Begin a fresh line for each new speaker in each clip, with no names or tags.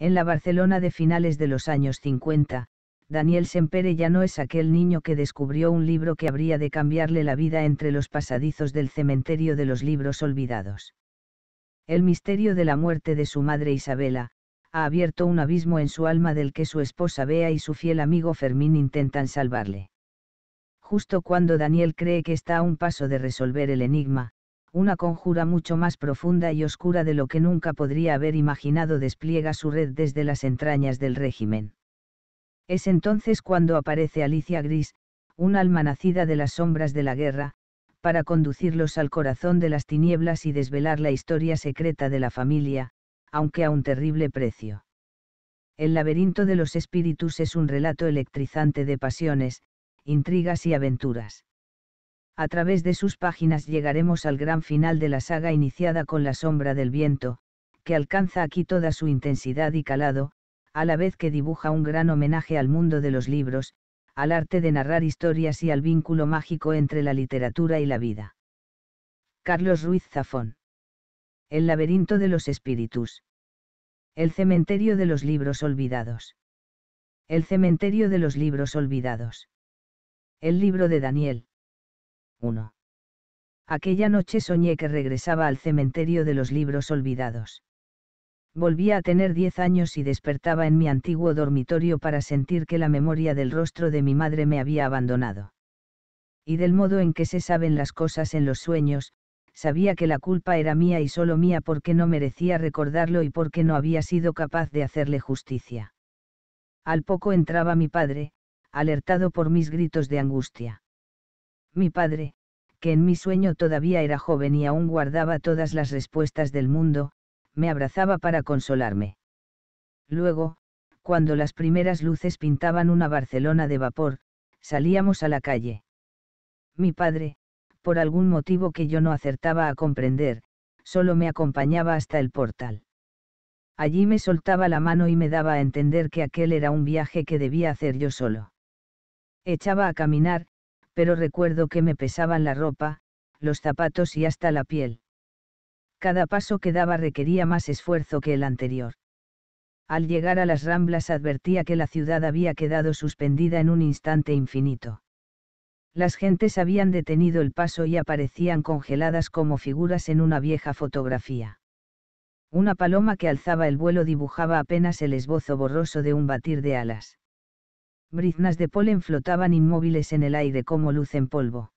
En la Barcelona de finales de los años 50, Daniel Sempere ya no es aquel niño que descubrió un libro que habría de cambiarle la vida entre los pasadizos del cementerio de los libros olvidados. El misterio de la muerte de su madre Isabela, ha abierto un abismo en su alma del que su esposa Bea y su fiel amigo Fermín intentan salvarle. Justo cuando Daniel cree que está a un paso de resolver el enigma, una conjura mucho más profunda y oscura de lo que nunca podría haber imaginado despliega su red desde las entrañas del régimen. Es entonces cuando aparece Alicia Gris, un alma nacida de las sombras de la guerra, para conducirlos al corazón de las tinieblas y desvelar la historia secreta de la familia, aunque a un terrible precio. El laberinto de los espíritus es un relato electrizante de pasiones, intrigas y aventuras. A través de sus páginas llegaremos al gran final de la saga iniciada con La sombra del viento, que alcanza aquí toda su intensidad y calado, a la vez que dibuja un gran homenaje al mundo de los libros, al arte de narrar historias y al vínculo mágico entre la literatura y la vida. Carlos Ruiz Zafón. El laberinto de los espíritus. El cementerio de los libros olvidados. El cementerio de los libros olvidados. El libro de Daniel. 1. Aquella noche soñé que regresaba al cementerio de los libros olvidados. Volvía a tener diez años y despertaba en mi antiguo dormitorio para sentir que la memoria del rostro de mi madre me había abandonado. Y del modo en que se saben las cosas en los sueños, sabía que la culpa era mía y solo mía porque no merecía recordarlo y porque no había sido capaz de hacerle justicia. Al poco entraba mi padre, alertado por mis gritos de angustia. Mi padre, que en mi sueño todavía era joven y aún guardaba todas las respuestas del mundo, me abrazaba para consolarme. Luego, cuando las primeras luces pintaban una Barcelona de vapor, salíamos a la calle. Mi padre, por algún motivo que yo no acertaba a comprender, solo me acompañaba hasta el portal. Allí me soltaba la mano y me daba a entender que aquel era un viaje que debía hacer yo solo. Echaba a caminar, pero recuerdo que me pesaban la ropa, los zapatos y hasta la piel. Cada paso que daba requería más esfuerzo que el anterior. Al llegar a las ramblas advertía que la ciudad había quedado suspendida en un instante infinito. Las gentes habían detenido el paso y aparecían congeladas como figuras en una vieja fotografía. Una paloma que alzaba el vuelo dibujaba apenas el esbozo borroso de un batir de alas briznas de polen flotaban inmóviles en el aire como luz en polvo.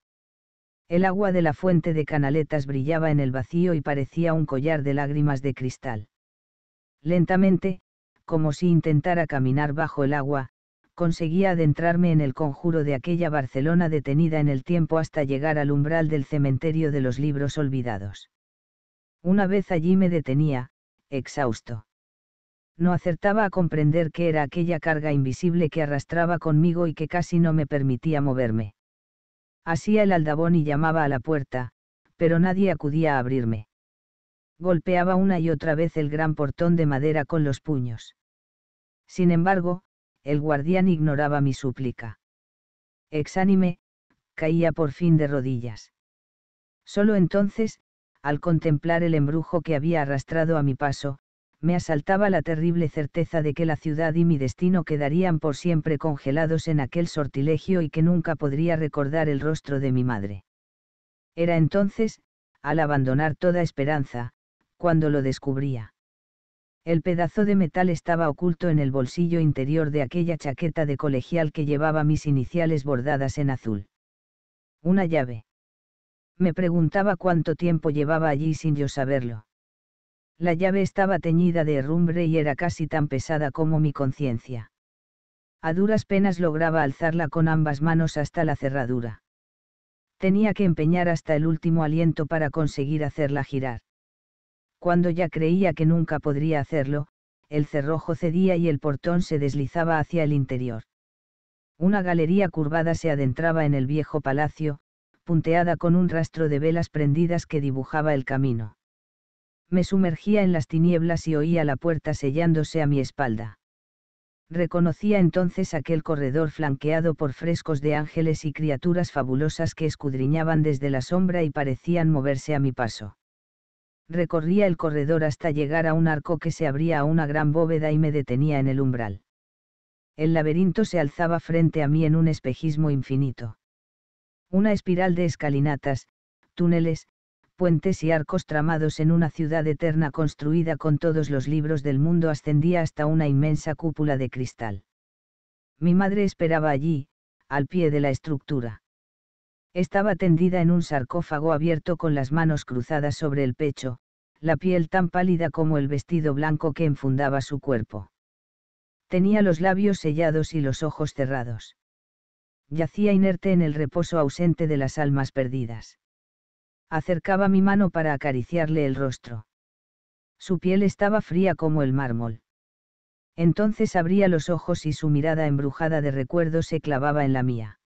El agua de la fuente de canaletas brillaba en el vacío y parecía un collar de lágrimas de cristal. Lentamente, como si intentara caminar bajo el agua, conseguía adentrarme en el conjuro de aquella Barcelona detenida en el tiempo hasta llegar al umbral del cementerio de los libros olvidados. Una vez allí me detenía, exhausto no acertaba a comprender qué era aquella carga invisible que arrastraba conmigo y que casi no me permitía moverme. Hacía el aldabón y llamaba a la puerta, pero nadie acudía a abrirme. Golpeaba una y otra vez el gran portón de madera con los puños. Sin embargo, el guardián ignoraba mi súplica. Exánime, caía por fin de rodillas. Solo entonces, al contemplar el embrujo que había arrastrado a mi paso, me asaltaba la terrible certeza de que la ciudad y mi destino quedarían por siempre congelados en aquel sortilegio y que nunca podría recordar el rostro de mi madre. Era entonces, al abandonar toda esperanza, cuando lo descubría. El pedazo de metal estaba oculto en el bolsillo interior de aquella chaqueta de colegial que llevaba mis iniciales bordadas en azul. Una llave. Me preguntaba cuánto tiempo llevaba allí sin yo saberlo. La llave estaba teñida de herrumbre y era casi tan pesada como mi conciencia. A duras penas lograba alzarla con ambas manos hasta la cerradura. Tenía que empeñar hasta el último aliento para conseguir hacerla girar. Cuando ya creía que nunca podría hacerlo, el cerrojo cedía y el portón se deslizaba hacia el interior. Una galería curvada se adentraba en el viejo palacio, punteada con un rastro de velas prendidas que dibujaba el camino me sumergía en las tinieblas y oía la puerta sellándose a mi espalda. Reconocía entonces aquel corredor flanqueado por frescos de ángeles y criaturas fabulosas que escudriñaban desde la sombra y parecían moverse a mi paso. Recorría el corredor hasta llegar a un arco que se abría a una gran bóveda y me detenía en el umbral. El laberinto se alzaba frente a mí en un espejismo infinito. Una espiral de escalinatas, túneles, puentes y arcos tramados en una ciudad eterna construida con todos los libros del mundo ascendía hasta una inmensa cúpula de cristal. Mi madre esperaba allí, al pie de la estructura. Estaba tendida en un sarcófago abierto con las manos cruzadas sobre el pecho, la piel tan pálida como el vestido blanco que enfundaba su cuerpo. Tenía los labios sellados y los ojos cerrados. Yacía inerte en el reposo ausente de las almas perdidas acercaba mi mano para acariciarle el rostro. Su piel estaba fría como el mármol. Entonces abría los ojos y su mirada embrujada de recuerdo se clavaba en la mía.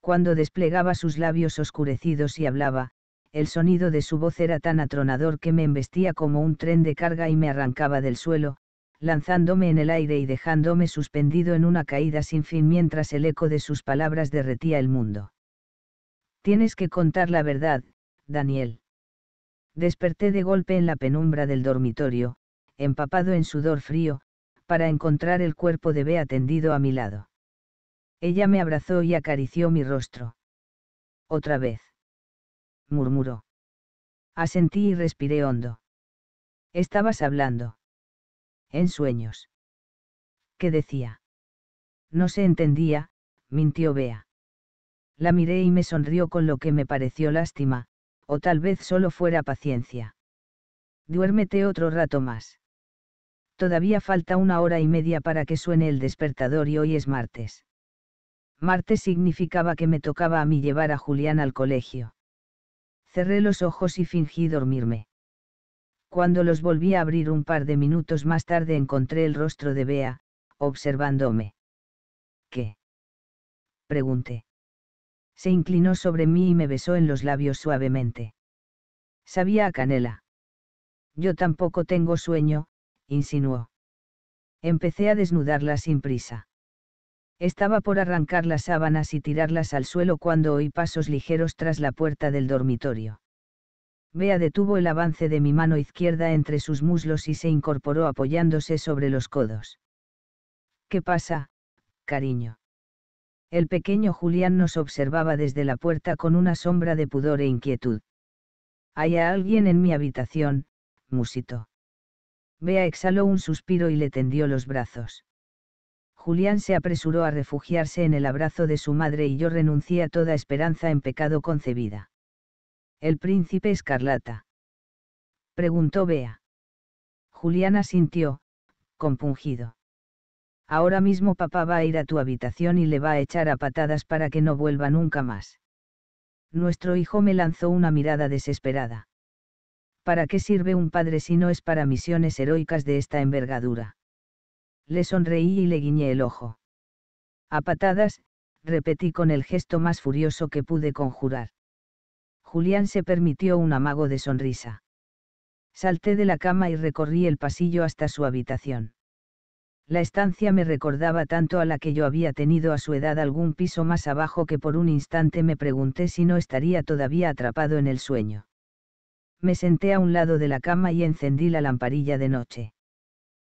Cuando desplegaba sus labios oscurecidos y hablaba, el sonido de su voz era tan atronador que me embestía como un tren de carga y me arrancaba del suelo, lanzándome en el aire y dejándome suspendido en una caída sin fin mientras el eco de sus palabras derretía el mundo. Tienes que contar la verdad, Daniel. Desperté de golpe en la penumbra del dormitorio, empapado en sudor frío, para encontrar el cuerpo de Bea tendido a mi lado. Ella me abrazó y acarició mi rostro. Otra vez. Murmuró. Asentí y respiré hondo. Estabas hablando. En sueños. ¿Qué decía? No se entendía, mintió Bea. La miré y me sonrió con lo que me pareció lástima, o tal vez solo fuera paciencia. Duérmete otro rato más. Todavía falta una hora y media para que suene el despertador y hoy es martes. Martes significaba que me tocaba a mí llevar a Julián al colegio. Cerré los ojos y fingí dormirme. Cuando los volví a abrir un par de minutos más tarde encontré el rostro de Bea, observándome. ¿Qué? Pregunté se inclinó sobre mí y me besó en los labios suavemente. Sabía a canela. Yo tampoco tengo sueño, insinuó. Empecé a desnudarla sin prisa. Estaba por arrancar las sábanas y tirarlas al suelo cuando oí pasos ligeros tras la puerta del dormitorio. Bea detuvo el avance de mi mano izquierda entre sus muslos y se incorporó apoyándose sobre los codos. ¿Qué pasa, cariño? El pequeño Julián nos observaba desde la puerta con una sombra de pudor e inquietud. Hay a alguien en mi habitación, musitó. Bea exhaló un suspiro y le tendió los brazos. Julián se apresuró a refugiarse en el abrazo de su madre y yo renuncié a toda esperanza en pecado concebida. ¿El príncipe escarlata? preguntó Bea. Julián asintió, compungido. Ahora mismo papá va a ir a tu habitación y le va a echar a patadas para que no vuelva nunca más. Nuestro hijo me lanzó una mirada desesperada. ¿Para qué sirve un padre si no es para misiones heroicas de esta envergadura? Le sonreí y le guiñé el ojo. A patadas, repetí con el gesto más furioso que pude conjurar. Julián se permitió un amago de sonrisa. Salté de la cama y recorrí el pasillo hasta su habitación. La estancia me recordaba tanto a la que yo había tenido a su edad algún piso más abajo que por un instante me pregunté si no estaría todavía atrapado en el sueño. Me senté a un lado de la cama y encendí la lamparilla de noche.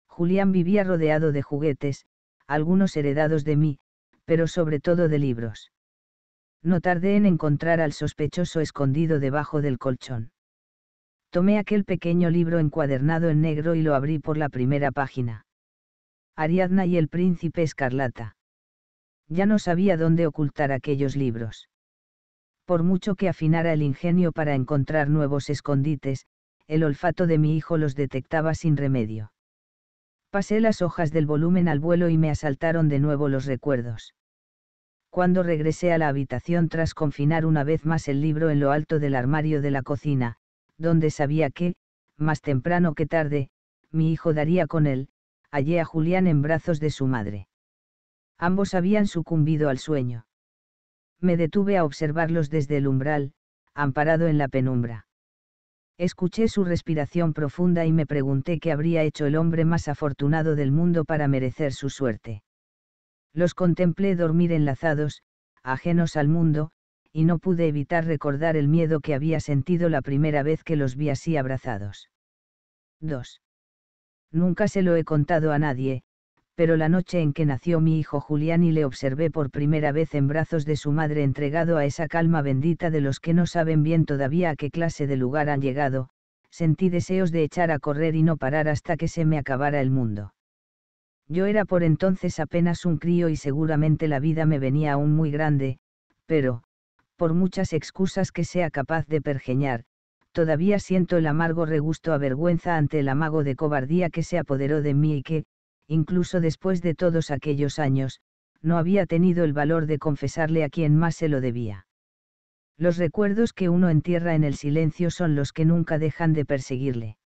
Julián vivía rodeado de juguetes, algunos heredados de mí, pero sobre todo de libros. No tardé en encontrar al sospechoso escondido debajo del colchón. Tomé aquel pequeño libro encuadernado en negro y lo abrí por la primera página Ariadna y el príncipe escarlata. Ya no sabía dónde ocultar aquellos libros. Por mucho que afinara el ingenio para encontrar nuevos escondites, el olfato de mi hijo los detectaba sin remedio. Pasé las hojas del volumen al vuelo y me asaltaron de nuevo los recuerdos. Cuando regresé a la habitación tras confinar una vez más el libro en lo alto del armario de la cocina, donde sabía que, más temprano que tarde, mi hijo daría con él, hallé a Julián en brazos de su madre. Ambos habían sucumbido al sueño. Me detuve a observarlos desde el umbral, amparado en la penumbra. Escuché su respiración profunda y me pregunté qué habría hecho el hombre más afortunado del mundo para merecer su suerte. Los contemplé dormir enlazados, ajenos al mundo, y no pude evitar recordar el miedo que había sentido la primera vez que los vi así abrazados. 2. Nunca se lo he contado a nadie, pero la noche en que nació mi hijo Julián y le observé por primera vez en brazos de su madre entregado a esa calma bendita de los que no saben bien todavía a qué clase de lugar han llegado, sentí deseos de echar a correr y no parar hasta que se me acabara el mundo. Yo era por entonces apenas un crío y seguramente la vida me venía aún muy grande, pero, por muchas excusas que sea capaz de pergeñar, todavía siento el amargo regusto a vergüenza ante el amago de cobardía que se apoderó de mí y que, incluso después de todos aquellos años, no había tenido el valor de confesarle a quien más se lo debía. Los recuerdos que uno entierra en el silencio son los que nunca dejan de perseguirle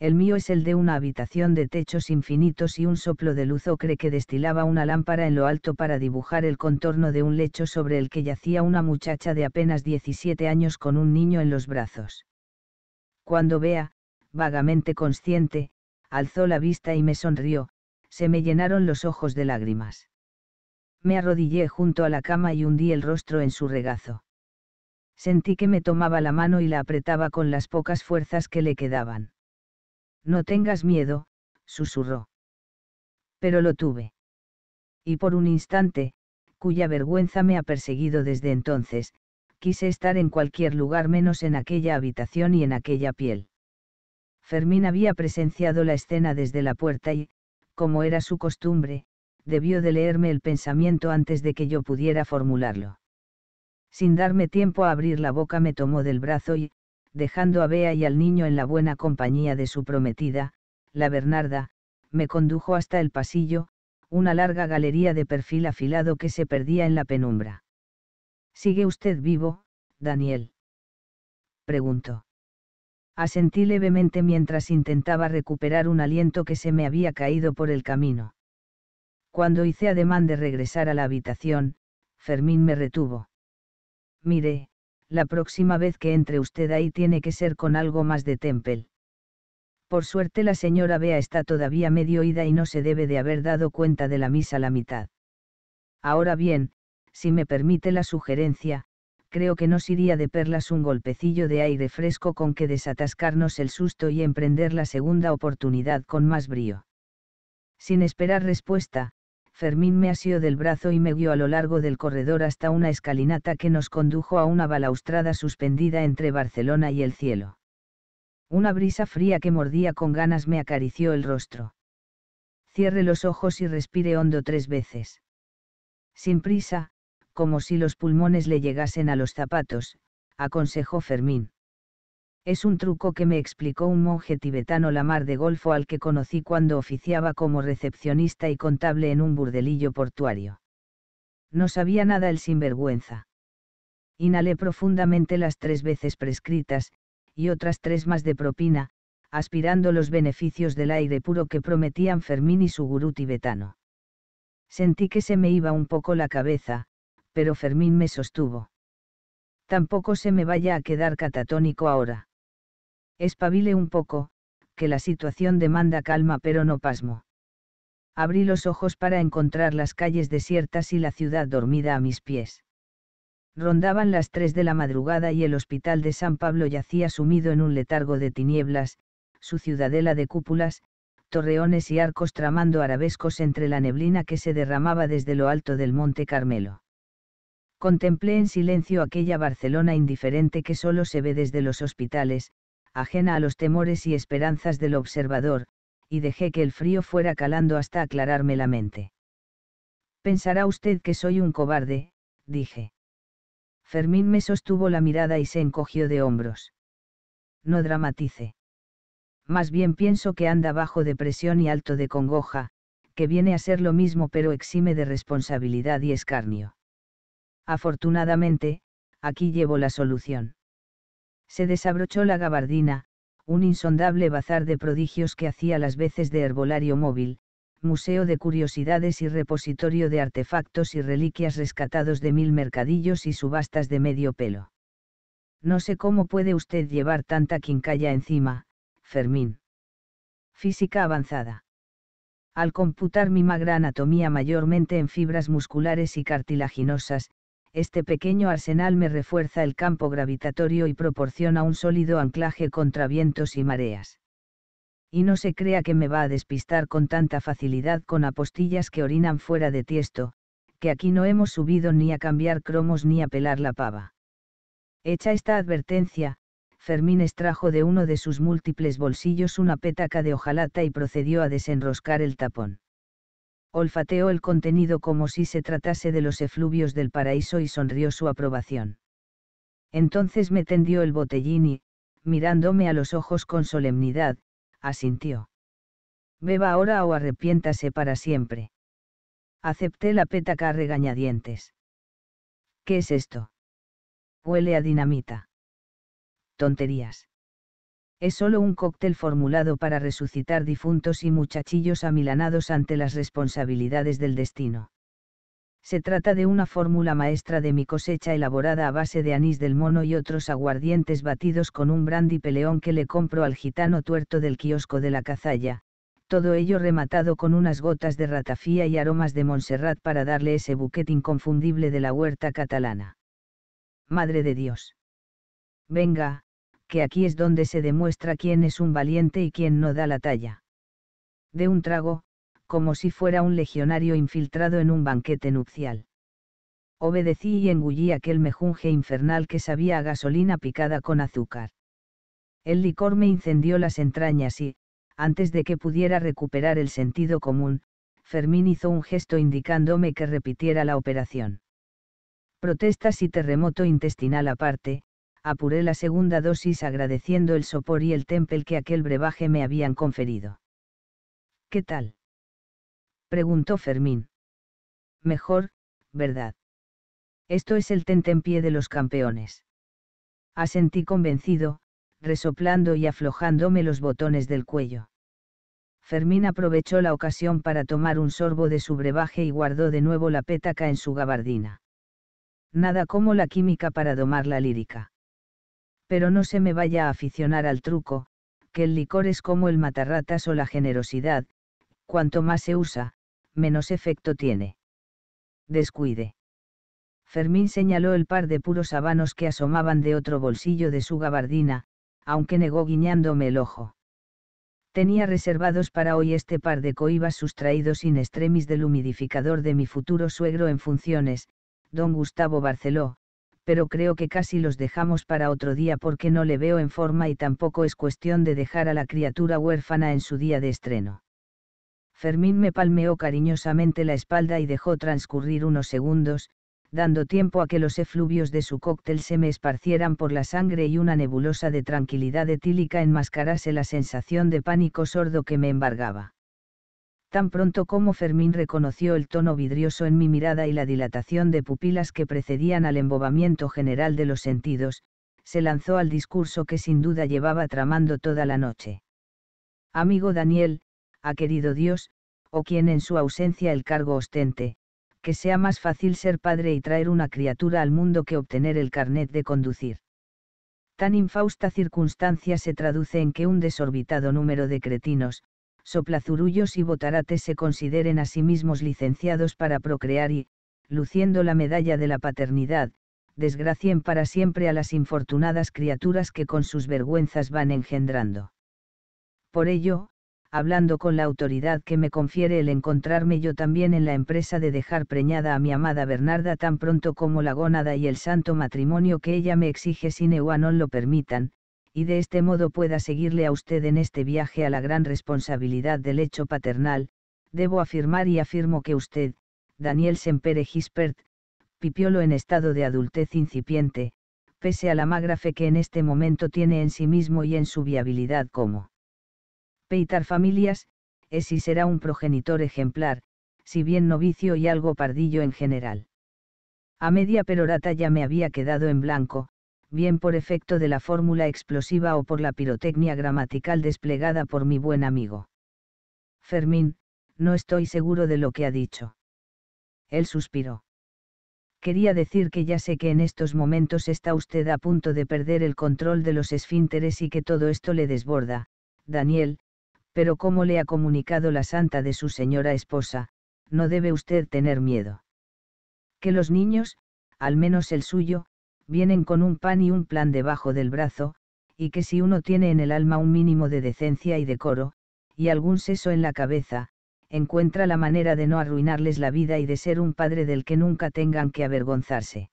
el mío es el de una habitación de techos infinitos y un soplo de luz ocre que destilaba una lámpara en lo alto para dibujar el contorno de un lecho sobre el que yacía una muchacha de apenas 17 años con un niño en los brazos. Cuando Bea, vagamente consciente, alzó la vista y me sonrió, se me llenaron los ojos de lágrimas. Me arrodillé junto a la cama y hundí el rostro en su regazo. Sentí que me tomaba la mano y la apretaba con las pocas fuerzas que le quedaban no tengas miedo, susurró. Pero lo tuve. Y por un instante, cuya vergüenza me ha perseguido desde entonces, quise estar en cualquier lugar menos en aquella habitación y en aquella piel. Fermín había presenciado la escena desde la puerta y, como era su costumbre, debió de leerme el pensamiento antes de que yo pudiera formularlo. Sin darme tiempo a abrir la boca me tomó del brazo y, dejando a Bea y al niño en la buena compañía de su prometida, la Bernarda, me condujo hasta el pasillo, una larga galería de perfil afilado que se perdía en la penumbra. ¿Sigue usted vivo, Daniel? preguntó. Asentí levemente mientras intentaba recuperar un aliento que se me había caído por el camino. Cuando hice ademán de regresar a la habitación, Fermín me retuvo. Miré, la próxima vez que entre usted ahí tiene que ser con algo más de Temple. Por suerte la señora Bea está todavía medio ida y no se debe de haber dado cuenta de la misa la mitad. Ahora bien, si me permite la sugerencia, creo que nos iría de perlas un golpecillo de aire fresco con que desatascarnos el susto y emprender la segunda oportunidad con más brío. Sin esperar respuesta, Fermín me asió del brazo y me guió a lo largo del corredor hasta una escalinata que nos condujo a una balaustrada suspendida entre Barcelona y el cielo. Una brisa fría que mordía con ganas me acarició el rostro. Cierre los ojos y respire hondo tres veces. Sin prisa, como si los pulmones le llegasen a los zapatos, aconsejó Fermín. Es un truco que me explicó un monje tibetano mar de Golfo al que conocí cuando oficiaba como recepcionista y contable en un burdelillo portuario. No sabía nada el sinvergüenza. Inhalé profundamente las tres veces prescritas, y otras tres más de propina, aspirando los beneficios del aire puro que prometían Fermín y su gurú tibetano. Sentí que se me iba un poco la cabeza, pero Fermín me sostuvo. Tampoco se me vaya a quedar catatónico ahora. Espabile un poco, que la situación demanda calma pero no pasmo. Abrí los ojos para encontrar las calles desiertas y la ciudad dormida a mis pies. Rondaban las tres de la madrugada y el hospital de San Pablo yacía sumido en un letargo de tinieblas, su ciudadela de cúpulas, torreones y arcos tramando arabescos entre la neblina que se derramaba desde lo alto del Monte Carmelo. Contemplé en silencio aquella Barcelona indiferente que solo se ve desde los hospitales, ajena a los temores y esperanzas del observador, y dejé que el frío fuera calando hasta aclararme la mente. Pensará usted que soy un cobarde, dije. Fermín me sostuvo la mirada y se encogió de hombros. No dramatice. Más bien pienso que anda bajo de presión y alto de congoja, que viene a ser lo mismo pero exime de responsabilidad y escarnio. Afortunadamente, aquí llevo la solución. Se desabrochó la gabardina, un insondable bazar de prodigios que hacía las veces de herbolario móvil, museo de curiosidades y repositorio de artefactos y reliquias rescatados de mil mercadillos y subastas de medio pelo. No sé cómo puede usted llevar tanta quincalla encima, Fermín. Física avanzada. Al computar mi magra anatomía mayormente en fibras musculares y cartilaginosas, este pequeño arsenal me refuerza el campo gravitatorio y proporciona un sólido anclaje contra vientos y mareas. Y no se crea que me va a despistar con tanta facilidad con apostillas que orinan fuera de tiesto, que aquí no hemos subido ni a cambiar cromos ni a pelar la pava. Hecha esta advertencia, Fermín extrajo de uno de sus múltiples bolsillos una petaca de hojalata y procedió a desenroscar el tapón olfateó el contenido como si se tratase de los efluvios del paraíso y sonrió su aprobación. Entonces me tendió el botellín y, mirándome a los ojos con solemnidad, asintió. Beba ahora o arrepiéntase para siempre. Acepté la pétaca regañadientes. ¿Qué es esto? Huele a dinamita. Tonterías es solo un cóctel formulado para resucitar difuntos y muchachillos amilanados ante las responsabilidades del destino. Se trata de una fórmula maestra de mi cosecha elaborada a base de anís del mono y otros aguardientes batidos con un brandy peleón que le compro al gitano tuerto del kiosco de la cazalla, todo ello rematado con unas gotas de ratafía y aromas de Montserrat para darle ese buquete inconfundible de la huerta catalana. Madre de Dios. Venga, que aquí es donde se demuestra quién es un valiente y quién no da la talla. De un trago, como si fuera un legionario infiltrado en un banquete nupcial. Obedecí y engullí aquel mejunje infernal que sabía a gasolina picada con azúcar. El licor me incendió las entrañas y, antes de que pudiera recuperar el sentido común, Fermín hizo un gesto indicándome que repitiera la operación. Protestas y terremoto intestinal aparte, apuré la segunda dosis agradeciendo el sopor y el temple que aquel brebaje me habían conferido. ¿Qué tal? preguntó Fermín. Mejor, ¿verdad? Esto es el tentempié de los campeones. Asentí convencido, resoplando y aflojándome los botones del cuello. Fermín aprovechó la ocasión para tomar un sorbo de su brebaje y guardó de nuevo la pétaca en su gabardina. Nada como la química para domar la lírica pero no se me vaya a aficionar al truco, que el licor es como el matarratas o la generosidad, cuanto más se usa, menos efecto tiene. Descuide. Fermín señaló el par de puros habanos que asomaban de otro bolsillo de su gabardina, aunque negó guiñándome el ojo. Tenía reservados para hoy este par de coibas sustraídos sin extremis del humidificador de mi futuro suegro en funciones, don Gustavo Barceló, pero creo que casi los dejamos para otro día porque no le veo en forma y tampoco es cuestión de dejar a la criatura huérfana en su día de estreno. Fermín me palmeó cariñosamente la espalda y dejó transcurrir unos segundos, dando tiempo a que los efluvios de su cóctel se me esparcieran por la sangre y una nebulosa de tranquilidad etílica enmascarase la sensación de pánico sordo que me embargaba tan pronto como Fermín reconoció el tono vidrioso en mi mirada y la dilatación de pupilas que precedían al embobamiento general de los sentidos, se lanzó al discurso que sin duda llevaba tramando toda la noche. Amigo Daniel, ha querido Dios, o quien en su ausencia el cargo ostente, que sea más fácil ser padre y traer una criatura al mundo que obtener el carnet de conducir. Tan infausta circunstancia se traduce en que un desorbitado número de cretinos, soplazurullos y botarates se consideren a sí mismos licenciados para procrear y, luciendo la medalla de la paternidad, desgracien para siempre a las infortunadas criaturas que con sus vergüenzas van engendrando. Por ello, hablando con la autoridad que me confiere el encontrarme yo también en la empresa de dejar preñada a mi amada Bernarda tan pronto como la gónada y el santo matrimonio que ella me exige sin no lo permitan, y de este modo pueda seguirle a usted en este viaje a la gran responsabilidad del hecho paternal, debo afirmar y afirmo que usted, Daniel Sempere Gispert, pipiolo en estado de adultez incipiente, pese a la magra fe que en este momento tiene en sí mismo y en su viabilidad como peitar familias, es y será un progenitor ejemplar, si bien novicio y algo pardillo en general. A media perorata ya me había quedado en blanco, bien por efecto de la fórmula explosiva o por la pirotecnia gramatical desplegada por mi buen amigo. Fermín, no estoy seguro de lo que ha dicho. Él suspiró. Quería decir que ya sé que en estos momentos está usted a punto de perder el control de los esfínteres y que todo esto le desborda, Daniel, pero como le ha comunicado la santa de su señora esposa, no debe usted tener miedo. Que los niños, al menos el suyo, vienen con un pan y un plan debajo del brazo, y que si uno tiene en el alma un mínimo de decencia y decoro, y algún seso en la cabeza, encuentra la manera de no arruinarles la vida y de ser un padre del que nunca tengan que avergonzarse.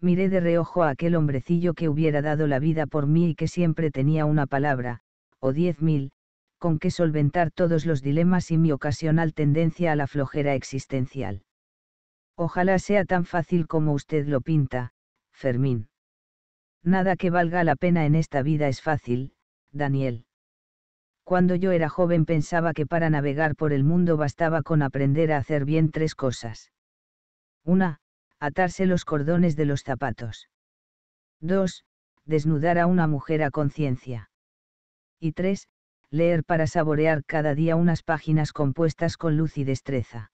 Miré de reojo a aquel hombrecillo que hubiera dado la vida por mí y que siempre tenía una palabra, o diez mil, con que solventar todos los dilemas y mi ocasional tendencia a la flojera existencial. Ojalá sea tan fácil como usted lo pinta, Fermín. Nada que valga la pena en esta vida es fácil, Daniel. Cuando yo era joven pensaba que para navegar por el mundo bastaba con aprender a hacer bien tres cosas. Una, atarse los cordones de los zapatos. Dos, Desnudar a una mujer a conciencia. Y tres, Leer para saborear cada día unas páginas compuestas con luz y destreza.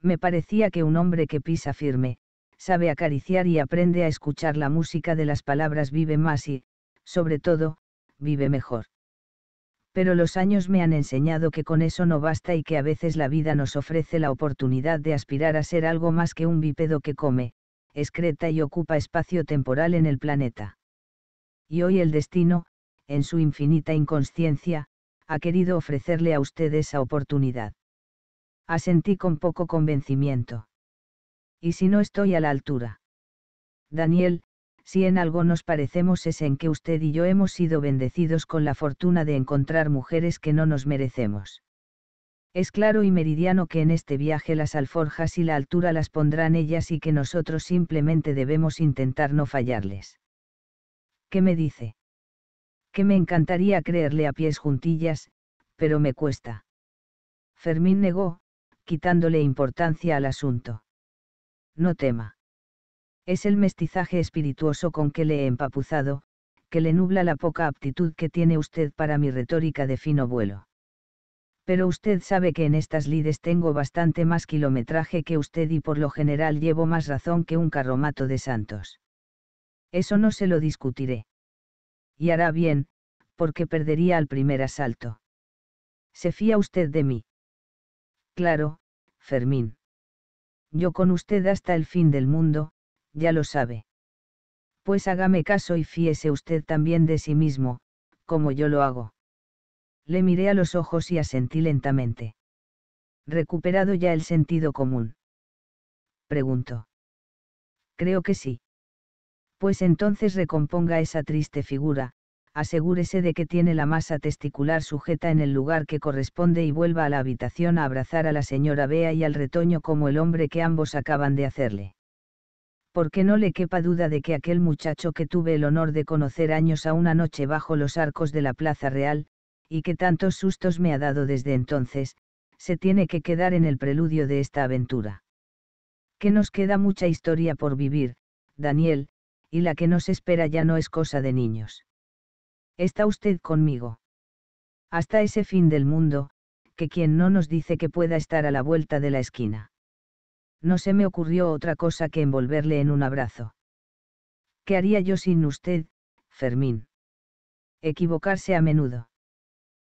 Me parecía que un hombre que pisa firme, sabe acariciar y aprende a escuchar la música de las palabras vive más y, sobre todo, vive mejor. Pero los años me han enseñado que con eso no basta y que a veces la vida nos ofrece la oportunidad de aspirar a ser algo más que un bípedo que come, excreta y ocupa espacio temporal en el planeta. Y hoy el destino, en su infinita inconsciencia, ha querido ofrecerle a usted esa oportunidad. Asentí con poco convencimiento y si no estoy a la altura. Daniel, si en algo nos parecemos es en que usted y yo hemos sido bendecidos con la fortuna de encontrar mujeres que no nos merecemos. Es claro y meridiano que en este viaje las alforjas y la altura las pondrán ellas y que nosotros simplemente debemos intentar no fallarles. ¿Qué me dice? Que me encantaría creerle a pies juntillas, pero me cuesta. Fermín negó, quitándole importancia al asunto no tema. Es el mestizaje espirituoso con que le he empapuzado, que le nubla la poca aptitud que tiene usted para mi retórica de fino vuelo. Pero usted sabe que en estas lides tengo bastante más kilometraje que usted y por lo general llevo más razón que un carromato de santos. Eso no se lo discutiré. Y hará bien, porque perdería al primer asalto. ¿Se fía usted de mí? Claro, Fermín. Yo con usted hasta el fin del mundo, ya lo sabe. Pues hágame caso y fíese usted también de sí mismo, como yo lo hago. Le miré a los ojos y asentí lentamente. ¿Recuperado ya el sentido común? Preguntó. Creo que sí. Pues entonces recomponga esa triste figura, asegúrese de que tiene la masa testicular sujeta en el lugar que corresponde y vuelva a la habitación a abrazar a la señora Bea y al retoño como el hombre que ambos acaban de hacerle. Porque no le quepa duda de que aquel muchacho que tuve el honor de conocer años a una noche bajo los arcos de la Plaza Real, y que tantos sustos me ha dado desde entonces, se tiene que quedar en el preludio de esta aventura. Que nos queda mucha historia por vivir, Daniel, y la que nos espera ya no es cosa de niños. Está usted conmigo. Hasta ese fin del mundo, que quien no nos dice que pueda estar a la vuelta de la esquina. No se me ocurrió otra cosa que envolverle en un abrazo. ¿Qué haría yo sin usted, Fermín? Equivocarse a menudo.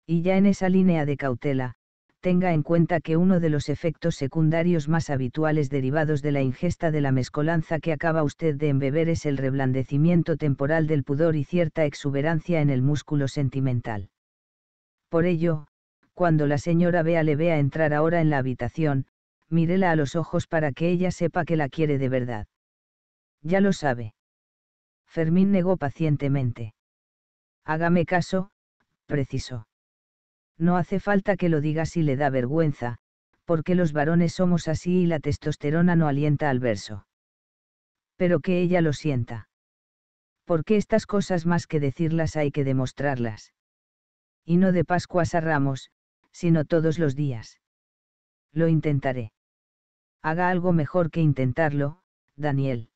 Y ya en esa línea de cautela, tenga en cuenta que uno de los efectos secundarios más habituales derivados de la ingesta de la mezcolanza que acaba usted de embeber es el reblandecimiento temporal del pudor y cierta exuberancia en el músculo sentimental. Por ello, cuando la señora Bea le vea entrar ahora en la habitación, mírela a los ojos para que ella sepa que la quiere de verdad. Ya lo sabe. Fermín negó pacientemente. Hágame caso, precisó. No hace falta que lo diga si le da vergüenza, porque los varones somos así y la testosterona no alienta al verso. Pero que ella lo sienta. Porque estas cosas más que decirlas hay que demostrarlas. Y no de Pascuas a Ramos, sino todos los días. Lo intentaré. Haga algo mejor que intentarlo, Daniel.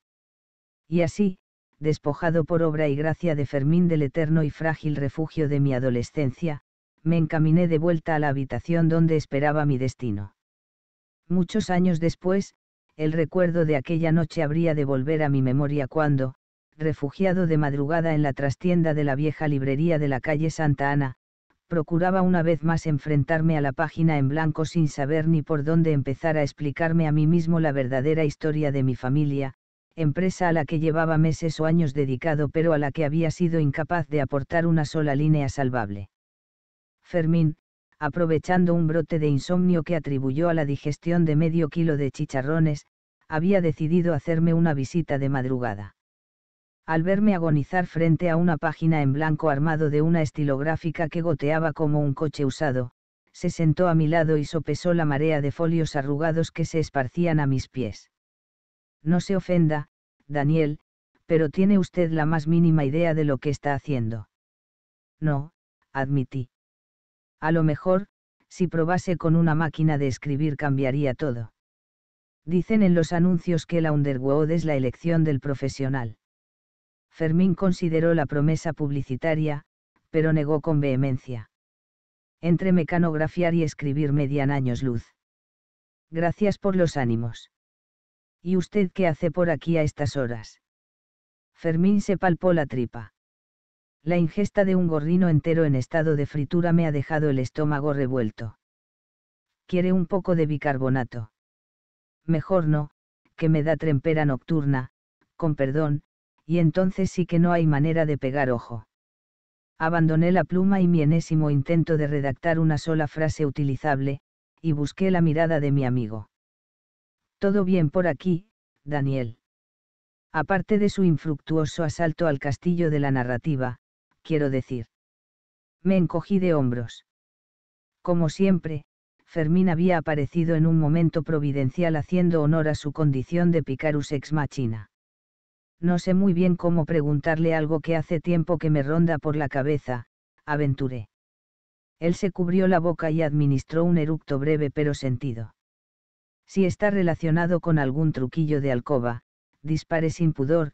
Y así, despojado por obra y gracia de Fermín del eterno y frágil refugio de mi adolescencia, me encaminé de vuelta a la habitación donde esperaba mi destino. Muchos años después, el recuerdo de aquella noche habría de volver a mi memoria cuando, refugiado de madrugada en la trastienda de la vieja librería de la calle Santa Ana, procuraba una vez más enfrentarme a la página en blanco sin saber ni por dónde empezar a explicarme a mí mismo la verdadera historia de mi familia, empresa a la que llevaba meses o años dedicado pero a la que había sido incapaz de aportar una sola línea salvable. Fermín, aprovechando un brote de insomnio que atribuyó a la digestión de medio kilo de chicharrones, había decidido hacerme una visita de madrugada. Al verme agonizar frente a una página en blanco armado de una estilográfica que goteaba como un coche usado, se sentó a mi lado y sopesó la marea de folios arrugados que se esparcían a mis pies. No se ofenda, Daniel, pero tiene usted la más mínima idea de lo que está haciendo. No, admití. A lo mejor, si probase con una máquina de escribir cambiaría todo. Dicen en los anuncios que la Underwood es la elección del profesional. Fermín consideró la promesa publicitaria, pero negó con vehemencia. Entre mecanografiar y escribir median años luz. Gracias por los ánimos. ¿Y usted qué hace por aquí a estas horas? Fermín se palpó la tripa. La ingesta de un gorrino entero en estado de fritura me ha dejado el estómago revuelto. ¿Quiere un poco de bicarbonato? Mejor no, que me da trempera nocturna, con perdón, y entonces sí que no hay manera de pegar ojo. Abandoné la pluma y mi enésimo intento de redactar una sola frase utilizable, y busqué la mirada de mi amigo. Todo bien por aquí, Daniel. Aparte de su infructuoso asalto al castillo de la narrativa, quiero decir. Me encogí de hombros. Como siempre, Fermín había aparecido en un momento providencial haciendo honor a su condición de picarus ex machina. No sé muy bien cómo preguntarle algo que hace tiempo que me ronda por la cabeza, aventuré. Él se cubrió la boca y administró un eructo breve pero sentido. Si está relacionado con algún truquillo de alcoba, dispare sin pudor,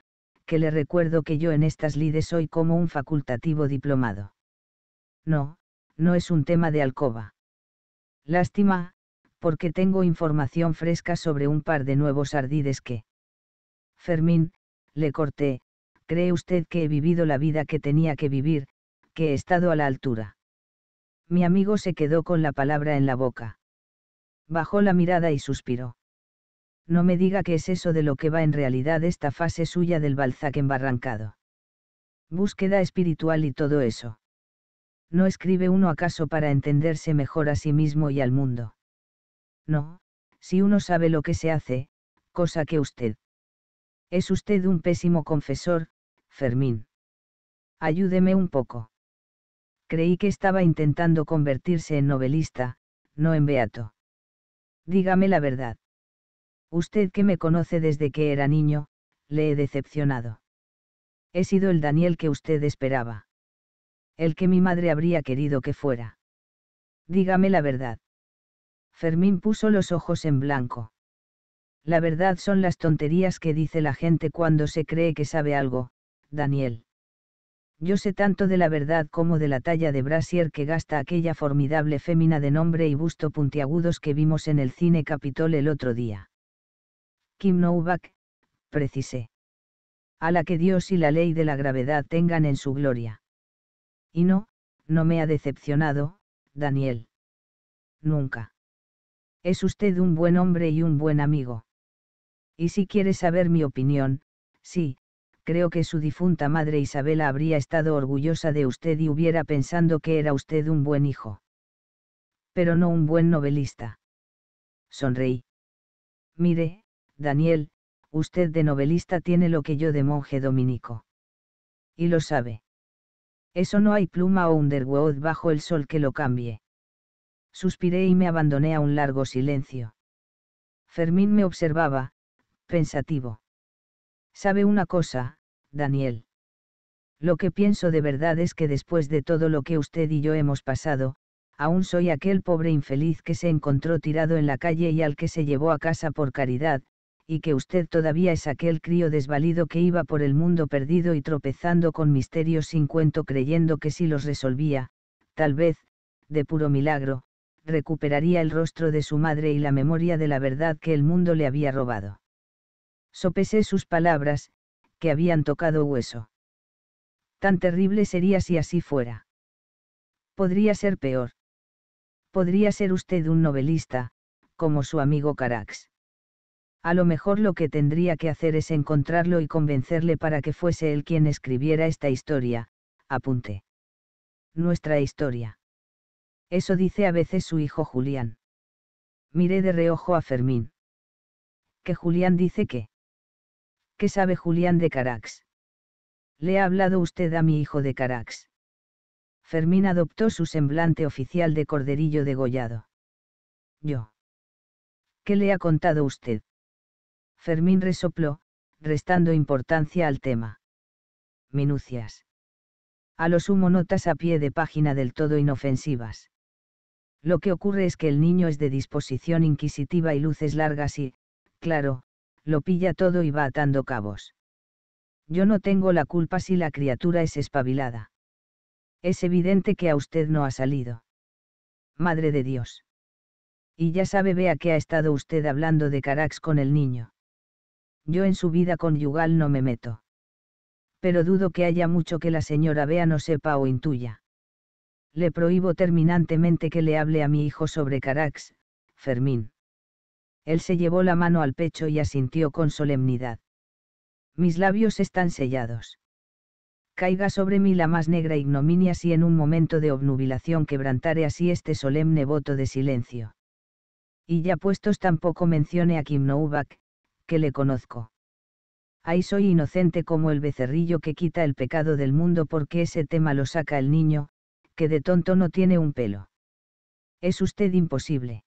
que le recuerdo que yo en estas lides soy como un facultativo diplomado. No, no es un tema de alcoba. Lástima, porque tengo información fresca sobre un par de nuevos ardides que... Fermín, le corté, ¿cree usted que he vivido la vida que tenía que vivir, que he estado a la altura? Mi amigo se quedó con la palabra en la boca. Bajó la mirada y suspiró no me diga que es eso de lo que va en realidad esta fase suya del Balzac embarrancado. Búsqueda espiritual y todo eso. ¿No escribe uno acaso para entenderse mejor a sí mismo y al mundo? No, si uno sabe lo que se hace, cosa que usted. Es usted un pésimo confesor, Fermín. Ayúdeme un poco. Creí que estaba intentando convertirse en novelista, no en beato. Dígame la verdad. Usted que me conoce desde que era niño, le he decepcionado. He sido el Daniel que usted esperaba. El que mi madre habría querido que fuera. Dígame la verdad. Fermín puso los ojos en blanco. La verdad son las tonterías que dice la gente cuando se cree que sabe algo, Daniel. Yo sé tanto de la verdad como de la talla de brasier que gasta aquella formidable fémina de nombre y busto puntiagudos que vimos en el cine Capitol el otro día. Kim Novak, precisé. A la que Dios y la ley de la gravedad tengan en su gloria. Y no, no me ha decepcionado, Daniel. Nunca. Es usted un buen hombre y un buen amigo. Y si quiere saber mi opinión, sí, creo que su difunta madre Isabela habría estado orgullosa de usted y hubiera pensando que era usted un buen hijo. Pero no un buen novelista. Sonreí. Mire, Daniel, usted de novelista tiene lo que yo de monje dominico. Y lo sabe. Eso no hay pluma o underwood bajo el sol que lo cambie. Suspiré y me abandoné a un largo silencio. Fermín me observaba, pensativo. ¿Sabe una cosa, Daniel? Lo que pienso de verdad es que después de todo lo que usted y yo hemos pasado, aún soy aquel pobre infeliz que se encontró tirado en la calle y al que se llevó a casa por caridad, y que usted todavía es aquel crío desvalido que iba por el mundo perdido y tropezando con misterios sin cuento creyendo que si los resolvía, tal vez, de puro milagro, recuperaría el rostro de su madre y la memoria de la verdad que el mundo le había robado. Sopesé sus palabras, que habían tocado hueso. Tan terrible sería si así fuera. Podría ser peor. Podría ser usted un novelista, como su amigo Carax a lo mejor lo que tendría que hacer es encontrarlo y convencerle para que fuese él quien escribiera esta historia, apunte. Nuestra historia. Eso dice a veces su hijo Julián. Miré de reojo a Fermín. ¿Que Julián dice qué? ¿Qué sabe Julián de Carax? Le ha hablado usted a mi hijo de Carax. Fermín adoptó su semblante oficial de corderillo degollado. Yo. ¿Qué le ha contado usted? Fermín resopló, restando importancia al tema. Minucias. A lo sumo notas a pie de página del todo inofensivas. Lo que ocurre es que el niño es de disposición inquisitiva y luces largas y, claro, lo pilla todo y va atando cabos. Yo no tengo la culpa si la criatura es espabilada. Es evidente que a usted no ha salido. Madre de Dios. Y ya sabe, vea que ha estado usted hablando de Carax con el niño yo en su vida conyugal no me meto. Pero dudo que haya mucho que la señora vea no sepa o intuya. Le prohíbo terminantemente que le hable a mi hijo sobre Carax, Fermín. Él se llevó la mano al pecho y asintió con solemnidad. Mis labios están sellados. Caiga sobre mí la más negra ignominia si en un momento de obnubilación quebrantare así este solemne voto de silencio. Y ya puestos tampoco mencione a Kim Novak, que le conozco. Ahí soy inocente como el becerrillo que quita el pecado del mundo porque ese tema lo saca el niño, que de tonto no tiene un pelo. Es usted imposible.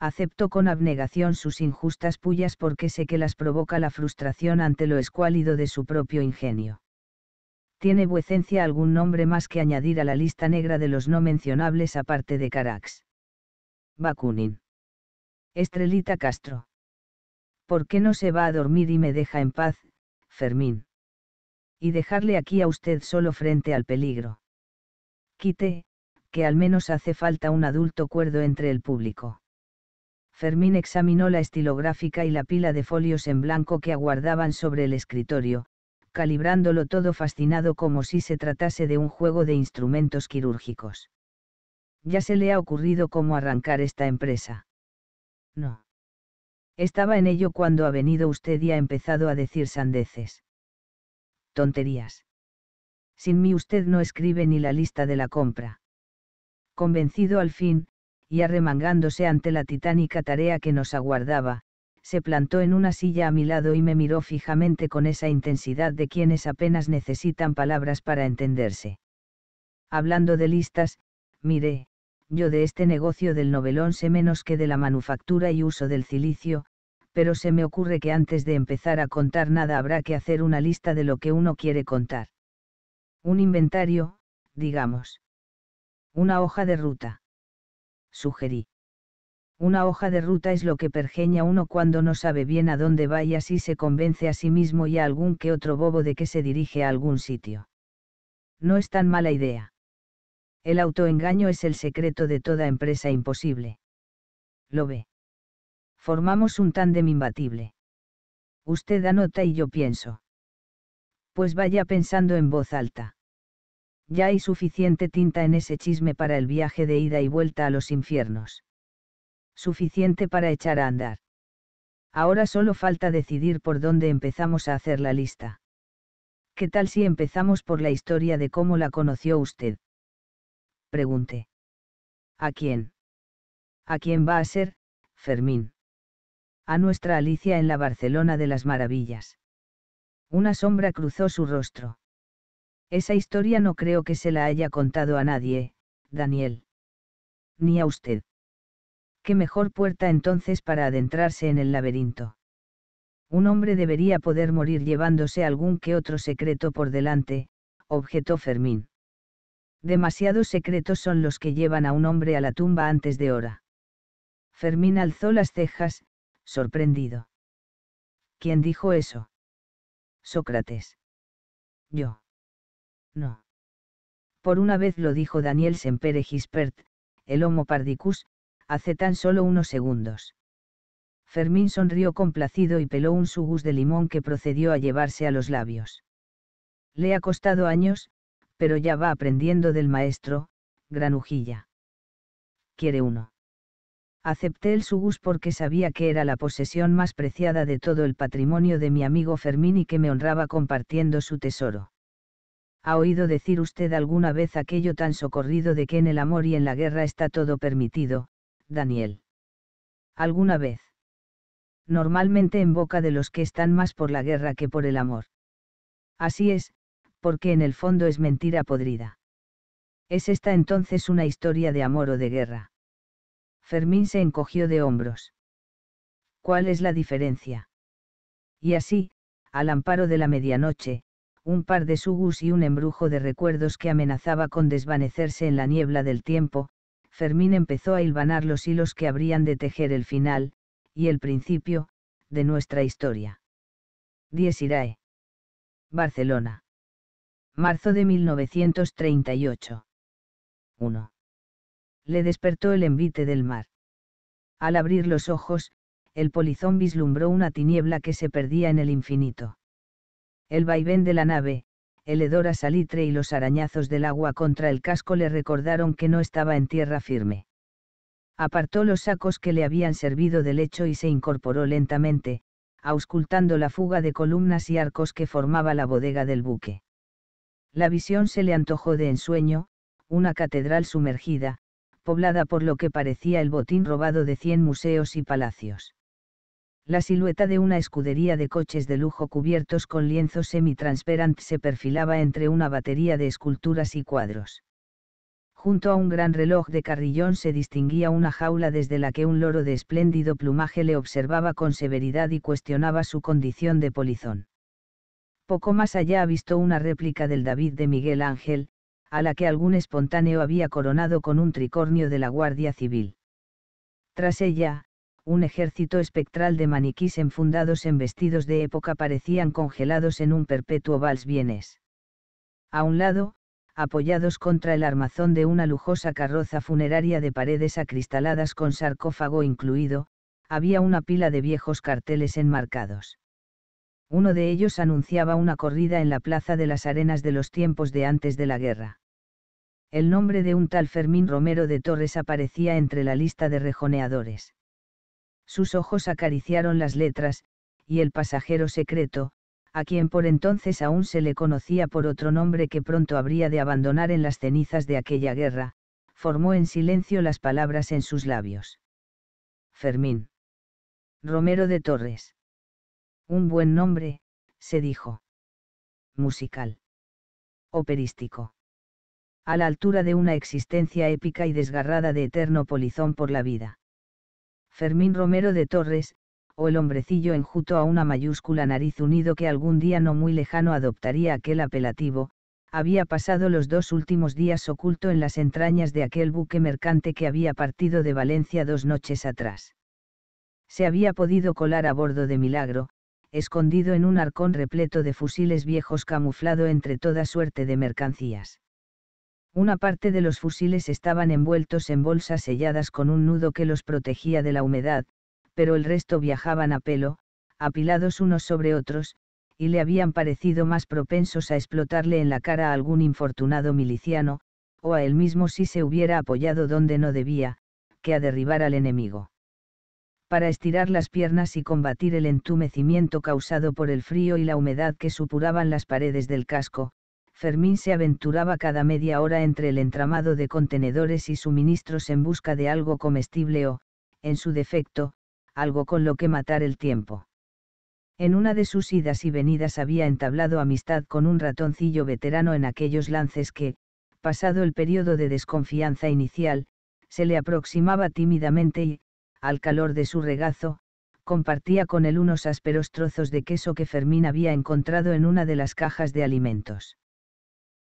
Acepto con abnegación sus injustas pullas porque sé que las provoca la frustración ante lo escuálido de su propio ingenio. ¿Tiene vuecencia algún nombre más que añadir a la lista negra de los no mencionables aparte de Carax? Bakunin. Estrelita Castro. ¿Por qué no se va a dormir y me deja en paz, Fermín? Y dejarle aquí a usted solo frente al peligro. Quite, que al menos hace falta un adulto cuerdo entre el público. Fermín examinó la estilográfica y la pila de folios en blanco que aguardaban sobre el escritorio, calibrándolo todo fascinado como si se tratase de un juego de instrumentos quirúrgicos. Ya se le ha ocurrido cómo arrancar esta empresa. No. Estaba en ello cuando ha venido usted y ha empezado a decir sandeces. Tonterías. Sin mí usted no escribe ni la lista de la compra. Convencido al fin, y arremangándose ante la titánica tarea que nos aguardaba, se plantó en una silla a mi lado y me miró fijamente con esa intensidad de quienes apenas necesitan palabras para entenderse. Hablando de listas, miré, yo de este negocio del novelón sé menos que de la manufactura y uso del cilicio, pero se me ocurre que antes de empezar a contar nada habrá que hacer una lista de lo que uno quiere contar. Un inventario, digamos. Una hoja de ruta. Sugerí. Una hoja de ruta es lo que pergeña uno cuando no sabe bien a dónde va y así se convence a sí mismo y a algún que otro bobo de que se dirige a algún sitio. No es tan mala idea. El autoengaño es el secreto de toda empresa imposible. Lo ve. Formamos un tándem imbatible. Usted anota y yo pienso. Pues vaya pensando en voz alta. Ya hay suficiente tinta en ese chisme para el viaje de ida y vuelta a los infiernos. Suficiente para echar a andar. Ahora solo falta decidir por dónde empezamos a hacer la lista. ¿Qué tal si empezamos por la historia de cómo la conoció usted? Pregunté. ¿A quién? ¿A quién va a ser, Fermín? A nuestra Alicia en la Barcelona de las Maravillas. Una sombra cruzó su rostro. Esa historia no creo que se la haya contado a nadie, Daniel. Ni a usted. Qué mejor puerta entonces para adentrarse en el laberinto. Un hombre debería poder morir llevándose algún que otro secreto por delante, objetó Fermín. Demasiados secretos son los que llevan a un hombre a la tumba antes de hora. Fermín alzó las cejas, sorprendido. ¿Quién dijo eso? Sócrates. Yo. No. Por una vez lo dijo Daniel Sempere Gispert, el Homo Pardicus, hace tan solo unos segundos. Fermín sonrió complacido y peló un sugus de limón que procedió a llevarse a los labios. Le ha costado años, pero ya va aprendiendo del maestro, granujilla. Quiere uno. Acepté el sugus porque sabía que era la posesión más preciada de todo el patrimonio de mi amigo Fermín y que me honraba compartiendo su tesoro. ¿Ha oído decir usted alguna vez aquello tan socorrido de que en el amor y en la guerra está todo permitido, Daniel? ¿Alguna vez? Normalmente en boca de los que están más por la guerra que por el amor. Así es, porque en el fondo es mentira podrida. ¿Es esta entonces una historia de amor o de guerra? Fermín se encogió de hombros. ¿Cuál es la diferencia? Y así, al amparo de la medianoche, un par de sugus y un embrujo de recuerdos que amenazaba con desvanecerse en la niebla del tiempo, Fermín empezó a hilvanar los hilos que habrían de tejer el final, y el principio, de nuestra historia. Diez Irae. Barcelona. Marzo de 1938. 1. Le despertó el envite del mar. Al abrir los ojos, el polizón vislumbró una tiniebla que se perdía en el infinito. El vaivén de la nave, el hedor a salitre y los arañazos del agua contra el casco le recordaron que no estaba en tierra firme. Apartó los sacos que le habían servido de lecho y se incorporó lentamente, auscultando la fuga de columnas y arcos que formaba la bodega del buque. La visión se le antojó de ensueño, una catedral sumergida, poblada por lo que parecía el botín robado de cien museos y palacios. La silueta de una escudería de coches de lujo cubiertos con lienzos transperante se perfilaba entre una batería de esculturas y cuadros. Junto a un gran reloj de carrillón se distinguía una jaula desde la que un loro de espléndido plumaje le observaba con severidad y cuestionaba su condición de polizón. Poco más allá ha visto una réplica del David de Miguel Ángel, a la que algún espontáneo había coronado con un tricornio de la Guardia Civil. Tras ella, un ejército espectral de maniquís enfundados en vestidos de época parecían congelados en un perpetuo vals bienes. A un lado, apoyados contra el armazón de una lujosa carroza funeraria de paredes acristaladas con sarcófago incluido, había una pila de viejos carteles enmarcados. Uno de ellos anunciaba una corrida en la Plaza de las Arenas de los tiempos de antes de la guerra. El nombre de un tal Fermín Romero de Torres aparecía entre la lista de rejoneadores. Sus ojos acariciaron las letras, y el pasajero secreto, a quien por entonces aún se le conocía por otro nombre que pronto habría de abandonar en las cenizas de aquella guerra, formó en silencio las palabras en sus labios. Fermín. Romero de Torres. Un buen nombre, se dijo. Musical. Operístico. A la altura de una existencia épica y desgarrada de eterno polizón por la vida. Fermín Romero de Torres, o el hombrecillo enjuto a una mayúscula nariz unido que algún día no muy lejano adoptaría aquel apelativo, había pasado los dos últimos días oculto en las entrañas de aquel buque mercante que había partido de Valencia dos noches atrás. Se había podido colar a bordo de milagro, escondido en un arcón repleto de fusiles viejos camuflado entre toda suerte de mercancías. Una parte de los fusiles estaban envueltos en bolsas selladas con un nudo que los protegía de la humedad, pero el resto viajaban a pelo, apilados unos sobre otros, y le habían parecido más propensos a explotarle en la cara a algún infortunado miliciano, o a él mismo si se hubiera apoyado donde no debía, que a derribar al enemigo para estirar las piernas y combatir el entumecimiento causado por el frío y la humedad que supuraban las paredes del casco, Fermín se aventuraba cada media hora entre el entramado de contenedores y suministros en busca de algo comestible o, en su defecto, algo con lo que matar el tiempo. En una de sus idas y venidas había entablado amistad con un ratoncillo veterano en aquellos lances que, pasado el periodo de desconfianza inicial, se le aproximaba tímidamente y, al calor de su regazo, compartía con él unos ásperos trozos de queso que Fermín había encontrado en una de las cajas de alimentos.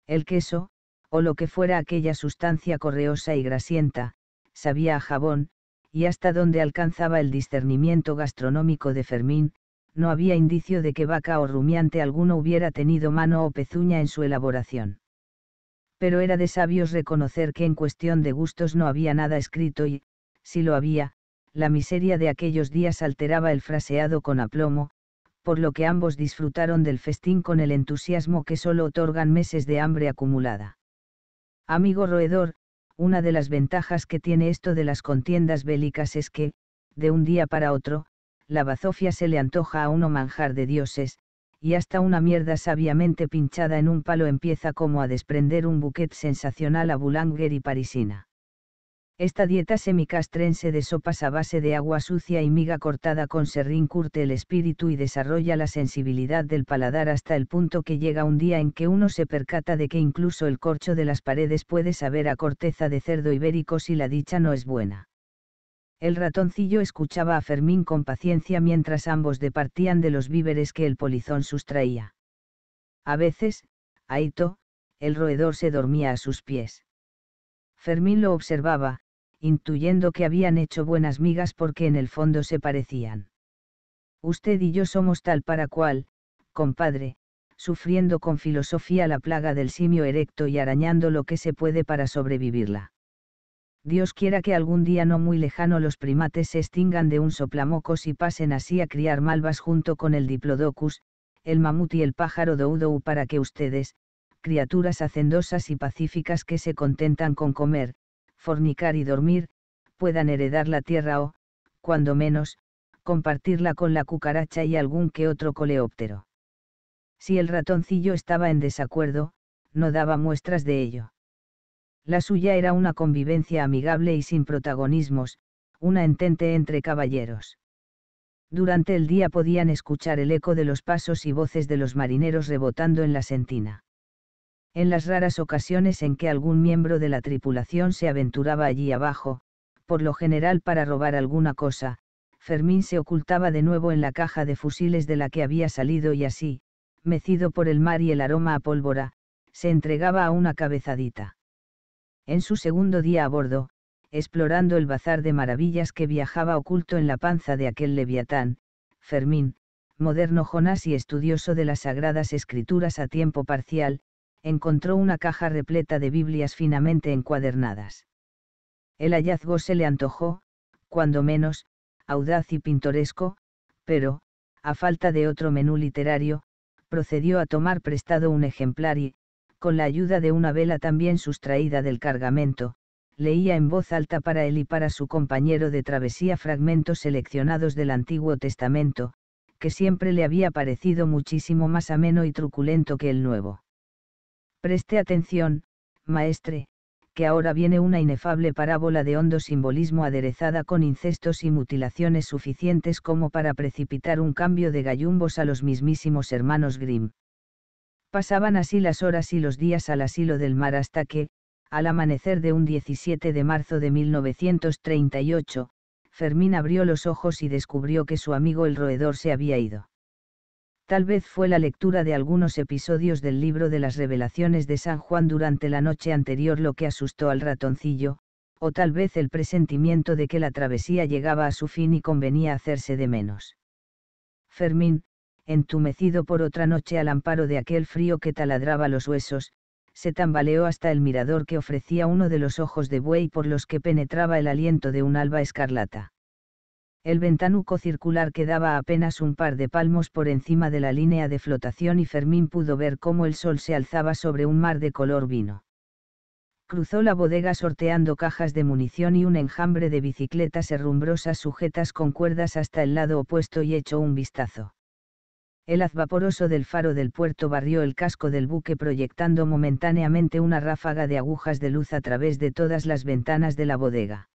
El queso, o lo que fuera aquella sustancia correosa y grasienta, sabía a jabón, y hasta donde alcanzaba el discernimiento gastronómico de Fermín, no había indicio de que vaca o rumiante alguno hubiera tenido mano o pezuña en su elaboración. Pero era de sabios reconocer que en cuestión de gustos no había nada escrito y, si lo había, la miseria de aquellos días alteraba el fraseado con aplomo, por lo que ambos disfrutaron del festín con el entusiasmo que solo otorgan meses de hambre acumulada. Amigo roedor, una de las ventajas que tiene esto de las contiendas bélicas es que, de un día para otro, la bazofia se le antoja a uno manjar de dioses, y hasta una mierda sabiamente pinchada en un palo empieza como a desprender un buquet sensacional a Boulanger y Parisina. Esta dieta semicastrense de sopas a base de agua sucia y miga cortada con serrín curte el espíritu y desarrolla la sensibilidad del paladar hasta el punto que llega un día en que uno se percata de que incluso el corcho de las paredes puede saber a corteza de cerdo ibérico si la dicha no es buena. El ratoncillo escuchaba a Fermín con paciencia mientras ambos departían de los víveres que el polizón sustraía. A veces, Aito, el roedor se dormía a sus pies. Fermín lo observaba, intuyendo que habían hecho buenas migas porque en el fondo se parecían. Usted y yo somos tal para cual, compadre, sufriendo con filosofía la plaga del simio erecto y arañando lo que se puede para sobrevivirla. Dios quiera que algún día no muy lejano los primates se extingan de un soplamocos y pasen así a criar malvas junto con el diplodocus, el mamut y el pájaro doudou para que ustedes, criaturas hacendosas y pacíficas que se contentan con comer, fornicar y dormir, puedan heredar la tierra o, cuando menos, compartirla con la cucaracha y algún que otro coleóptero. Si el ratoncillo estaba en desacuerdo, no daba muestras de ello. La suya era una convivencia amigable y sin protagonismos, una entente entre caballeros. Durante el día podían escuchar el eco de los pasos y voces de los marineros rebotando en la sentina en las raras ocasiones en que algún miembro de la tripulación se aventuraba allí abajo, por lo general para robar alguna cosa, Fermín se ocultaba de nuevo en la caja de fusiles de la que había salido y así, mecido por el mar y el aroma a pólvora, se entregaba a una cabezadita. En su segundo día a bordo, explorando el bazar de maravillas que viajaba oculto en la panza de aquel leviatán, Fermín, moderno Jonás y estudioso de las sagradas escrituras a tiempo parcial, encontró una caja repleta de Biblias finamente encuadernadas. El hallazgo se le antojó, cuando menos, audaz y pintoresco, pero, a falta de otro menú literario, procedió a tomar prestado un ejemplar y, con la ayuda de una vela también sustraída del cargamento, leía en voz alta para él y para su compañero de travesía fragmentos seleccionados del Antiguo Testamento, que siempre le había parecido muchísimo más ameno y truculento que el Nuevo. Preste atención, maestre, que ahora viene una inefable parábola de hondo simbolismo aderezada con incestos y mutilaciones suficientes como para precipitar un cambio de gallumbos a los mismísimos hermanos Grimm. Pasaban así las horas y los días al asilo del mar hasta que, al amanecer de un 17 de marzo de 1938, Fermín abrió los ojos y descubrió que su amigo el roedor se había ido. Tal vez fue la lectura de algunos episodios del libro de las revelaciones de San Juan durante la noche anterior lo que asustó al ratoncillo, o tal vez el presentimiento de que la travesía llegaba a su fin y convenía hacerse de menos. Fermín, entumecido por otra noche al amparo de aquel frío que taladraba los huesos, se tambaleó hasta el mirador que ofrecía uno de los ojos de buey por los que penetraba el aliento de un alba escarlata. El ventanuco circular quedaba apenas un par de palmos por encima de la línea de flotación y Fermín pudo ver cómo el sol se alzaba sobre un mar de color vino. Cruzó la bodega sorteando cajas de munición y un enjambre de bicicletas herrumbrosas sujetas con cuerdas hasta el lado opuesto y echó un vistazo. El haz vaporoso del faro del puerto barrió el casco del buque proyectando momentáneamente una ráfaga de agujas de luz a través de todas las ventanas de la bodega.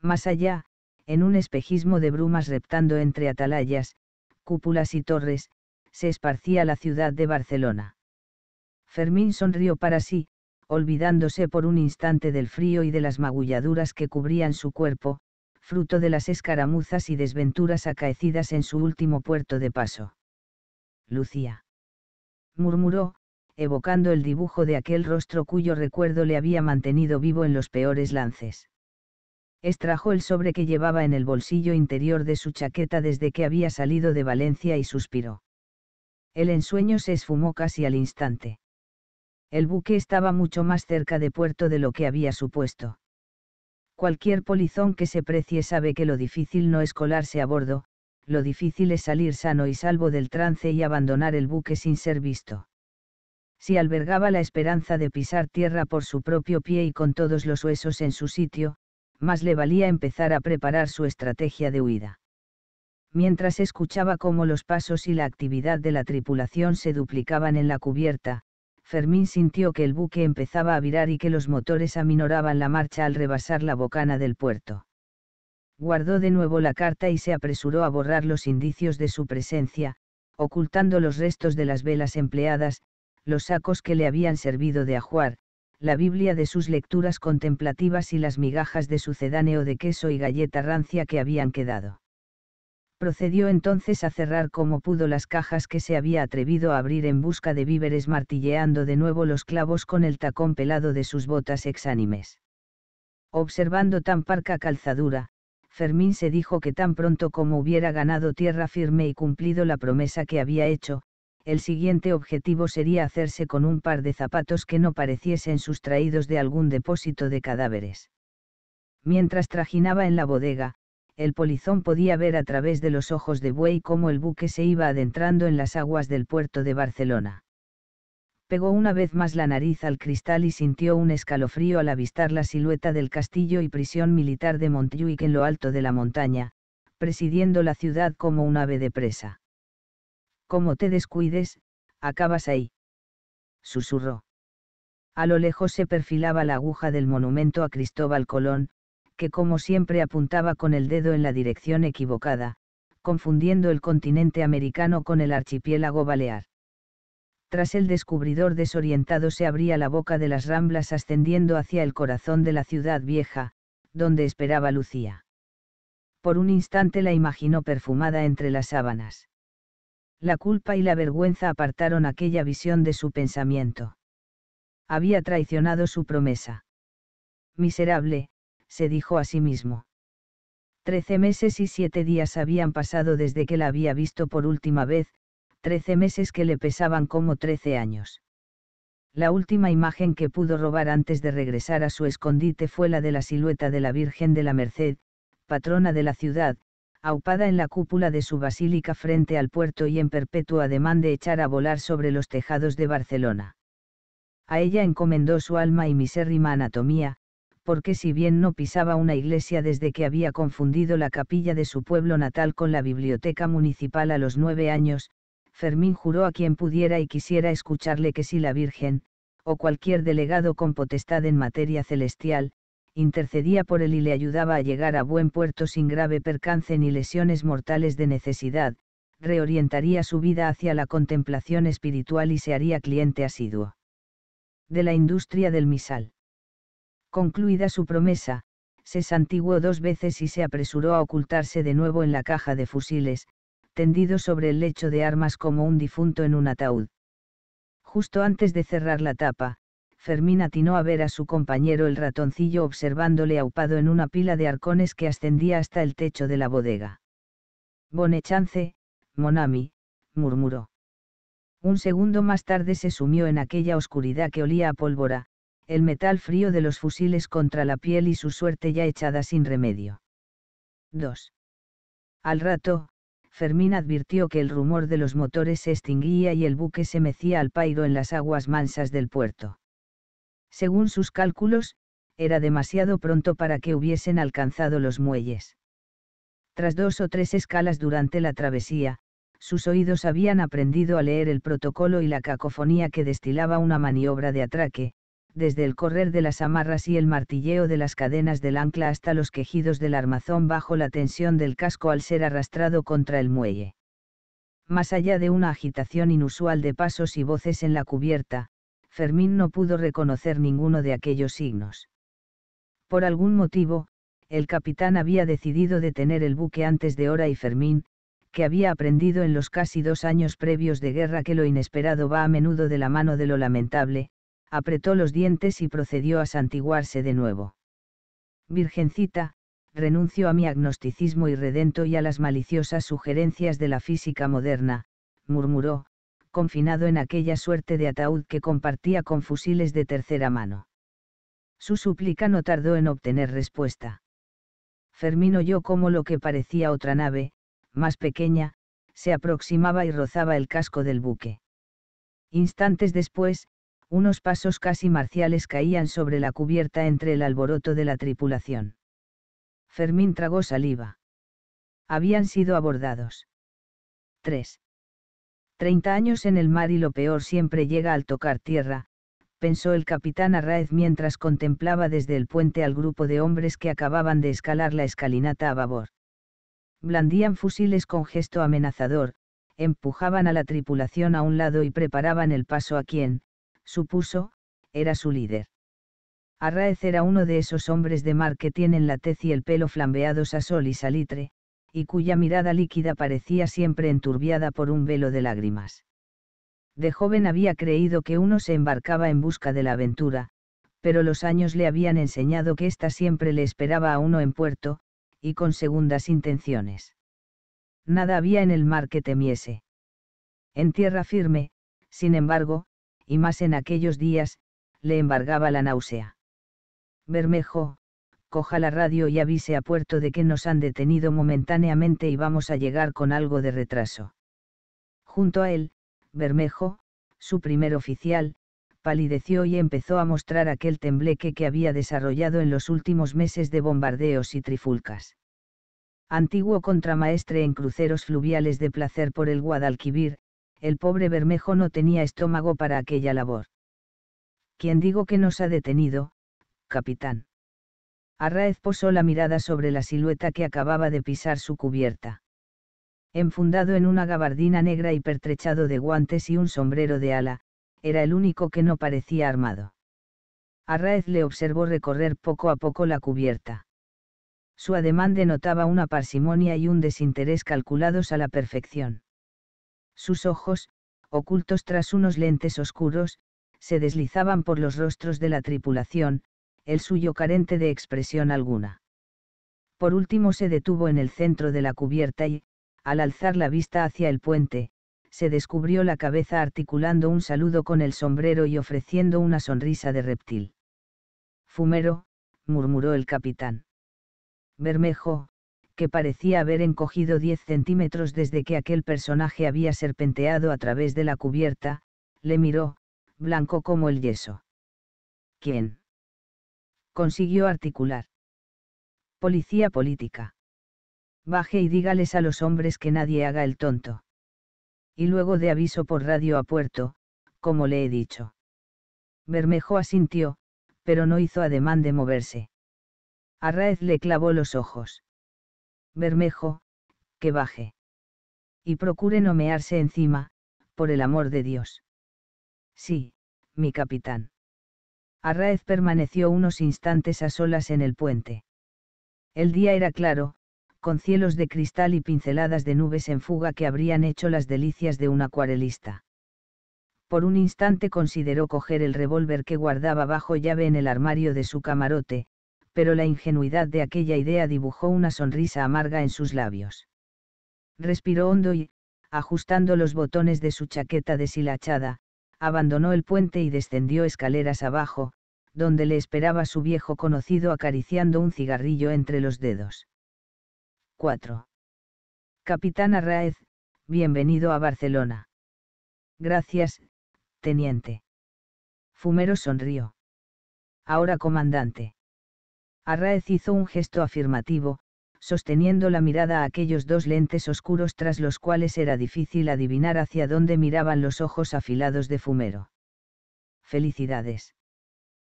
Más allá, en un espejismo de brumas reptando entre atalayas, cúpulas y torres, se esparcía la ciudad de Barcelona. Fermín sonrió para sí, olvidándose por un instante del frío y de las magulladuras que cubrían su cuerpo, fruto de las escaramuzas y desventuras acaecidas en su último puerto de paso. Lucía. murmuró, evocando el dibujo de aquel rostro cuyo recuerdo le había mantenido vivo en los peores lances extrajo el sobre que llevaba en el bolsillo interior de su chaqueta desde que había salido de Valencia y suspiró. El ensueño se esfumó casi al instante. El buque estaba mucho más cerca de puerto de lo que había supuesto. Cualquier polizón que se precie sabe que lo difícil no es colarse a bordo, lo difícil es salir sano y salvo del trance y abandonar el buque sin ser visto. Si albergaba la esperanza de pisar tierra por su propio pie y con todos los huesos en su sitio, más le valía empezar a preparar su estrategia de huida. Mientras escuchaba cómo los pasos y la actividad de la tripulación se duplicaban en la cubierta, Fermín sintió que el buque empezaba a virar y que los motores aminoraban la marcha al rebasar la bocana del puerto. Guardó de nuevo la carta y se apresuró a borrar los indicios de su presencia, ocultando los restos de las velas empleadas, los sacos que le habían servido de ajuar, la Biblia de sus lecturas contemplativas y las migajas de sucedáneo de queso y galleta rancia que habían quedado. Procedió entonces a cerrar como pudo las cajas que se había atrevido a abrir en busca de víveres martilleando de nuevo los clavos con el tacón pelado de sus botas exánimes. Observando tan parca calzadura, Fermín se dijo que tan pronto como hubiera ganado tierra firme y cumplido la promesa que había hecho, el siguiente objetivo sería hacerse con un par de zapatos que no pareciesen sustraídos de algún depósito de cadáveres. Mientras trajinaba en la bodega, el polizón podía ver a través de los ojos de buey cómo el buque se iba adentrando en las aguas del puerto de
Barcelona.
Pegó una vez más la nariz al cristal y sintió un escalofrío al avistar la silueta del castillo y prisión militar de Montjuic en lo alto de la montaña, presidiendo la ciudad como un ave de presa. Como te descuides, acabas ahí. Susurró. A lo lejos se perfilaba la aguja del monumento a Cristóbal Colón, que como siempre apuntaba con el dedo en la dirección equivocada, confundiendo el continente americano con el archipiélago balear. Tras el descubridor desorientado se abría la boca de las ramblas ascendiendo hacia el corazón de la ciudad vieja, donde esperaba Lucía. Por un instante la imaginó perfumada entre las sábanas. La culpa y la vergüenza apartaron aquella visión de su pensamiento. Había traicionado su promesa. Miserable, se dijo a sí mismo. Trece meses y siete días habían pasado desde que la había visto por última vez, trece meses que le pesaban como trece años. La última imagen que pudo robar antes de regresar a su escondite fue la de la silueta de la Virgen de la Merced, patrona de la ciudad, aupada en la cúpula de su basílica frente al puerto y en perpetuo ademán de echar a volar sobre los tejados de Barcelona. A ella encomendó su alma y misérrima anatomía, porque si bien no pisaba una iglesia desde que había confundido la capilla de su pueblo natal con la biblioteca municipal a los nueve años, Fermín juró a quien pudiera y quisiera escucharle que si la Virgen, o cualquier delegado con potestad en materia celestial, intercedía por él y le ayudaba a llegar a buen puerto sin grave percance ni lesiones mortales de necesidad, reorientaría su vida hacia la contemplación espiritual y se haría cliente asiduo. De la industria del misal. Concluida su promesa, se santiguó dos veces y se apresuró a ocultarse de nuevo en la caja de fusiles, tendido sobre el lecho de armas como un difunto en un ataúd. Justo antes de cerrar la tapa, Fermín atinó a ver a su compañero el ratoncillo observándole aupado en una pila de arcones que ascendía hasta el techo de la bodega. Bonechance, chance, Monami, murmuró. Un segundo más tarde se sumió en aquella oscuridad que olía a pólvora, el metal frío de los fusiles contra la piel y su suerte ya echada sin remedio. 2. Al rato, Fermín advirtió que el rumor de los motores se extinguía y el buque se mecía al pairo en las aguas mansas del puerto. Según sus cálculos, era demasiado pronto para que hubiesen alcanzado los muelles. Tras dos o tres escalas durante la travesía, sus oídos habían aprendido a leer el protocolo y la cacofonía que destilaba una maniobra de atraque, desde el correr de las amarras y el martilleo de las cadenas del ancla hasta los quejidos del armazón bajo la tensión del casco al ser arrastrado contra el muelle. Más allá de una agitación inusual de pasos y voces en la cubierta, Fermín no pudo reconocer ninguno de aquellos signos. Por algún motivo, el capitán había decidido detener el buque antes de hora y Fermín, que había aprendido en los casi dos años previos de guerra que lo inesperado va a menudo de la mano de lo lamentable, apretó los dientes y procedió a santiguarse de nuevo. Virgencita, renuncio a mi agnosticismo irredento y a las maliciosas sugerencias de la física moderna, murmuró, confinado en aquella suerte de ataúd que compartía con fusiles de tercera mano. Su súplica no tardó en obtener respuesta. Fermín oyó cómo lo que parecía otra nave, más pequeña, se aproximaba y rozaba el casco del buque. Instantes después, unos pasos casi marciales caían sobre la cubierta entre el alboroto de la tripulación. Fermín tragó saliva. Habían sido abordados. 3. Treinta años en el mar y lo peor siempre llega al tocar tierra, pensó el capitán Arraez mientras contemplaba desde el puente al grupo de hombres que acababan de escalar la escalinata a babor. Blandían fusiles con gesto amenazador, empujaban a la tripulación a un lado y preparaban el paso a quien, supuso, era su líder. Arraez era uno de esos hombres de mar que tienen la tez y el pelo flambeados a sol y salitre, y cuya mirada líquida parecía siempre enturbiada por un velo de lágrimas. De joven había creído que uno se embarcaba en busca de la aventura, pero los años le habían enseñado que ésta siempre le esperaba a uno en puerto, y con segundas intenciones. Nada había en el mar que temiese. En tierra firme, sin embargo, y más en aquellos días, le embargaba la náusea. Bermejo, coja la radio y avise a puerto de que nos han detenido momentáneamente y vamos a llegar con algo de retraso. Junto a él, Bermejo, su primer oficial, palideció y empezó a mostrar aquel tembleque que había desarrollado en los últimos meses de bombardeos y trifulcas. Antiguo contramaestre en cruceros fluviales de placer por el Guadalquivir, el pobre Bermejo no tenía estómago para aquella labor. ¿Quién digo que nos ha detenido, capitán? Arraez posó la mirada sobre la silueta que acababa de pisar su cubierta. Enfundado en una gabardina negra y pertrechado de guantes y un sombrero de ala, era el único que no parecía armado. Arraez le observó recorrer poco a poco la cubierta. Su ademán denotaba una parsimonia y un desinterés calculados a la perfección. Sus ojos, ocultos tras unos lentes oscuros, se deslizaban por los rostros de la tripulación, el suyo carente de expresión alguna. Por último se detuvo en el centro de la cubierta y, al alzar la vista hacia el puente, se descubrió la cabeza articulando un saludo con el sombrero y ofreciendo una sonrisa de reptil. Fumero, murmuró el capitán. Bermejo, que parecía haber encogido diez centímetros desde que aquel personaje había serpenteado a través de la cubierta, le miró, blanco como el yeso. ¿Quién? consiguió articular. Policía política. Baje y dígales a los hombres que nadie haga el tonto. Y luego de aviso por radio a puerto, como le he dicho. Bermejo asintió, pero no hizo ademán de moverse. Arraez le clavó los ojos. Bermejo, que baje. Y procure nomearse encima, por el amor de Dios. Sí, mi capitán. Arraez permaneció unos instantes a solas en el puente. El día era claro, con cielos de cristal y pinceladas de nubes en fuga que habrían hecho las delicias de un acuarelista. Por un instante consideró coger el revólver que guardaba bajo llave en el armario de su camarote, pero la ingenuidad de aquella idea dibujó una sonrisa amarga en sus labios. Respiró hondo y, ajustando los botones de su chaqueta deshilachada, abandonó el puente y descendió escaleras abajo, donde le esperaba su viejo conocido acariciando un cigarrillo entre los dedos. 4. Capitán Arraez, bienvenido a Barcelona. Gracias, teniente. Fumero sonrió. Ahora comandante. Arraez hizo un gesto afirmativo, sosteniendo la mirada a aquellos dos lentes oscuros tras los cuales era difícil adivinar hacia dónde miraban los ojos afilados de Fumero. Felicidades.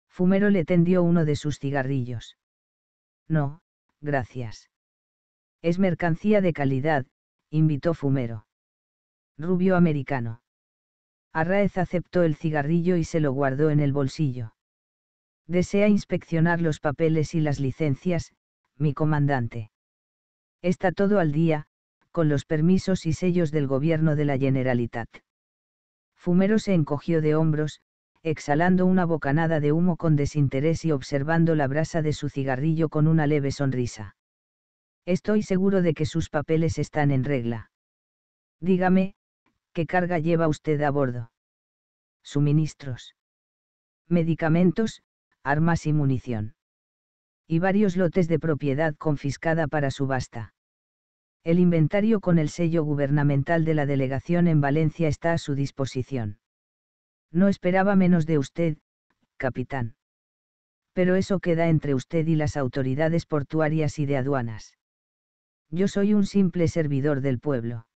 Fumero le tendió uno de sus cigarrillos. No, gracias. Es mercancía de calidad, invitó Fumero. Rubio americano. Arraez aceptó el cigarrillo y se lo guardó en el bolsillo. Desea inspeccionar los papeles y las licencias, mi comandante. Está todo al día, con los permisos y sellos del gobierno de la Generalitat. Fumero se encogió de hombros, exhalando una bocanada de humo con desinterés y observando la brasa de su cigarrillo con una leve sonrisa. Estoy seguro de que sus papeles están en regla. Dígame, ¿qué carga lleva usted a bordo? Suministros. Medicamentos, armas y munición. Y varios lotes de propiedad confiscada para subasta. El inventario con el sello gubernamental de la delegación en Valencia está a su disposición. No esperaba menos de usted, capitán. Pero eso queda entre usted y las autoridades portuarias y de aduanas. Yo soy un simple servidor del pueblo.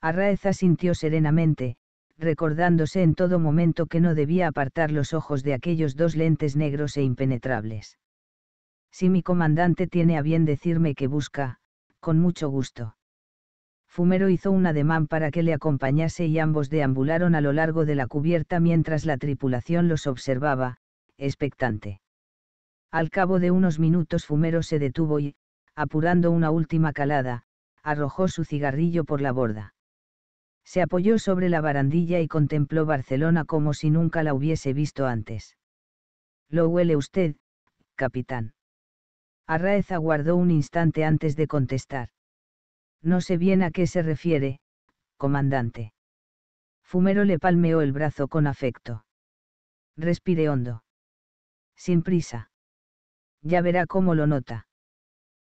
Arraez sintió serenamente, recordándose en todo momento que no debía apartar los ojos de aquellos dos lentes negros e impenetrables. Si mi comandante tiene a bien decirme que busca, con mucho gusto. Fumero hizo un ademán para que le acompañase y ambos deambularon a lo largo de la cubierta mientras la tripulación los observaba, expectante. Al cabo de unos minutos Fumero se detuvo y, apurando una última calada, arrojó su cigarrillo por la borda. Se apoyó sobre la barandilla y contempló Barcelona como si nunca la hubiese visto antes. Lo huele usted, capitán. Arraez aguardó un instante antes de contestar. No sé bien a qué se refiere, comandante. Fumero le palmeó el brazo con afecto. Respire hondo. Sin prisa. Ya verá cómo lo nota.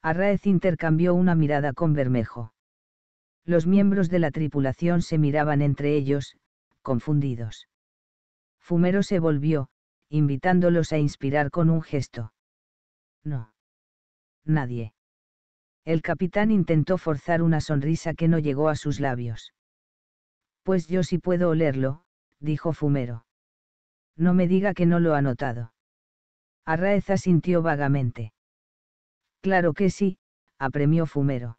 Arraez intercambió una mirada con Bermejo. Los miembros de la tripulación se miraban entre ellos, confundidos. Fumero se volvió, invitándolos a inspirar con un gesto. No nadie. El capitán intentó forzar una sonrisa que no llegó a sus labios. Pues yo sí puedo olerlo, dijo Fumero. No me diga que no lo ha notado. Arraez sintió vagamente. Claro que sí, apremió Fumero.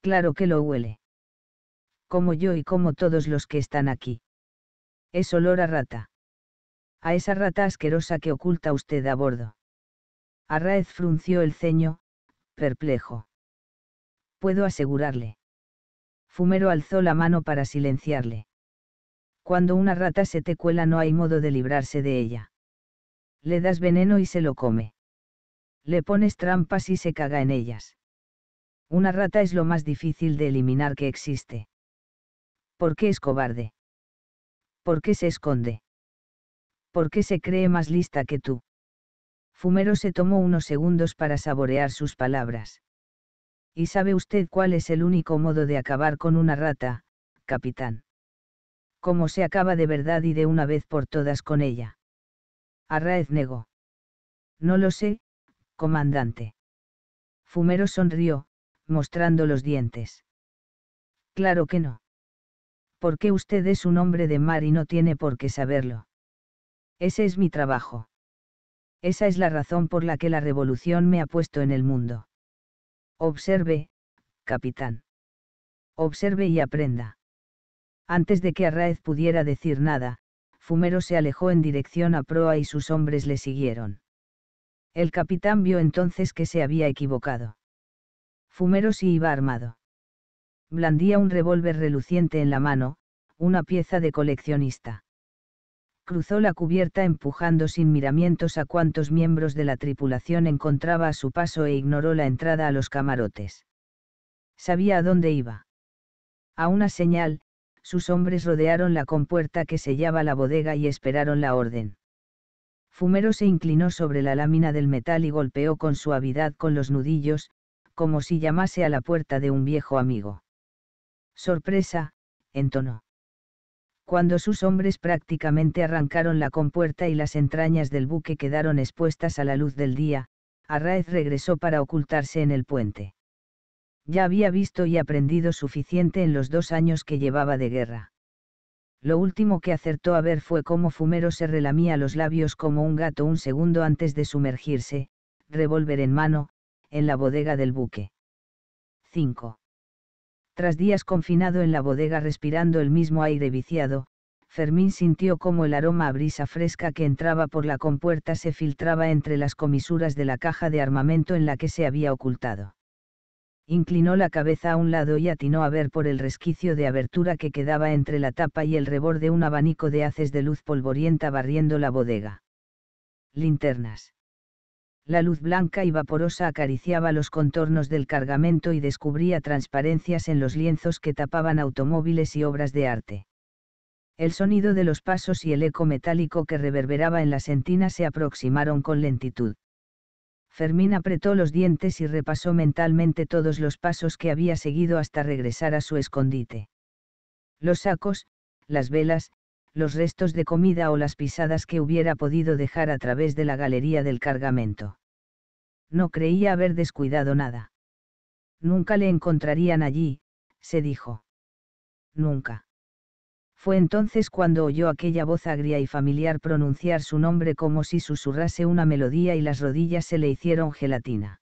Claro que lo huele. Como yo y como todos los que están aquí. Es olor a rata. A esa rata asquerosa que oculta usted a bordo. Arraez frunció el ceño, perplejo. Puedo asegurarle. Fumero alzó la mano para silenciarle. Cuando una rata se te cuela no hay modo de librarse de ella. Le das veneno y se lo come. Le pones trampas y se caga en ellas. Una rata es lo más difícil de eliminar que existe. ¿Por qué es cobarde? ¿Por qué se esconde? ¿Por qué se cree más lista que tú? Fumero se tomó unos segundos para saborear sus palabras. ¿Y sabe usted cuál es el único modo de acabar con una rata, capitán? ¿Cómo se acaba de verdad y de una vez por todas con ella? Arraez negó. No lo sé, comandante. Fumero sonrió, mostrando los dientes. Claro que no. Porque usted es un hombre de mar y no tiene por qué saberlo? Ese es mi trabajo. Esa es la razón por la que la revolución me ha puesto en el mundo. Observe, capitán. Observe y aprenda. Antes de que Arraez pudiera decir nada, Fumero se alejó en dirección a proa y sus hombres le siguieron. El capitán vio entonces que se había equivocado. Fumero sí iba armado. Blandía un revólver reluciente en la mano, una pieza de coleccionista cruzó la cubierta empujando sin miramientos a cuantos miembros de la tripulación encontraba a su paso e ignoró la entrada a los camarotes. Sabía a dónde iba. A una señal, sus hombres rodearon la compuerta que sellaba la bodega y esperaron la orden. Fumero se inclinó sobre la lámina del metal y golpeó con suavidad con los nudillos, como si llamase a la puerta de un viejo amigo. Sorpresa, entonó cuando sus hombres prácticamente arrancaron la compuerta y las entrañas del buque quedaron expuestas a la luz del día, Arraez regresó para ocultarse en el puente. Ya había visto y aprendido suficiente en los dos años que llevaba de guerra. Lo último que acertó a ver fue cómo Fumero se relamía los labios como un gato un segundo antes de sumergirse, revólver en mano, en la bodega del buque. 5. Tras días confinado en la bodega respirando el mismo aire viciado, Fermín sintió cómo el aroma a brisa fresca que entraba por la compuerta se filtraba entre las comisuras de la caja de armamento en la que se había ocultado. Inclinó la cabeza a un lado y atinó a ver por el resquicio de abertura que quedaba entre la tapa y el reborde un abanico de haces de luz polvorienta barriendo la bodega. Linternas la luz blanca y vaporosa acariciaba los contornos del cargamento y descubría transparencias en los lienzos que tapaban automóviles y obras de arte. El sonido de los pasos y el eco metálico que reverberaba en la sentina se aproximaron con lentitud. Fermín apretó los dientes y repasó mentalmente todos los pasos que había seguido hasta regresar a su escondite. Los sacos, las velas, los restos de comida o las pisadas que hubiera podido dejar a través de la galería del cargamento. No creía haber descuidado nada. Nunca le encontrarían allí, se dijo. Nunca. Fue entonces cuando oyó aquella voz agria y familiar pronunciar su nombre como si susurrase una melodía y las rodillas se le hicieron gelatina.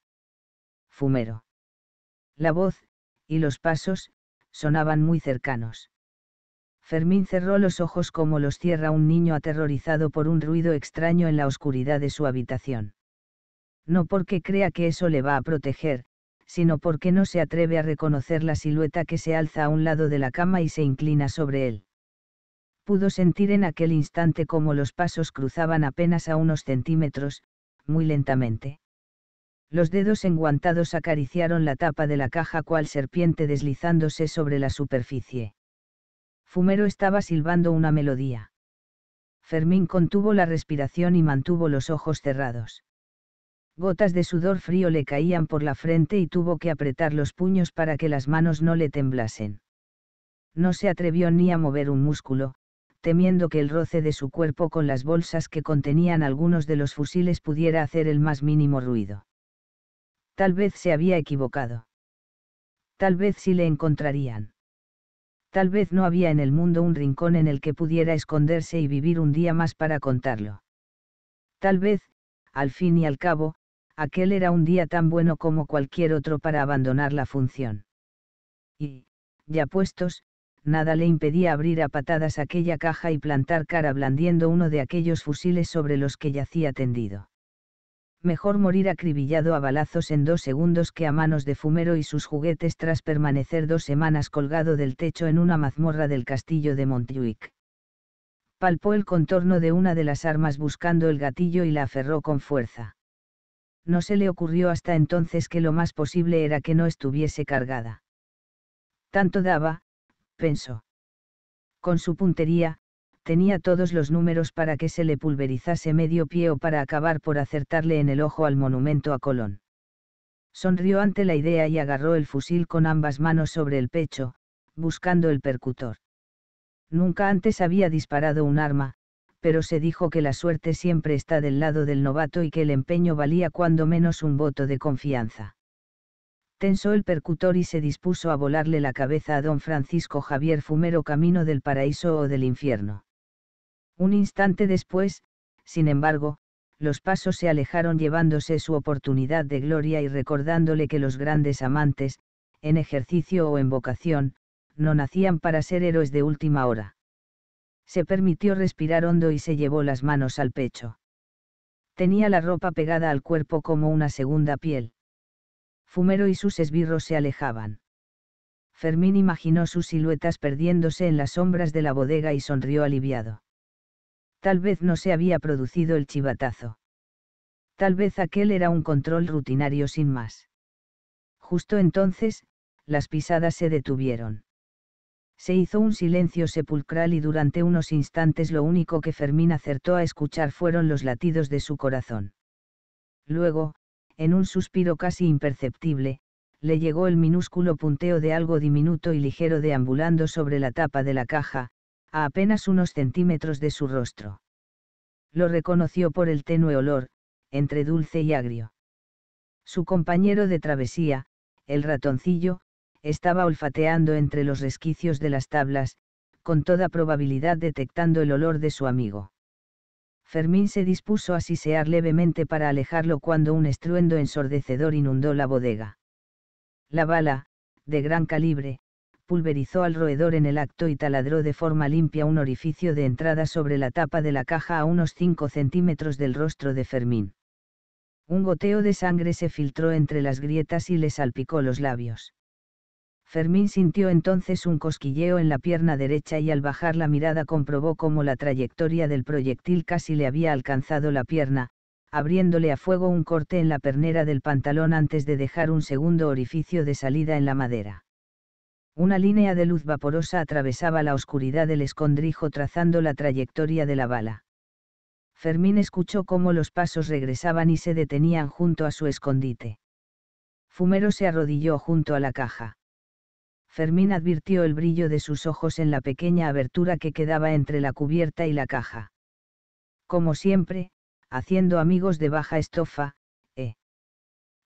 Fumero. La voz, y los pasos, sonaban muy cercanos. Fermín cerró los ojos como los cierra un niño aterrorizado por un ruido extraño en la oscuridad de su habitación. No porque crea que eso le va a proteger, sino porque no se atreve a reconocer la silueta que se alza a un lado de la cama y se inclina sobre él. Pudo sentir en aquel instante cómo los pasos cruzaban apenas a unos centímetros, muy lentamente. Los dedos enguantados acariciaron la tapa de la caja cual serpiente deslizándose sobre la superficie. Fumero estaba silbando una melodía. Fermín contuvo la respiración y mantuvo los ojos cerrados. Gotas de sudor frío le caían por la frente y tuvo que apretar los puños para que las manos no le temblasen. No se atrevió ni a mover un músculo, temiendo que el roce de su cuerpo con las bolsas que contenían algunos de los fusiles pudiera hacer el más mínimo ruido. Tal vez se había equivocado. Tal vez sí le encontrarían. Tal vez no había en el mundo un rincón en el que pudiera esconderse y vivir un día más para contarlo. Tal vez, al fin y al cabo, aquel era un día tan bueno como cualquier otro para abandonar la función. Y, ya puestos, nada le impedía abrir a patadas aquella caja y plantar cara blandiendo uno de aquellos fusiles sobre los que yacía tendido mejor morir acribillado a balazos en dos segundos que a manos de Fumero y sus juguetes tras permanecer dos semanas colgado del techo en una mazmorra del castillo de Montjuic. Palpó el contorno de una de las armas buscando el gatillo y la aferró con fuerza. No se le ocurrió hasta entonces que lo más posible era que no estuviese cargada. Tanto daba, pensó. Con su puntería, tenía todos los números para que se le pulverizase medio pie o para acabar por acertarle en el ojo al monumento a Colón. Sonrió ante la idea y agarró el fusil con ambas manos sobre el pecho, buscando el percutor. Nunca antes había disparado un arma, pero se dijo que la suerte siempre está del lado del novato y que el empeño valía cuando menos un voto de confianza. Tensó el percutor y se dispuso a volarle la cabeza a don Francisco Javier Fumero camino del paraíso o del infierno. Un instante después, sin embargo, los pasos se alejaron llevándose su oportunidad de gloria y recordándole que los grandes amantes, en ejercicio o en vocación, no nacían para ser héroes de última hora. Se permitió respirar hondo y se llevó las manos al pecho. Tenía la ropa pegada al cuerpo como una segunda piel. Fumero y sus esbirros se alejaban. Fermín imaginó sus siluetas perdiéndose en las sombras de la bodega y sonrió aliviado. Tal vez no se había producido el chivatazo. Tal vez aquel era un control rutinario sin más. Justo entonces, las pisadas se detuvieron. Se hizo un silencio sepulcral y durante unos instantes lo único que Fermín acertó a escuchar fueron los latidos de su corazón. Luego, en un suspiro casi imperceptible, le llegó el minúsculo punteo de algo diminuto y ligero deambulando sobre la tapa de la caja, a apenas unos centímetros de su rostro. Lo reconoció por el tenue olor, entre dulce y agrio. Su compañero de travesía, el ratoncillo, estaba olfateando entre los resquicios de las tablas, con toda probabilidad detectando el olor de su amigo. Fermín se dispuso a sisear levemente para alejarlo cuando un estruendo ensordecedor inundó la bodega. La bala, de gran calibre, pulverizó al roedor en el acto y taladró de forma limpia un orificio de entrada sobre la tapa de la caja a unos 5 centímetros del rostro de Fermín. Un goteo de sangre se filtró entre las grietas y le salpicó los labios. Fermín sintió entonces un cosquilleo en la pierna derecha y al bajar la mirada comprobó cómo la trayectoria del proyectil casi le había alcanzado la pierna, abriéndole a fuego un corte en la pernera del pantalón antes de dejar un segundo orificio de salida en la madera. Una línea de luz vaporosa atravesaba la oscuridad del escondrijo trazando la trayectoria de la bala. Fermín escuchó cómo los pasos regresaban y se detenían junto a su escondite. Fumero se arrodilló junto a la caja. Fermín advirtió el brillo de sus ojos en la pequeña abertura que quedaba entre la cubierta y la caja. Como siempre, haciendo amigos de baja estofa,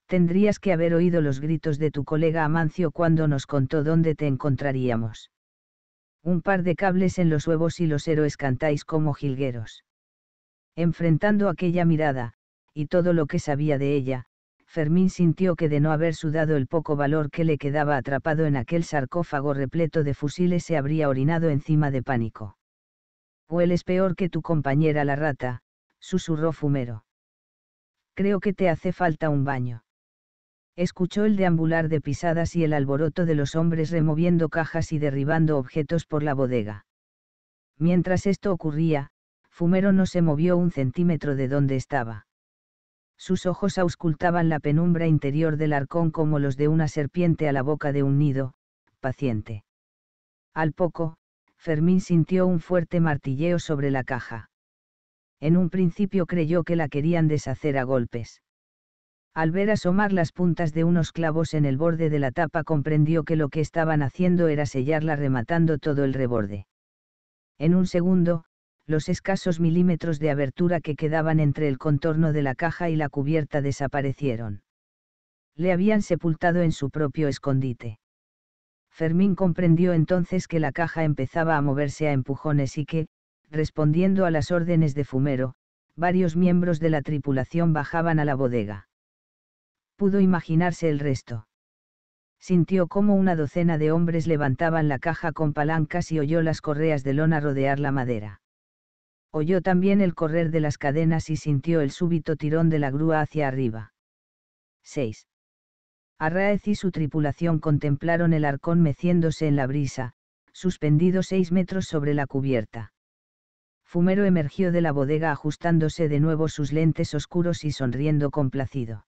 tendrías que haber oído los gritos de tu colega Amancio cuando nos contó dónde te encontraríamos. Un par de cables en los huevos y los héroes cantáis como jilgueros. Enfrentando aquella mirada, y todo lo que sabía de ella, Fermín sintió que de no haber sudado el poco valor que le quedaba atrapado en aquel sarcófago repleto de fusiles se habría orinado encima de pánico. Hueles peor que tu compañera la rata, susurró Fumero. Creo que te hace falta un baño escuchó el deambular de pisadas y el alboroto de los hombres removiendo cajas y derribando objetos por la bodega. Mientras esto ocurría, Fumero no se movió un centímetro de donde estaba. Sus ojos auscultaban la penumbra interior del arcón como los de una serpiente a la boca de un nido, paciente. Al poco, Fermín sintió un fuerte martilleo sobre la caja. En un principio creyó que la querían deshacer a golpes al ver asomar las puntas de unos clavos en el borde de la tapa comprendió que lo que estaban haciendo era sellarla rematando todo el reborde. En un segundo, los escasos milímetros de abertura que quedaban entre el contorno de la caja y la cubierta desaparecieron. Le habían sepultado en su propio escondite. Fermín comprendió entonces que la caja empezaba a moverse a empujones y que, respondiendo a las órdenes de Fumero, varios miembros de la tripulación bajaban a la bodega pudo imaginarse el resto. Sintió como una docena de hombres levantaban la caja con palancas y oyó las correas de lona rodear la madera. Oyó también el correr de las cadenas y sintió el súbito tirón de la grúa hacia arriba. 6. Arraez y su tripulación contemplaron el arcón meciéndose en la brisa, suspendido seis metros sobre la cubierta. Fumero emergió de la bodega ajustándose de nuevo sus lentes oscuros y sonriendo complacido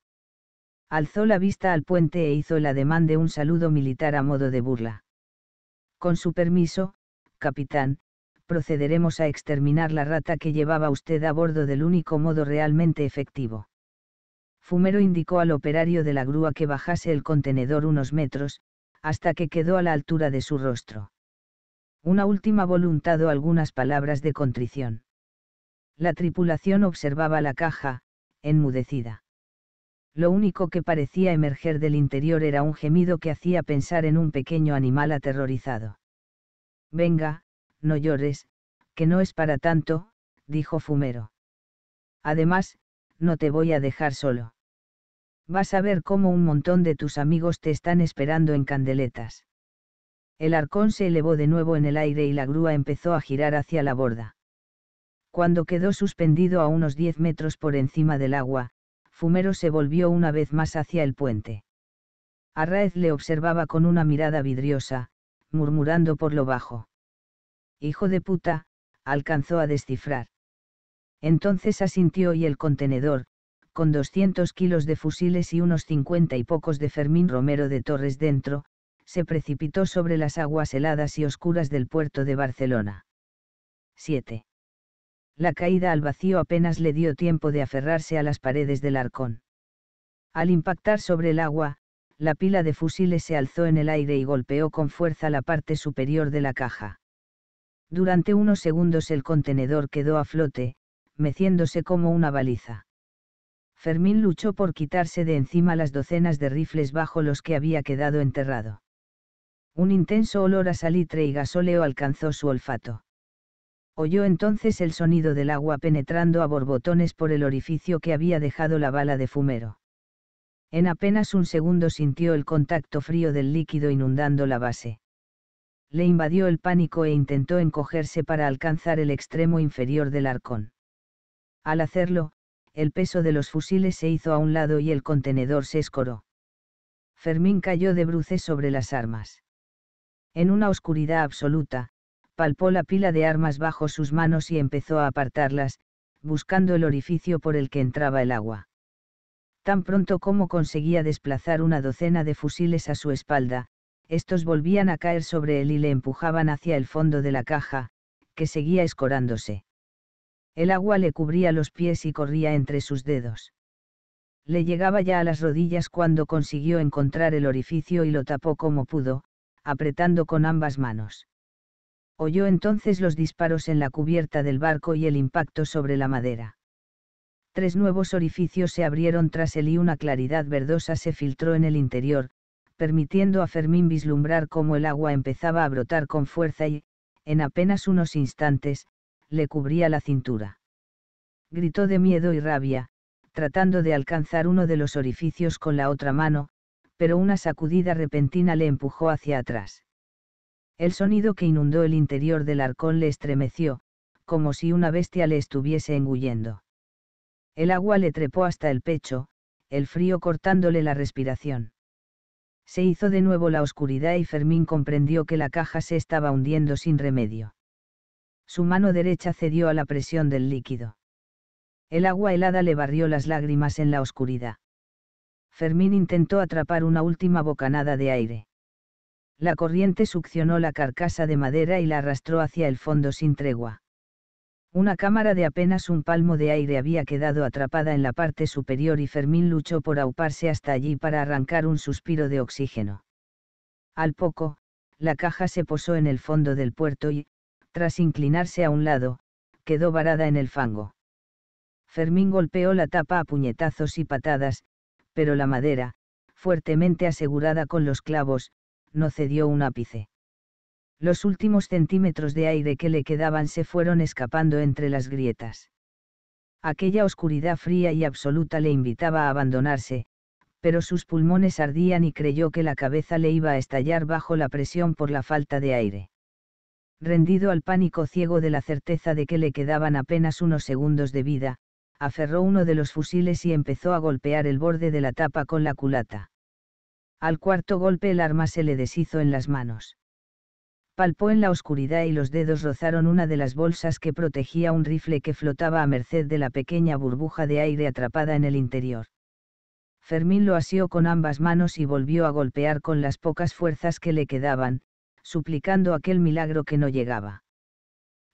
alzó la vista al puente e hizo el ademán de un saludo militar a modo de burla. Con su permiso, capitán, procederemos a exterminar la rata que llevaba usted a bordo del único modo realmente efectivo. Fumero indicó al operario de la grúa que bajase el contenedor unos metros, hasta que quedó a la altura de su rostro. Una última voluntad o algunas palabras de contrición. La tripulación observaba la caja, enmudecida. Lo único que parecía emerger del interior era un gemido que hacía pensar en un pequeño animal aterrorizado. Venga, no llores, que no es para tanto, dijo Fumero. Además, no te voy a dejar solo. Vas a ver cómo un montón de tus amigos te están esperando en candeletas. El arcón se elevó de nuevo en el aire y la grúa empezó a girar hacia la borda. Cuando quedó suspendido a unos diez metros por encima del agua, Fumero se volvió una vez más hacia el puente. Arraez le observaba con una mirada vidriosa, murmurando por lo bajo. Hijo de puta, alcanzó a descifrar. Entonces asintió y el contenedor, con 200 kilos de fusiles y unos 50 y pocos de Fermín Romero de Torres dentro, se precipitó sobre las aguas heladas y oscuras del puerto de Barcelona. 7 la caída al vacío apenas le dio tiempo de aferrarse a las paredes del arcón. Al impactar sobre el agua, la pila de fusiles se alzó en el aire y golpeó con fuerza la parte superior de la caja. Durante unos segundos el contenedor quedó a flote, meciéndose como una baliza. Fermín luchó por quitarse de encima las docenas de rifles bajo los que había quedado enterrado. Un intenso olor a salitre y gasóleo alcanzó su olfato oyó entonces el sonido del agua penetrando a borbotones por el orificio que había dejado la bala de fumero. En apenas un segundo sintió el contacto frío del líquido inundando la base. Le invadió el pánico e intentó encogerse para alcanzar el extremo inferior del arcón. Al hacerlo, el peso de los fusiles se hizo a un lado y el contenedor se escoró. Fermín cayó de bruces sobre las armas. En una oscuridad absoluta, palpó la pila de armas bajo sus manos y empezó a apartarlas, buscando el orificio por el que entraba el agua. Tan pronto como conseguía desplazar una docena de fusiles a su espalda, estos volvían a caer sobre él y le empujaban hacia el fondo de la caja, que seguía escorándose. El agua le cubría los pies y corría entre sus dedos. Le llegaba ya a las rodillas cuando consiguió encontrar el orificio y lo tapó como pudo, apretando con ambas manos oyó entonces los disparos en la cubierta del barco y el impacto sobre la madera. Tres nuevos orificios se abrieron tras él y una claridad verdosa se filtró en el interior, permitiendo a Fermín vislumbrar cómo el agua empezaba a brotar con fuerza y, en apenas unos instantes, le cubría la cintura. Gritó de miedo y rabia, tratando de alcanzar uno de los orificios con la otra mano, pero una sacudida repentina le empujó hacia atrás. El sonido que inundó el interior del arcón le estremeció, como si una bestia le estuviese engullendo. El agua le trepó hasta el pecho, el frío cortándole la respiración. Se hizo de nuevo la oscuridad y Fermín comprendió que la caja se estaba hundiendo sin remedio. Su mano derecha cedió a la presión del líquido. El agua helada le barrió las lágrimas en la oscuridad. Fermín intentó atrapar una última bocanada de aire la corriente succionó la carcasa de madera y la arrastró hacia el fondo sin tregua. Una cámara de apenas un palmo de aire había quedado atrapada en la parte superior y Fermín luchó por auparse hasta allí para arrancar un suspiro de oxígeno. Al poco, la caja se posó en el fondo del puerto y, tras inclinarse a un lado, quedó varada en el fango. Fermín golpeó la tapa a puñetazos y patadas, pero la madera, fuertemente asegurada con los clavos, no cedió un ápice. Los últimos centímetros de aire que le quedaban se fueron escapando entre las grietas. Aquella oscuridad fría y absoluta le invitaba a abandonarse, pero sus pulmones ardían y creyó que la cabeza le iba a estallar bajo la presión por la falta de aire. Rendido al pánico ciego de la certeza de que le quedaban apenas unos segundos de vida, aferró uno de los fusiles y empezó a golpear el borde de la tapa con la culata. Al cuarto golpe el arma se le deshizo en las manos. Palpó en la oscuridad y los dedos rozaron una de las bolsas que protegía un rifle que flotaba a merced de la pequeña burbuja de aire atrapada en el interior. Fermín lo asió con ambas manos y volvió a golpear con las pocas fuerzas que le quedaban, suplicando aquel milagro que no llegaba.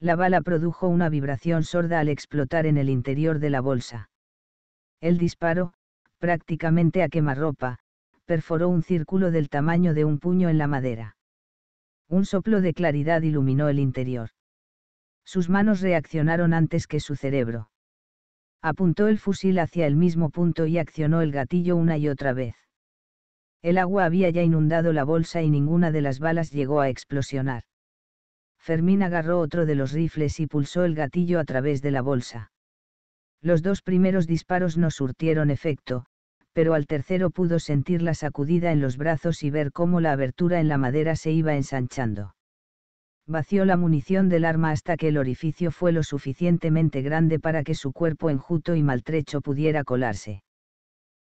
La bala produjo una vibración sorda al explotar en el interior de la bolsa. El disparo, prácticamente a quemarropa, perforó un círculo del tamaño de un puño en la madera. Un soplo de claridad iluminó el interior. Sus manos reaccionaron antes que su cerebro. Apuntó el fusil hacia el mismo punto y accionó el gatillo una y otra vez. El agua había ya inundado la bolsa y ninguna de las balas llegó a explosionar. Fermín agarró otro de los rifles y pulsó el gatillo a través de la bolsa. Los dos primeros disparos no surtieron efecto, pero al tercero pudo sentir la sacudida en los brazos y ver cómo la abertura en la madera se iba ensanchando. Vació la munición del arma hasta que el orificio fue lo suficientemente grande para que su cuerpo enjuto y maltrecho pudiera colarse.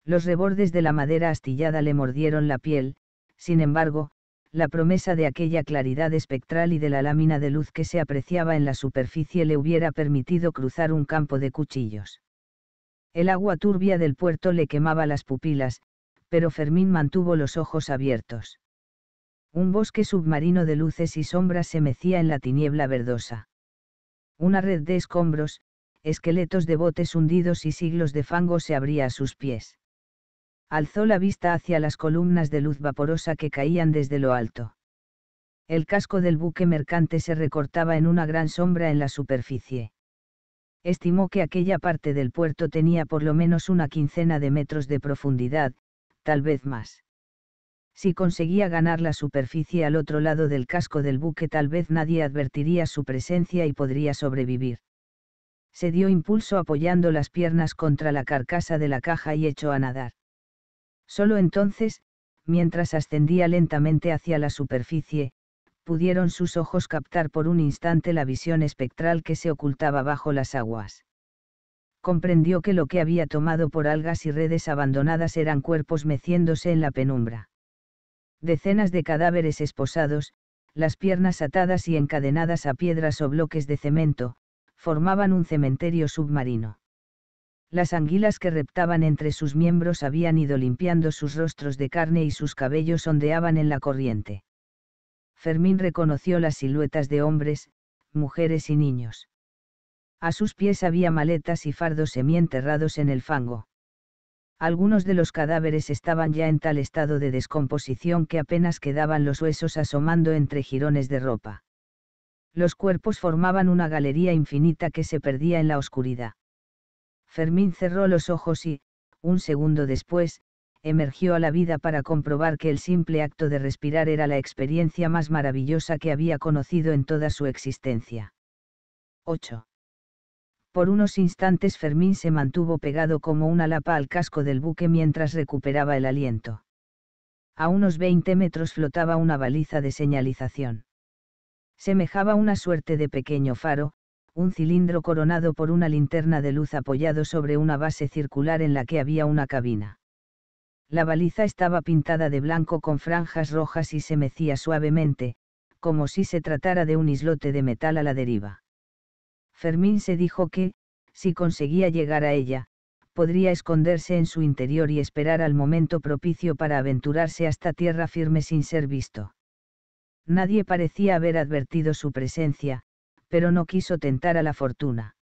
Los rebordes de la madera astillada le mordieron la piel, sin embargo, la promesa de aquella claridad espectral y de la lámina de luz que se apreciaba en la superficie le hubiera permitido cruzar un campo de cuchillos el agua turbia del puerto le quemaba las pupilas, pero Fermín mantuvo los ojos abiertos. Un bosque submarino de luces y sombras se mecía en la tiniebla verdosa. Una red de escombros, esqueletos de botes hundidos y siglos de fango se abría a sus pies. Alzó la vista hacia las columnas de luz vaporosa que caían desde lo alto. El casco del buque mercante se recortaba en una gran sombra en la superficie estimó que aquella parte del puerto tenía por lo menos una quincena de metros de profundidad, tal vez más. Si conseguía ganar la superficie al otro lado del casco del buque tal vez nadie advertiría su presencia y podría sobrevivir. Se dio impulso apoyando las piernas contra la carcasa de la caja y echó a nadar. Solo entonces, mientras ascendía lentamente hacia la superficie, pudieron sus ojos captar por un instante la visión espectral que se ocultaba bajo las aguas. Comprendió que lo que había tomado por algas y redes abandonadas eran cuerpos meciéndose en la penumbra. Decenas de cadáveres esposados, las piernas atadas y encadenadas a piedras o bloques de cemento, formaban un cementerio submarino. Las anguilas que reptaban entre sus miembros habían ido limpiando sus rostros de carne y sus cabellos ondeaban en la corriente. Fermín reconoció las siluetas de hombres, mujeres y niños. A sus pies había maletas y fardos semienterrados en el fango. Algunos de los cadáveres estaban ya en tal estado de descomposición que apenas quedaban los huesos asomando entre jirones de ropa. Los cuerpos formaban una galería infinita que se perdía en la oscuridad. Fermín cerró los ojos y, un segundo después, emergió a la vida para comprobar que el simple acto de respirar era la experiencia más maravillosa que había conocido en toda su existencia. 8. Por unos instantes Fermín se mantuvo pegado como una lapa al casco del buque mientras recuperaba el aliento. A unos 20 metros flotaba una baliza de señalización. Semejaba una suerte de pequeño faro, un cilindro coronado por una linterna de luz apoyado sobre una base circular en la que había una cabina. La baliza estaba pintada de blanco con franjas rojas y se mecía suavemente, como si se tratara de un islote de metal a la deriva. Fermín se dijo que, si conseguía llegar a ella, podría esconderse en su interior y esperar al momento propicio para aventurarse hasta tierra firme sin ser visto. Nadie parecía haber advertido su presencia, pero no quiso tentar a la fortuna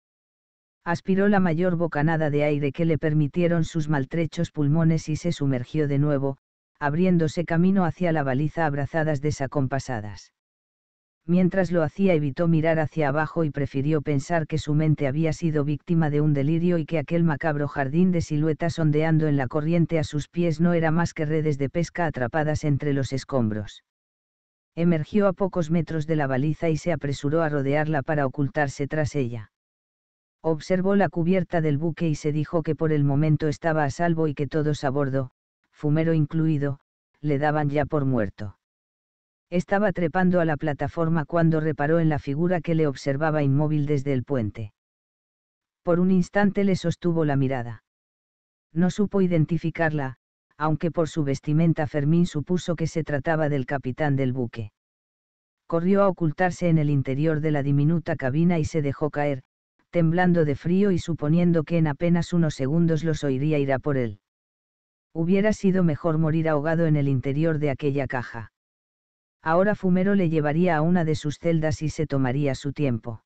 aspiró la mayor bocanada de aire que le permitieron sus maltrechos pulmones y se sumergió de nuevo, abriéndose camino hacia la baliza abrazadas desacompasadas. Mientras lo hacía evitó mirar hacia abajo y prefirió pensar que su mente había sido víctima de un delirio y que aquel macabro jardín de siluetas ondeando en la corriente a sus pies no era más que redes de pesca atrapadas entre los escombros. Emergió a pocos metros de la baliza y se apresuró a rodearla para ocultarse tras ella Observó la cubierta del buque y se dijo que por el momento estaba a salvo y que todos a bordo, fumero incluido, le daban ya por muerto. Estaba trepando a la plataforma cuando reparó en la figura que le observaba inmóvil desde el puente. Por un instante le sostuvo la mirada. No supo identificarla, aunque por su vestimenta Fermín supuso que se trataba del capitán del buque. Corrió a ocultarse en el interior de la diminuta cabina y se dejó caer, temblando de frío y suponiendo que en apenas unos segundos los oiría ir a por él. Hubiera sido mejor morir ahogado en el interior de aquella caja. Ahora Fumero le llevaría a una de sus celdas y se tomaría su tiempo.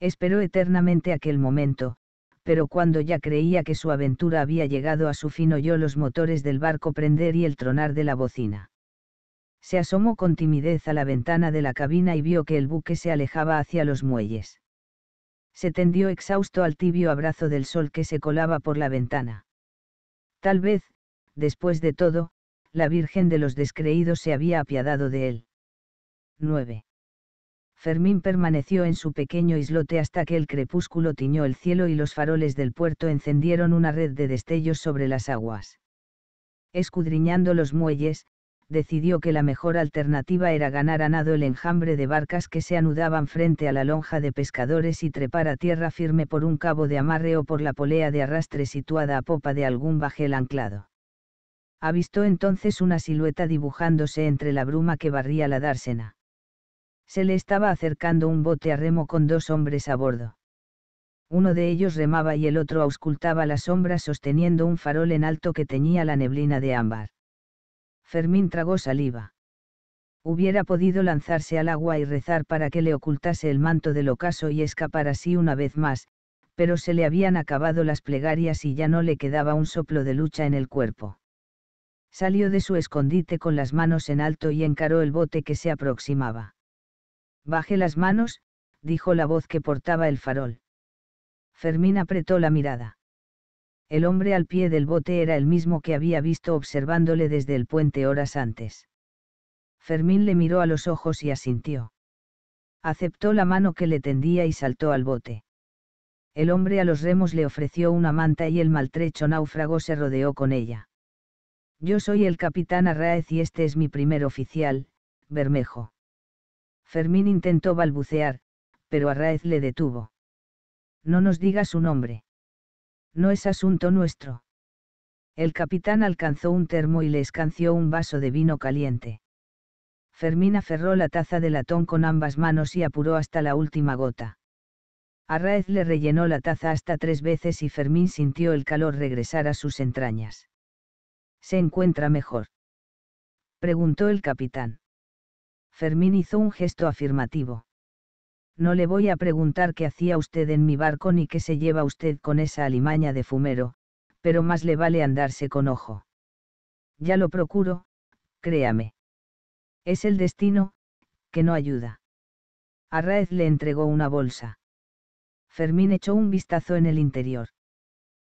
Esperó eternamente aquel momento, pero cuando ya creía que su aventura había llegado a su fin oyó los motores del barco prender y el tronar de la bocina. Se asomó con timidez a la ventana de la cabina y vio que el buque se alejaba hacia los muelles se tendió exhausto al tibio abrazo del sol que se colaba por la ventana. Tal vez, después de todo, la Virgen de los Descreídos se había apiadado de él. 9. Fermín permaneció en su pequeño islote hasta que el crepúsculo tiñó el cielo y los faroles del puerto encendieron una red de destellos sobre las aguas. Escudriñando los muelles, decidió que la mejor alternativa era ganar a nado el enjambre de barcas que se anudaban frente a la lonja de pescadores y trepar a tierra firme por un cabo de amarre o por la polea de arrastre situada a popa de algún bajel anclado. Avistó entonces una silueta dibujándose entre la bruma que barría la dársena. Se le estaba acercando un bote a remo con dos hombres a bordo. Uno de ellos remaba y el otro auscultaba la sombra sosteniendo un farol en alto que teñía la neblina de ámbar Fermín tragó saliva. Hubiera podido lanzarse al agua y rezar para que le ocultase el manto del ocaso y escapar así una vez más, pero se le habían acabado las plegarias y ya no le quedaba un soplo de lucha en el cuerpo. Salió de su escondite con las manos en alto y encaró el bote que se aproximaba. Baje las manos, dijo la voz que portaba el farol. Fermín apretó la mirada. El hombre al pie del bote era el mismo que había visto observándole desde el puente horas antes. Fermín le miró a los ojos y asintió. Aceptó la mano que le tendía y saltó al bote. El hombre a los remos le ofreció una manta y el maltrecho náufrago se rodeó con ella. Yo soy el capitán Arraez y este es mi primer oficial, Bermejo. Fermín intentó balbucear, pero Arraez le detuvo. No nos diga su nombre. No es asunto nuestro. El capitán alcanzó un termo y le escanció un vaso de vino caliente. Fermín aferró la taza de latón con ambas manos y apuró hasta la última gota. Arraez le rellenó la taza hasta tres veces y Fermín sintió el calor regresar a sus entrañas. ¿Se encuentra mejor? preguntó el capitán. Fermín hizo un gesto afirmativo no le voy a preguntar qué hacía usted en mi barco ni qué se lleva usted con esa alimaña de fumero, pero más le vale andarse con ojo. Ya lo procuro, créame. Es el destino, que no ayuda. Arraez le entregó una bolsa. Fermín echó un vistazo en el interior.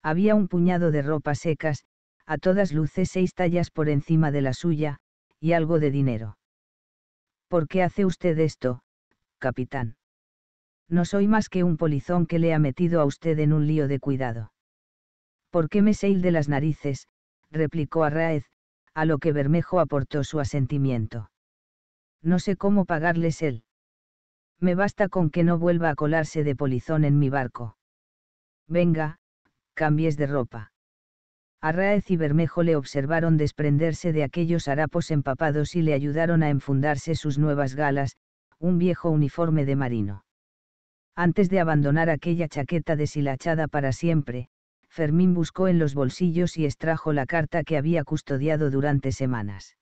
Había un puñado de ropas secas, a todas luces seis tallas por encima de la suya, y algo de dinero. ¿Por qué hace usted esto, capitán? no soy más que un polizón que le ha metido a usted en un lío de cuidado. ¿Por qué me il de las narices? replicó Arraez, a lo que Bermejo aportó su asentimiento. No sé cómo pagarles él. Me basta con que no vuelva a colarse de polizón en mi barco. Venga, cambies de ropa. Arraez y Bermejo le observaron desprenderse de aquellos harapos empapados y le ayudaron a enfundarse sus nuevas galas, un viejo uniforme de marino. Antes de abandonar aquella chaqueta deshilachada para siempre, Fermín buscó en los bolsillos y extrajo la carta que había custodiado durante semanas.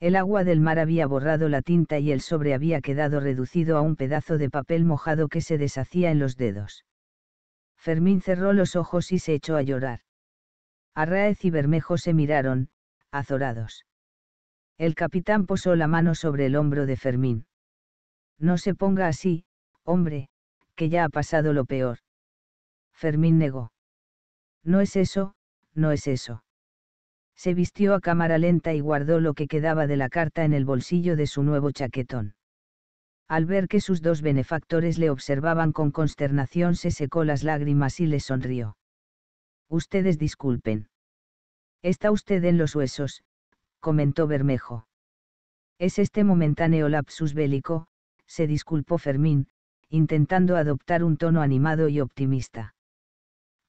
El agua del mar había borrado la tinta y el sobre había quedado reducido a un pedazo de papel mojado que se deshacía en los dedos. Fermín cerró los ojos y se echó a llorar. Arraez y Bermejo se miraron, azorados. El capitán posó la mano sobre el hombro de Fermín. No se ponga así, hombre, que ya ha pasado lo peor. Fermín negó. No es eso, no es eso. Se vistió a cámara lenta y guardó lo que quedaba de la carta en el bolsillo de su nuevo chaquetón. Al ver que sus dos benefactores le observaban con consternación se secó las lágrimas y le sonrió. Ustedes disculpen. Está usted en los huesos, comentó Bermejo. Es este momentáneo lapsus bélico, se disculpó Fermín, intentando adoptar un tono animado y optimista.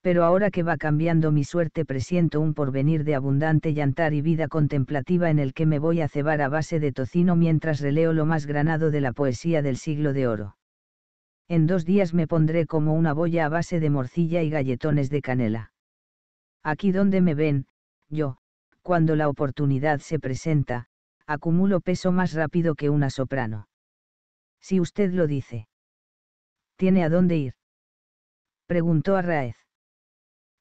Pero ahora que va cambiando mi suerte presiento un porvenir de abundante llantar y vida contemplativa en el que me voy a cebar a base de tocino mientras releo lo más granado de la poesía del siglo de oro. En dos días me pondré como una boya a base de morcilla y galletones de canela. Aquí donde me ven, yo, cuando la oportunidad se presenta, acumulo peso más rápido que una soprano. Si usted lo dice. ¿Tiene a dónde ir? Preguntó Arraez.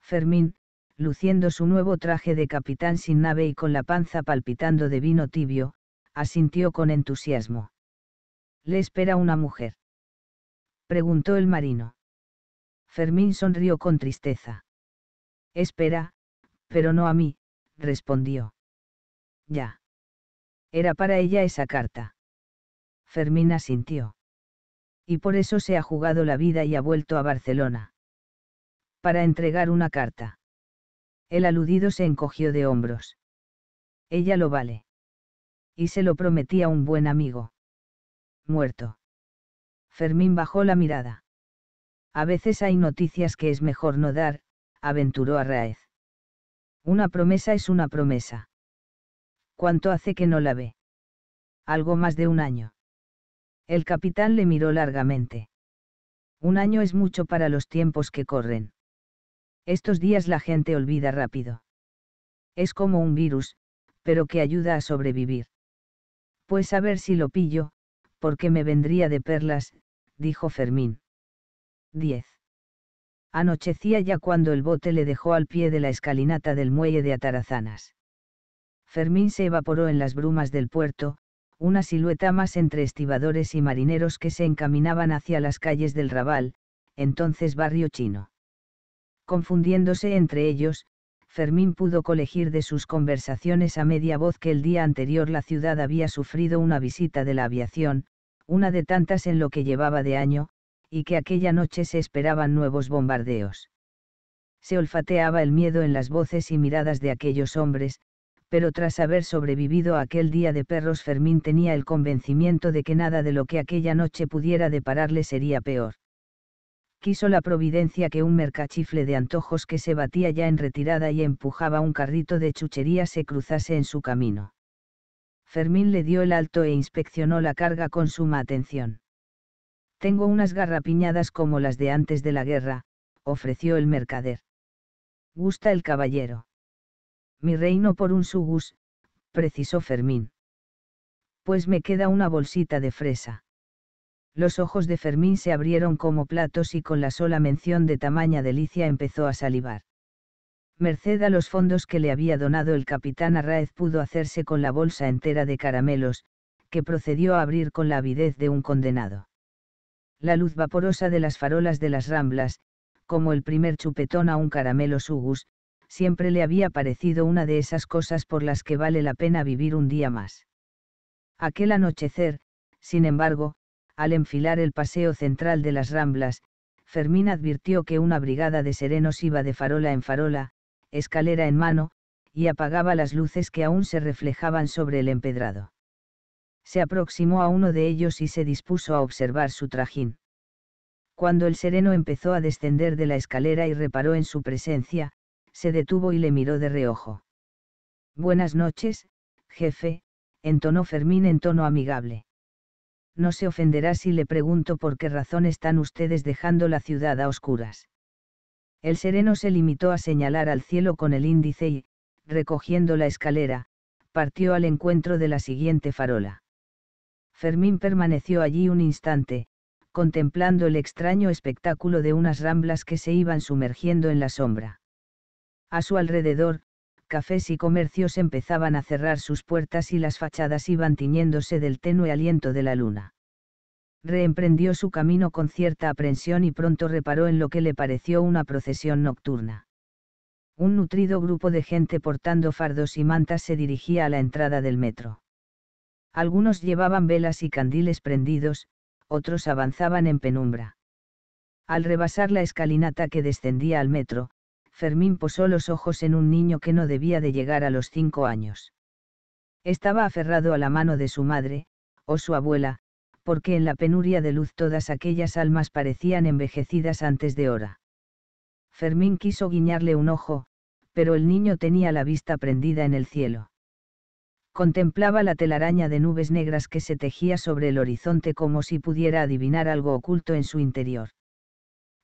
Fermín, luciendo su nuevo traje de capitán sin nave y con la panza palpitando de vino tibio, asintió con entusiasmo. ¿Le espera una mujer? Preguntó el marino. Fermín sonrió con tristeza. Espera, pero no a mí, respondió. Ya. Era para ella esa carta. Fermín asintió y por eso se ha jugado la vida y ha vuelto a Barcelona. Para entregar una carta. El aludido se encogió de hombros. Ella lo vale. Y se lo prometía un buen amigo. Muerto. Fermín bajó la mirada. A veces hay noticias que es mejor no dar, aventuró a Una promesa es una promesa. ¿Cuánto hace que no la ve? Algo más de un año. El capitán le miró largamente. Un año es mucho para los tiempos que corren. Estos días la gente olvida rápido. Es como un virus, pero que ayuda a sobrevivir. Pues a ver si lo pillo, porque me vendría de perlas, dijo Fermín. 10. Anochecía ya cuando el bote le dejó al pie de la escalinata del muelle de Atarazanas. Fermín se evaporó en las brumas del puerto, una silueta más entre estibadores y marineros que se encaminaban hacia las calles del Raval, entonces barrio chino. Confundiéndose entre ellos, Fermín pudo colegir de sus conversaciones a media voz que el día anterior la ciudad había sufrido una visita de la aviación, una de tantas en lo que llevaba de año, y que aquella noche se esperaban nuevos bombardeos. Se olfateaba el miedo en las voces y miradas de aquellos hombres, pero tras haber sobrevivido aquel día de perros Fermín tenía el convencimiento de que nada de lo que aquella noche pudiera depararle sería peor. Quiso la providencia que un mercachifle de antojos que se batía ya en retirada y empujaba un carrito de chuchería se cruzase en su camino. Fermín le dio el alto e inspeccionó la carga con suma atención. Tengo unas garrapiñadas como las de antes de la guerra, ofreció el mercader. Gusta el caballero mi reino por un sugus, precisó Fermín. Pues me queda una bolsita de fresa. Los ojos de Fermín se abrieron como platos y con la sola mención de tamaña delicia empezó a salivar. Merced a los fondos que le había donado el capitán Arraez pudo hacerse con la bolsa entera de caramelos, que procedió a abrir con la avidez de un condenado. La luz vaporosa de las farolas de las ramblas, como el primer chupetón a un caramelo sugus, siempre le había parecido una de esas cosas por las que vale la pena vivir un día más. Aquel anochecer, sin embargo, al enfilar el paseo central de las Ramblas, Fermín advirtió que una brigada de serenos iba de farola en farola, escalera en mano, y apagaba las luces que aún se reflejaban sobre el empedrado. Se aproximó a uno de ellos y se dispuso a observar su trajín. Cuando el sereno empezó a descender de la escalera y reparó en su presencia, se detuvo y le miró de reojo. Buenas noches, jefe, entonó Fermín en tono amigable. No se ofenderá si le pregunto por qué razón están ustedes dejando la ciudad a oscuras. El sereno se limitó a señalar al cielo con el índice y, recogiendo la escalera, partió al encuentro de la siguiente farola. Fermín permaneció allí un instante, contemplando el extraño espectáculo de unas ramblas que se iban sumergiendo en la sombra. A su alrededor, cafés y comercios empezaban a cerrar sus puertas y las fachadas iban tiñéndose del tenue aliento de la luna. Reemprendió su camino con cierta aprensión y pronto reparó en lo que le pareció una procesión nocturna. Un nutrido grupo de gente portando fardos y mantas se dirigía a la entrada del metro. Algunos llevaban velas y candiles prendidos, otros avanzaban en penumbra. Al rebasar la escalinata que descendía al metro, Fermín posó los ojos en un niño que no debía de llegar a los cinco años. Estaba aferrado a la mano de su madre, o su abuela, porque en la penuria de luz todas aquellas almas parecían envejecidas antes de hora. Fermín quiso guiñarle un ojo, pero el niño tenía la vista prendida en el cielo. Contemplaba la telaraña de nubes negras que se tejía sobre el horizonte como si pudiera adivinar algo oculto en su interior.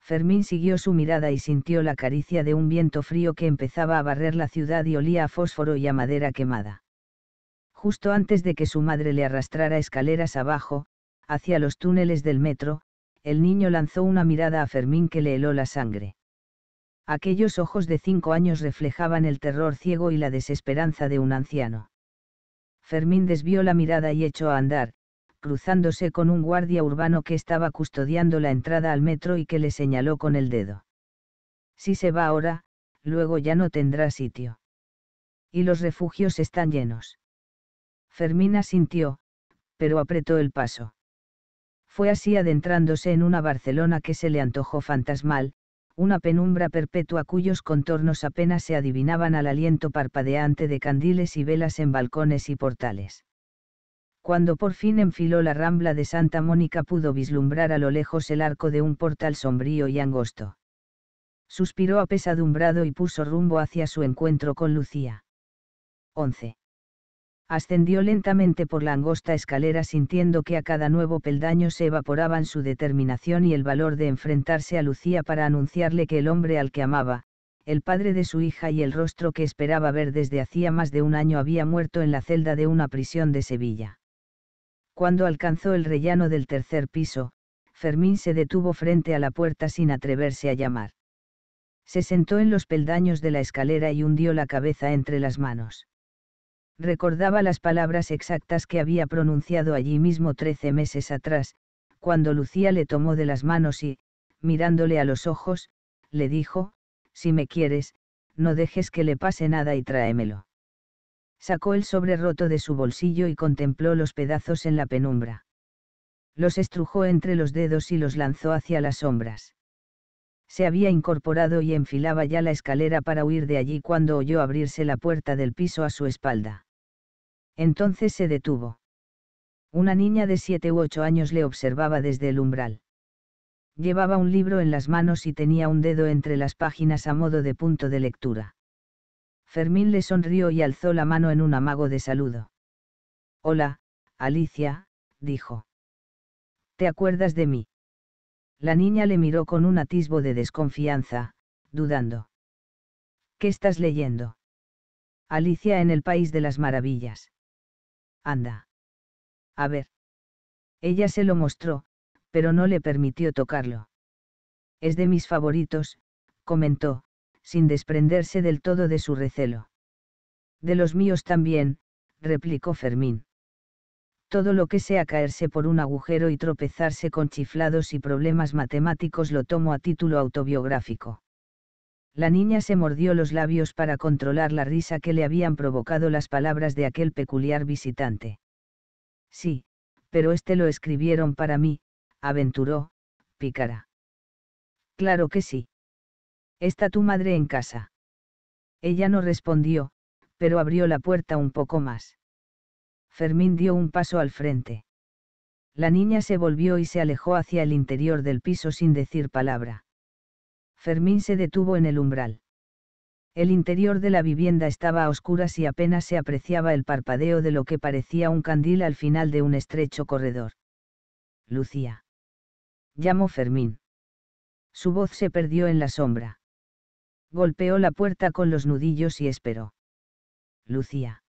Fermín siguió su mirada y sintió la caricia de un viento frío que empezaba a barrer la ciudad y olía a fósforo y a madera quemada. Justo antes de que su madre le arrastrara escaleras abajo, hacia los túneles del metro, el niño lanzó una mirada a Fermín que le heló la sangre. Aquellos ojos de cinco años reflejaban el terror ciego y la desesperanza de un anciano. Fermín desvió la mirada y echó a andar, cruzándose con un guardia urbano que estaba custodiando la entrada al metro y que le señaló con el dedo. Si se va ahora, luego ya no tendrá sitio. Y los refugios están llenos. Fermina sintió, pero apretó el paso. Fue así adentrándose en una Barcelona que se le antojó fantasmal, una penumbra perpetua cuyos contornos apenas se adivinaban al aliento parpadeante de candiles y velas en balcones y portales. Cuando por fin enfiló la rambla de Santa Mónica pudo vislumbrar a lo lejos el arco de un portal sombrío y angosto. Suspiró apesadumbrado y puso rumbo hacia su encuentro con Lucía. 11. Ascendió lentamente por la angosta escalera sintiendo que a cada nuevo peldaño se evaporaban su determinación y el valor de enfrentarse a Lucía para anunciarle que el hombre al que amaba, el padre de su hija y el rostro que esperaba ver desde hacía más de un año había muerto en la celda de una prisión de Sevilla. Cuando alcanzó el rellano del tercer piso, Fermín se detuvo frente a la puerta sin atreverse a llamar. Se sentó en los peldaños de la escalera y hundió la cabeza entre las manos. Recordaba las palabras exactas que había pronunciado allí mismo trece meses atrás, cuando Lucía le tomó de las manos y, mirándole a los ojos, le dijo, si me quieres, no dejes que le pase nada y tráemelo sacó el sobre roto de su bolsillo y contempló los pedazos en la penumbra. Los estrujó entre los dedos y los lanzó hacia las sombras. Se había incorporado y enfilaba ya la escalera para huir de allí cuando oyó abrirse la puerta del piso a su espalda. Entonces se detuvo. Una niña de siete u ocho años le observaba desde el umbral. Llevaba un libro en las manos y tenía un dedo entre las páginas a modo de punto de lectura. Fermín le sonrió y alzó la mano en un amago de saludo. Hola, Alicia, dijo. ¿Te acuerdas de mí? La niña le miró con un atisbo de desconfianza, dudando. ¿Qué estás leyendo? Alicia en el País de las Maravillas. Anda. A ver. Ella se lo mostró, pero no le permitió tocarlo. Es de mis favoritos, comentó, sin desprenderse del todo de su recelo. De los míos también, replicó Fermín. Todo lo que sea caerse por un agujero y tropezarse con chiflados y problemas matemáticos lo tomo a título autobiográfico. La niña se mordió los labios para controlar la risa que le habían provocado las palabras de aquel peculiar visitante. Sí, pero este lo escribieron para mí, aventuró, pícara. Claro que sí. ¿Está tu madre en casa? Ella no respondió, pero abrió la puerta un poco más. Fermín dio un paso al frente. La niña se volvió y se alejó hacia el interior del piso sin decir palabra. Fermín se detuvo en el umbral. El interior de la vivienda estaba a oscuras y apenas se apreciaba el parpadeo de lo que parecía un candil al final de un estrecho corredor. Lucía. Llamó Fermín. Su voz se perdió en la sombra. Golpeó la puerta con los nudillos y esperó. Lucía.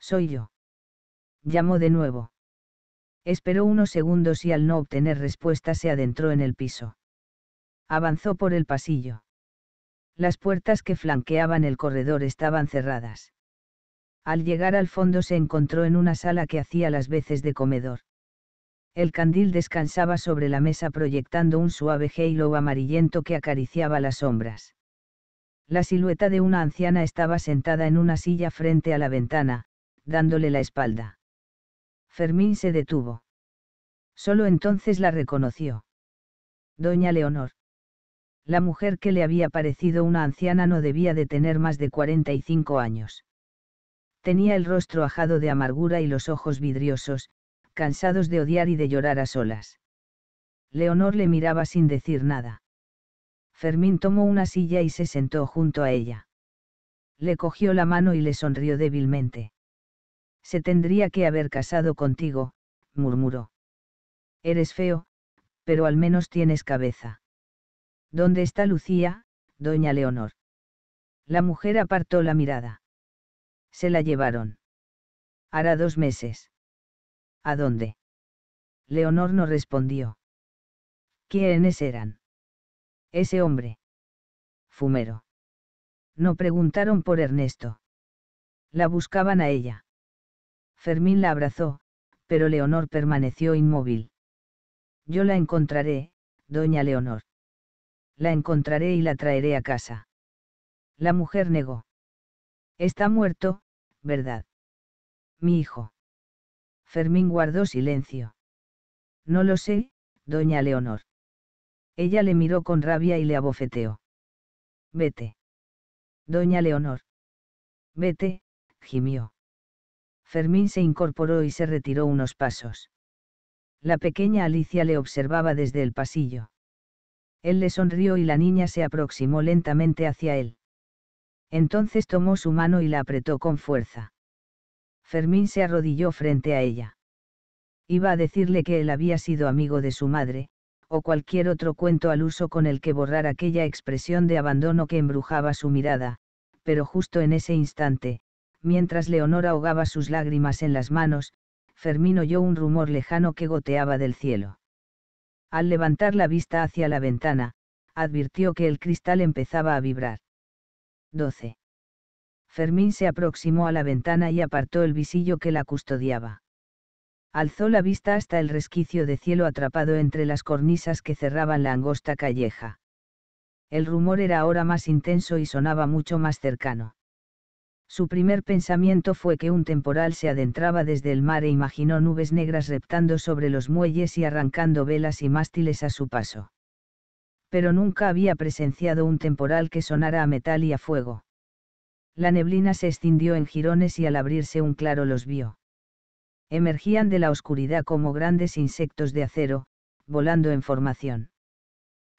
Soy yo. Llamó de nuevo. Esperó unos segundos y al no obtener respuesta se adentró en el piso. Avanzó por el pasillo. Las puertas que flanqueaban el corredor estaban cerradas. Al llegar al fondo se encontró en una sala que hacía las veces de comedor. El candil descansaba sobre la mesa proyectando un suave halo amarillento que acariciaba las sombras. La silueta de una anciana estaba sentada en una silla frente a la ventana, dándole la espalda. Fermín se detuvo. Solo entonces la reconoció. Doña Leonor. La mujer que le había parecido una anciana no debía de tener más de 45 años. Tenía el rostro ajado de amargura y los ojos vidriosos, cansados de odiar y de llorar a solas. Leonor le miraba sin decir nada. Fermín tomó una silla y se sentó junto a ella. Le cogió la mano y le sonrió débilmente. Se tendría que haber casado contigo, murmuró. Eres feo, pero al menos tienes cabeza. ¿Dónde está Lucía, doña Leonor? La mujer apartó la mirada. Se la llevaron. Hará dos meses. ¿A dónde? Leonor no respondió. ¿Quiénes eran? Ese hombre. Fumero. No preguntaron por Ernesto. La buscaban a ella. Fermín la abrazó, pero Leonor permaneció inmóvil. Yo la encontraré, doña Leonor. La encontraré y la traeré a casa. La mujer negó. Está muerto, ¿verdad? Mi hijo. Fermín guardó silencio. No lo sé, doña Leonor. Ella le miró con rabia y le abofeteó. Vete. Doña Leonor. Vete, gimió. Fermín se incorporó y se retiró unos pasos. La pequeña Alicia le observaba desde el pasillo. Él le sonrió y la niña se aproximó lentamente hacia él. Entonces tomó su mano y la apretó con fuerza. Fermín se arrodilló frente a ella. Iba a decirle que él había sido amigo de su madre, o cualquier otro cuento al uso con el que borrar aquella expresión de abandono que embrujaba su mirada, pero justo en ese instante, mientras Leonora ahogaba sus lágrimas en las manos, Fermín oyó un rumor lejano que goteaba del cielo. Al levantar la vista hacia la ventana, advirtió que el cristal empezaba a vibrar. 12. Fermín se aproximó a la ventana y apartó el visillo que la custodiaba alzó la vista hasta el resquicio de cielo atrapado entre las cornisas que cerraban la angosta calleja. El rumor era ahora más intenso y sonaba mucho más cercano. Su primer pensamiento fue que un temporal se adentraba desde el mar e imaginó nubes negras reptando sobre los muelles y arrancando velas y mástiles a su paso. Pero nunca había presenciado un temporal que sonara a metal y a fuego. La neblina se escindió en jirones y al abrirse un claro los vio emergían de la oscuridad como grandes insectos de acero, volando en formación.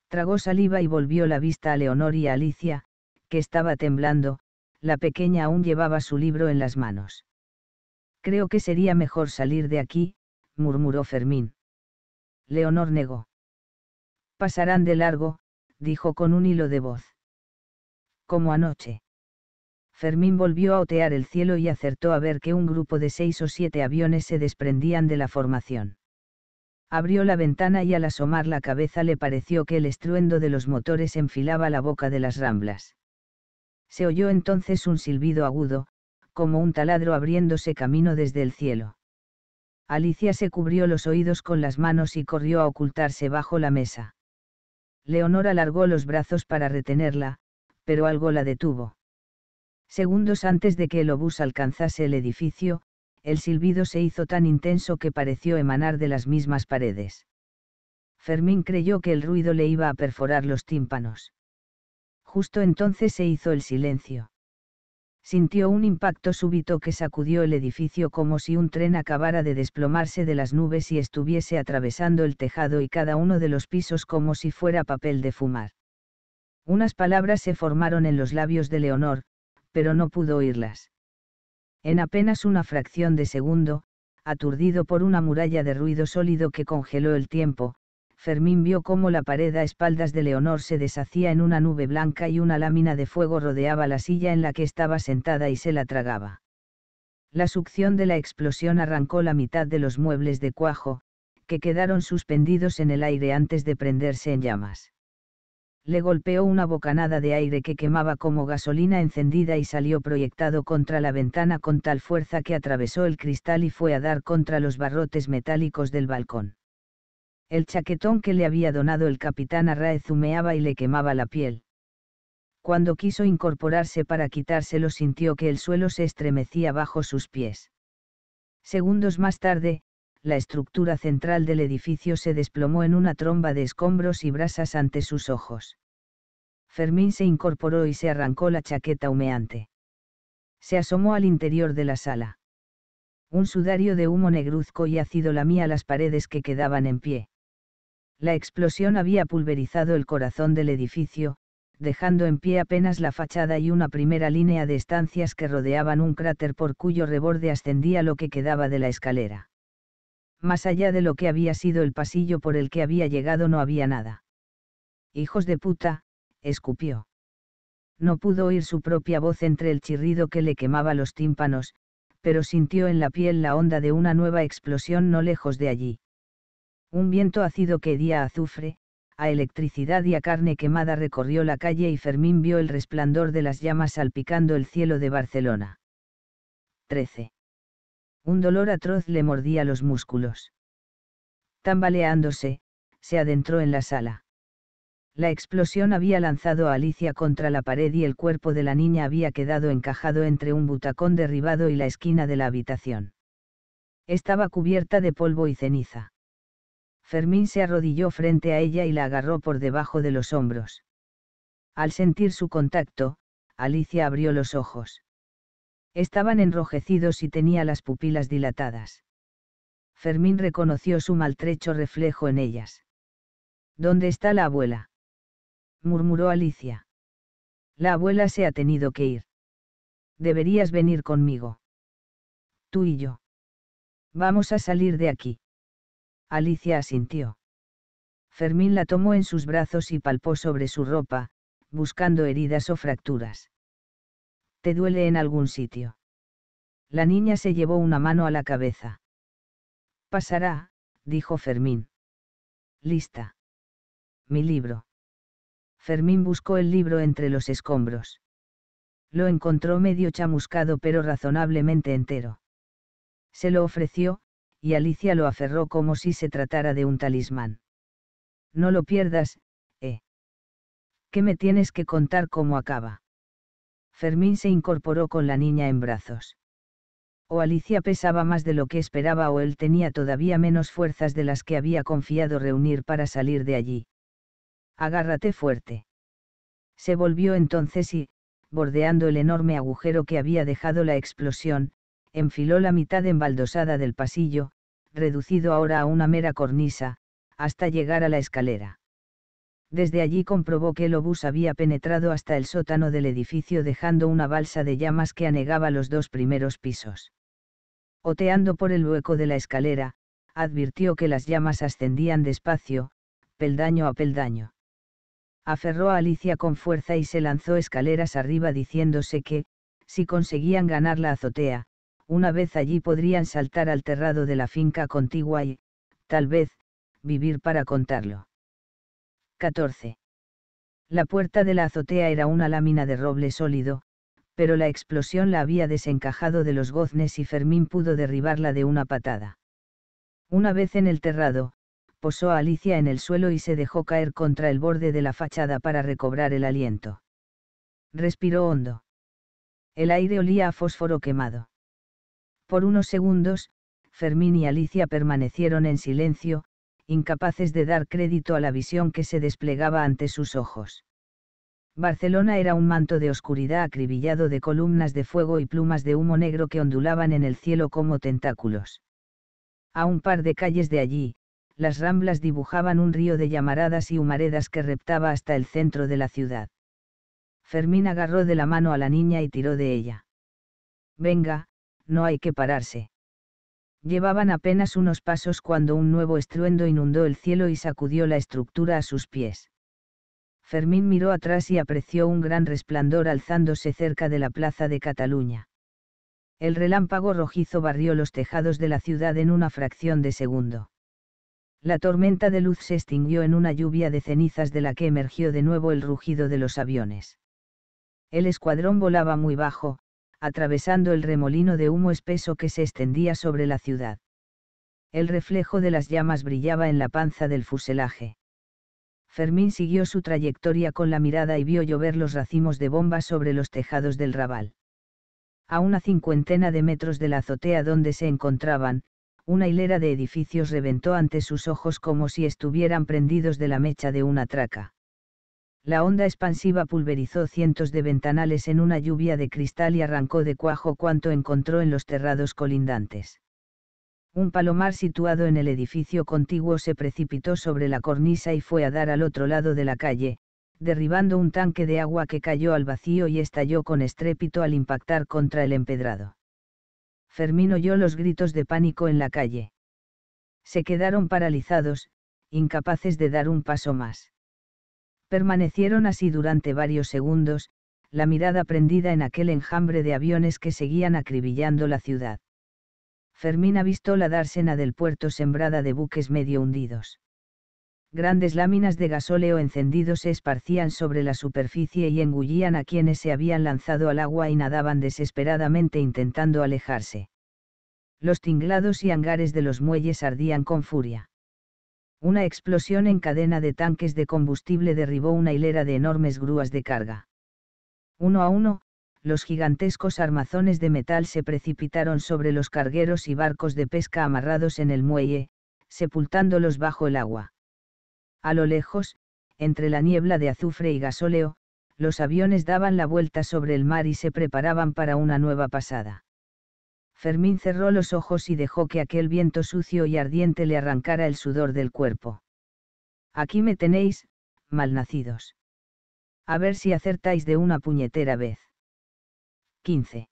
Tragó saliva y volvió la vista a Leonor y a Alicia, que estaba temblando, la pequeña aún llevaba su libro en las manos. Creo que sería mejor salir de aquí, murmuró Fermín. Leonor negó. Pasarán de largo, dijo con un hilo de voz. Como anoche. Fermín volvió a otear el cielo y acertó a ver que un grupo de seis o siete aviones se desprendían de la formación. Abrió la ventana y al asomar la cabeza le pareció que el estruendo de los motores enfilaba la boca de las ramblas. Se oyó entonces un silbido agudo, como un taladro abriéndose camino desde el cielo. Alicia se cubrió los oídos con las manos y corrió a ocultarse bajo la mesa. Leonor alargó los brazos para retenerla, pero algo la detuvo. Segundos antes de que el obús alcanzase el edificio, el silbido se hizo tan intenso que pareció emanar de las mismas paredes. Fermín creyó que el ruido le iba a perforar los tímpanos. Justo entonces se hizo el silencio. Sintió un impacto súbito que sacudió el edificio como si un tren acabara de desplomarse de las nubes y estuviese atravesando el tejado y cada uno de los pisos como si fuera papel de fumar. Unas palabras se formaron en los labios de Leonor, pero no pudo oírlas. En apenas una fracción de segundo, aturdido por una muralla de ruido sólido que congeló el tiempo, Fermín vio cómo la pared a espaldas de Leonor se deshacía en una nube blanca y una lámina de fuego rodeaba la silla en la que estaba sentada y se la tragaba. La succión de la explosión arrancó la mitad de los muebles de cuajo, que quedaron suspendidos en el aire antes de prenderse en llamas le golpeó una bocanada de aire que quemaba como gasolina encendida y salió proyectado contra la ventana con tal fuerza que atravesó el cristal y fue a dar contra los barrotes metálicos del balcón. El chaquetón que le había donado el capitán Arraez humeaba y le quemaba la piel. Cuando quiso incorporarse para quitárselo sintió que el suelo se estremecía bajo sus pies. Segundos más tarde, la estructura central del edificio se desplomó en una tromba de escombros y brasas ante sus ojos. Fermín se incorporó y se arrancó la chaqueta humeante. Se asomó al interior de la sala. Un sudario de humo negruzco y ácido lamía las paredes que quedaban en pie. La explosión había pulverizado el corazón del edificio, dejando en pie apenas la fachada y una primera línea de estancias que rodeaban un cráter por cuyo reborde ascendía lo que quedaba de la escalera más allá de lo que había sido el pasillo por el que había llegado no había nada. Hijos de puta, escupió. No pudo oír su propia voz entre el chirrido que le quemaba los tímpanos, pero sintió en la piel la onda de una nueva explosión no lejos de allí. Un viento ácido que hedía a azufre, a electricidad y a carne quemada recorrió la calle y Fermín vio el resplandor de las llamas salpicando el cielo de Barcelona. 13. Un dolor atroz le mordía los músculos. Tambaleándose, se adentró en la sala. La explosión había lanzado a Alicia contra la pared y el cuerpo de la niña había quedado encajado entre un butacón derribado y la esquina de la habitación. Estaba cubierta de polvo y ceniza. Fermín se arrodilló frente a ella y la agarró por debajo de los hombros. Al sentir su contacto, Alicia abrió los ojos. Estaban enrojecidos y tenía las pupilas dilatadas. Fermín reconoció su maltrecho reflejo en ellas. ¿Dónde está la abuela? murmuró Alicia. La abuela se ha tenido que ir. Deberías venir conmigo. Tú y yo. Vamos a salir de aquí. Alicia asintió. Fermín la tomó en sus brazos y palpó sobre su ropa, buscando heridas o fracturas te duele en algún sitio. La niña se llevó una mano a la cabeza. Pasará, dijo Fermín. Lista. Mi libro. Fermín buscó el libro entre los escombros. Lo encontró medio chamuscado pero razonablemente entero. Se lo ofreció, y Alicia lo aferró como si se tratara de un talismán. No lo pierdas, ¿eh? ¿Qué me tienes que contar cómo acaba? Fermín se incorporó con la niña en brazos. O Alicia pesaba más de lo que esperaba o él tenía todavía menos fuerzas de las que había confiado reunir para salir de allí. Agárrate fuerte. Se volvió entonces y, bordeando el enorme agujero que había dejado la explosión, enfiló la mitad embaldosada del pasillo, reducido ahora a una mera cornisa, hasta llegar a la escalera. Desde allí comprobó que el obús había penetrado hasta el sótano del edificio dejando una balsa de llamas que anegaba los dos primeros pisos. Oteando por el hueco de la escalera, advirtió que las llamas ascendían despacio, peldaño a peldaño. Aferró a Alicia con fuerza y se lanzó escaleras arriba diciéndose que, si conseguían ganar la azotea, una vez allí podrían saltar al terrado de la finca contigua y, tal vez, vivir para contarlo. 14. La puerta de la azotea era una lámina de roble sólido, pero la explosión la había desencajado de los goznes y Fermín pudo derribarla de una patada. Una vez en el terrado, posó a Alicia en el suelo y se dejó caer contra el borde de la fachada para recobrar el aliento. Respiró hondo. El aire olía a fósforo quemado. Por unos segundos, Fermín y Alicia permanecieron en silencio, incapaces de dar crédito a la visión que se desplegaba ante sus ojos. Barcelona era un manto de oscuridad acribillado de columnas de fuego y plumas de humo negro que ondulaban en el cielo como tentáculos. A un par de calles de allí, las ramblas dibujaban un río de llamaradas y humaredas que reptaba hasta el centro de la ciudad. Fermín agarró de la mano a la niña y tiró de ella. Venga, no hay que pararse. Llevaban apenas unos pasos cuando un nuevo estruendo inundó el cielo y sacudió la estructura a sus pies. Fermín miró atrás y apreció un gran resplandor alzándose cerca de la plaza de Cataluña. El relámpago rojizo barrió los tejados de la ciudad en una fracción de segundo. La tormenta de luz se extinguió en una lluvia de cenizas de la que emergió de nuevo el rugido de los aviones. El escuadrón volaba muy bajo, atravesando el remolino de humo espeso que se extendía sobre la ciudad. El reflejo de las llamas brillaba en la panza del fuselaje. Fermín siguió su trayectoria con la mirada y vio llover los racimos de bombas sobre los tejados del rabal. A una cincuentena de metros de la azotea donde se encontraban, una hilera de edificios reventó ante sus ojos como si estuvieran prendidos de la mecha de una traca la onda expansiva pulverizó cientos de ventanales en una lluvia de cristal y arrancó de cuajo cuanto encontró en los terrados colindantes. Un palomar situado en el edificio contiguo se precipitó sobre la cornisa y fue a dar al otro lado de la calle, derribando un tanque de agua que cayó al vacío y estalló con estrépito al impactar contra el empedrado. Fermín oyó los gritos de pánico en la calle. Se quedaron paralizados, incapaces de dar un paso más Permanecieron así durante varios segundos, la mirada prendida en aquel enjambre de aviones que seguían acribillando la ciudad. Fermín avistó la dársena del puerto sembrada de buques medio hundidos. Grandes láminas de gasóleo encendido se esparcían sobre la superficie y engullían a quienes se habían lanzado al agua y nadaban desesperadamente intentando alejarse. Los tinglados y hangares de los muelles ardían con furia. Una explosión en cadena de tanques de combustible derribó una hilera de enormes grúas de carga. Uno a uno, los gigantescos armazones de metal se precipitaron sobre los cargueros y barcos de pesca amarrados en el muelle, sepultándolos bajo el agua. A lo lejos, entre la niebla de azufre y gasóleo, los aviones daban la vuelta sobre el mar y se preparaban para una nueva pasada. Fermín cerró los ojos y dejó que aquel viento sucio y ardiente le arrancara el sudor del cuerpo. Aquí me tenéis, malnacidos. A ver si acertáis de una puñetera vez. 15.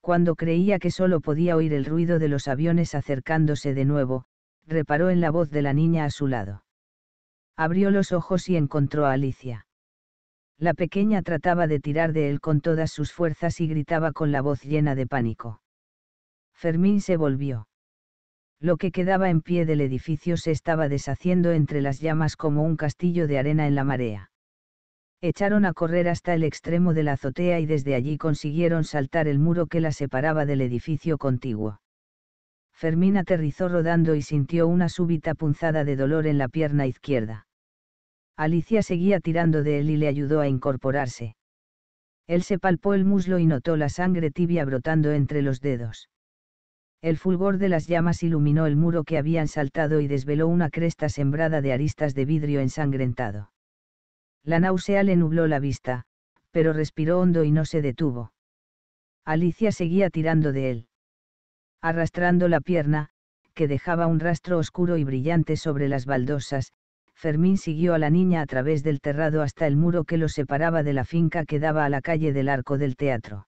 Cuando creía que solo podía oír el ruido de los aviones acercándose de nuevo, reparó en la voz de la niña a su lado. Abrió los ojos y encontró a Alicia. La pequeña trataba de tirar de él con todas sus fuerzas y gritaba con la voz llena de pánico. Fermín se volvió. Lo que quedaba en pie del edificio se estaba deshaciendo entre las llamas como un castillo de arena en la marea. Echaron a correr hasta el extremo de la azotea y desde allí consiguieron saltar el muro que la separaba del edificio contiguo. Fermín aterrizó rodando y sintió una súbita punzada de dolor en la pierna izquierda. Alicia seguía tirando de él y le ayudó a incorporarse. Él se palpó el muslo y notó la sangre tibia brotando entre los dedos. El fulgor de las llamas iluminó el muro que habían saltado y desveló una cresta sembrada de aristas de vidrio ensangrentado. La náusea le nubló la vista, pero respiró hondo y no se detuvo. Alicia seguía tirando de él. Arrastrando la pierna, que dejaba un rastro oscuro y brillante sobre las baldosas, Fermín siguió a la niña a través del terrado hasta el muro que lo separaba de la finca que daba a la calle del arco del teatro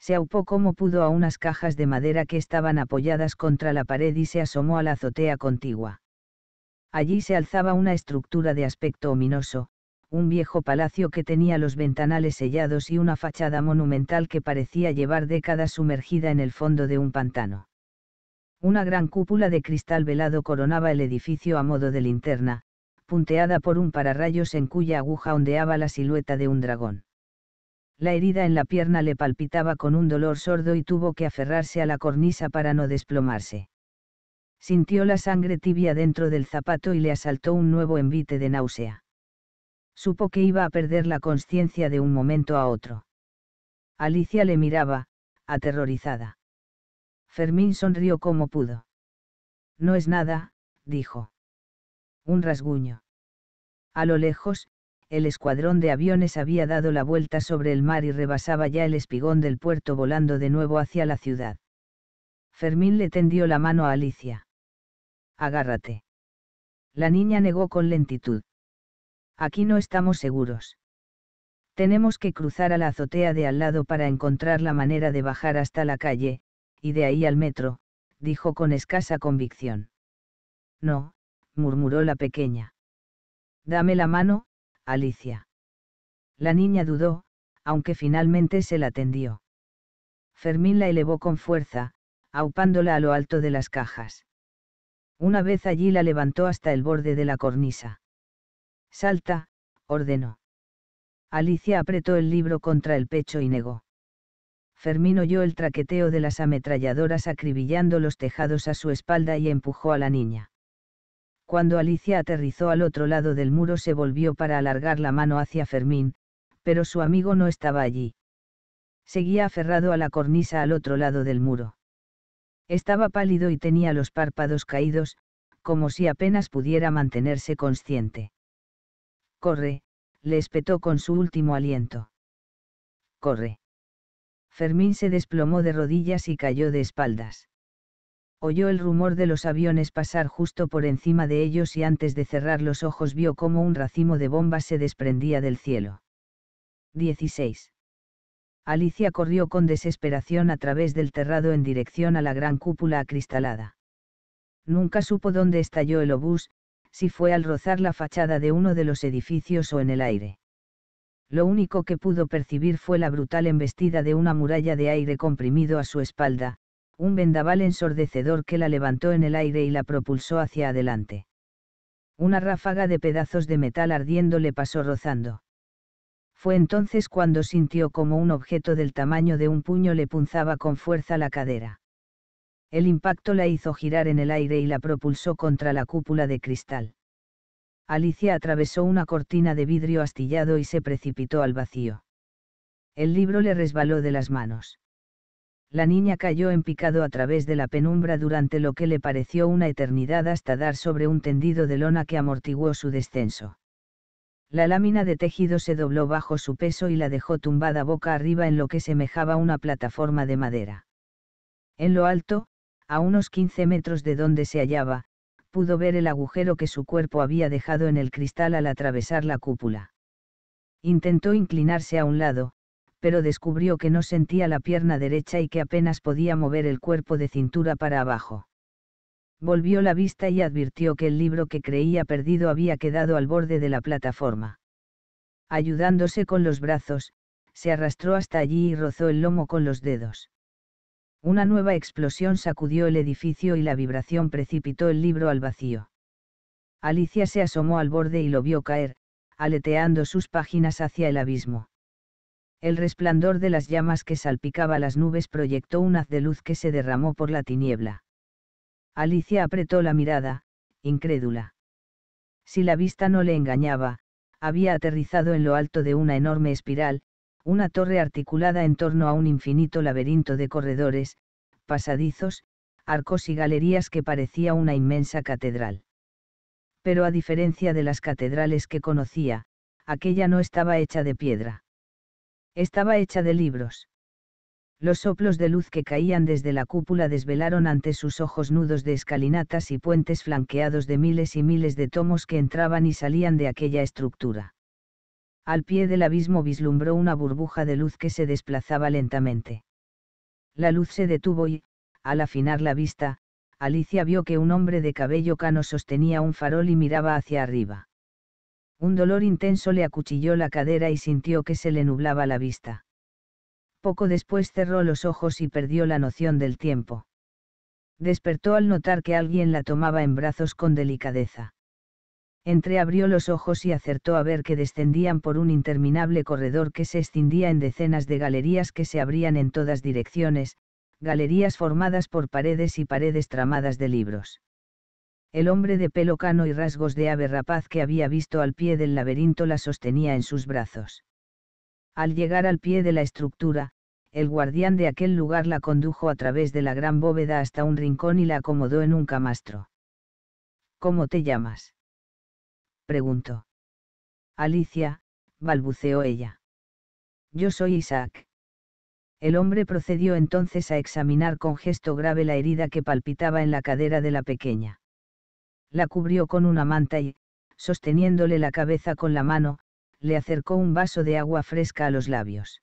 se aupó como pudo a unas cajas de madera que estaban apoyadas contra la pared y se asomó a la azotea contigua. Allí se alzaba una estructura de aspecto ominoso, un viejo palacio que tenía los ventanales sellados y una fachada monumental que parecía llevar décadas sumergida en el fondo de un pantano. Una gran cúpula de cristal velado coronaba el edificio a modo de linterna, punteada por un pararrayos en cuya aguja ondeaba la silueta de un dragón. La herida en la pierna le palpitaba con un dolor sordo y tuvo que aferrarse a la cornisa para no desplomarse. Sintió la sangre tibia dentro del zapato y le asaltó un nuevo envite de náusea. Supo que iba a perder la conciencia de un momento a otro. Alicia le miraba, aterrorizada. Fermín sonrió como pudo. No es nada, dijo. Un rasguño. A lo lejos, el escuadrón de aviones había dado la vuelta sobre el mar y rebasaba ya el espigón del puerto volando de nuevo hacia la ciudad. Fermín le tendió la mano a Alicia. Agárrate. La niña negó con lentitud. Aquí no estamos seguros. Tenemos que cruzar a la azotea de al lado para encontrar la manera de bajar hasta la calle, y de ahí al metro, dijo con escasa convicción. No, murmuró la pequeña. Dame la mano, Alicia. La niña dudó, aunque finalmente se la tendió. Fermín la elevó con fuerza, aupándola a lo alto de las cajas. Una vez allí la levantó hasta el borde de la cornisa. Salta, ordenó. Alicia apretó el libro contra el pecho y negó. Fermín oyó el traqueteo de las ametralladoras acribillando los tejados a su espalda y empujó a la niña. Cuando Alicia aterrizó al otro lado del muro se volvió para alargar la mano hacia Fermín, pero su amigo no estaba allí. Seguía aferrado a la cornisa al otro lado del muro. Estaba pálido y tenía los párpados caídos, como si apenas pudiera mantenerse consciente. Corre, le espetó con su último aliento. Corre. Fermín se desplomó de rodillas y cayó de espaldas oyó el rumor de los aviones pasar justo por encima de ellos y antes de cerrar los ojos vio cómo un racimo de bombas se desprendía del cielo. 16. Alicia corrió con desesperación a través del terrado en dirección a la gran cúpula acristalada. Nunca supo dónde estalló el obús, si fue al rozar la fachada de uno de los edificios o en el aire. Lo único que pudo percibir fue la brutal embestida de una muralla de aire comprimido a su espalda, un vendaval ensordecedor que la levantó en el aire y la propulsó hacia adelante. Una ráfaga de pedazos de metal ardiendo le pasó rozando. Fue entonces cuando sintió como un objeto del tamaño de un puño le punzaba con fuerza la cadera. El impacto la hizo girar en el aire y la propulsó contra la cúpula de cristal. Alicia atravesó una cortina de vidrio astillado y se precipitó al vacío. El libro le resbaló de las manos la niña cayó en picado a través de la penumbra durante lo que le pareció una eternidad hasta dar sobre un tendido de lona que amortiguó su descenso. La lámina de tejido se dobló bajo su peso y la dejó tumbada boca arriba en lo que semejaba una plataforma de madera. En lo alto, a unos 15 metros de donde se hallaba, pudo ver el agujero que su cuerpo había dejado en el cristal al atravesar la cúpula. Intentó inclinarse a un lado, pero descubrió que no sentía la pierna derecha y que apenas podía mover el cuerpo de cintura para abajo. Volvió la vista y advirtió que el libro que creía perdido había quedado al borde de la plataforma. Ayudándose con los brazos, se arrastró hasta allí y rozó el lomo con los dedos. Una nueva explosión sacudió el edificio y la vibración precipitó el libro al vacío. Alicia se asomó al borde y lo vio caer, aleteando sus páginas hacia el abismo. El resplandor de las llamas que salpicaba las nubes proyectó un haz de luz que se derramó por la tiniebla. Alicia apretó la mirada, incrédula. Si la vista no le engañaba, había aterrizado en lo alto de una enorme espiral, una torre articulada en torno a un infinito laberinto de corredores, pasadizos, arcos y galerías que parecía una inmensa catedral. Pero a diferencia de las catedrales que conocía, aquella no estaba hecha de piedra. Estaba hecha de libros. Los soplos de luz que caían desde la cúpula desvelaron ante sus ojos nudos de escalinatas y puentes flanqueados de miles y miles de tomos que entraban y salían de aquella estructura. Al pie del abismo vislumbró una burbuja de luz que se desplazaba lentamente. La luz se detuvo y, al afinar la vista, Alicia vio que un hombre de cabello cano sostenía un farol y miraba hacia arriba. Un dolor intenso le acuchilló la cadera y sintió que se le nublaba la vista. Poco después cerró los ojos y perdió la noción del tiempo. Despertó al notar que alguien la tomaba en brazos con delicadeza. Entreabrió los ojos y acertó a ver que descendían por un interminable corredor que se extendía en decenas de galerías que se abrían en todas direcciones, galerías formadas por paredes y paredes tramadas de libros. El hombre de pelo cano y rasgos de ave rapaz que había visto al pie del laberinto la sostenía en sus brazos. Al llegar al pie de la estructura, el guardián de aquel lugar la condujo a través de la gran bóveda hasta un rincón y la acomodó en un camastro. ¿Cómo te llamas? preguntó. Alicia, balbuceó ella. Yo soy Isaac. El hombre procedió entonces a examinar con gesto grave la herida que palpitaba en la cadera de la pequeña la cubrió con una manta y, sosteniéndole la cabeza con la mano, le acercó un vaso de agua fresca a los labios.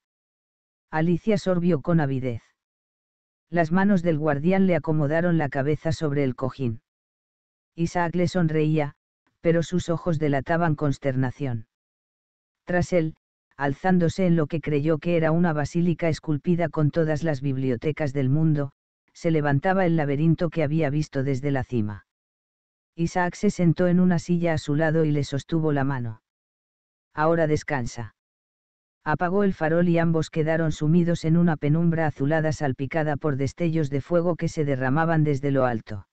Alicia sorbió con avidez. Las manos del guardián le acomodaron la cabeza sobre el cojín. Isaac le sonreía, pero sus ojos delataban consternación. Tras él, alzándose en lo que creyó que era una basílica esculpida con todas las bibliotecas del mundo, se levantaba el laberinto que había visto desde la cima. Isaac se sentó en una silla a su lado y le sostuvo la mano. Ahora descansa. Apagó el farol y ambos quedaron sumidos en una penumbra azulada salpicada por destellos de fuego que se derramaban desde lo alto.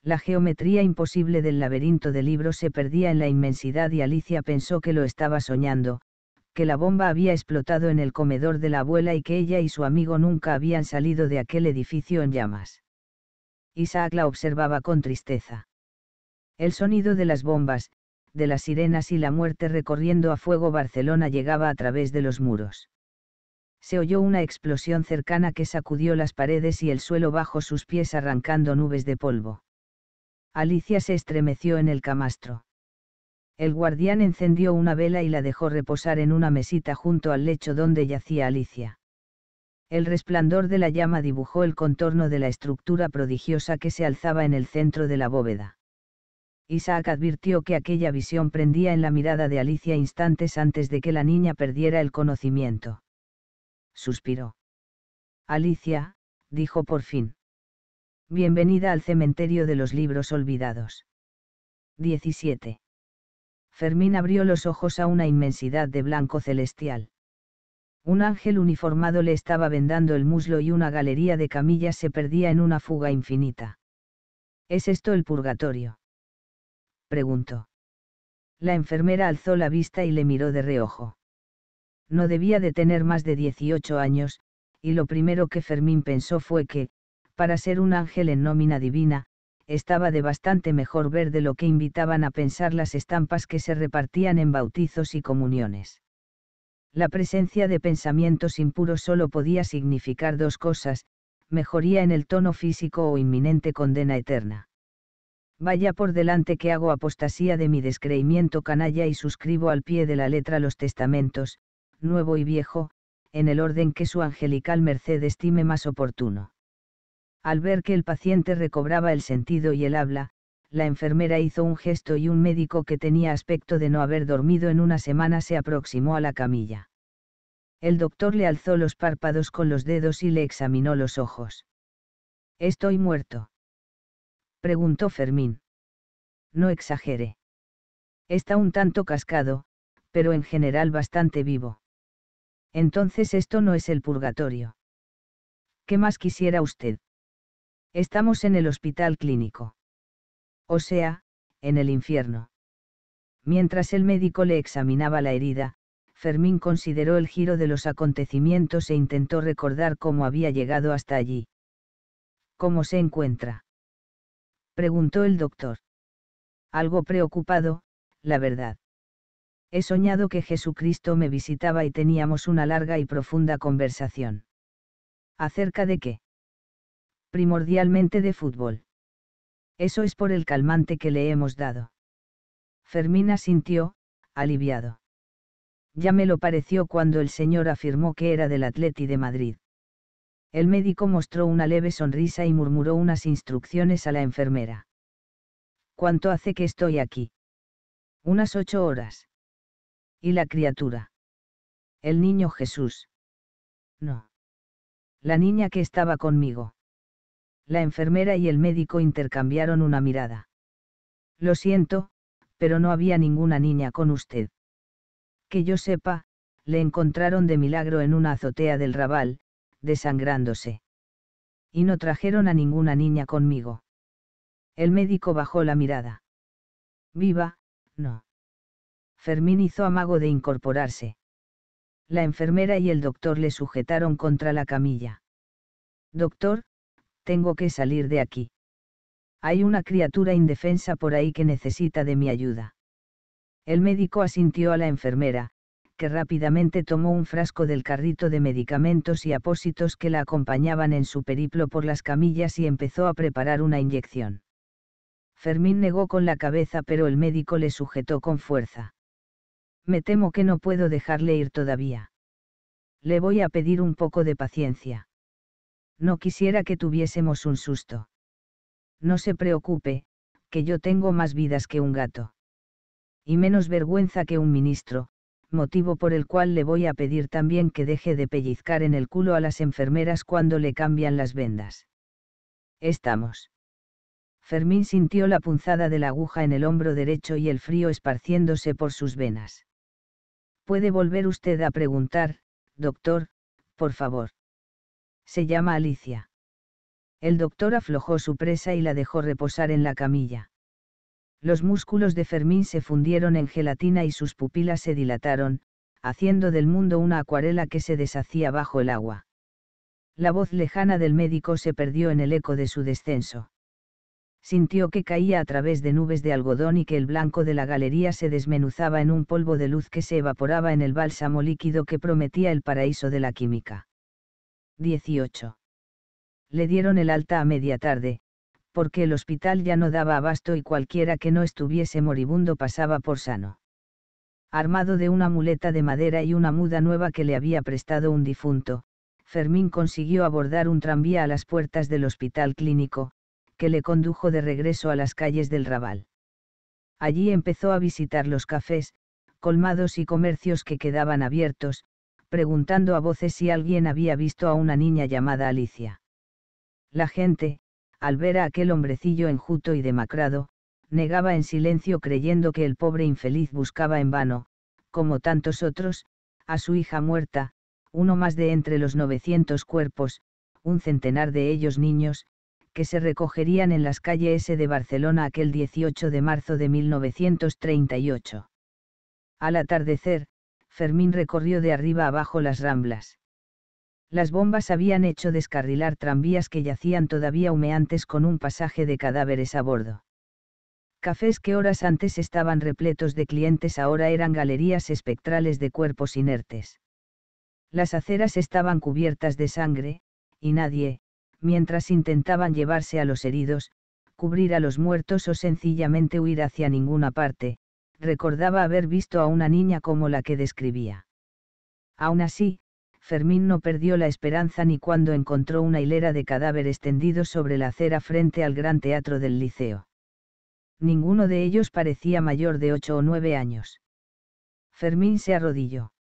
La geometría imposible del laberinto de libros se perdía en la inmensidad y Alicia pensó que lo estaba soñando, que la bomba había explotado en el comedor de la abuela y que ella y su amigo nunca habían salido de aquel edificio en llamas. Isaac la observaba con tristeza. El sonido de las bombas, de las sirenas y la muerte recorriendo a fuego Barcelona llegaba a través de los muros. Se oyó una explosión cercana que sacudió las paredes y el suelo bajo sus pies arrancando nubes de polvo. Alicia se estremeció en el camastro. El guardián encendió una vela y la dejó reposar en una mesita junto al lecho donde yacía Alicia. El resplandor de la llama dibujó el contorno de la estructura prodigiosa que se alzaba en el centro de la bóveda. Isaac advirtió que aquella visión prendía en la mirada de Alicia instantes antes de que la niña perdiera el conocimiento. Suspiró. Alicia, dijo por fin. Bienvenida al cementerio de los libros olvidados. 17. Fermín abrió los ojos a una inmensidad de blanco celestial. Un ángel uniformado le estaba vendando el muslo y una galería de camillas se perdía en una fuga infinita. ¿Es esto el purgatorio? Preguntó. La enfermera alzó la vista y le miró de reojo. No debía de tener más de 18 años, y lo primero que Fermín pensó fue que, para ser un ángel en nómina divina, estaba de bastante mejor ver de lo que invitaban a pensar las estampas que se repartían en bautizos y comuniones. La presencia de pensamientos impuros solo podía significar dos cosas, mejoría en el tono físico o inminente condena eterna. Vaya por delante que hago apostasía de mi descreimiento canalla y suscribo al pie de la letra los testamentos, nuevo y viejo, en el orden que su angelical merced estime más oportuno. Al ver que el paciente recobraba el sentido y el habla, la enfermera hizo un gesto y un médico que tenía aspecto de no haber dormido en una semana se aproximó a la camilla. El doctor le alzó los párpados con los dedos y le examinó los ojos. Estoy muerto preguntó Fermín. No exagere. Está un tanto cascado, pero en general bastante vivo. Entonces esto no es el purgatorio. ¿Qué más quisiera usted? Estamos en el hospital clínico. O sea, en el infierno. Mientras el médico le examinaba la herida, Fermín consideró el giro de los acontecimientos e intentó recordar cómo había llegado hasta allí. ¿Cómo se encuentra? preguntó el doctor. Algo preocupado, la verdad. He soñado que Jesucristo me visitaba y teníamos una larga y profunda conversación. ¿Acerca de qué? Primordialmente de fútbol. Eso es por el calmante que le hemos dado. Fermina sintió, aliviado. Ya me lo pareció cuando el señor afirmó que era del Atleti de Madrid. El médico mostró una leve sonrisa y murmuró unas instrucciones a la enfermera. ¿Cuánto hace que estoy aquí? Unas ocho horas. ¿Y la criatura? El niño Jesús. No. La niña que estaba conmigo. La enfermera y el médico intercambiaron una mirada. Lo siento, pero no había ninguna niña con usted. Que yo sepa, le encontraron de milagro en una azotea del Raval, desangrándose. Y no trajeron a ninguna niña conmigo. El médico bajó la mirada. Viva, no. Fermín hizo amago de incorporarse. La enfermera y el doctor le sujetaron contra la camilla. Doctor, tengo que salir de aquí. Hay una criatura indefensa por ahí que necesita de mi ayuda. El médico asintió a la enfermera, que rápidamente tomó un frasco del carrito de medicamentos y apósitos que la acompañaban en su periplo por las camillas y empezó a preparar una inyección. Fermín negó con la cabeza pero el médico le sujetó con fuerza. Me temo que no puedo dejarle ir todavía. Le voy a pedir un poco de paciencia. No quisiera que tuviésemos un susto. No se preocupe, que yo tengo más vidas que un gato. Y menos vergüenza que un ministro, motivo por el cual le voy a pedir también que deje de pellizcar en el culo a las enfermeras cuando le cambian las vendas. Estamos. Fermín sintió la punzada de la aguja en el hombro derecho y el frío esparciéndose por sus venas. Puede volver usted a preguntar, doctor, por favor. Se llama Alicia. El doctor aflojó su presa y la dejó reposar en la camilla. Los músculos de Fermín se fundieron en gelatina y sus pupilas se dilataron, haciendo del mundo una acuarela que se deshacía bajo el agua. La voz lejana del médico se perdió en el eco de su descenso. Sintió que caía a través de nubes de algodón y que el blanco de la galería se desmenuzaba en un polvo de luz que se evaporaba en el bálsamo líquido que prometía el paraíso de la química. 18. Le dieron el alta a media tarde, porque el hospital ya no daba abasto y cualquiera que no estuviese moribundo pasaba por sano. Armado de una muleta de madera y una muda nueva que le había prestado un difunto, Fermín consiguió abordar un tranvía a las puertas del hospital clínico, que le condujo de regreso a las calles del Raval. Allí empezó a visitar los cafés, colmados y comercios que quedaban abiertos, preguntando a voces si alguien había visto a una niña llamada Alicia. La gente, al ver a aquel hombrecillo enjuto y demacrado, negaba en silencio creyendo que el pobre infeliz buscaba en vano, como tantos otros, a su hija muerta, uno más de entre los 900 cuerpos, un centenar de ellos niños, que se recogerían en las calles S de Barcelona aquel 18 de marzo de 1938. Al atardecer, Fermín recorrió de arriba abajo las ramblas. Las bombas habían hecho descarrilar tranvías que yacían todavía humeantes con un pasaje de cadáveres a bordo. Cafés que horas antes estaban repletos de clientes ahora eran galerías espectrales de cuerpos inertes. Las aceras estaban cubiertas de sangre, y nadie, mientras intentaban llevarse a los heridos, cubrir a los muertos o sencillamente huir hacia ninguna parte, recordaba haber visto a una niña como la que describía. Aún así, Fermín no perdió la esperanza ni cuando encontró una hilera de cadáveres tendidos sobre la acera frente al gran teatro del liceo. Ninguno de ellos parecía mayor de ocho o nueve años. Fermín se arrodilló.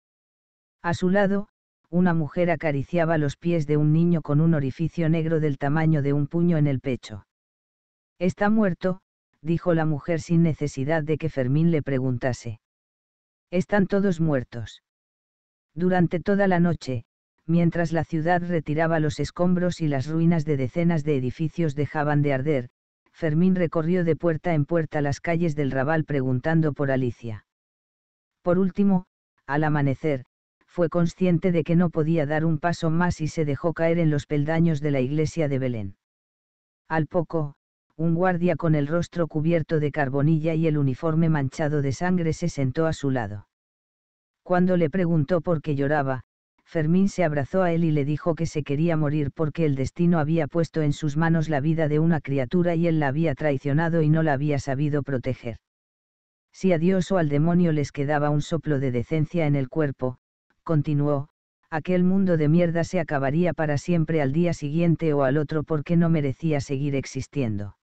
A su lado, una mujer acariciaba los pies de un niño con un orificio negro del tamaño de un puño en el pecho. Está muerto, dijo la mujer sin necesidad de que Fermín le preguntase. Están todos muertos. Durante toda la noche, mientras la ciudad retiraba los escombros y las ruinas de decenas de edificios dejaban de arder, Fermín recorrió de puerta en puerta las calles del Raval preguntando por Alicia. Por último, al amanecer, fue consciente de que no podía dar un paso más y se dejó caer en los peldaños de la iglesia de Belén. Al poco, un guardia con el rostro cubierto de carbonilla y el uniforme manchado de sangre se sentó a su lado. Cuando le preguntó por qué lloraba, Fermín se abrazó a él y le dijo que se quería morir porque el destino había puesto en sus manos la vida de una criatura y él la había traicionado y no la había sabido proteger. Si a Dios o al demonio les quedaba un soplo de decencia en el cuerpo, continuó, aquel mundo de mierda se acabaría para siempre al día siguiente o al otro porque no merecía seguir existiendo.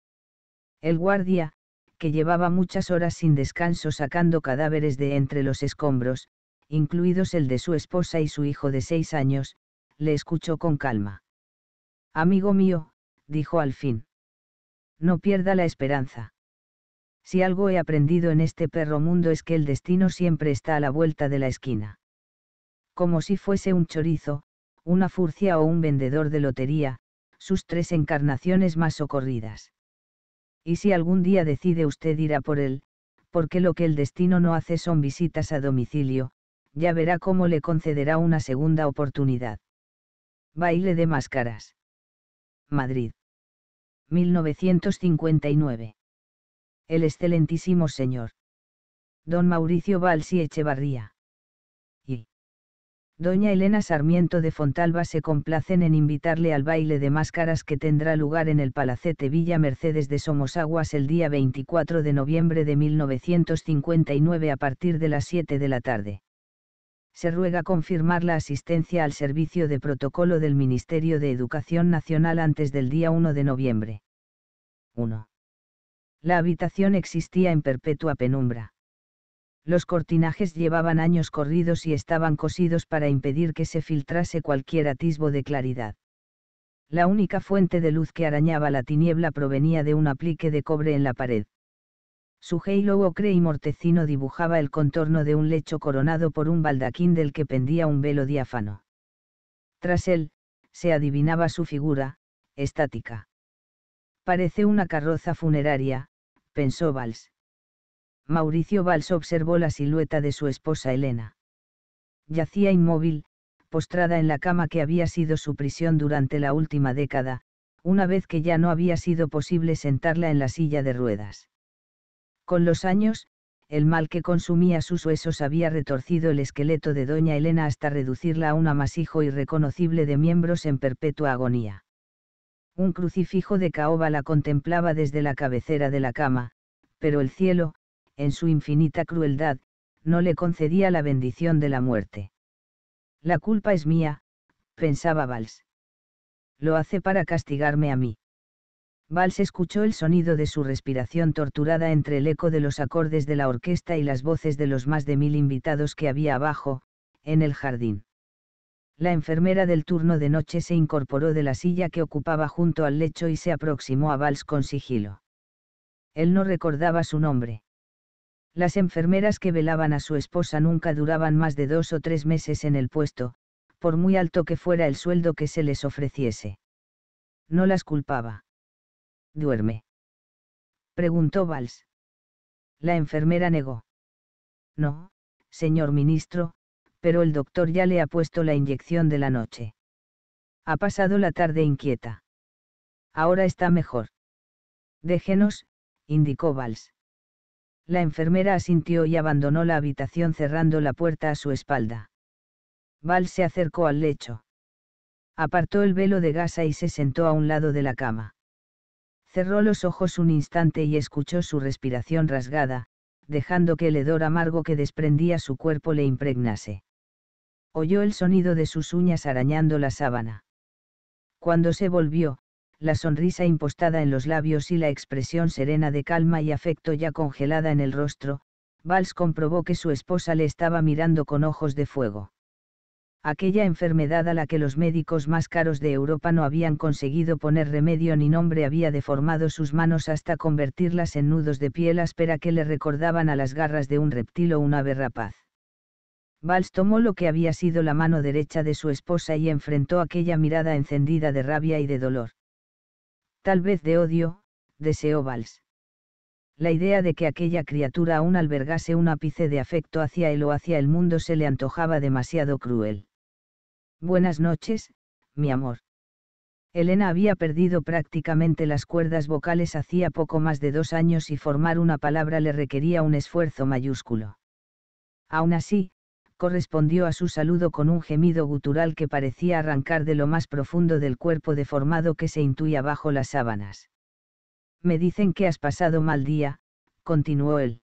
El guardia, que llevaba muchas horas sin descanso sacando cadáveres de entre los escombros, incluidos el de su esposa y su hijo de seis años, le escuchó con calma. Amigo mío, dijo al fin. No pierda la esperanza. Si algo he aprendido en este perro mundo es que el destino siempre está a la vuelta de la esquina. Como si fuese un chorizo, una furcia o un vendedor de lotería, sus tres encarnaciones más socorridas. Y si algún día decide usted ir a por él, porque lo que el destino no hace son visitas a domicilio, ya verá cómo le concederá una segunda oportunidad. Baile de máscaras. Madrid. 1959. El excelentísimo señor. Don Mauricio Valsi Echevarría. Y. Doña Elena Sarmiento de Fontalba se complacen en invitarle al baile de máscaras que tendrá lugar en el Palacete Villa Mercedes de Somosaguas el día 24 de noviembre de 1959 a partir de las 7 de la tarde se ruega confirmar la asistencia al servicio de protocolo del Ministerio de Educación Nacional antes del día 1 de noviembre. 1. La habitación existía en perpetua penumbra. Los cortinajes llevaban años corridos y estaban cosidos para impedir que se filtrase cualquier atisbo de claridad. La única fuente de luz que arañaba la tiniebla provenía de un aplique de cobre en la pared. Su halo ocre y mortecino dibujaba el contorno de un lecho coronado por un baldaquín del que pendía un velo diáfano. Tras él, se adivinaba su figura, estática. Parece una carroza funeraria, pensó Valls. Mauricio Valls observó la silueta de su esposa Elena. Yacía inmóvil, postrada en la cama que había sido su prisión durante la última década, una vez que ya no había sido posible sentarla en la silla de ruedas. Con los años, el mal que consumía sus huesos había retorcido el esqueleto de doña Elena hasta reducirla a un amasijo irreconocible de miembros en perpetua agonía. Un crucifijo de caoba la contemplaba desde la cabecera de la cama, pero el cielo, en su infinita crueldad, no le concedía la bendición de la muerte. La culpa es mía, pensaba Valls. Lo hace para castigarme a mí. Valls escuchó el sonido de su respiración torturada entre el eco de los acordes de la orquesta y las voces de los más de mil invitados que había abajo, en el jardín. La enfermera del turno de noche se incorporó de la silla que ocupaba junto al lecho y se aproximó a Valls con sigilo. Él no recordaba su nombre. Las enfermeras que velaban a su esposa nunca duraban más de dos o tres meses en el puesto, por muy alto que fuera el sueldo que se les ofreciese. No las culpaba ¿Duerme? Preguntó Valls. La enfermera negó. No, señor ministro, pero el doctor ya le ha puesto la inyección de la noche. Ha pasado la tarde inquieta. Ahora está mejor. Déjenos, indicó Valls. La enfermera asintió y abandonó la habitación cerrando la puerta a su espalda. Valls se acercó al lecho. Apartó el velo de gasa y se sentó a un lado de la cama. Cerró los ojos un instante y escuchó su respiración rasgada, dejando que el hedor amargo que desprendía su cuerpo le impregnase. Oyó el sonido de sus uñas arañando la sábana. Cuando se volvió, la sonrisa impostada en los labios y la expresión serena de calma y afecto ya congelada en el rostro, Valls comprobó que su esposa le estaba mirando con ojos de fuego aquella enfermedad a la que los médicos más caros de Europa no habían conseguido poner remedio ni nombre había deformado sus manos hasta convertirlas en nudos de piel áspera que le recordaban a las garras de un reptil o un ave rapaz. Valls tomó lo que había sido la mano derecha de su esposa y enfrentó aquella mirada encendida de rabia y de dolor. Tal vez de odio, deseó Valls. La idea de que aquella criatura aún albergase un ápice de afecto hacia él o hacia el mundo se le antojaba demasiado cruel Buenas noches, mi amor. Elena había perdido prácticamente las cuerdas vocales hacía poco más de dos años y formar una palabra le requería un esfuerzo mayúsculo. Aún así, correspondió a su saludo con un gemido gutural que parecía arrancar de lo más profundo del cuerpo deformado que se intuía bajo las sábanas. Me dicen que has pasado mal día, continuó él.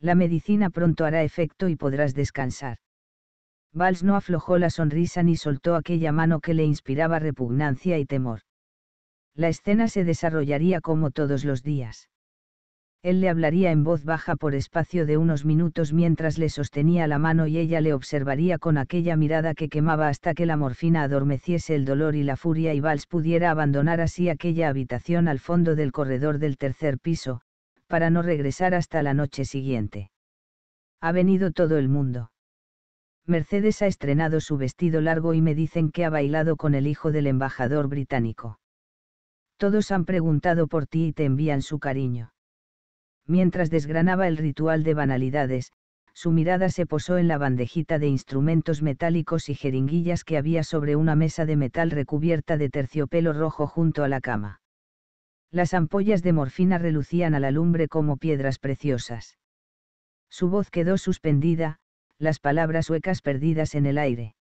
La medicina pronto hará efecto y podrás descansar. Valls no aflojó la sonrisa ni soltó aquella mano que le inspiraba repugnancia y temor. La escena se desarrollaría como todos los días. Él le hablaría en voz baja por espacio de unos minutos mientras le sostenía la mano y ella le observaría con aquella mirada que quemaba hasta que la morfina adormeciese el dolor y la furia y Valls pudiera abandonar así aquella habitación al fondo del corredor del tercer piso, para no regresar hasta la noche siguiente. Ha venido todo el mundo. Mercedes ha estrenado su vestido largo y me dicen que ha bailado con el hijo del embajador británico. Todos han preguntado por ti y te envían su cariño. Mientras desgranaba el ritual de banalidades, su mirada se posó en la bandejita de instrumentos metálicos y jeringuillas que había sobre una mesa de metal recubierta de terciopelo rojo junto a la cama. Las ampollas de morfina relucían a la lumbre como piedras preciosas. Su voz quedó suspendida, las palabras huecas perdidas en el aire.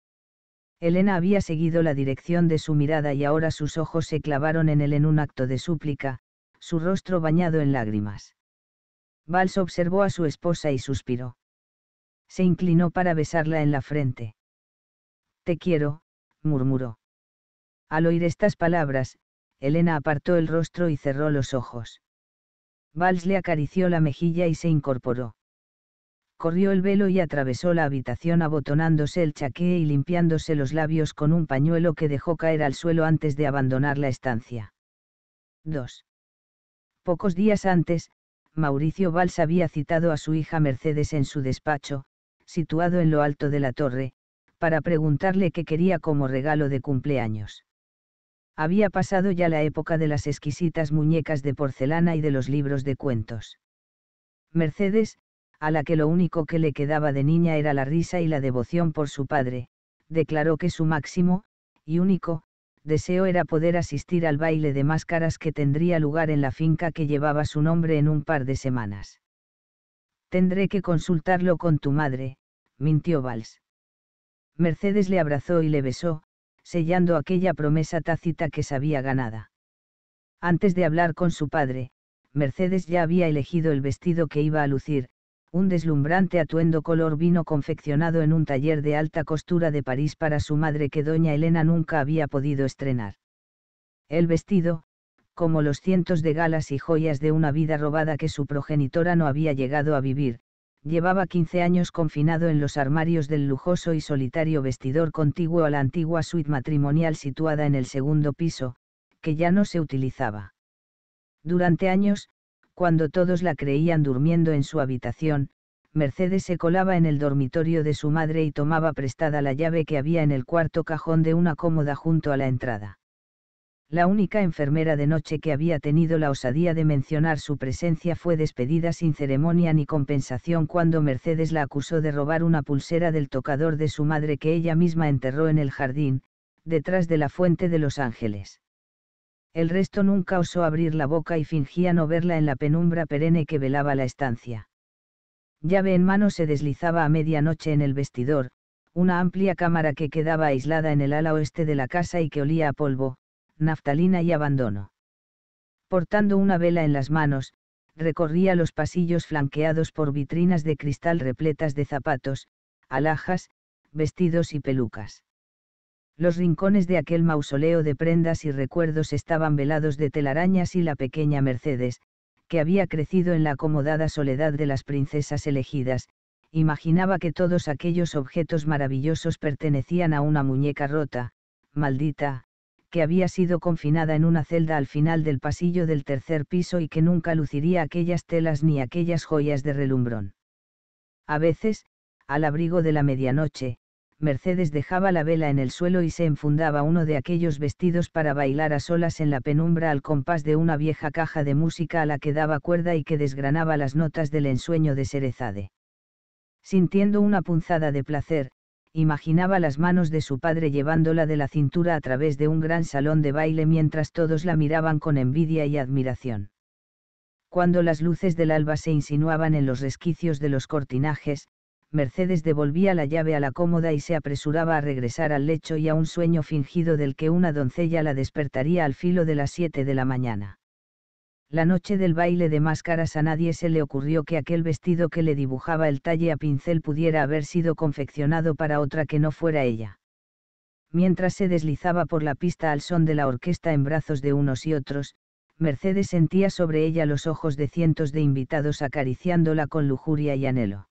Elena había seguido la dirección de su mirada y ahora sus ojos se clavaron en él en un acto de súplica, su rostro bañado en lágrimas. Valls observó a su esposa y suspiró. Se inclinó para besarla en la frente. Te quiero, murmuró. Al oír estas palabras, Elena apartó el rostro y cerró los ojos. Valls le acarició la mejilla y se incorporó corrió el velo y atravesó la habitación abotonándose el chaqué y limpiándose los labios con un pañuelo que dejó caer al suelo antes de abandonar la estancia. 2. Pocos días antes, Mauricio Valls había citado a su hija Mercedes en su despacho, situado en lo alto de la torre, para preguntarle qué quería como regalo de cumpleaños. Había pasado ya la época de las exquisitas muñecas de porcelana y de los libros de cuentos. Mercedes, a la que lo único que le quedaba de niña era la risa y la devoción por su padre, declaró que su máximo, y único, deseo era poder asistir al baile de máscaras que tendría lugar en la finca que llevaba su nombre en un par de semanas. Tendré que consultarlo con tu madre, mintió Valls. Mercedes le abrazó y le besó, sellando aquella promesa tácita que sabía ganada. Antes de hablar con su padre, Mercedes ya había elegido el vestido que iba a lucir, un deslumbrante atuendo color vino confeccionado en un taller de alta costura de París para su madre que doña Elena nunca había podido estrenar. El vestido, como los cientos de galas y joyas de una vida robada que su progenitora no había llegado a vivir, llevaba 15 años confinado en los armarios del lujoso y solitario vestidor contiguo a la antigua suite matrimonial situada en el segundo piso, que ya no se utilizaba. Durante años, cuando todos la creían durmiendo en su habitación, Mercedes se colaba en el dormitorio de su madre y tomaba prestada la llave que había en el cuarto cajón de una cómoda junto a la entrada. La única enfermera de noche que había tenido la osadía de mencionar su presencia fue despedida sin ceremonia ni compensación cuando Mercedes la acusó de robar una pulsera del tocador de su madre que ella misma enterró en el jardín, detrás de la fuente de Los Ángeles. El resto nunca osó abrir la boca y fingía no verla en la penumbra perenne que velaba la estancia. Llave en mano se deslizaba a medianoche en el vestidor, una amplia cámara que quedaba aislada en el ala oeste de la casa y que olía a polvo, naftalina y abandono. Portando una vela en las manos, recorría los pasillos flanqueados por vitrinas de cristal repletas de zapatos, alhajas, vestidos y pelucas. Los rincones de aquel mausoleo de prendas y recuerdos estaban velados de telarañas y la pequeña Mercedes, que había crecido en la acomodada soledad de las princesas elegidas, imaginaba que todos aquellos objetos maravillosos pertenecían a una muñeca rota, maldita, que había sido confinada en una celda al final del pasillo del tercer piso y que nunca luciría aquellas telas ni aquellas joyas de relumbrón. A veces, al abrigo de la medianoche, Mercedes dejaba la vela en el suelo y se enfundaba uno de aquellos vestidos para bailar a solas en la penumbra al compás de una vieja caja de música a la que daba cuerda y que desgranaba las notas del ensueño de Serezade. Sintiendo una punzada de placer, imaginaba las manos de su padre llevándola de la cintura a través de un gran salón de baile mientras todos la miraban con envidia y admiración. Cuando las luces del alba se insinuaban en los resquicios de los cortinajes, Mercedes devolvía la llave a la cómoda y se apresuraba a regresar al lecho y a un sueño fingido del que una doncella la despertaría al filo de las siete de la mañana. La noche del baile de máscaras a nadie se le ocurrió que aquel vestido que le dibujaba el talle a pincel pudiera haber sido confeccionado para otra que no fuera ella. Mientras se deslizaba por la pista al son de la orquesta en brazos de unos y otros, Mercedes sentía sobre ella los ojos de cientos de invitados acariciándola con lujuria y anhelo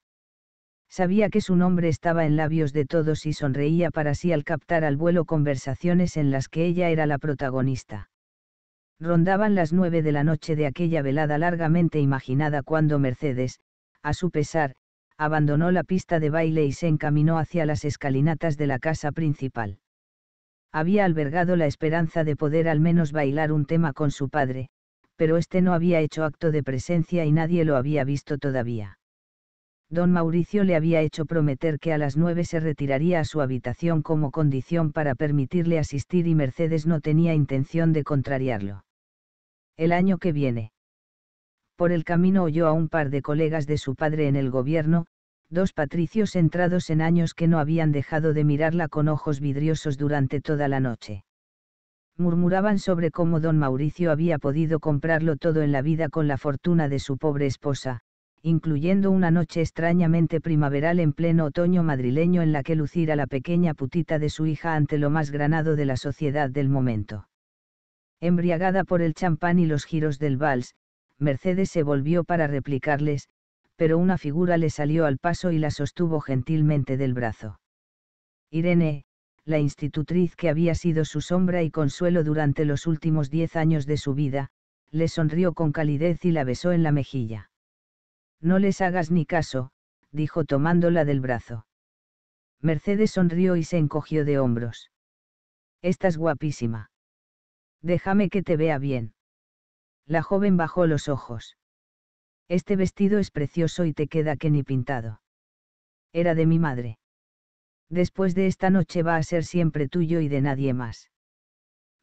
Sabía que su nombre estaba en labios de todos y sonreía para sí al captar al vuelo conversaciones en las que ella era la protagonista. Rondaban las nueve de la noche de aquella velada largamente imaginada cuando Mercedes, a su pesar, abandonó la pista de baile y se encaminó hacia las escalinatas de la casa principal. Había albergado la esperanza de poder al menos bailar un tema con su padre, pero este no había hecho acto de presencia y nadie lo había visto todavía. Don Mauricio le había hecho prometer que a las nueve se retiraría a su habitación como condición para permitirle asistir y Mercedes no tenía intención de contrariarlo. El año que viene. Por el camino oyó a un par de colegas de su padre en el gobierno, dos patricios entrados en años que no habían dejado de mirarla con ojos vidriosos durante toda la noche. Murmuraban sobre cómo don Mauricio había podido comprarlo todo en la vida con la fortuna de su pobre esposa, incluyendo una noche extrañamente primaveral en pleno otoño madrileño en la que lucir la pequeña putita de su hija ante lo más granado de la sociedad del momento. Embriagada por el champán y los giros del vals, Mercedes se volvió para replicarles, pero una figura le salió al paso y la sostuvo gentilmente del brazo. Irene, la institutriz que había sido su sombra y consuelo durante los últimos diez años de su vida, le sonrió con calidez y la besó en la mejilla. No les hagas ni caso, dijo tomándola del brazo. Mercedes sonrió y se encogió de hombros. Estás guapísima. Déjame que te vea bien. La joven bajó los ojos. Este vestido es precioso y te queda que ni pintado. Era de mi madre. Después de esta noche va a ser siempre tuyo y de nadie más.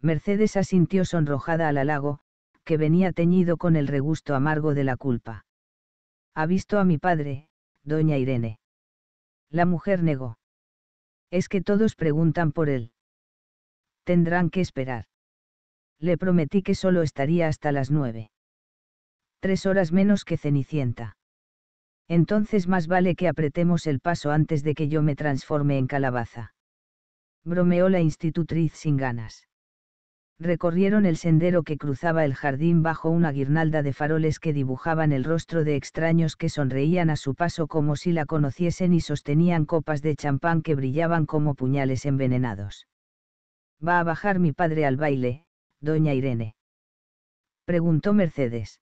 Mercedes asintió sonrojada al halago, que venía teñido con el regusto amargo de la culpa. Ha visto a mi padre, doña Irene. La mujer negó. Es que todos preguntan por él. Tendrán que esperar. Le prometí que solo estaría hasta las nueve. Tres horas menos que Cenicienta. Entonces más vale que apretemos el paso antes de que yo me transforme en calabaza. Bromeó la institutriz sin ganas recorrieron el sendero que cruzaba el jardín bajo una guirnalda de faroles que dibujaban el rostro de extraños que sonreían a su paso como si la conociesen y sostenían copas de champán que brillaban como puñales envenenados. ¿Va a bajar mi padre al baile, doña Irene? preguntó Mercedes.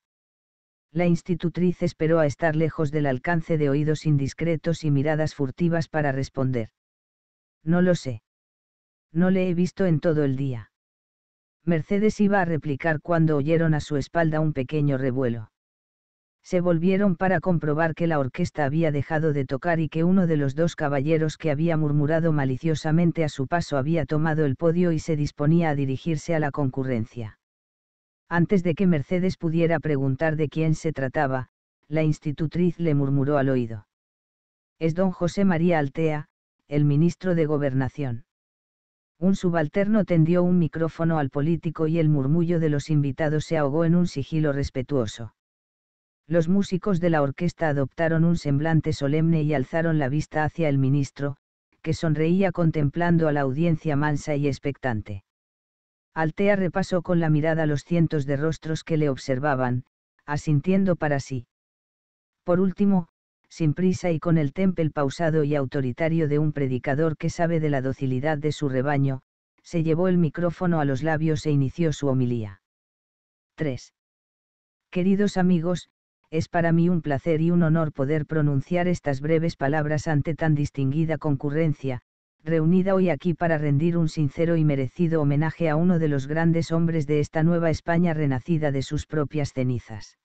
La institutriz esperó a estar lejos del alcance de oídos indiscretos y miradas furtivas para responder. No lo sé. No le he visto en todo el día Mercedes iba a replicar cuando oyeron a su espalda un pequeño revuelo. Se volvieron para comprobar que la orquesta había dejado de tocar y que uno de los dos caballeros que había murmurado maliciosamente a su paso había tomado el podio y se disponía a dirigirse a la concurrencia. Antes de que Mercedes pudiera preguntar de quién se trataba, la institutriz le murmuró al oído. Es don José María Altea, el ministro de Gobernación. Un subalterno tendió un micrófono al político y el murmullo de los invitados se ahogó en un sigilo respetuoso. Los músicos de la orquesta adoptaron un semblante solemne y alzaron la vista hacia el ministro, que sonreía contemplando a la audiencia mansa y expectante. Altea repasó con la mirada los cientos de rostros que le observaban, asintiendo para sí. Por último, sin prisa y con el temple pausado y autoritario de un predicador que sabe de la docilidad de su rebaño, se llevó el micrófono a los labios e inició su homilía. 3. Queridos amigos, es para mí un placer y un honor poder pronunciar estas breves palabras ante tan distinguida concurrencia, reunida hoy aquí para rendir un sincero y merecido homenaje a uno de los grandes hombres de esta nueva España renacida de sus propias cenizas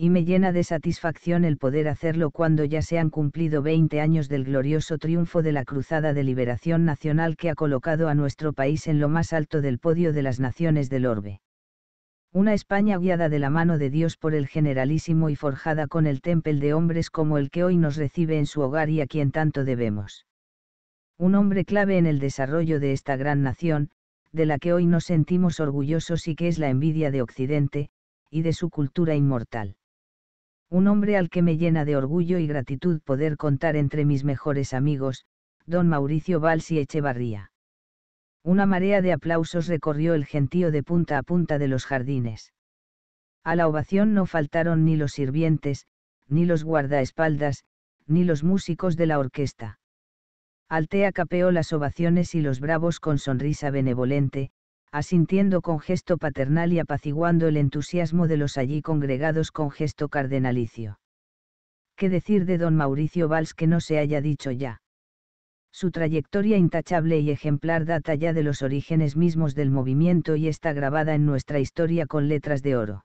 y me llena de satisfacción el poder hacerlo cuando ya se han cumplido 20 años del glorioso triunfo de la Cruzada de Liberación Nacional que ha colocado a nuestro país en lo más alto del podio de las naciones del orbe. Una España guiada de la mano de Dios por el Generalísimo y forjada con el temple de hombres como el que hoy nos recibe en su hogar y a quien tanto debemos. Un hombre clave en el desarrollo de esta gran nación, de la que hoy nos sentimos orgullosos y que es la envidia de Occidente, y de su cultura inmortal. Un hombre al que me llena de orgullo y gratitud poder contar entre mis mejores amigos, don Mauricio Valls y Echevarría. Una marea de aplausos recorrió el gentío de punta a punta de los jardines. A la ovación no faltaron ni los sirvientes, ni los guardaespaldas, ni los músicos de la orquesta. Altea capeó las ovaciones y los bravos con sonrisa benevolente, asintiendo con gesto paternal y apaciguando el entusiasmo de los allí congregados con gesto cardenalicio. ¿Qué decir de don Mauricio Valls que no se haya dicho ya? Su trayectoria intachable y ejemplar data ya de los orígenes mismos del movimiento y está grabada en nuestra historia con letras de oro.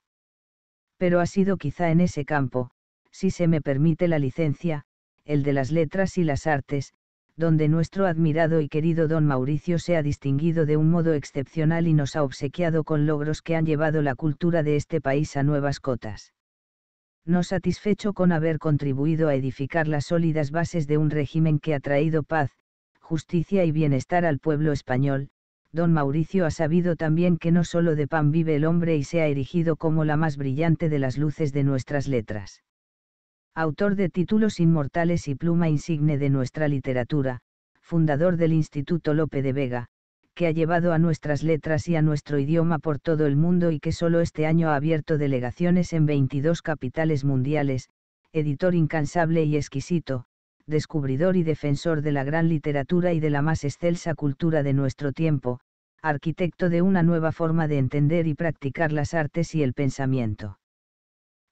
Pero ha sido quizá en ese campo, si se me permite la licencia, el de las letras y las artes, donde nuestro admirado y querido don Mauricio se ha distinguido de un modo excepcional y nos ha obsequiado con logros que han llevado la cultura de este país a nuevas cotas. No satisfecho con haber contribuido a edificar las sólidas bases de un régimen que ha traído paz, justicia y bienestar al pueblo español, don Mauricio ha sabido también que no solo de pan vive el hombre y se ha erigido como la más brillante de las luces de nuestras letras autor de títulos inmortales y pluma insigne de nuestra literatura, fundador del Instituto Lope de Vega, que ha llevado a nuestras letras y a nuestro idioma por todo el mundo y que solo este año ha abierto delegaciones en 22 capitales mundiales, editor incansable y exquisito, descubridor y defensor de la gran literatura y de la más excelsa cultura de nuestro tiempo, arquitecto de una nueva forma de entender y practicar las artes y el pensamiento.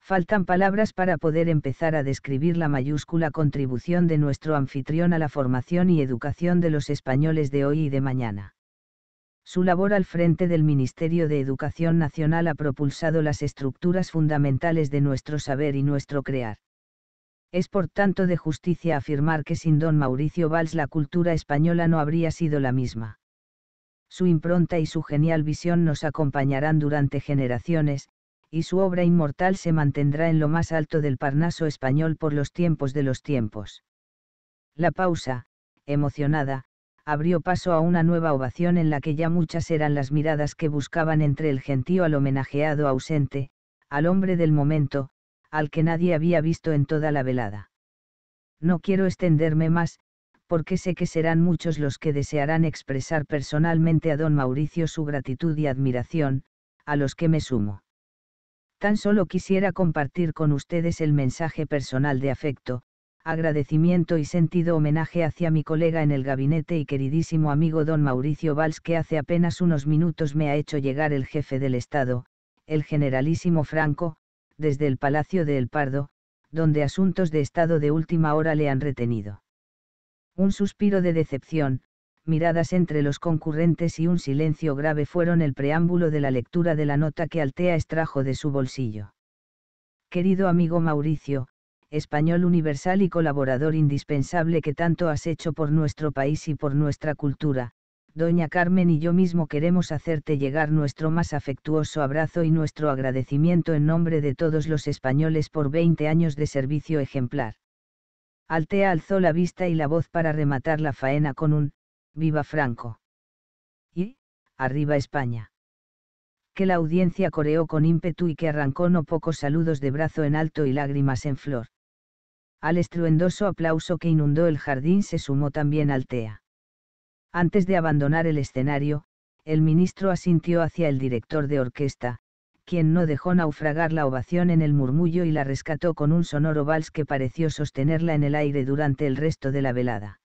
Faltan palabras para poder empezar a describir la mayúscula contribución de nuestro anfitrión a la formación y educación de los españoles de hoy y de mañana. Su labor al frente del Ministerio de Educación Nacional ha propulsado las estructuras fundamentales de nuestro saber y nuestro crear. Es por tanto de justicia afirmar que sin don Mauricio Valls la cultura española no habría sido la misma. Su impronta y su genial visión nos acompañarán durante generaciones, y su obra inmortal se mantendrá en lo más alto del Parnaso español por los tiempos de los tiempos. La pausa, emocionada, abrió paso a una nueva ovación en la que ya muchas eran las miradas que buscaban entre el gentío al homenajeado ausente, al hombre del momento, al que nadie había visto en toda la velada. No quiero extenderme más, porque sé que serán muchos los que desearán expresar personalmente a don Mauricio su gratitud y admiración, a los que me sumo tan solo quisiera compartir con ustedes el mensaje personal de afecto, agradecimiento y sentido homenaje hacia mi colega en el gabinete y queridísimo amigo don Mauricio Valls que hace apenas unos minutos me ha hecho llegar el jefe del Estado, el generalísimo Franco, desde el Palacio de El Pardo, donde asuntos de Estado de última hora le han retenido. Un suspiro de decepción, miradas entre los concurrentes y un silencio grave fueron el preámbulo de la lectura de la nota que Altea extrajo de su bolsillo. Querido amigo Mauricio, español universal y colaborador indispensable que tanto has hecho por nuestro país y por nuestra cultura, doña Carmen y yo mismo queremos hacerte llegar nuestro más afectuoso abrazo y nuestro agradecimiento en nombre de todos los españoles por 20 años de servicio ejemplar. Altea alzó la vista y la voz para rematar la faena con un, Viva Franco. Y, arriba España. Que la audiencia coreó con ímpetu y que arrancó no pocos saludos de brazo en alto y lágrimas en flor. Al estruendoso aplauso que inundó el jardín se sumó también Altea. Antes de abandonar el escenario, el ministro asintió hacia el director de orquesta, quien no dejó naufragar la ovación en el murmullo y la rescató con un sonoro vals que pareció sostenerla en el aire durante el resto de la velada.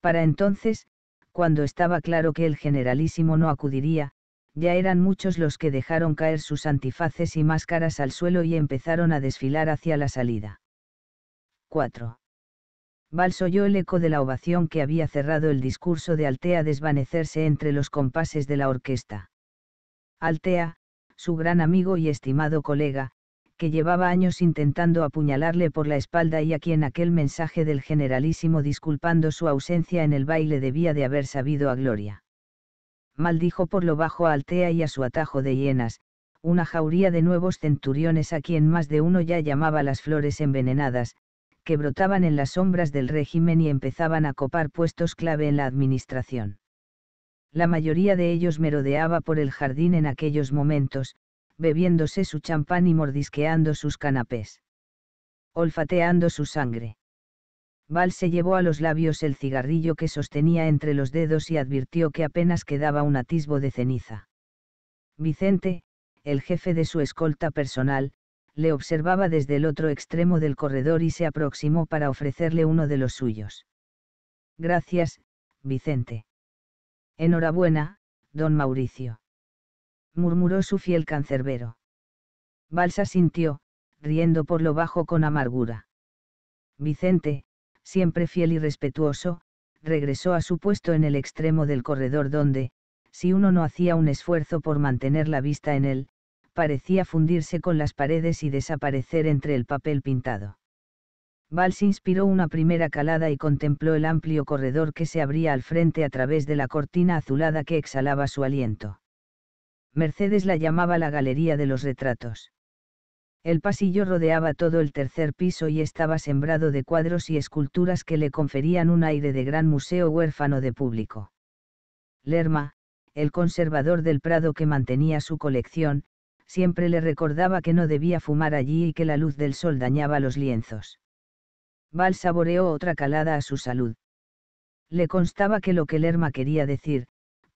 Para entonces, cuando estaba claro que el generalísimo no acudiría, ya eran muchos los que dejaron caer sus antifaces y máscaras al suelo y empezaron a desfilar hacia la salida. 4. Vals oyó el eco de la ovación que había cerrado el discurso de Altea desvanecerse entre los compases de la orquesta. Altea, su gran amigo y estimado colega, que llevaba años intentando apuñalarle por la espalda y a quien aquel mensaje del generalísimo disculpando su ausencia en el baile debía de haber sabido a gloria. Maldijo por lo bajo a Altea y a su atajo de hienas, una jauría de nuevos centuriones a quien más de uno ya llamaba las flores envenenadas, que brotaban en las sombras del régimen y empezaban a copar puestos clave en la administración. La mayoría de ellos merodeaba por el jardín en aquellos momentos, bebiéndose su champán y mordisqueando sus canapés. Olfateando su sangre. Val se llevó a los labios el cigarrillo que sostenía entre los dedos y advirtió que apenas quedaba un atisbo de ceniza. Vicente, el jefe de su escolta personal, le observaba desde el otro extremo del corredor y se aproximó para ofrecerle uno de los suyos. Gracias, Vicente. Enhorabuena, don Mauricio murmuró su fiel cancerbero. Balsa sintió, riendo por lo bajo con amargura. Vicente, siempre fiel y respetuoso, regresó a su puesto en el extremo del corredor donde, si uno no hacía un esfuerzo por mantener la vista en él, parecía fundirse con las paredes y desaparecer entre el papel pintado. Vals inspiró una primera calada y contempló el amplio corredor que se abría al frente a través de la cortina azulada que exhalaba su aliento. Mercedes la llamaba la Galería de los Retratos. El pasillo rodeaba todo el tercer piso y estaba sembrado de cuadros y esculturas que le conferían un aire de gran museo huérfano de público. Lerma, el conservador del Prado que mantenía su colección, siempre le recordaba que no debía fumar allí y que la luz del sol dañaba los lienzos. Val saboreó otra calada a su salud. Le constaba que lo que Lerma quería decir,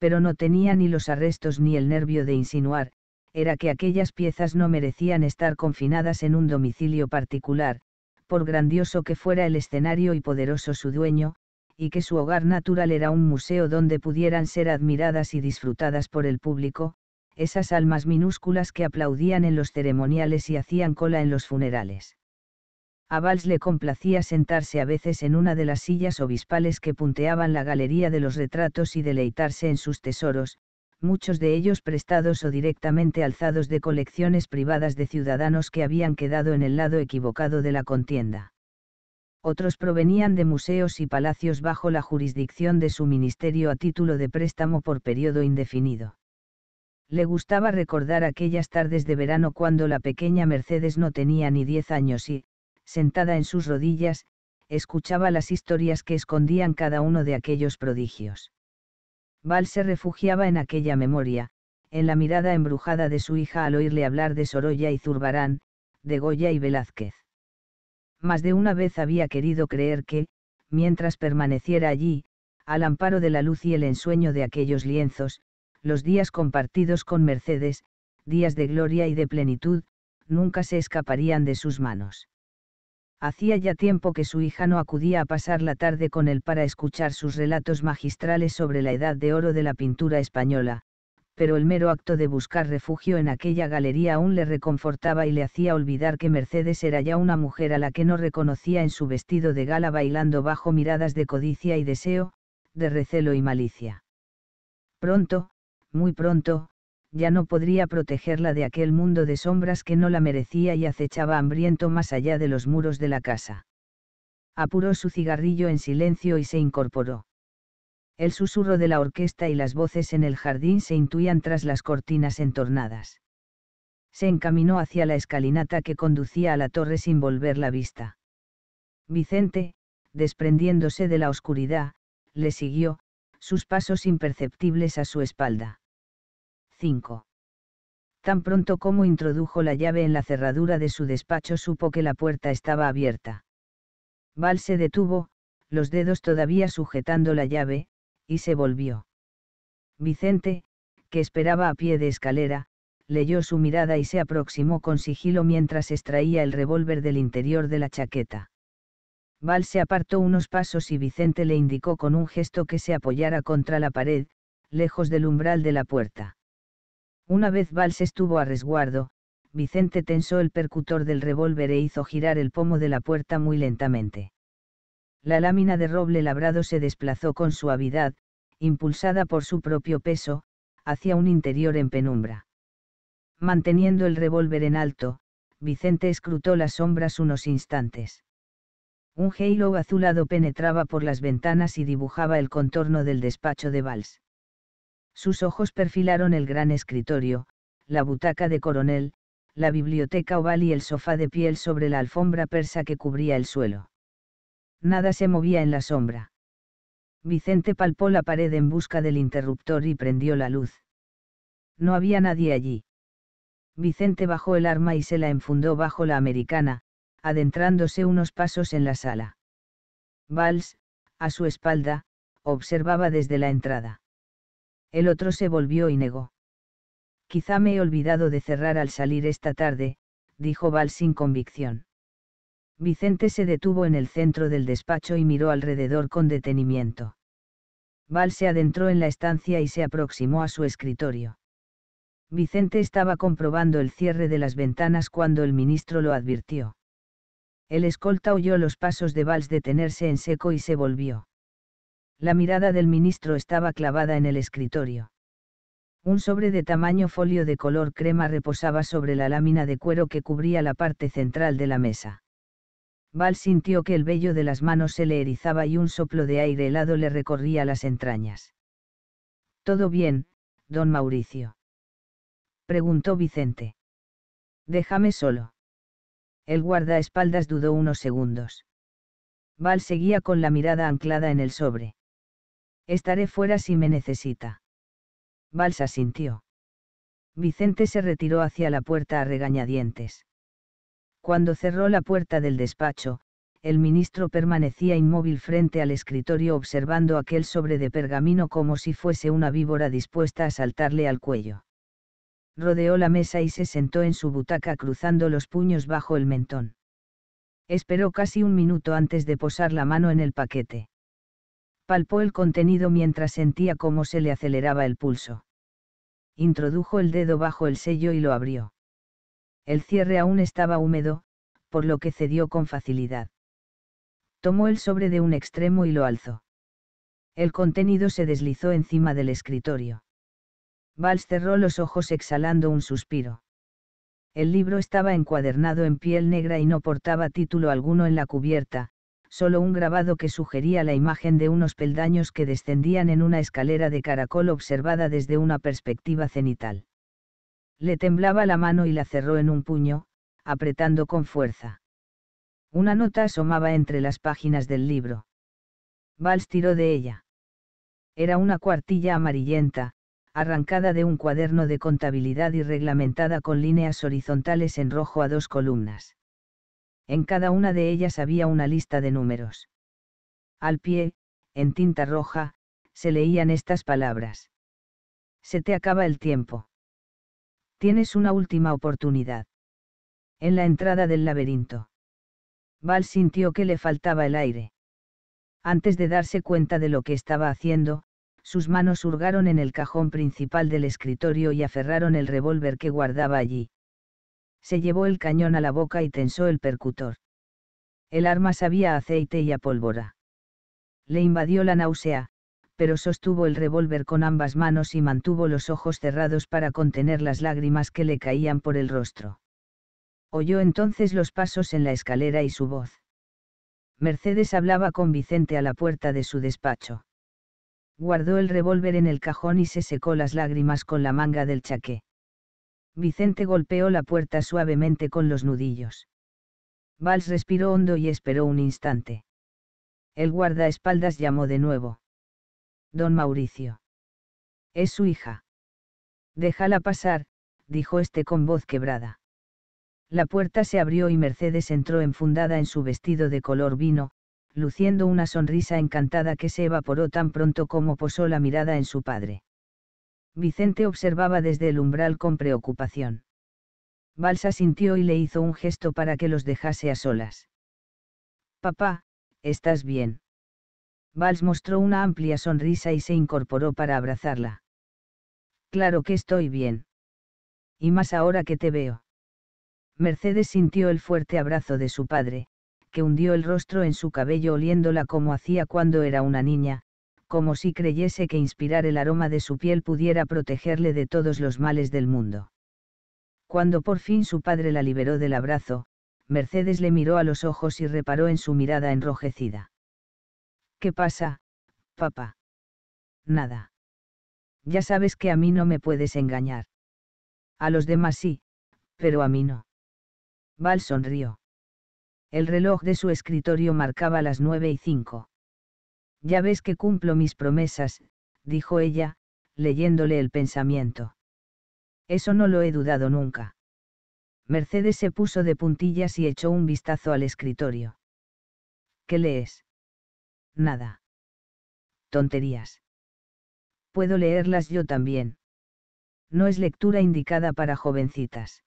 pero no tenía ni los arrestos ni el nervio de insinuar, era que aquellas piezas no merecían estar confinadas en un domicilio particular, por grandioso que fuera el escenario y poderoso su dueño, y que su hogar natural era un museo donde pudieran ser admiradas y disfrutadas por el público, esas almas minúsculas que aplaudían en los ceremoniales y hacían cola en los funerales. A Valls le complacía sentarse a veces en una de las sillas obispales que punteaban la galería de los retratos y deleitarse en sus tesoros, muchos de ellos prestados o directamente alzados de colecciones privadas de ciudadanos que habían quedado en el lado equivocado de la contienda. Otros provenían de museos y palacios bajo la jurisdicción de su ministerio a título de préstamo por periodo indefinido. Le gustaba recordar aquellas tardes de verano cuando la pequeña Mercedes no tenía ni diez años y, sentada en sus rodillas, escuchaba las historias que escondían cada uno de aquellos prodigios. Val se refugiaba en aquella memoria, en la mirada embrujada de su hija al oírle hablar de Sorolla y Zurbarán, de Goya y Velázquez. Más de una vez había querido creer que, mientras permaneciera allí, al amparo de la luz y el ensueño de aquellos lienzos, los días compartidos con Mercedes, días de gloria y de plenitud, nunca se escaparían de sus manos. Hacía ya tiempo que su hija no acudía a pasar la tarde con él para escuchar sus relatos magistrales sobre la edad de oro de la pintura española, pero el mero acto de buscar refugio en aquella galería aún le reconfortaba y le hacía olvidar que Mercedes era ya una mujer a la que no reconocía en su vestido de gala bailando bajo miradas de codicia y deseo, de recelo y malicia. Pronto, muy pronto, ya no podría protegerla de aquel mundo de sombras que no la merecía y acechaba hambriento más allá de los muros de la casa. Apuró su cigarrillo en silencio y se incorporó. El susurro de la orquesta y las voces en el jardín se intuían tras las cortinas entornadas. Se encaminó hacia la escalinata que conducía a la torre sin volver la vista. Vicente, desprendiéndose de la oscuridad, le siguió, sus pasos imperceptibles a su espalda. 5. Tan pronto como introdujo la llave en la cerradura de su despacho supo que la puerta estaba abierta. Val se detuvo, los dedos todavía sujetando la llave, y se volvió. Vicente, que esperaba a pie de escalera, leyó su mirada y se aproximó con sigilo mientras extraía el revólver del interior de la chaqueta. Val se apartó unos pasos y Vicente le indicó con un gesto que se apoyara contra la pared, lejos del umbral de la puerta. Una vez Valls estuvo a resguardo, Vicente tensó el percutor del revólver e hizo girar el pomo de la puerta muy lentamente. La lámina de roble labrado se desplazó con suavidad, impulsada por su propio peso, hacia un interior en penumbra. Manteniendo el revólver en alto, Vicente escrutó las sombras unos instantes. Un halo azulado penetraba por las ventanas y dibujaba el contorno del despacho de Valls. Sus ojos perfilaron el gran escritorio, la butaca de coronel, la biblioteca oval y el sofá de piel sobre la alfombra persa que cubría el suelo. Nada se movía en la sombra. Vicente palpó la pared en busca del interruptor y prendió la luz. No había nadie allí. Vicente bajó el arma y se la enfundó bajo la americana, adentrándose unos pasos en la sala. Valls, a su espalda, observaba desde la entrada. El otro se volvió y negó. Quizá me he olvidado de cerrar al salir esta tarde, dijo Val sin convicción. Vicente se detuvo en el centro del despacho y miró alrededor con detenimiento. Val se adentró en la estancia y se aproximó a su escritorio. Vicente estaba comprobando el cierre de las ventanas cuando el ministro lo advirtió. El escolta oyó los pasos de Valls detenerse en seco y se volvió. La mirada del ministro estaba clavada en el escritorio. Un sobre de tamaño folio de color crema reposaba sobre la lámina de cuero que cubría la parte central de la mesa. Val sintió que el vello de las manos se le erizaba y un soplo de aire helado le recorría las entrañas. ¿Todo bien, don Mauricio? preguntó Vicente. Déjame solo. El guardaespaldas dudó unos segundos. Val seguía con la mirada anclada en el sobre. Estaré fuera si me necesita. balsa sintió. Vicente se retiró hacia la puerta a regañadientes. Cuando cerró la puerta del despacho, el ministro permanecía inmóvil frente al escritorio observando aquel sobre de pergamino como si fuese una víbora dispuesta a saltarle al cuello. Rodeó la mesa y se sentó en su butaca cruzando los puños bajo el mentón. Esperó casi un minuto antes de posar la mano en el paquete. Palpó el contenido mientras sentía cómo se le aceleraba el pulso. Introdujo el dedo bajo el sello y lo abrió. El cierre aún estaba húmedo, por lo que cedió con facilidad. Tomó el sobre de un extremo y lo alzó. El contenido se deslizó encima del escritorio. Valls cerró los ojos exhalando un suspiro. El libro estaba encuadernado en piel negra y no portaba título alguno en la cubierta, solo un grabado que sugería la imagen de unos peldaños que descendían en una escalera de caracol observada desde una perspectiva cenital. Le temblaba la mano y la cerró en un puño, apretando con fuerza. Una nota asomaba entre las páginas del libro. Valls tiró de ella. Era una cuartilla amarillenta, arrancada de un cuaderno de contabilidad y reglamentada con líneas horizontales en rojo a dos columnas. En cada una de ellas había una lista de números. Al pie, en tinta roja, se leían estas palabras. Se te acaba el tiempo. Tienes una última oportunidad. En la entrada del laberinto. Val sintió que le faltaba el aire. Antes de darse cuenta de lo que estaba haciendo, sus manos hurgaron en el cajón principal del escritorio y aferraron el revólver que guardaba allí se llevó el cañón a la boca y tensó el percutor. El arma sabía a aceite y a pólvora. Le invadió la náusea, pero sostuvo el revólver con ambas manos y mantuvo los ojos cerrados para contener las lágrimas que le caían por el rostro. Oyó entonces los pasos en la escalera y su voz. Mercedes hablaba con Vicente a la puerta de su despacho. Guardó el revólver en el cajón y se secó las lágrimas con la manga del chaqué. Vicente golpeó la puerta suavemente con los nudillos. Valls respiró hondo y esperó un instante. El guardaespaldas llamó de nuevo. Don Mauricio. Es su hija. Déjala pasar, dijo este con voz quebrada. La puerta se abrió y Mercedes entró enfundada en su vestido de color vino, luciendo una sonrisa encantada que se evaporó tan pronto como posó la mirada en su padre. Vicente observaba desde el umbral con preocupación. Balsa sintió y le hizo un gesto para que los dejase a solas. Papá, ¿estás bien? Vals mostró una amplia sonrisa y se incorporó para abrazarla. Claro que estoy bien. Y más ahora que te veo. Mercedes sintió el fuerte abrazo de su padre, que hundió el rostro en su cabello oliéndola como hacía cuando era una niña, como si creyese que inspirar el aroma de su piel pudiera protegerle de todos los males del mundo. Cuando por fin su padre la liberó del abrazo, Mercedes le miró a los ojos y reparó en su mirada enrojecida. ¿Qué pasa, papá? Nada. Ya sabes que a mí no me puedes engañar. A los demás sí, pero a mí no. Val sonrió. El reloj de su escritorio marcaba las nueve y cinco. Ya ves que cumplo mis promesas, dijo ella, leyéndole el pensamiento. Eso no lo he dudado nunca. Mercedes se puso de puntillas y echó un vistazo al escritorio. ¿Qué lees? Nada. Tonterías. Puedo leerlas yo también. No es lectura indicada para jovencitas.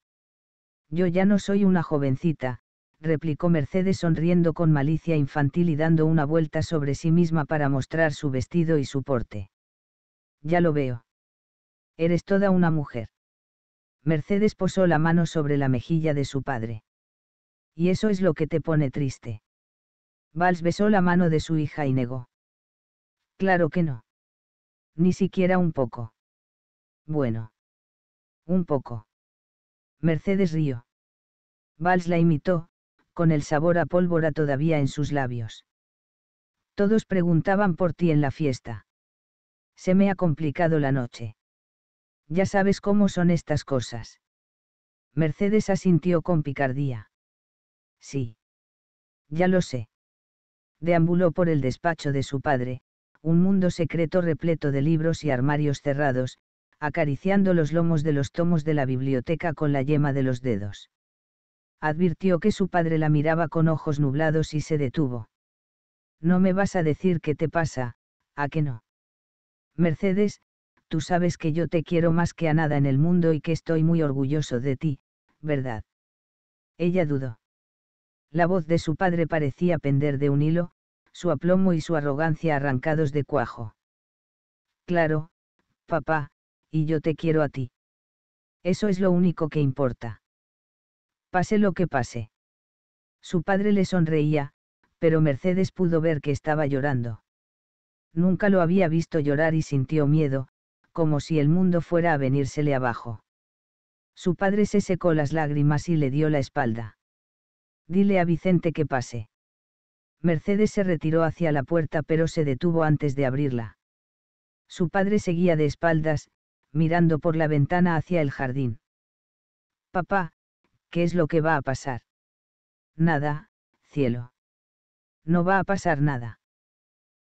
Yo ya no soy una jovencita, replicó Mercedes sonriendo con malicia infantil y dando una vuelta sobre sí misma para mostrar su vestido y su porte. Ya lo veo. Eres toda una mujer. Mercedes posó la mano sobre la mejilla de su padre. Y eso es lo que te pone triste. Valls besó la mano de su hija y negó. Claro que no. Ni siquiera un poco. Bueno. Un poco. Mercedes rió. Valls la imitó, con el sabor a pólvora todavía en sus labios. Todos preguntaban por ti en la fiesta. Se me ha complicado la noche. Ya sabes cómo son estas cosas. Mercedes asintió con picardía. Sí. Ya lo sé. Deambuló por el despacho de su padre, un mundo secreto repleto de libros y armarios cerrados, acariciando los lomos de los tomos de la biblioteca con la yema de los dedos advirtió que su padre la miraba con ojos nublados y se detuvo. No me vas a decir qué te pasa, ¿a qué no? Mercedes, tú sabes que yo te quiero más que a nada en el mundo y que estoy muy orgulloso de ti, ¿verdad? Ella dudó. La voz de su padre parecía pender de un hilo, su aplomo y su arrogancia arrancados de cuajo. Claro, papá, y yo te quiero a ti. Eso es lo único que importa pase lo que pase. Su padre le sonreía, pero Mercedes pudo ver que estaba llorando. Nunca lo había visto llorar y sintió miedo, como si el mundo fuera a venírsele abajo. Su padre se secó las lágrimas y le dio la espalda. Dile a Vicente que pase. Mercedes se retiró hacia la puerta pero se detuvo antes de abrirla. Su padre seguía de espaldas, mirando por la ventana hacia el jardín. Papá, ¿qué es lo que va a pasar? Nada, cielo. No va a pasar nada.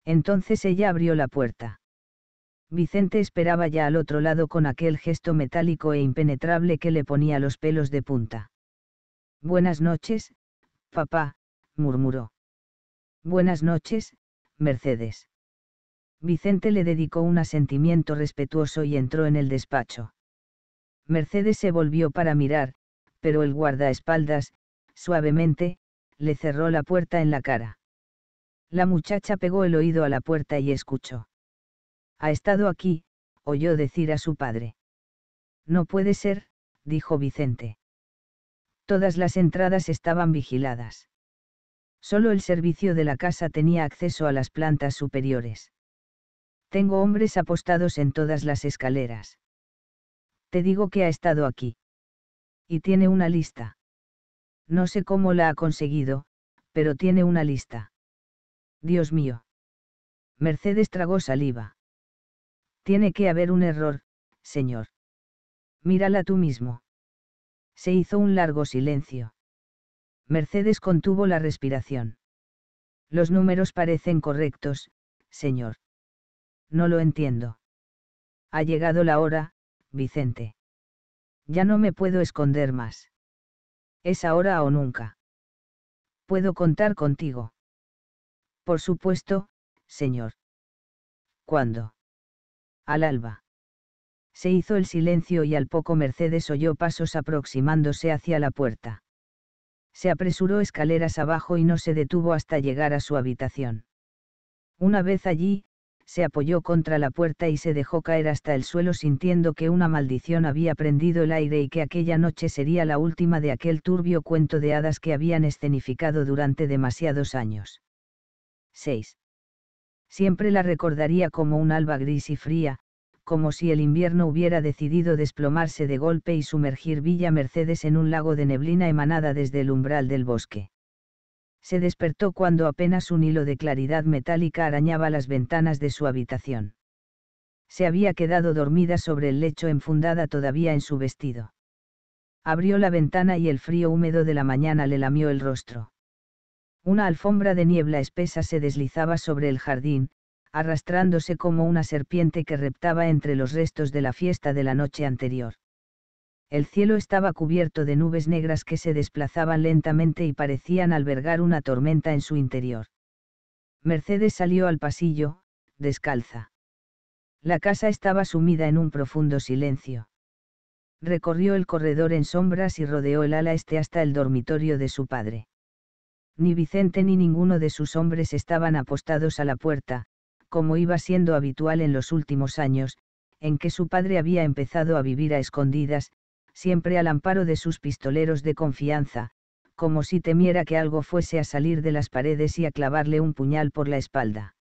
Entonces ella abrió la puerta. Vicente esperaba ya al otro lado con aquel gesto metálico e impenetrable que le ponía los pelos de punta. Buenas noches, papá, murmuró. Buenas noches, Mercedes. Vicente le dedicó un asentimiento respetuoso y entró en el despacho. Mercedes se volvió para mirar, pero el guardaespaldas, suavemente, le cerró la puerta en la cara. La muchacha pegó el oído a la puerta y escuchó. Ha estado aquí, oyó decir a su padre. No puede ser, dijo Vicente. Todas las entradas estaban vigiladas. Solo el servicio de la casa tenía acceso a las plantas superiores. Tengo hombres apostados en todas las escaleras. Te digo que ha estado aquí y tiene una lista. No sé cómo la ha conseguido, pero tiene una lista. Dios mío. Mercedes tragó saliva. Tiene que haber un error, señor. Mírala tú mismo. Se hizo un largo silencio. Mercedes contuvo la respiración. Los números parecen correctos, señor. No lo entiendo. Ha llegado la hora, Vicente. Ya no me puedo esconder más. Es ahora o nunca. Puedo contar contigo. Por supuesto, señor. ¿Cuándo? Al alba. Se hizo el silencio y al poco Mercedes oyó pasos aproximándose hacia la puerta. Se apresuró escaleras abajo y no se detuvo hasta llegar a su habitación. Una vez allí, se apoyó contra la puerta y se dejó caer hasta el suelo sintiendo que una maldición había prendido el aire y que aquella noche sería la última de aquel turbio cuento de hadas que habían escenificado durante demasiados años. 6. Siempre la recordaría como un alba gris y fría, como si el invierno hubiera decidido desplomarse de golpe y sumergir Villa Mercedes en un lago de neblina emanada desde el umbral del bosque se despertó cuando apenas un hilo de claridad metálica arañaba las ventanas de su habitación. Se había quedado dormida sobre el lecho enfundada todavía en su vestido. Abrió la ventana y el frío húmedo de la mañana le lamió el rostro. Una alfombra de niebla espesa se deslizaba sobre el jardín, arrastrándose como una serpiente que reptaba entre los restos de la fiesta de la noche anterior el cielo estaba cubierto de nubes negras que se desplazaban lentamente y parecían albergar una tormenta en su interior. Mercedes salió al pasillo, descalza. La casa estaba sumida en un profundo silencio. Recorrió el corredor en sombras y rodeó el ala este hasta el dormitorio de su padre. Ni Vicente ni ninguno de sus hombres estaban apostados a la puerta, como iba siendo habitual en los últimos años, en que su padre había empezado a vivir a escondidas, siempre al amparo de sus pistoleros de confianza, como si temiera que algo fuese a salir de las paredes y a clavarle un puñal por la espalda.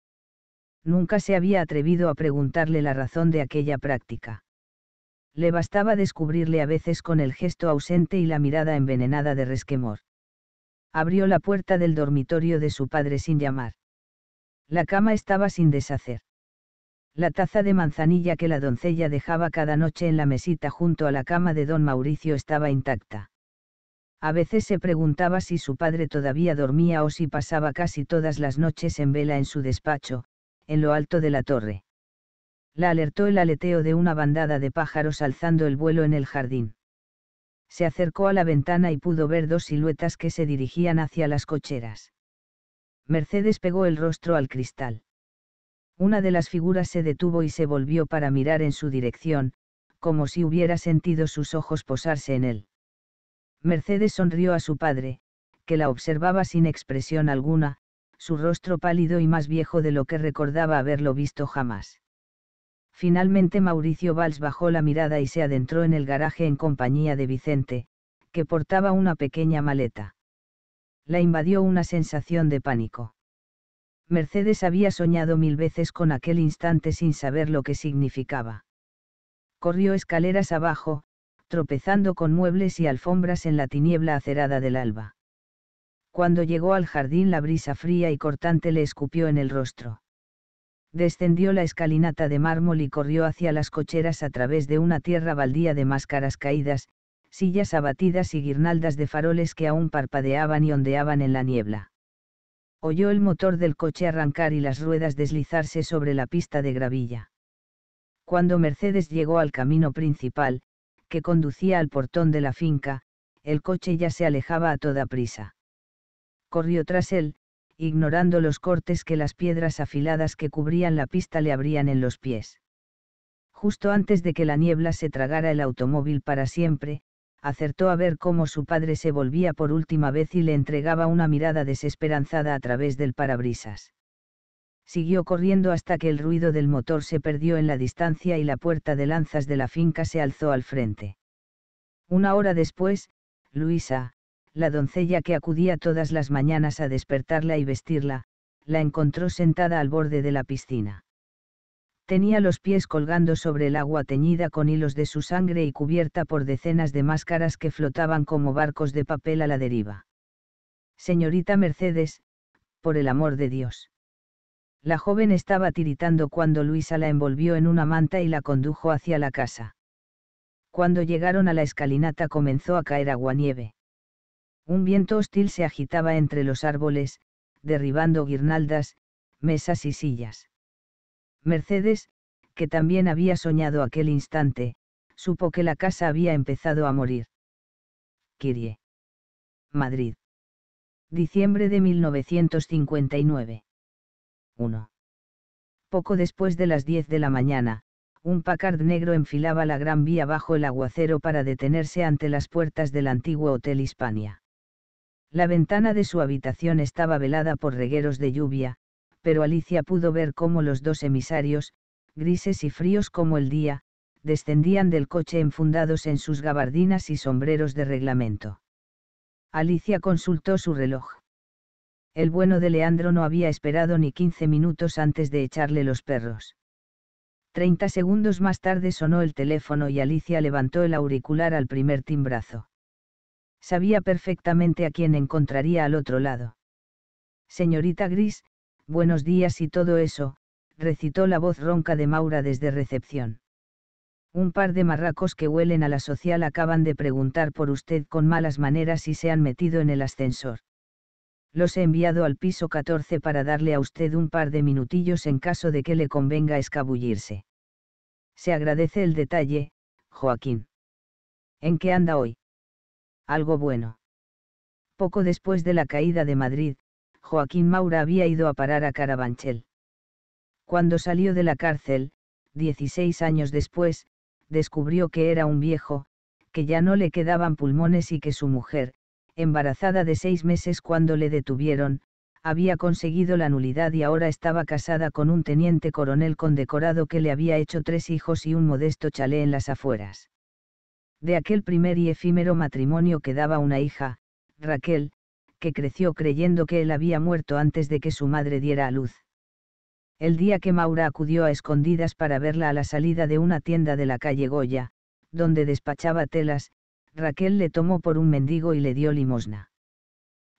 Nunca se había atrevido a preguntarle la razón de aquella práctica. Le bastaba descubrirle a veces con el gesto ausente y la mirada envenenada de resquemor. Abrió la puerta del dormitorio de su padre sin llamar. La cama estaba sin deshacer la taza de manzanilla que la doncella dejaba cada noche en la mesita junto a la cama de don Mauricio estaba intacta. A veces se preguntaba si su padre todavía dormía o si pasaba casi todas las noches en vela en su despacho, en lo alto de la torre. La alertó el aleteo de una bandada de pájaros alzando el vuelo en el jardín. Se acercó a la ventana y pudo ver dos siluetas que se dirigían hacia las cocheras. Mercedes pegó el rostro al cristal una de las figuras se detuvo y se volvió para mirar en su dirección, como si hubiera sentido sus ojos posarse en él. Mercedes sonrió a su padre, que la observaba sin expresión alguna, su rostro pálido y más viejo de lo que recordaba haberlo visto jamás. Finalmente Mauricio Valls bajó la mirada y se adentró en el garaje en compañía de Vicente, que portaba una pequeña maleta. La invadió una sensación de pánico. Mercedes había soñado mil veces con aquel instante sin saber lo que significaba. Corrió escaleras abajo, tropezando con muebles y alfombras en la tiniebla acerada del alba. Cuando llegó al jardín la brisa fría y cortante le escupió en el rostro. Descendió la escalinata de mármol y corrió hacia las cocheras a través de una tierra baldía de máscaras caídas, sillas abatidas y guirnaldas de faroles que aún parpadeaban y ondeaban en la niebla oyó el motor del coche arrancar y las ruedas deslizarse sobre la pista de gravilla. Cuando Mercedes llegó al camino principal, que conducía al portón de la finca, el coche ya se alejaba a toda prisa. Corrió tras él, ignorando los cortes que las piedras afiladas que cubrían la pista le abrían en los pies. Justo antes de que la niebla se tragara el automóvil para siempre, acertó a ver cómo su padre se volvía por última vez y le entregaba una mirada desesperanzada a través del parabrisas. Siguió corriendo hasta que el ruido del motor se perdió en la distancia y la puerta de lanzas de la finca se alzó al frente. Una hora después, Luisa, la doncella que acudía todas las mañanas a despertarla y vestirla, la encontró sentada al borde de la piscina tenía los pies colgando sobre el agua teñida con hilos de su sangre y cubierta por decenas de máscaras que flotaban como barcos de papel a la deriva. Señorita Mercedes, por el amor de Dios. La joven estaba tiritando cuando Luisa la envolvió en una manta y la condujo hacia la casa. Cuando llegaron a la escalinata comenzó a caer aguanieve. Un viento hostil se agitaba entre los árboles, derribando guirnaldas, mesas y sillas Mercedes, que también había soñado aquel instante, supo que la casa había empezado a morir. Kirie. Madrid. Diciembre de 1959. 1. Poco después de las 10 de la mañana, un Packard negro enfilaba la Gran Vía bajo el aguacero para detenerse ante las puertas del antiguo Hotel Hispania. La ventana de su habitación estaba velada por regueros de lluvia, pero Alicia pudo ver cómo los dos emisarios, grises y fríos como el día, descendían del coche enfundados en sus gabardinas y sombreros de reglamento. Alicia consultó su reloj. El bueno de Leandro no había esperado ni quince minutos antes de echarle los perros. Treinta segundos más tarde sonó el teléfono y Alicia levantó el auricular al primer timbrazo. Sabía perfectamente a quién encontraría al otro lado. Señorita Gris, buenos días y todo eso, recitó la voz ronca de Maura desde recepción. Un par de marracos que huelen a la social acaban de preguntar por usted con malas maneras y se han metido en el ascensor. Los he enviado al piso 14 para darle a usted un par de minutillos en caso de que le convenga escabullirse. Se agradece el detalle, Joaquín. ¿En qué anda hoy? Algo bueno. Poco después de la caída de Madrid, Joaquín Maura había ido a parar a Carabanchel. Cuando salió de la cárcel, 16 años después, descubrió que era un viejo, que ya no le quedaban pulmones y que su mujer, embarazada de seis meses cuando le detuvieron, había conseguido la nulidad y ahora estaba casada con un teniente coronel condecorado que le había hecho tres hijos y un modesto chalé en las afueras. De aquel primer y efímero matrimonio quedaba una hija, Raquel, que creció creyendo que él había muerto antes de que su madre diera a luz. El día que Maura acudió a escondidas para verla a la salida de una tienda de la calle Goya, donde despachaba telas, Raquel le tomó por un mendigo y le dio limosna.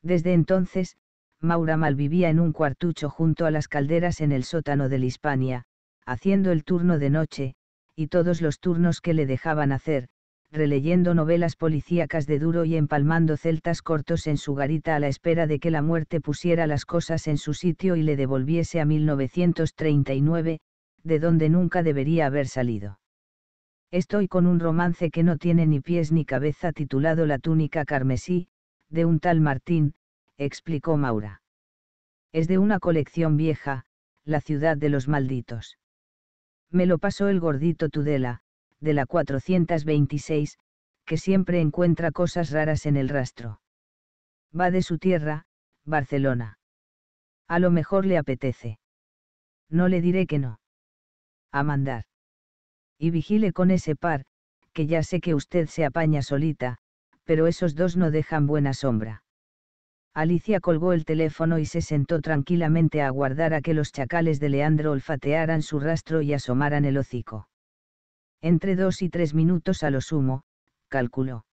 Desde entonces, Maura malvivía en un cuartucho junto a las calderas en el sótano la Hispania, haciendo el turno de noche, y todos los turnos que le dejaban hacer, releyendo novelas policíacas de duro y empalmando celtas cortos en su garita a la espera de que la muerte pusiera las cosas en su sitio y le devolviese a 1939, de donde nunca debería haber salido. Estoy con un romance que no tiene ni pies ni cabeza titulado La túnica carmesí, de un tal Martín, explicó Maura. Es de una colección vieja, La ciudad de los malditos. Me lo pasó el gordito Tudela, de la 426, que siempre encuentra cosas raras en el rastro. Va de su tierra, Barcelona. A lo mejor le apetece. No le diré que no. A mandar. Y vigile con ese par, que ya sé que usted se apaña solita, pero esos dos no dejan buena sombra. Alicia colgó el teléfono y se sentó tranquilamente a aguardar a que los chacales de Leandro olfatearan su rastro y asomaran el hocico. Entre dos y tres minutos a lo sumo, calculó.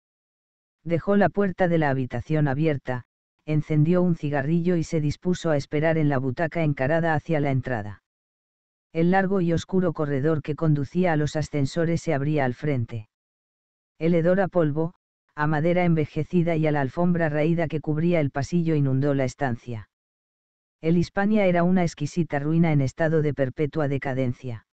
Dejó la puerta de la habitación abierta, encendió un cigarrillo y se dispuso a esperar en la butaca encarada hacia la entrada. El largo y oscuro corredor que conducía a los ascensores se abría al frente. El hedor a polvo, a madera envejecida y a la alfombra raída que cubría el pasillo inundó la estancia. El Hispania era una exquisita ruina en estado de perpetua decadencia.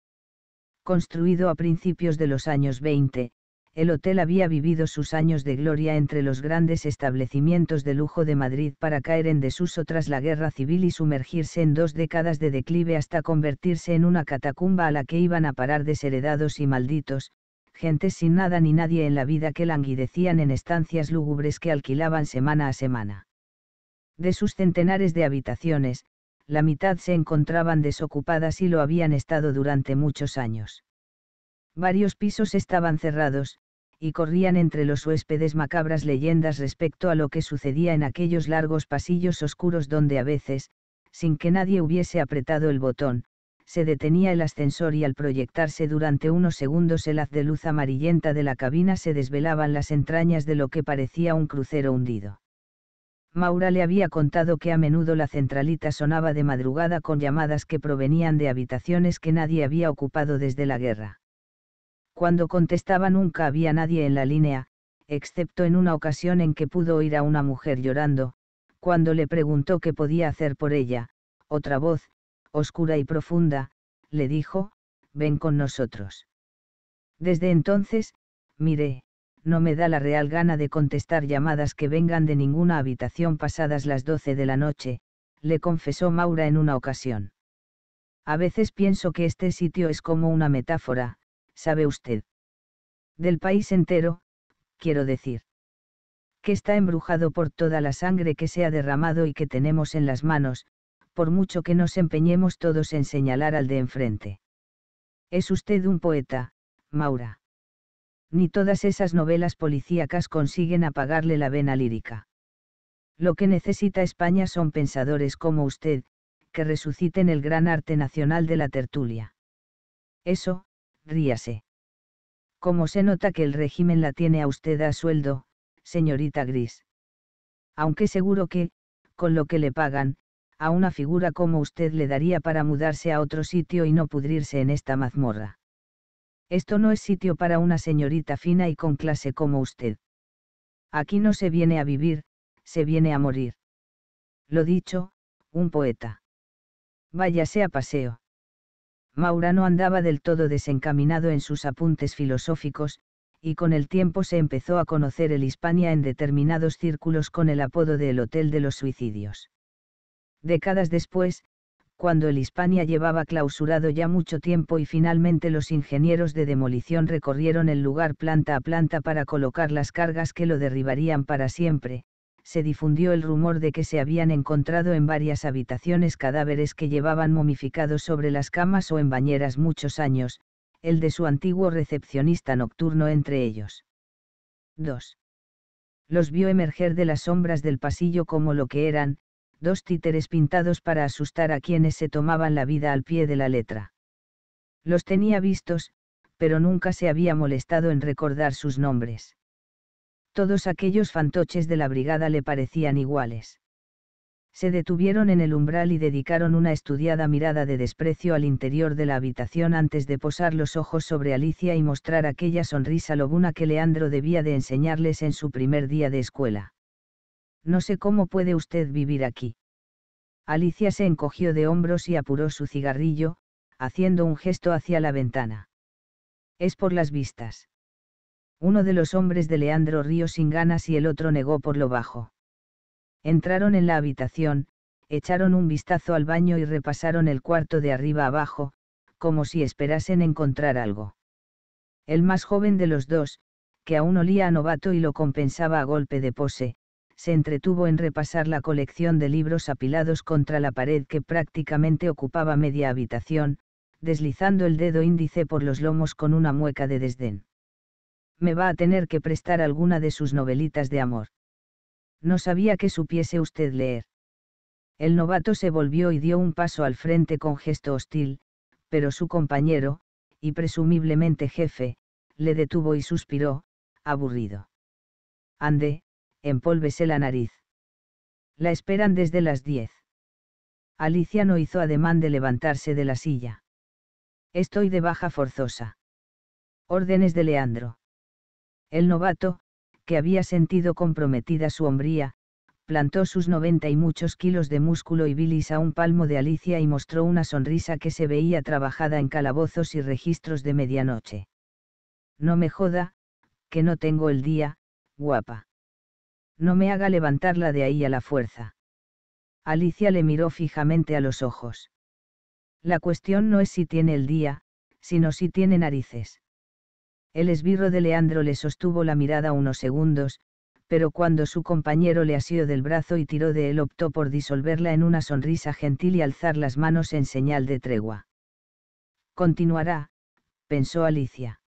Construido a principios de los años 20, el hotel había vivido sus años de gloria entre los grandes establecimientos de lujo de Madrid para caer en desuso tras la guerra civil y sumergirse en dos décadas de declive hasta convertirse en una catacumba a la que iban a parar desheredados y malditos, gentes sin nada ni nadie en la vida que languidecían en estancias lúgubres que alquilaban semana a semana. De sus centenares de habitaciones, la mitad se encontraban desocupadas y lo habían estado durante muchos años. Varios pisos estaban cerrados, y corrían entre los huéspedes macabras leyendas respecto a lo que sucedía en aquellos largos pasillos oscuros donde a veces, sin que nadie hubiese apretado el botón, se detenía el ascensor y al proyectarse durante unos segundos el haz de luz amarillenta de la cabina se desvelaban las entrañas de lo que parecía un crucero hundido. Maura le había contado que a menudo la centralita sonaba de madrugada con llamadas que provenían de habitaciones que nadie había ocupado desde la guerra. Cuando contestaba nunca había nadie en la línea, excepto en una ocasión en que pudo oír a una mujer llorando, cuando le preguntó qué podía hacer por ella, otra voz, oscura y profunda, le dijo, ven con nosotros. Desde entonces, miré no me da la real gana de contestar llamadas que vengan de ninguna habitación pasadas las doce de la noche, le confesó Maura en una ocasión. A veces pienso que este sitio es como una metáfora, sabe usted. Del país entero, quiero decir. Que está embrujado por toda la sangre que se ha derramado y que tenemos en las manos, por mucho que nos empeñemos todos en señalar al de enfrente. Es usted un poeta, Maura ni todas esas novelas policíacas consiguen apagarle la vena lírica. Lo que necesita España son pensadores como usted, que resuciten el gran arte nacional de la tertulia. Eso, ríase. Como se nota que el régimen la tiene a usted a sueldo, señorita Gris. Aunque seguro que, con lo que le pagan, a una figura como usted le daría para mudarse a otro sitio y no pudrirse en esta mazmorra. Esto no es sitio para una señorita fina y con clase como usted. Aquí no se viene a vivir, se viene a morir. Lo dicho, un poeta. Váyase a paseo. Maura no andaba del todo desencaminado en sus apuntes filosóficos, y con el tiempo se empezó a conocer el Hispania en determinados círculos con el apodo de el Hotel de los Suicidios. Décadas después, cuando el Hispania llevaba clausurado ya mucho tiempo y finalmente los ingenieros de demolición recorrieron el lugar planta a planta para colocar las cargas que lo derribarían para siempre, se difundió el rumor de que se habían encontrado en varias habitaciones cadáveres que llevaban momificados sobre las camas o en bañeras muchos años, el de su antiguo recepcionista nocturno entre ellos. 2. Los vio emerger de las sombras del pasillo como lo que eran, dos títeres pintados para asustar a quienes se tomaban la vida al pie de la letra. Los tenía vistos, pero nunca se había molestado en recordar sus nombres. Todos aquellos fantoches de la brigada le parecían iguales. Se detuvieron en el umbral y dedicaron una estudiada mirada de desprecio al interior de la habitación antes de posar los ojos sobre Alicia y mostrar aquella sonrisa lobuna que Leandro debía de enseñarles en su primer día de escuela. No sé cómo puede usted vivir aquí. Alicia se encogió de hombros y apuró su cigarrillo, haciendo un gesto hacia la ventana. Es por las vistas. Uno de los hombres de Leandro rió sin ganas y el otro negó por lo bajo. Entraron en la habitación, echaron un vistazo al baño y repasaron el cuarto de arriba abajo, como si esperasen encontrar algo. El más joven de los dos, que aún olía a novato y lo compensaba a golpe de pose, se entretuvo en repasar la colección de libros apilados contra la pared que prácticamente ocupaba media habitación, deslizando el dedo índice por los lomos con una mueca de desdén. Me va a tener que prestar alguna de sus novelitas de amor. No sabía que supiese usted leer. El novato se volvió y dio un paso al frente con gesto hostil, pero su compañero, y presumiblemente jefe, le detuvo y suspiró, aburrido. Ande, empólvese la nariz. La esperan desde las diez. Alicia no hizo ademán de levantarse de la silla. Estoy de baja forzosa. Órdenes de Leandro. El novato, que había sentido comprometida su hombría, plantó sus noventa y muchos kilos de músculo y bilis a un palmo de Alicia y mostró una sonrisa que se veía trabajada en calabozos y registros de medianoche. No me joda, que no tengo el día, guapa no me haga levantarla de ahí a la fuerza. Alicia le miró fijamente a los ojos. La cuestión no es si tiene el día, sino si tiene narices. El esbirro de Leandro le sostuvo la mirada unos segundos, pero cuando su compañero le asió del brazo y tiró de él optó por disolverla en una sonrisa gentil y alzar las manos en señal de tregua. Continuará, pensó Alicia.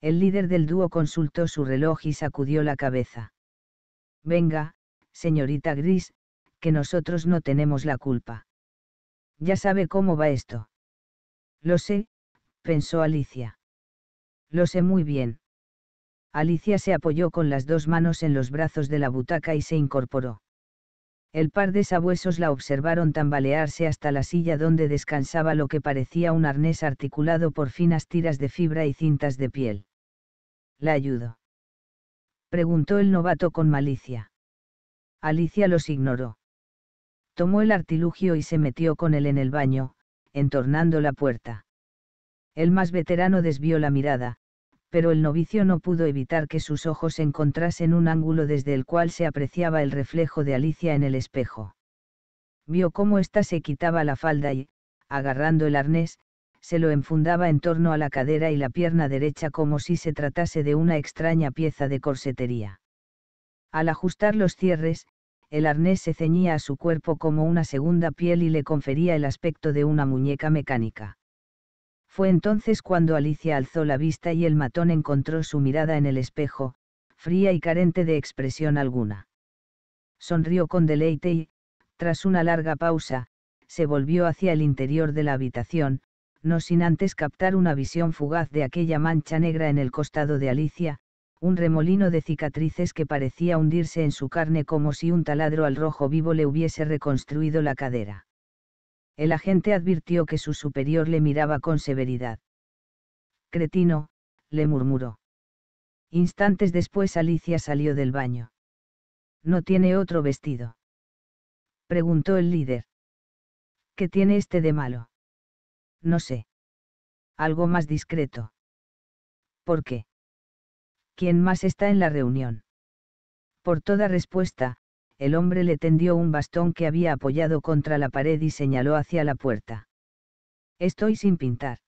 El líder del dúo consultó su reloj y sacudió la cabeza. Venga, señorita Gris, que nosotros no tenemos la culpa. Ya sabe cómo va esto. Lo sé, pensó Alicia. Lo sé muy bien. Alicia se apoyó con las dos manos en los brazos de la butaca y se incorporó. El par de sabuesos la observaron tambalearse hasta la silla donde descansaba lo que parecía un arnés articulado por finas tiras de fibra y cintas de piel. La ayudo preguntó el novato con malicia. Alicia los ignoró. Tomó el artilugio y se metió con él en el baño, entornando la puerta. El más veterano desvió la mirada, pero el novicio no pudo evitar que sus ojos encontrasen un ángulo desde el cual se apreciaba el reflejo de Alicia en el espejo. Vio cómo ésta se quitaba la falda y, agarrando el arnés, se lo enfundaba en torno a la cadera y la pierna derecha como si se tratase de una extraña pieza de corsetería. Al ajustar los cierres, el arnés se ceñía a su cuerpo como una segunda piel y le confería el aspecto de una muñeca mecánica. Fue entonces cuando Alicia alzó la vista y el matón encontró su mirada en el espejo, fría y carente de expresión alguna. Sonrió con deleite y, tras una larga pausa, se volvió hacia el interior de la habitación, no sin antes captar una visión fugaz de aquella mancha negra en el costado de Alicia, un remolino de cicatrices que parecía hundirse en su carne como si un taladro al rojo vivo le hubiese reconstruido la cadera. El agente advirtió que su superior le miraba con severidad. Cretino, le murmuró. Instantes después Alicia salió del baño. ¿No tiene otro vestido? Preguntó el líder. ¿Qué tiene este de malo? No sé. Algo más discreto. ¿Por qué? ¿Quién más está en la reunión? Por toda respuesta, el hombre le tendió un bastón que había apoyado contra la pared y señaló hacia la puerta. Estoy sin pintar.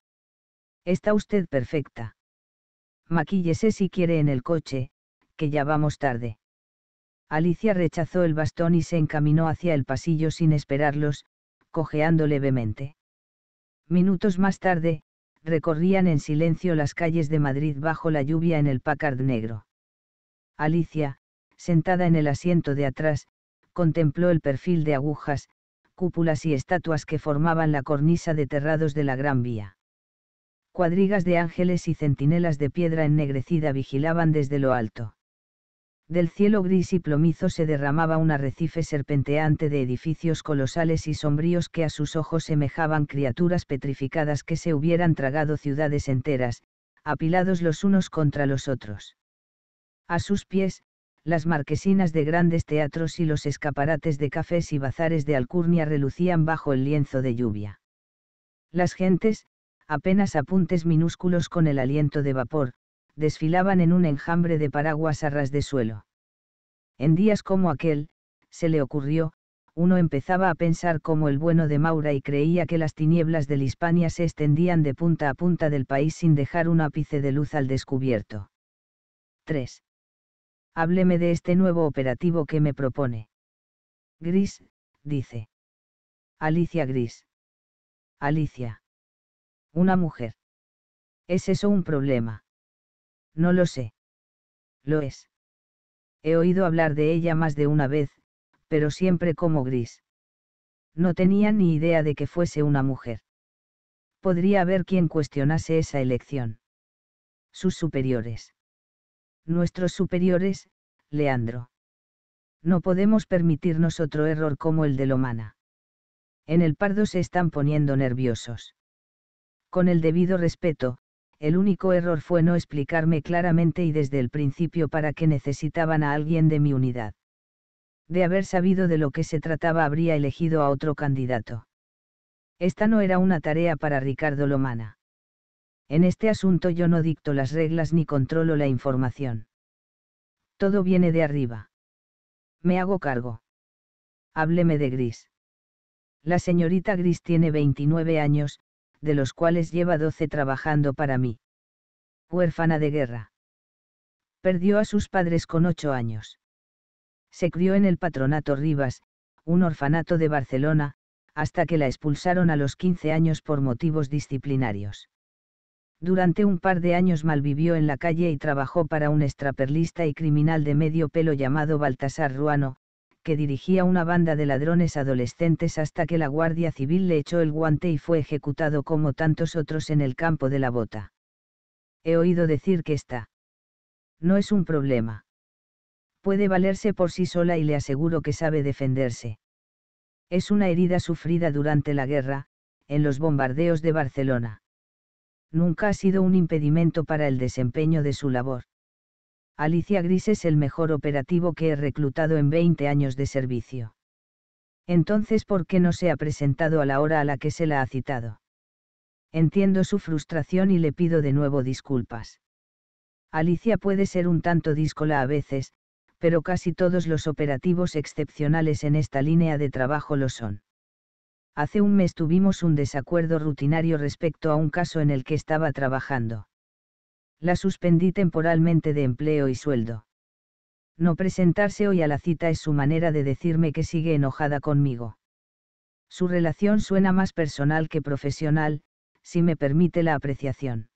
Está usted perfecta. Maquíllese si quiere en el coche, que ya vamos tarde. Alicia rechazó el bastón y se encaminó hacia el pasillo sin esperarlos, cojeando levemente. Minutos más tarde, recorrían en silencio las calles de Madrid bajo la lluvia en el Packard negro. Alicia, sentada en el asiento de atrás, contempló el perfil de agujas, cúpulas y estatuas que formaban la cornisa de terrados de la Gran Vía. Cuadrigas de ángeles y centinelas de piedra ennegrecida vigilaban desde lo alto. Del cielo gris y plomizo se derramaba un arrecife serpenteante de edificios colosales y sombríos que a sus ojos semejaban criaturas petrificadas que se hubieran tragado ciudades enteras, apilados los unos contra los otros. A sus pies, las marquesinas de grandes teatros y los escaparates de cafés y bazares de alcurnia relucían bajo el lienzo de lluvia. Las gentes, apenas apuntes minúsculos con el aliento de vapor, desfilaban en un enjambre de paraguas a ras de suelo. En días como aquel, se le ocurrió, uno empezaba a pensar como el bueno de Maura y creía que las tinieblas de Hispania se extendían de punta a punta del país sin dejar un ápice de luz al descubierto. 3. Hábleme de este nuevo operativo que me propone. Gris, dice. Alicia Gris. Alicia. Una mujer. ¿Es eso un problema? No lo sé. Lo es. He oído hablar de ella más de una vez, pero siempre como gris. No tenía ni idea de que fuese una mujer. Podría haber quien cuestionase esa elección. Sus superiores. Nuestros superiores, Leandro. No podemos permitirnos otro error como el de Lomana. En el Pardo se están poniendo nerviosos. Con el debido respeto, el único error fue no explicarme claramente y desde el principio para qué necesitaban a alguien de mi unidad. De haber sabido de lo que se trataba habría elegido a otro candidato. Esta no era una tarea para Ricardo Lomana. En este asunto yo no dicto las reglas ni controlo la información. Todo viene de arriba. Me hago cargo. Hábleme de Gris. La señorita Gris tiene 29 años, de los cuales lleva 12 trabajando para mí. Huérfana de guerra. Perdió a sus padres con ocho años. Se crió en el patronato Rivas, un orfanato de Barcelona, hasta que la expulsaron a los 15 años por motivos disciplinarios. Durante un par de años malvivió en la calle y trabajó para un extraperlista y criminal de medio pelo llamado Baltasar Ruano, que dirigía una banda de ladrones adolescentes hasta que la Guardia Civil le echó el guante y fue ejecutado como tantos otros en el campo de la bota. He oído decir que está. No es un problema. Puede valerse por sí sola y le aseguro que sabe defenderse. Es una herida sufrida durante la guerra, en los bombardeos de Barcelona. Nunca ha sido un impedimento para el desempeño de su labor. Alicia Gris es el mejor operativo que he reclutado en 20 años de servicio. Entonces, ¿por qué no se ha presentado a la hora a la que se la ha citado? Entiendo su frustración y le pido de nuevo disculpas. Alicia puede ser un tanto díscola a veces, pero casi todos los operativos excepcionales en esta línea de trabajo lo son. Hace un mes tuvimos un desacuerdo rutinario respecto a un caso en el que estaba trabajando la suspendí temporalmente de empleo y sueldo. No presentarse hoy a la cita es su manera de decirme que sigue enojada conmigo. Su relación suena más personal que profesional, si me permite la apreciación.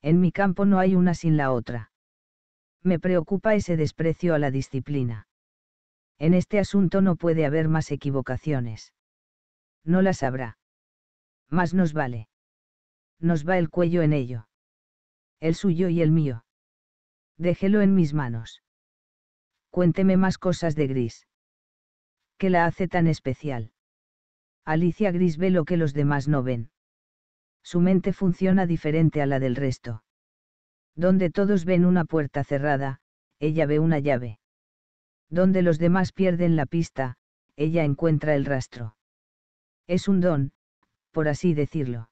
En mi campo no hay una sin la otra. Me preocupa ese desprecio a la disciplina. En este asunto no puede haber más equivocaciones. No las habrá. Más nos vale. Nos va el cuello en ello el suyo y el mío. Déjelo en mis manos. Cuénteme más cosas de Gris. ¿Qué la hace tan especial? Alicia Gris ve lo que los demás no ven. Su mente funciona diferente a la del resto. Donde todos ven una puerta cerrada, ella ve una llave. Donde los demás pierden la pista, ella encuentra el rastro. Es un don, por así decirlo.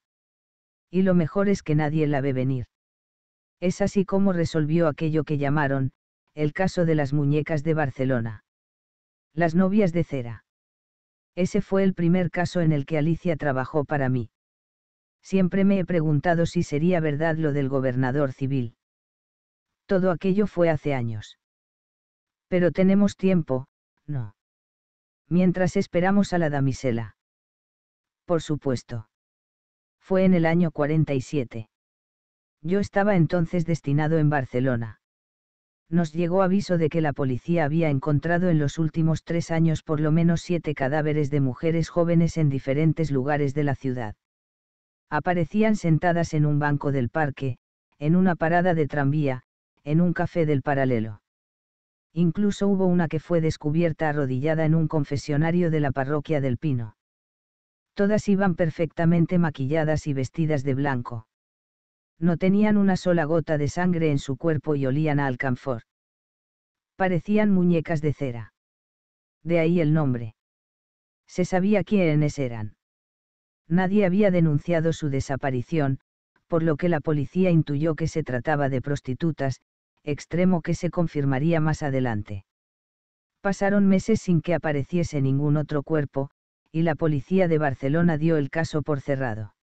Y lo mejor es que nadie la ve venir. Es así como resolvió aquello que llamaron, el caso de las muñecas de Barcelona. Las novias de cera. Ese fue el primer caso en el que Alicia trabajó para mí. Siempre me he preguntado si sería verdad lo del gobernador civil. Todo aquello fue hace años. Pero tenemos tiempo, ¿no? Mientras esperamos a la damisela. Por supuesto. Fue en el año 47. Yo estaba entonces destinado en Barcelona. Nos llegó aviso de que la policía había encontrado en los últimos tres años por lo menos siete cadáveres de mujeres jóvenes en diferentes lugares de la ciudad. Aparecían sentadas en un banco del parque, en una parada de tranvía, en un café del paralelo. Incluso hubo una que fue descubierta arrodillada en un confesionario de la parroquia del Pino. Todas iban perfectamente maquilladas y vestidas de blanco no tenían una sola gota de sangre en su cuerpo y olían a alcanfor. Parecían muñecas de cera. De ahí el nombre. Se sabía quiénes eran. Nadie había denunciado su desaparición, por lo que la policía intuyó que se trataba de prostitutas, extremo que se confirmaría más adelante. Pasaron meses sin que apareciese ningún otro cuerpo, y la policía de Barcelona dio el caso por cerrado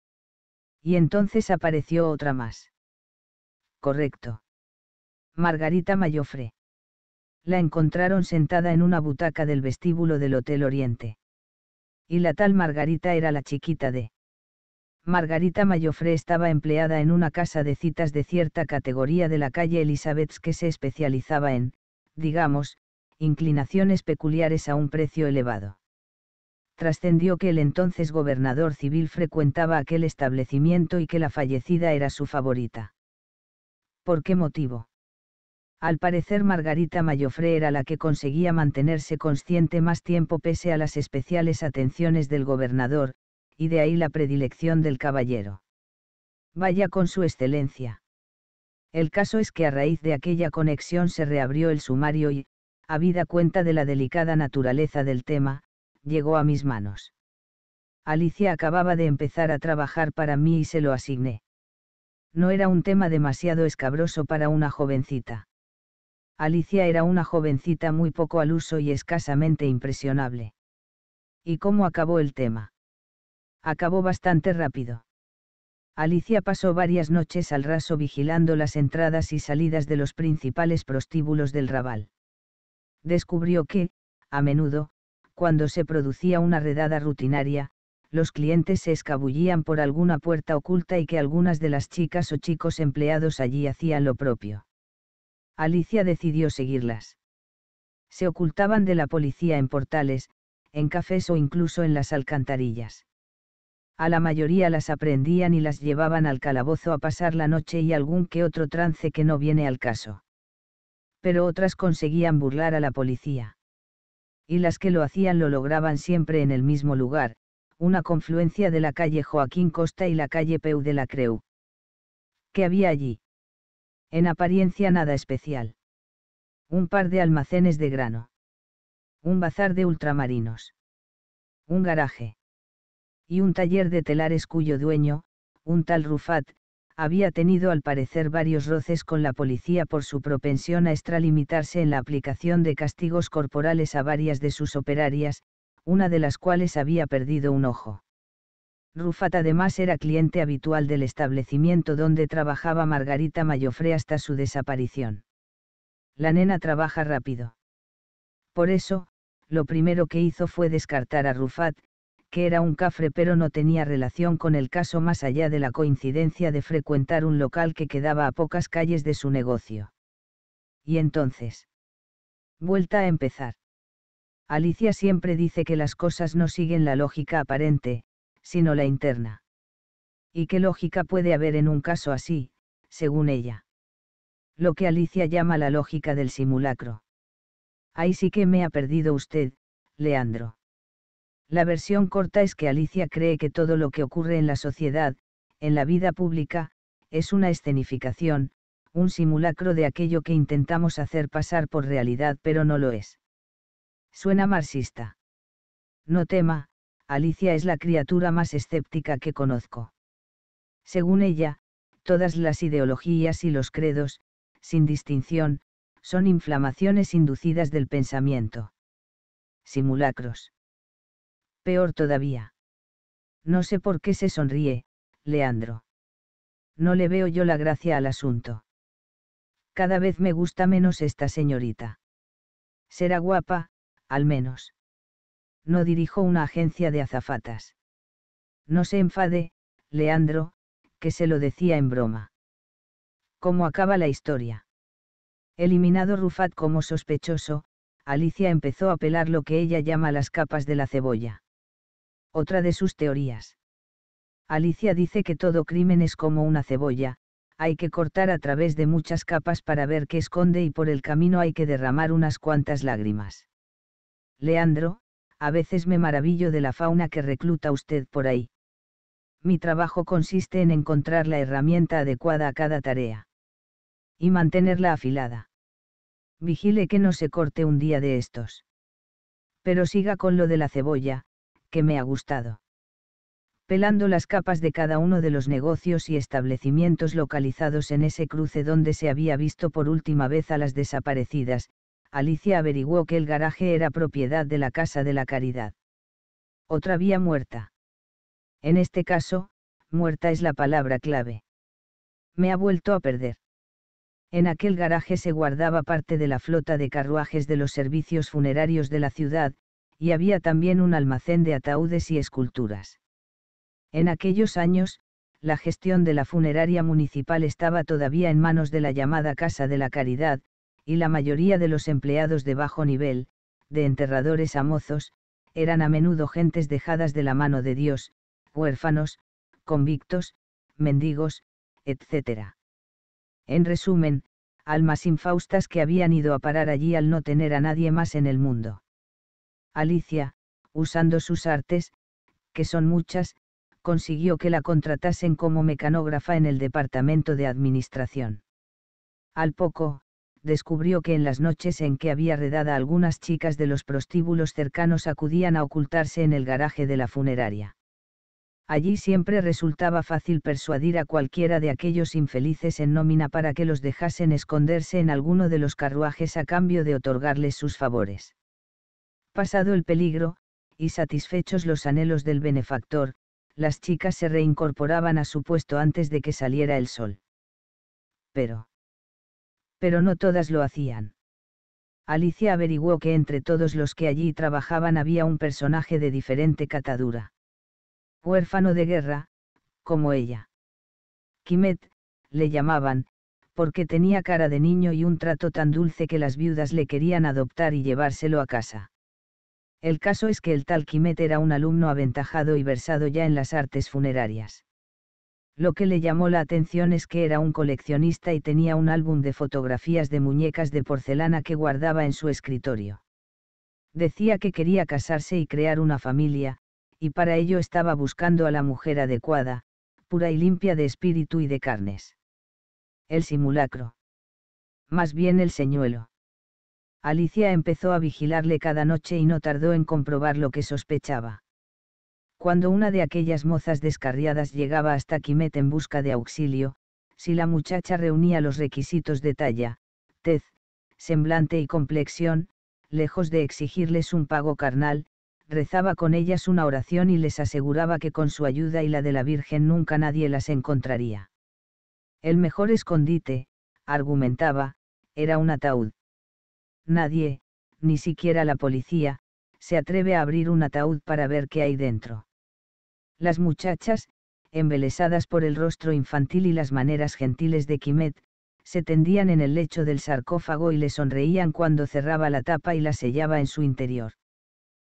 y entonces apareció otra más. Correcto. Margarita Mayofre. La encontraron sentada en una butaca del vestíbulo del Hotel Oriente. Y la tal Margarita era la chiquita de... Margarita Mayofre estaba empleada en una casa de citas de cierta categoría de la calle Elizabeth's que se especializaba en, digamos, inclinaciones peculiares a un precio elevado trascendió que el entonces gobernador civil frecuentaba aquel establecimiento y que la fallecida era su favorita. ¿Por qué motivo? Al parecer Margarita Mayofre era la que conseguía mantenerse consciente más tiempo pese a las especiales atenciones del gobernador, y de ahí la predilección del caballero. Vaya con su excelencia. El caso es que a raíz de aquella conexión se reabrió el sumario y, habida cuenta de la delicada naturaleza del tema, llegó a mis manos. Alicia acababa de empezar a trabajar para mí y se lo asigné. No era un tema demasiado escabroso para una jovencita. Alicia era una jovencita muy poco al uso y escasamente impresionable. ¿Y cómo acabó el tema? Acabó bastante rápido. Alicia pasó varias noches al raso vigilando las entradas y salidas de los principales prostíbulos del rabal. Descubrió que, a menudo, cuando se producía una redada rutinaria, los clientes se escabullían por alguna puerta oculta y que algunas de las chicas o chicos empleados allí hacían lo propio. Alicia decidió seguirlas. Se ocultaban de la policía en portales, en cafés o incluso en las alcantarillas. A la mayoría las aprendían y las llevaban al calabozo a pasar la noche y algún que otro trance que no viene al caso. Pero otras conseguían burlar a la policía y las que lo hacían lo lograban siempre en el mismo lugar, una confluencia de la calle Joaquín Costa y la calle Peu de la Creu. ¿Qué había allí? En apariencia nada especial. Un par de almacenes de grano. Un bazar de ultramarinos. Un garaje. Y un taller de telares cuyo dueño, un tal Rufat, había tenido al parecer varios roces con la policía por su propensión a extralimitarse en la aplicación de castigos corporales a varias de sus operarias, una de las cuales había perdido un ojo. Rufat además era cliente habitual del establecimiento donde trabajaba Margarita Mayofre hasta su desaparición. La nena trabaja rápido. Por eso, lo primero que hizo fue descartar a Rufat, que era un cafre pero no tenía relación con el caso más allá de la coincidencia de frecuentar un local que quedaba a pocas calles de su negocio. Y entonces. Vuelta a empezar. Alicia siempre dice que las cosas no siguen la lógica aparente, sino la interna. ¿Y qué lógica puede haber en un caso así, según ella? Lo que Alicia llama la lógica del simulacro. Ahí sí que me ha perdido usted, Leandro. La versión corta es que Alicia cree que todo lo que ocurre en la sociedad, en la vida pública, es una escenificación, un simulacro de aquello que intentamos hacer pasar por realidad pero no lo es. Suena marxista. No tema, Alicia es la criatura más escéptica que conozco. Según ella, todas las ideologías y los credos, sin distinción, son inflamaciones inducidas del pensamiento. Simulacros. Peor todavía. No sé por qué se sonríe, Leandro. No le veo yo la gracia al asunto. Cada vez me gusta menos esta señorita. Será guapa, al menos. No dirijo una agencia de azafatas. No se enfade, Leandro, que se lo decía en broma. ¿Cómo acaba la historia? Eliminado Rufat como sospechoso, Alicia empezó a pelar lo que ella llama las capas de la cebolla otra de sus teorías. Alicia dice que todo crimen es como una cebolla, hay que cortar a través de muchas capas para ver qué esconde y por el camino hay que derramar unas cuantas lágrimas. Leandro, a veces me maravillo de la fauna que recluta usted por ahí. Mi trabajo consiste en encontrar la herramienta adecuada a cada tarea. Y mantenerla afilada. Vigile que no se corte un día de estos. Pero siga con lo de la cebolla, que me ha gustado. Pelando las capas de cada uno de los negocios y establecimientos localizados en ese cruce donde se había visto por última vez a las desaparecidas, Alicia averiguó que el garaje era propiedad de la Casa de la Caridad. Otra vía muerta. En este caso, muerta es la palabra clave. Me ha vuelto a perder. En aquel garaje se guardaba parte de la flota de carruajes de los servicios funerarios de la ciudad, y había también un almacén de ataúdes y esculturas. En aquellos años, la gestión de la funeraria municipal estaba todavía en manos de la llamada Casa de la Caridad, y la mayoría de los empleados de bajo nivel, de enterradores a mozos, eran a menudo gentes dejadas de la mano de Dios, huérfanos, convictos, mendigos, etc. En resumen, almas infaustas que habían ido a parar allí al no tener a nadie más en el mundo. Alicia, usando sus artes, que son muchas, consiguió que la contratasen como mecanógrafa en el departamento de administración. Al poco, descubrió que en las noches en que había redada algunas chicas de los prostíbulos cercanos acudían a ocultarse en el garaje de la funeraria. Allí siempre resultaba fácil persuadir a cualquiera de aquellos infelices en nómina para que los dejasen esconderse en alguno de los carruajes a cambio de otorgarles sus favores. Pasado el peligro, y satisfechos los anhelos del benefactor, las chicas se reincorporaban a su puesto antes de que saliera el sol. Pero. Pero no todas lo hacían. Alicia averiguó que entre todos los que allí trabajaban había un personaje de diferente catadura. Huérfano de guerra, como ella. Kimet, le llamaban, porque tenía cara de niño y un trato tan dulce que las viudas le querían adoptar y llevárselo a casa. El caso es que el tal Quimet era un alumno aventajado y versado ya en las artes funerarias. Lo que le llamó la atención es que era un coleccionista y tenía un álbum de fotografías de muñecas de porcelana que guardaba en su escritorio. Decía que quería casarse y crear una familia, y para ello estaba buscando a la mujer adecuada, pura y limpia de espíritu y de carnes. El simulacro. Más bien el señuelo. Alicia empezó a vigilarle cada noche y no tardó en comprobar lo que sospechaba. Cuando una de aquellas mozas descarriadas llegaba hasta Quimet en busca de auxilio, si la muchacha reunía los requisitos de talla, tez, semblante y complexión, lejos de exigirles un pago carnal, rezaba con ellas una oración y les aseguraba que con su ayuda y la de la Virgen nunca nadie las encontraría. El mejor escondite, argumentaba, era un ataúd nadie, ni siquiera la policía, se atreve a abrir un ataúd para ver qué hay dentro. Las muchachas, embelesadas por el rostro infantil y las maneras gentiles de Kimet, se tendían en el lecho del sarcófago y le sonreían cuando cerraba la tapa y la sellaba en su interior.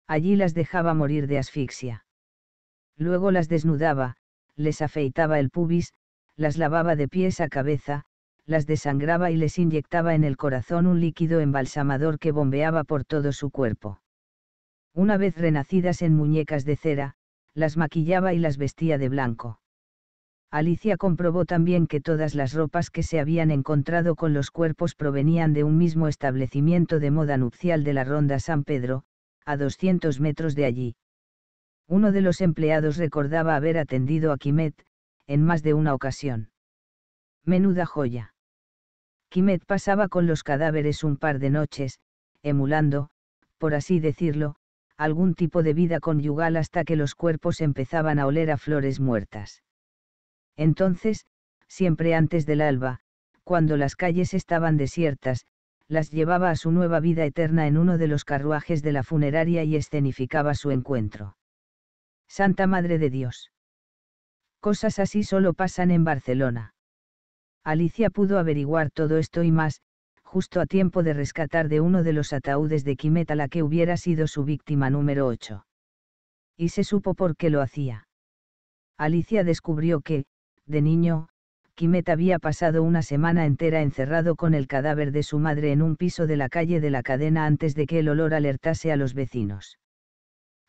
Allí las dejaba morir de asfixia. Luego las desnudaba, les afeitaba el pubis, las lavaba de pies a cabeza, las desangraba y les inyectaba en el corazón un líquido embalsamador que bombeaba por todo su cuerpo. Una vez renacidas en muñecas de cera, las maquillaba y las vestía de blanco. Alicia comprobó también que todas las ropas que se habían encontrado con los cuerpos provenían de un mismo establecimiento de moda nupcial de la Ronda San Pedro, a 200 metros de allí. Uno de los empleados recordaba haber atendido a Kimet en más de una ocasión. Menuda joya. Quimet pasaba con los cadáveres un par de noches, emulando, por así decirlo, algún tipo de vida conyugal hasta que los cuerpos empezaban a oler a flores muertas. Entonces, siempre antes del alba, cuando las calles estaban desiertas, las llevaba a su nueva vida eterna en uno de los carruajes de la funeraria y escenificaba su encuentro. Santa Madre de Dios. Cosas así solo pasan en Barcelona. Alicia pudo averiguar todo esto y más, justo a tiempo de rescatar de uno de los ataúdes de Kimeta la que hubiera sido su víctima número 8. Y se supo por qué lo hacía. Alicia descubrió que, de niño, Kimeta había pasado una semana entera encerrado con el cadáver de su madre en un piso de la calle de la cadena antes de que el olor alertase a los vecinos.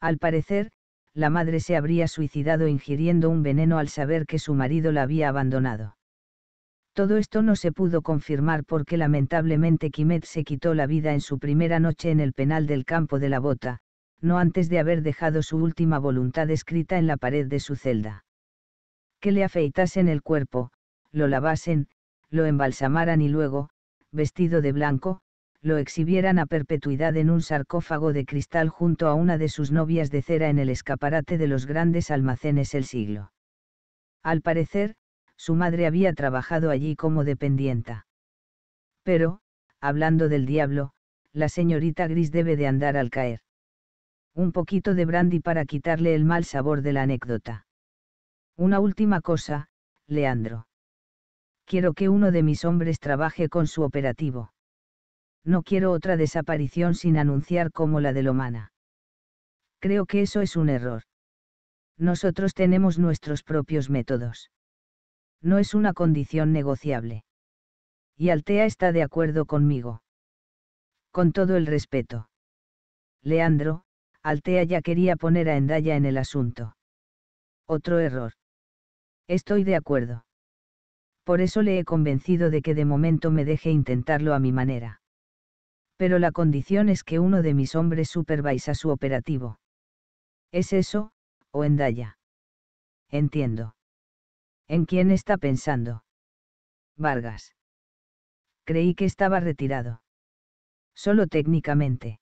Al parecer, la madre se habría suicidado ingiriendo un veneno al saber que su marido la había abandonado. Todo esto no se pudo confirmar porque lamentablemente Kimet se quitó la vida en su primera noche en el penal del campo de la bota, no antes de haber dejado su última voluntad escrita en la pared de su celda. Que le afeitasen el cuerpo, lo lavasen, lo embalsamaran y luego, vestido de blanco, lo exhibieran a perpetuidad en un sarcófago de cristal junto a una de sus novias de cera en el escaparate de los grandes almacenes el siglo. Al parecer, su madre había trabajado allí como dependienta. Pero, hablando del diablo, la señorita Gris debe de andar al caer. Un poquito de brandy para quitarle el mal sabor de la anécdota. Una última cosa, Leandro. Quiero que uno de mis hombres trabaje con su operativo. No quiero otra desaparición sin anunciar como la de Lomana. Creo que eso es un error. Nosotros tenemos nuestros propios métodos. No es una condición negociable. Y Altea está de acuerdo conmigo. Con todo el respeto. Leandro, Altea ya quería poner a Endaya en el asunto. Otro error. Estoy de acuerdo. Por eso le he convencido de que de momento me deje intentarlo a mi manera. Pero la condición es que uno de mis hombres a su operativo. ¿Es eso, o Endaya? Entiendo. ¿En quién está pensando? Vargas. Creí que estaba retirado. Solo técnicamente.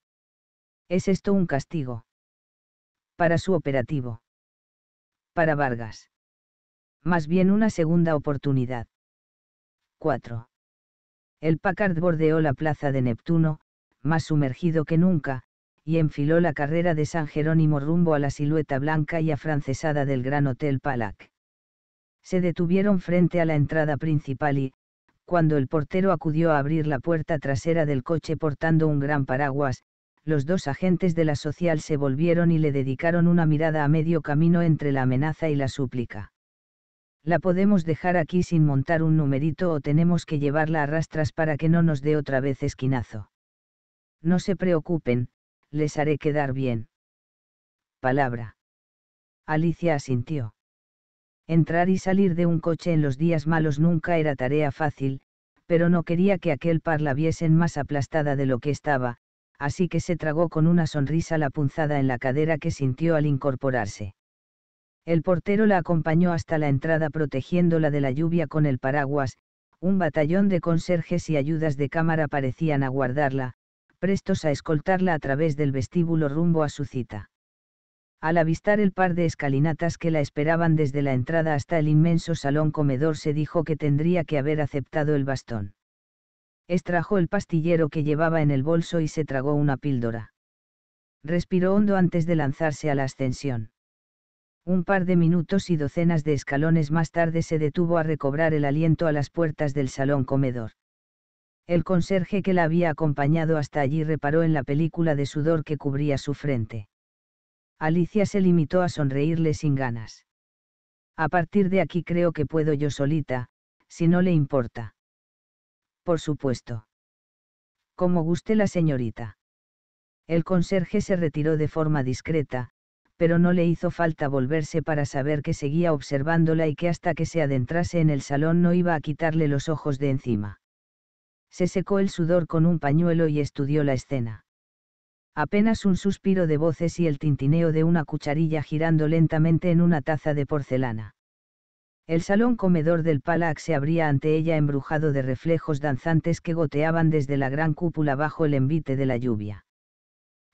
¿Es esto un castigo? Para su operativo. Para Vargas. Más bien una segunda oportunidad. 4. El Packard bordeó la plaza de Neptuno, más sumergido que nunca, y enfiló la carrera de San Jerónimo rumbo a la silueta blanca y afrancesada del Gran Hotel Palac se detuvieron frente a la entrada principal y, cuando el portero acudió a abrir la puerta trasera del coche portando un gran paraguas, los dos agentes de la social se volvieron y le dedicaron una mirada a medio camino entre la amenaza y la súplica. La podemos dejar aquí sin montar un numerito o tenemos que llevarla a rastras para que no nos dé otra vez esquinazo. No se preocupen, les haré quedar bien. Palabra. Alicia asintió. Entrar y salir de un coche en los días malos nunca era tarea fácil, pero no quería que aquel par la viesen más aplastada de lo que estaba, así que se tragó con una sonrisa la punzada en la cadera que sintió al incorporarse. El portero la acompañó hasta la entrada protegiéndola de la lluvia con el paraguas, un batallón de conserjes y ayudas de cámara parecían aguardarla, prestos a escoltarla a través del vestíbulo rumbo a su cita. Al avistar el par de escalinatas que la esperaban desde la entrada hasta el inmenso salón comedor se dijo que tendría que haber aceptado el bastón. Extrajo el pastillero que llevaba en el bolso y se tragó una píldora. Respiró hondo antes de lanzarse a la ascensión. Un par de minutos y docenas de escalones más tarde se detuvo a recobrar el aliento a las puertas del salón comedor. El conserje que la había acompañado hasta allí reparó en la película de sudor que cubría su frente Alicia se limitó a sonreírle sin ganas. A partir de aquí creo que puedo yo solita, si no le importa. Por supuesto. Como guste la señorita. El conserje se retiró de forma discreta, pero no le hizo falta volverse para saber que seguía observándola y que hasta que se adentrase en el salón no iba a quitarle los ojos de encima. Se secó el sudor con un pañuelo y estudió la escena apenas un suspiro de voces y el tintineo de una cucharilla girando lentamente en una taza de porcelana. El salón comedor del Palac se abría ante ella embrujado de reflejos danzantes que goteaban desde la gran cúpula bajo el envite de la lluvia.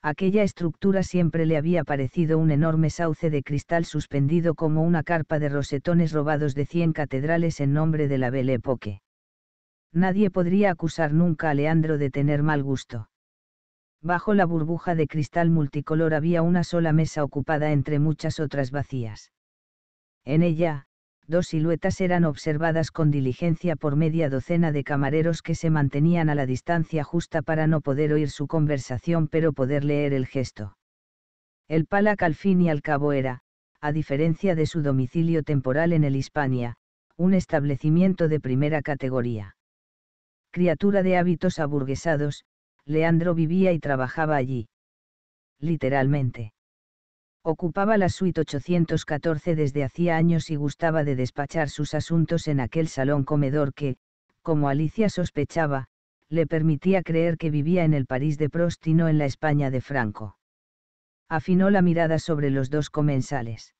Aquella estructura siempre le había parecido un enorme sauce de cristal suspendido como una carpa de rosetones robados de cien catedrales en nombre de la Belle Époque. Nadie podría acusar nunca a Leandro de tener mal gusto Bajo la burbuja de cristal multicolor había una sola mesa ocupada entre muchas otras vacías. En ella, dos siluetas eran observadas con diligencia por media docena de camareros que se mantenían a la distancia justa para no poder oír su conversación pero poder leer el gesto. El Palac al fin y al cabo era, a diferencia de su domicilio temporal en el Hispania, un establecimiento de primera categoría. Criatura de hábitos aburguesados, Leandro vivía y trabajaba allí. Literalmente. Ocupaba la suite 814 desde hacía años y gustaba de despachar sus asuntos en aquel salón comedor que, como Alicia sospechaba, le permitía creer que vivía en el París de Prost y no en la España de Franco. Afinó la mirada sobre los dos comensales.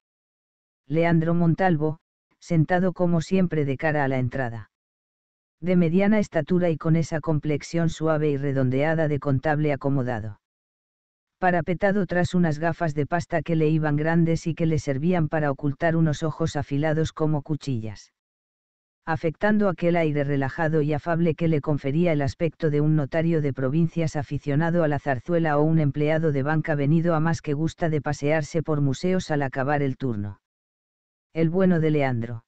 Leandro Montalvo, sentado como siempre de cara a la entrada de mediana estatura y con esa complexión suave y redondeada de contable acomodado. Parapetado tras unas gafas de pasta que le iban grandes y que le servían para ocultar unos ojos afilados como cuchillas. Afectando aquel aire relajado y afable que le confería el aspecto de un notario de provincias aficionado a la zarzuela o un empleado de banca venido a más que gusta de pasearse por museos al acabar el turno. El bueno de Leandro.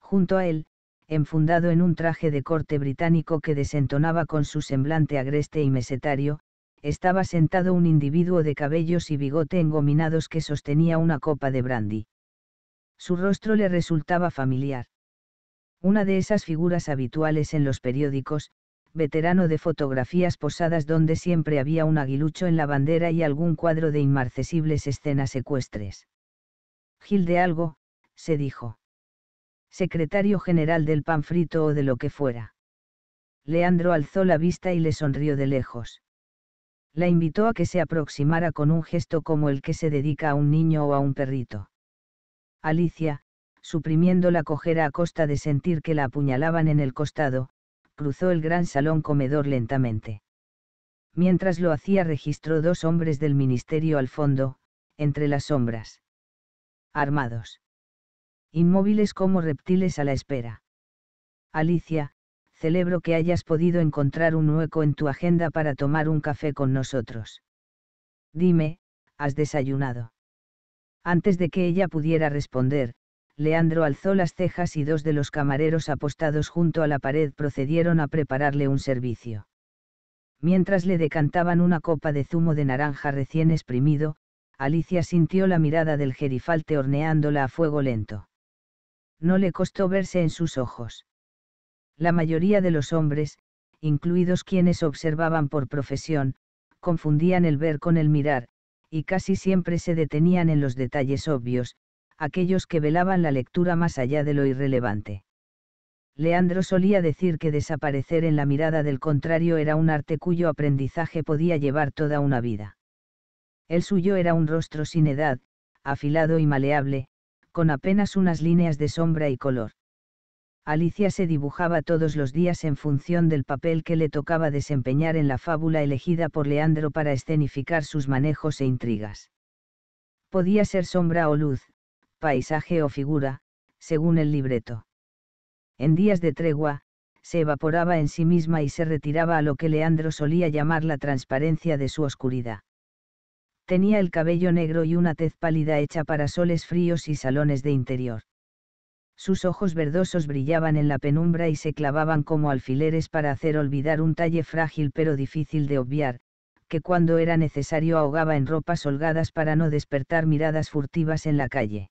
Junto a él, enfundado en un traje de corte británico que desentonaba con su semblante agreste y mesetario, estaba sentado un individuo de cabellos y bigote engominados que sostenía una copa de brandy. Su rostro le resultaba familiar. Una de esas figuras habituales en los periódicos, veterano de fotografías posadas donde siempre había un aguilucho en la bandera y algún cuadro de inmarcesibles escenas ecuestres. Gil de algo, se dijo secretario general del pan frito o de lo que fuera. Leandro alzó la vista y le sonrió de lejos. La invitó a que se aproximara con un gesto como el que se dedica a un niño o a un perrito. Alicia, suprimiendo la cojera a costa de sentir que la apuñalaban en el costado, cruzó el gran salón comedor lentamente. Mientras lo hacía registró dos hombres del ministerio al fondo, entre las sombras. Armados inmóviles como reptiles a la espera. Alicia, celebro que hayas podido encontrar un hueco en tu agenda para tomar un café con nosotros. Dime, ¿has desayunado? Antes de que ella pudiera responder, Leandro alzó las cejas y dos de los camareros apostados junto a la pared procedieron a prepararle un servicio. Mientras le decantaban una copa de zumo de naranja recién exprimido, Alicia sintió la mirada del gerifalte horneándola a fuego lento no le costó verse en sus ojos. La mayoría de los hombres, incluidos quienes observaban por profesión, confundían el ver con el mirar, y casi siempre se detenían en los detalles obvios, aquellos que velaban la lectura más allá de lo irrelevante. Leandro solía decir que desaparecer en la mirada del contrario era un arte cuyo aprendizaje podía llevar toda una vida. El suyo era un rostro sin edad, afilado y maleable, con apenas unas líneas de sombra y color. Alicia se dibujaba todos los días en función del papel que le tocaba desempeñar en la fábula elegida por Leandro para escenificar sus manejos e intrigas. Podía ser sombra o luz, paisaje o figura, según el libreto. En días de tregua, se evaporaba en sí misma y se retiraba a lo que Leandro solía llamar la transparencia de su oscuridad tenía el cabello negro y una tez pálida hecha para soles fríos y salones de interior. Sus ojos verdosos brillaban en la penumbra y se clavaban como alfileres para hacer olvidar un talle frágil pero difícil de obviar, que cuando era necesario ahogaba en ropas holgadas para no despertar miradas furtivas en la calle.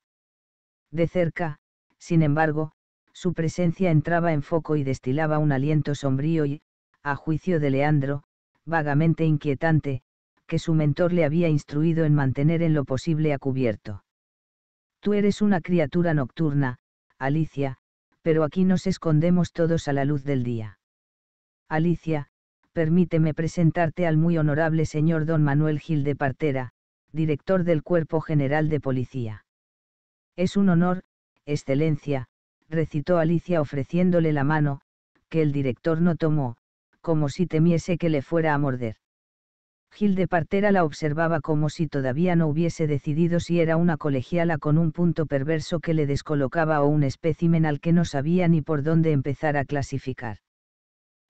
De cerca, sin embargo, su presencia entraba en foco y destilaba un aliento sombrío y, a juicio de Leandro, vagamente inquietante, que su mentor le había instruido en mantener en lo posible a cubierto. Tú eres una criatura nocturna, Alicia, pero aquí nos escondemos todos a la luz del día. Alicia, permíteme presentarte al muy honorable señor don Manuel Gil de Partera, director del Cuerpo General de Policía. Es un honor, Excelencia, recitó Alicia ofreciéndole la mano, que el director no tomó, como si temiese que le fuera a morder. Gil de Partera la observaba como si todavía no hubiese decidido si era una colegiala con un punto perverso que le descolocaba o un espécimen al que no sabía ni por dónde empezar a clasificar.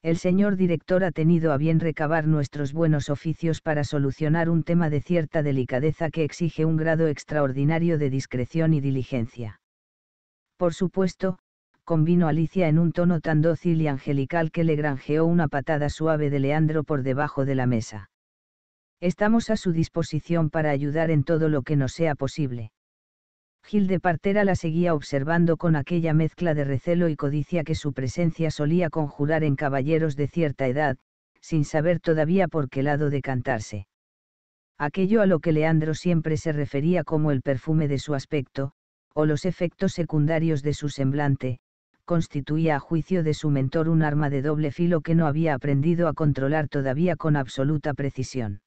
El señor director ha tenido a bien recabar nuestros buenos oficios para solucionar un tema de cierta delicadeza que exige un grado extraordinario de discreción y diligencia. Por supuesto, convino Alicia en un tono tan dócil y angelical que le granjeó una patada suave de Leandro por debajo de la mesa Estamos a su disposición para ayudar en todo lo que nos sea posible. Gil de Partera la seguía observando con aquella mezcla de recelo y codicia que su presencia solía conjurar en caballeros de cierta edad, sin saber todavía por qué lado decantarse. Aquello a lo que Leandro siempre se refería como el perfume de su aspecto, o los efectos secundarios de su semblante, constituía a juicio de su mentor un arma de doble filo que no había aprendido a controlar todavía con absoluta precisión.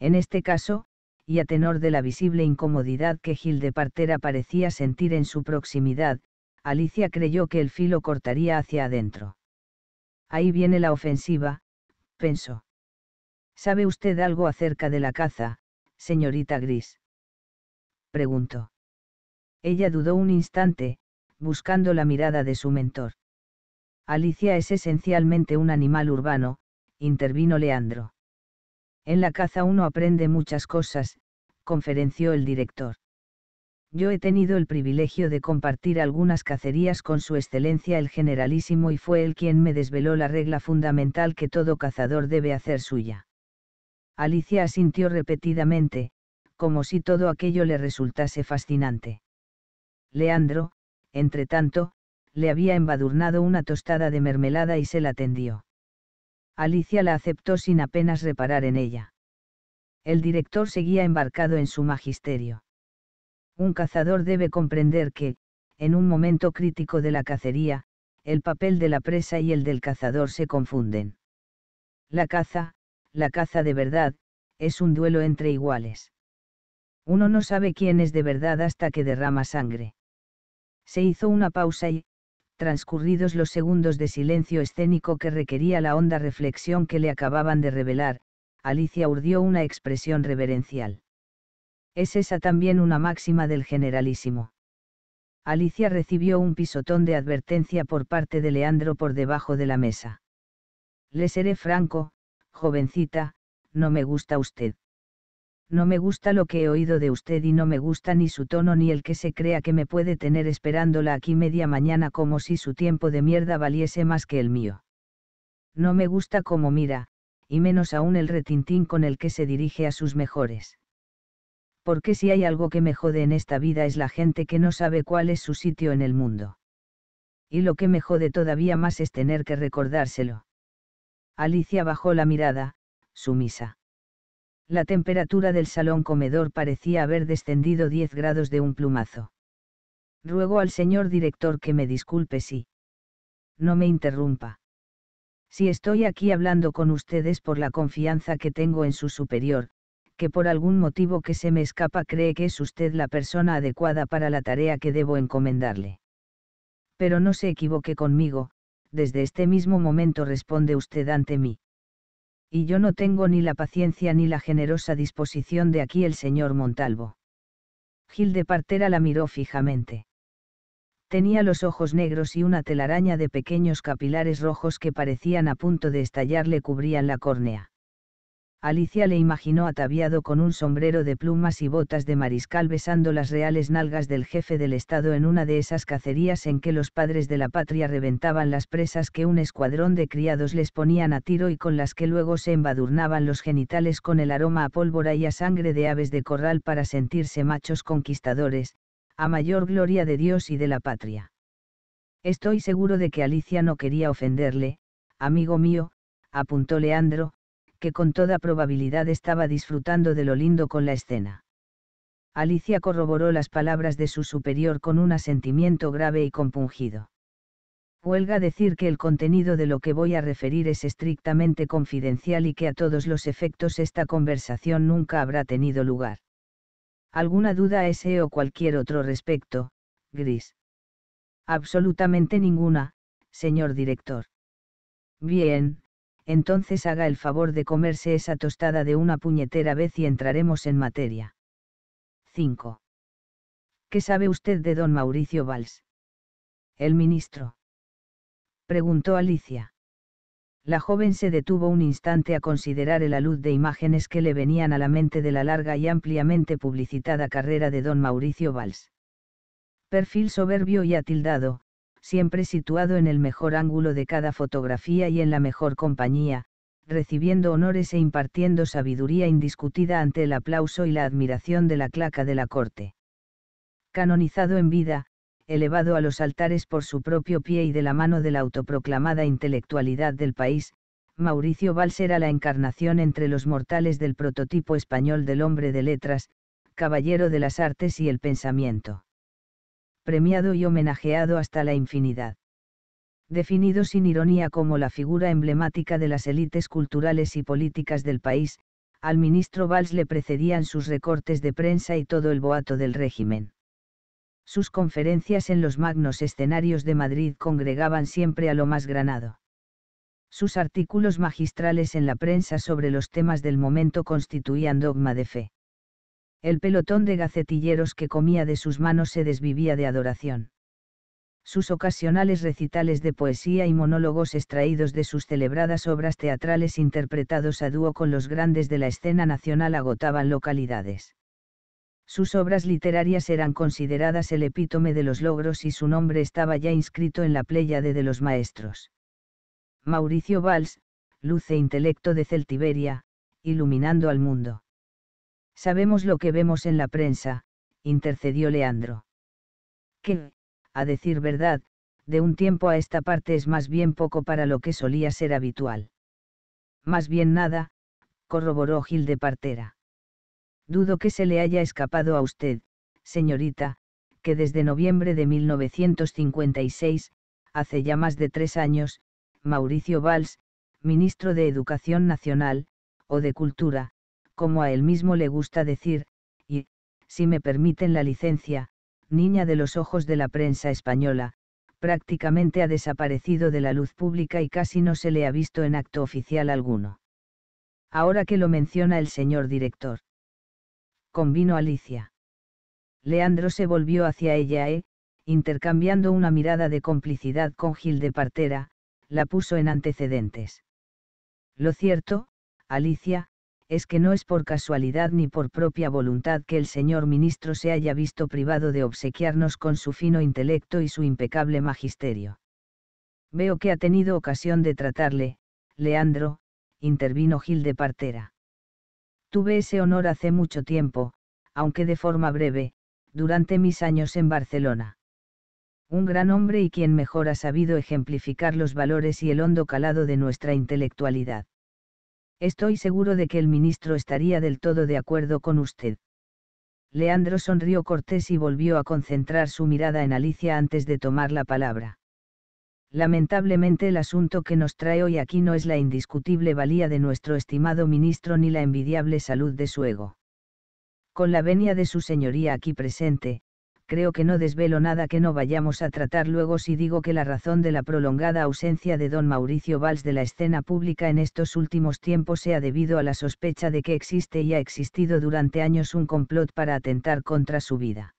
En este caso, y a tenor de la visible incomodidad que Gil de Partera parecía sentir en su proximidad, Alicia creyó que el filo cortaría hacia adentro. Ahí viene la ofensiva, pensó. ¿Sabe usted algo acerca de la caza, señorita Gris? Preguntó. Ella dudó un instante, buscando la mirada de su mentor. Alicia es esencialmente un animal urbano, intervino Leandro. En la caza uno aprende muchas cosas, conferenció el director. Yo he tenido el privilegio de compartir algunas cacerías con Su Excelencia el Generalísimo y fue él quien me desveló la regla fundamental que todo cazador debe hacer suya. Alicia asintió repetidamente, como si todo aquello le resultase fascinante. Leandro, entre tanto, le había embadurnado una tostada de mermelada y se la tendió. Alicia la aceptó sin apenas reparar en ella. El director seguía embarcado en su magisterio. Un cazador debe comprender que, en un momento crítico de la cacería, el papel de la presa y el del cazador se confunden. La caza, la caza de verdad, es un duelo entre iguales. Uno no sabe quién es de verdad hasta que derrama sangre. Se hizo una pausa y, transcurridos los segundos de silencio escénico que requería la honda reflexión que le acababan de revelar, Alicia urdió una expresión reverencial. Es esa también una máxima del generalísimo. Alicia recibió un pisotón de advertencia por parte de Leandro por debajo de la mesa. Le seré franco, jovencita, no me gusta usted no me gusta lo que he oído de usted y no me gusta ni su tono ni el que se crea que me puede tener esperándola aquí media mañana como si su tiempo de mierda valiese más que el mío. No me gusta cómo mira, y menos aún el retintín con el que se dirige a sus mejores. Porque si hay algo que me jode en esta vida es la gente que no sabe cuál es su sitio en el mundo. Y lo que me jode todavía más es tener que recordárselo. Alicia bajó la mirada, sumisa la temperatura del salón comedor parecía haber descendido 10 grados de un plumazo. Ruego al señor director que me disculpe si. No me interrumpa. Si estoy aquí hablando con ustedes por la confianza que tengo en su superior, que por algún motivo que se me escapa cree que es usted la persona adecuada para la tarea que debo encomendarle. Pero no se equivoque conmigo, desde este mismo momento responde usted ante mí y yo no tengo ni la paciencia ni la generosa disposición de aquí el señor Montalvo. Gil de Partera la miró fijamente. Tenía los ojos negros y una telaraña de pequeños capilares rojos que parecían a punto de estallar le cubrían la córnea. Alicia le imaginó ataviado con un sombrero de plumas y botas de mariscal besando las reales nalgas del jefe del Estado en una de esas cacerías en que los padres de la patria reventaban las presas que un escuadrón de criados les ponían a tiro y con las que luego se embadurnaban los genitales con el aroma a pólvora y a sangre de aves de corral para sentirse machos conquistadores, a mayor gloria de Dios y de la patria. Estoy seguro de que Alicia no quería ofenderle, amigo mío, apuntó Leandro, que con toda probabilidad estaba disfrutando de lo lindo con la escena. Alicia corroboró las palabras de su superior con un asentimiento grave y compungido. Huelga decir que el contenido de lo que voy a referir es estrictamente confidencial y que a todos los efectos esta conversación nunca habrá tenido lugar. ¿Alguna duda ese o cualquier otro respecto, Gris? Absolutamente ninguna, señor director. Bien, entonces haga el favor de comerse esa tostada de una puñetera vez y entraremos en materia. 5. ¿Qué sabe usted de don Mauricio Valls? El ministro. Preguntó Alicia. La joven se detuvo un instante a considerar el luz de imágenes que le venían a la mente de la larga y ampliamente publicitada carrera de don Mauricio Valls. Perfil soberbio y atildado, siempre situado en el mejor ángulo de cada fotografía y en la mejor compañía, recibiendo honores e impartiendo sabiduría indiscutida ante el aplauso y la admiración de la claca de la corte. Canonizado en vida, elevado a los altares por su propio pie y de la mano de la autoproclamada intelectualidad del país, Mauricio Valls era la encarnación entre los mortales del prototipo español del hombre de letras, caballero de las artes y el pensamiento premiado y homenajeado hasta la infinidad. Definido sin ironía como la figura emblemática de las élites culturales y políticas del país, al ministro Valls le precedían sus recortes de prensa y todo el boato del régimen. Sus conferencias en los magnos escenarios de Madrid congregaban siempre a lo más granado. Sus artículos magistrales en la prensa sobre los temas del momento constituían dogma de fe. El pelotón de gacetilleros que comía de sus manos se desvivía de adoración. Sus ocasionales recitales de poesía y monólogos extraídos de sus celebradas obras teatrales interpretados a dúo con los grandes de la escena nacional agotaban localidades. Sus obras literarias eran consideradas el epítome de los logros y su nombre estaba ya inscrito en la pléyade de los maestros. Mauricio Valls, luz e intelecto de Celtiberia, iluminando al mundo. Sabemos lo que vemos en la prensa, intercedió Leandro. Que, a decir verdad, de un tiempo a esta parte es más bien poco para lo que solía ser habitual. Más bien nada, corroboró Gil de Partera. Dudo que se le haya escapado a usted, señorita, que desde noviembre de 1956, hace ya más de tres años, Mauricio Valls, ministro de Educación Nacional, o de Cultura, como a él mismo le gusta decir, y, si me permiten la licencia, niña de los ojos de la prensa española, prácticamente ha desaparecido de la luz pública y casi no se le ha visto en acto oficial alguno. Ahora que lo menciona el señor director. Convino Alicia. Leandro se volvió hacia ella e, intercambiando una mirada de complicidad con Gil de Partera, la puso en antecedentes. Lo cierto, Alicia, es que no es por casualidad ni por propia voluntad que el señor ministro se haya visto privado de obsequiarnos con su fino intelecto y su impecable magisterio. Veo que ha tenido ocasión de tratarle, Leandro, intervino Gil de Partera. Tuve ese honor hace mucho tiempo, aunque de forma breve, durante mis años en Barcelona. Un gran hombre y quien mejor ha sabido ejemplificar los valores y el hondo calado de nuestra intelectualidad. Estoy seguro de que el ministro estaría del todo de acuerdo con usted. Leandro sonrió cortés y volvió a concentrar su mirada en Alicia antes de tomar la palabra. Lamentablemente el asunto que nos trae hoy aquí no es la indiscutible valía de nuestro estimado ministro ni la envidiable salud de su ego. Con la venia de su señoría aquí presente, creo que no desvelo nada que no vayamos a tratar luego si digo que la razón de la prolongada ausencia de don Mauricio Valls de la escena pública en estos últimos tiempos sea debido a la sospecha de que existe y ha existido durante años un complot para atentar contra su vida.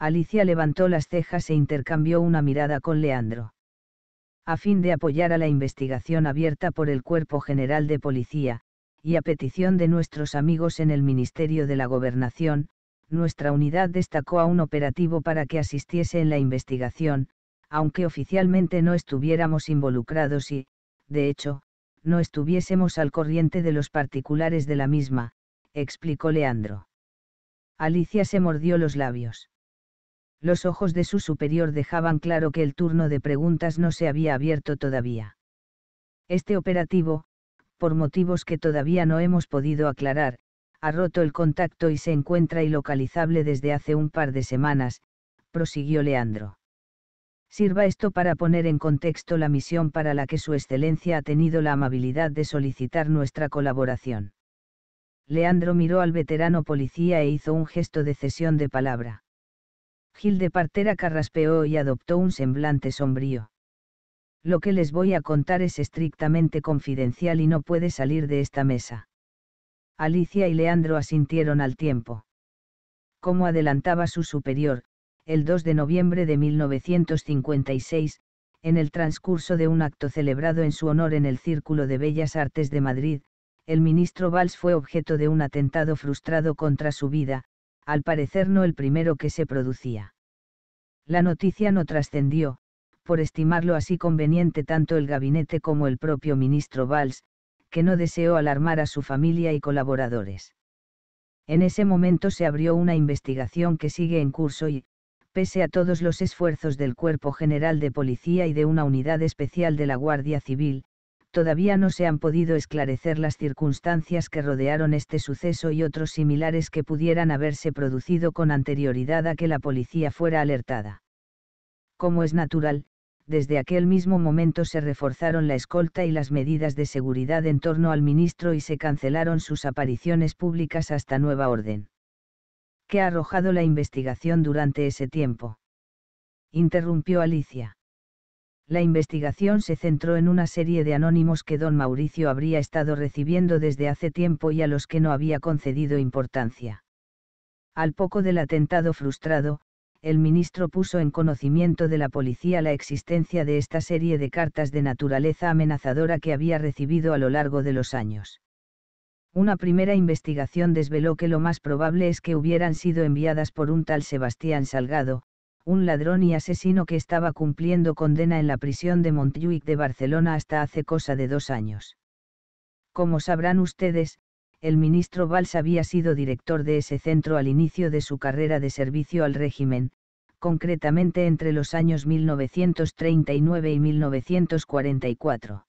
Alicia levantó las cejas e intercambió una mirada con Leandro. A fin de apoyar a la investigación abierta por el Cuerpo General de Policía, y a petición de nuestros amigos en el Ministerio de la Gobernación, nuestra unidad destacó a un operativo para que asistiese en la investigación, aunque oficialmente no estuviéramos involucrados y, de hecho, no estuviésemos al corriente de los particulares de la misma, explicó Leandro. Alicia se mordió los labios. Los ojos de su superior dejaban claro que el turno de preguntas no se había abierto todavía. Este operativo, por motivos que todavía no hemos podido aclarar, ha roto el contacto y se encuentra ilocalizable desde hace un par de semanas, prosiguió Leandro. Sirva esto para poner en contexto la misión para la que Su Excelencia ha tenido la amabilidad de solicitar nuestra colaboración. Leandro miró al veterano policía e hizo un gesto de cesión de palabra. Gil de Partera carraspeó y adoptó un semblante sombrío. Lo que les voy a contar es estrictamente confidencial y no puede salir de esta mesa. Alicia y Leandro asintieron al tiempo. Como adelantaba su superior, el 2 de noviembre de 1956, en el transcurso de un acto celebrado en su honor en el Círculo de Bellas Artes de Madrid, el ministro Valls fue objeto de un atentado frustrado contra su vida, al parecer no el primero que se producía. La noticia no trascendió, por estimarlo así conveniente tanto el gabinete como el propio ministro Valls, que no deseó alarmar a su familia y colaboradores. En ese momento se abrió una investigación que sigue en curso y, pese a todos los esfuerzos del Cuerpo General de Policía y de una unidad especial de la Guardia Civil, todavía no se han podido esclarecer las circunstancias que rodearon este suceso y otros similares que pudieran haberse producido con anterioridad a que la policía fuera alertada. Como es natural, desde aquel mismo momento se reforzaron la escolta y las medidas de seguridad en torno al ministro y se cancelaron sus apariciones públicas hasta nueva orden. ¿Qué ha arrojado la investigación durante ese tiempo? Interrumpió Alicia. La investigación se centró en una serie de anónimos que don Mauricio habría estado recibiendo desde hace tiempo y a los que no había concedido importancia. Al poco del atentado frustrado, el ministro puso en conocimiento de la policía la existencia de esta serie de cartas de naturaleza amenazadora que había recibido a lo largo de los años. Una primera investigación desveló que lo más probable es que hubieran sido enviadas por un tal Sebastián Salgado, un ladrón y asesino que estaba cumpliendo condena en la prisión de Montjuic de Barcelona hasta hace cosa de dos años. Como sabrán ustedes, el ministro Valls había sido director de ese centro al inicio de su carrera de servicio al régimen, concretamente entre los años 1939 y 1944.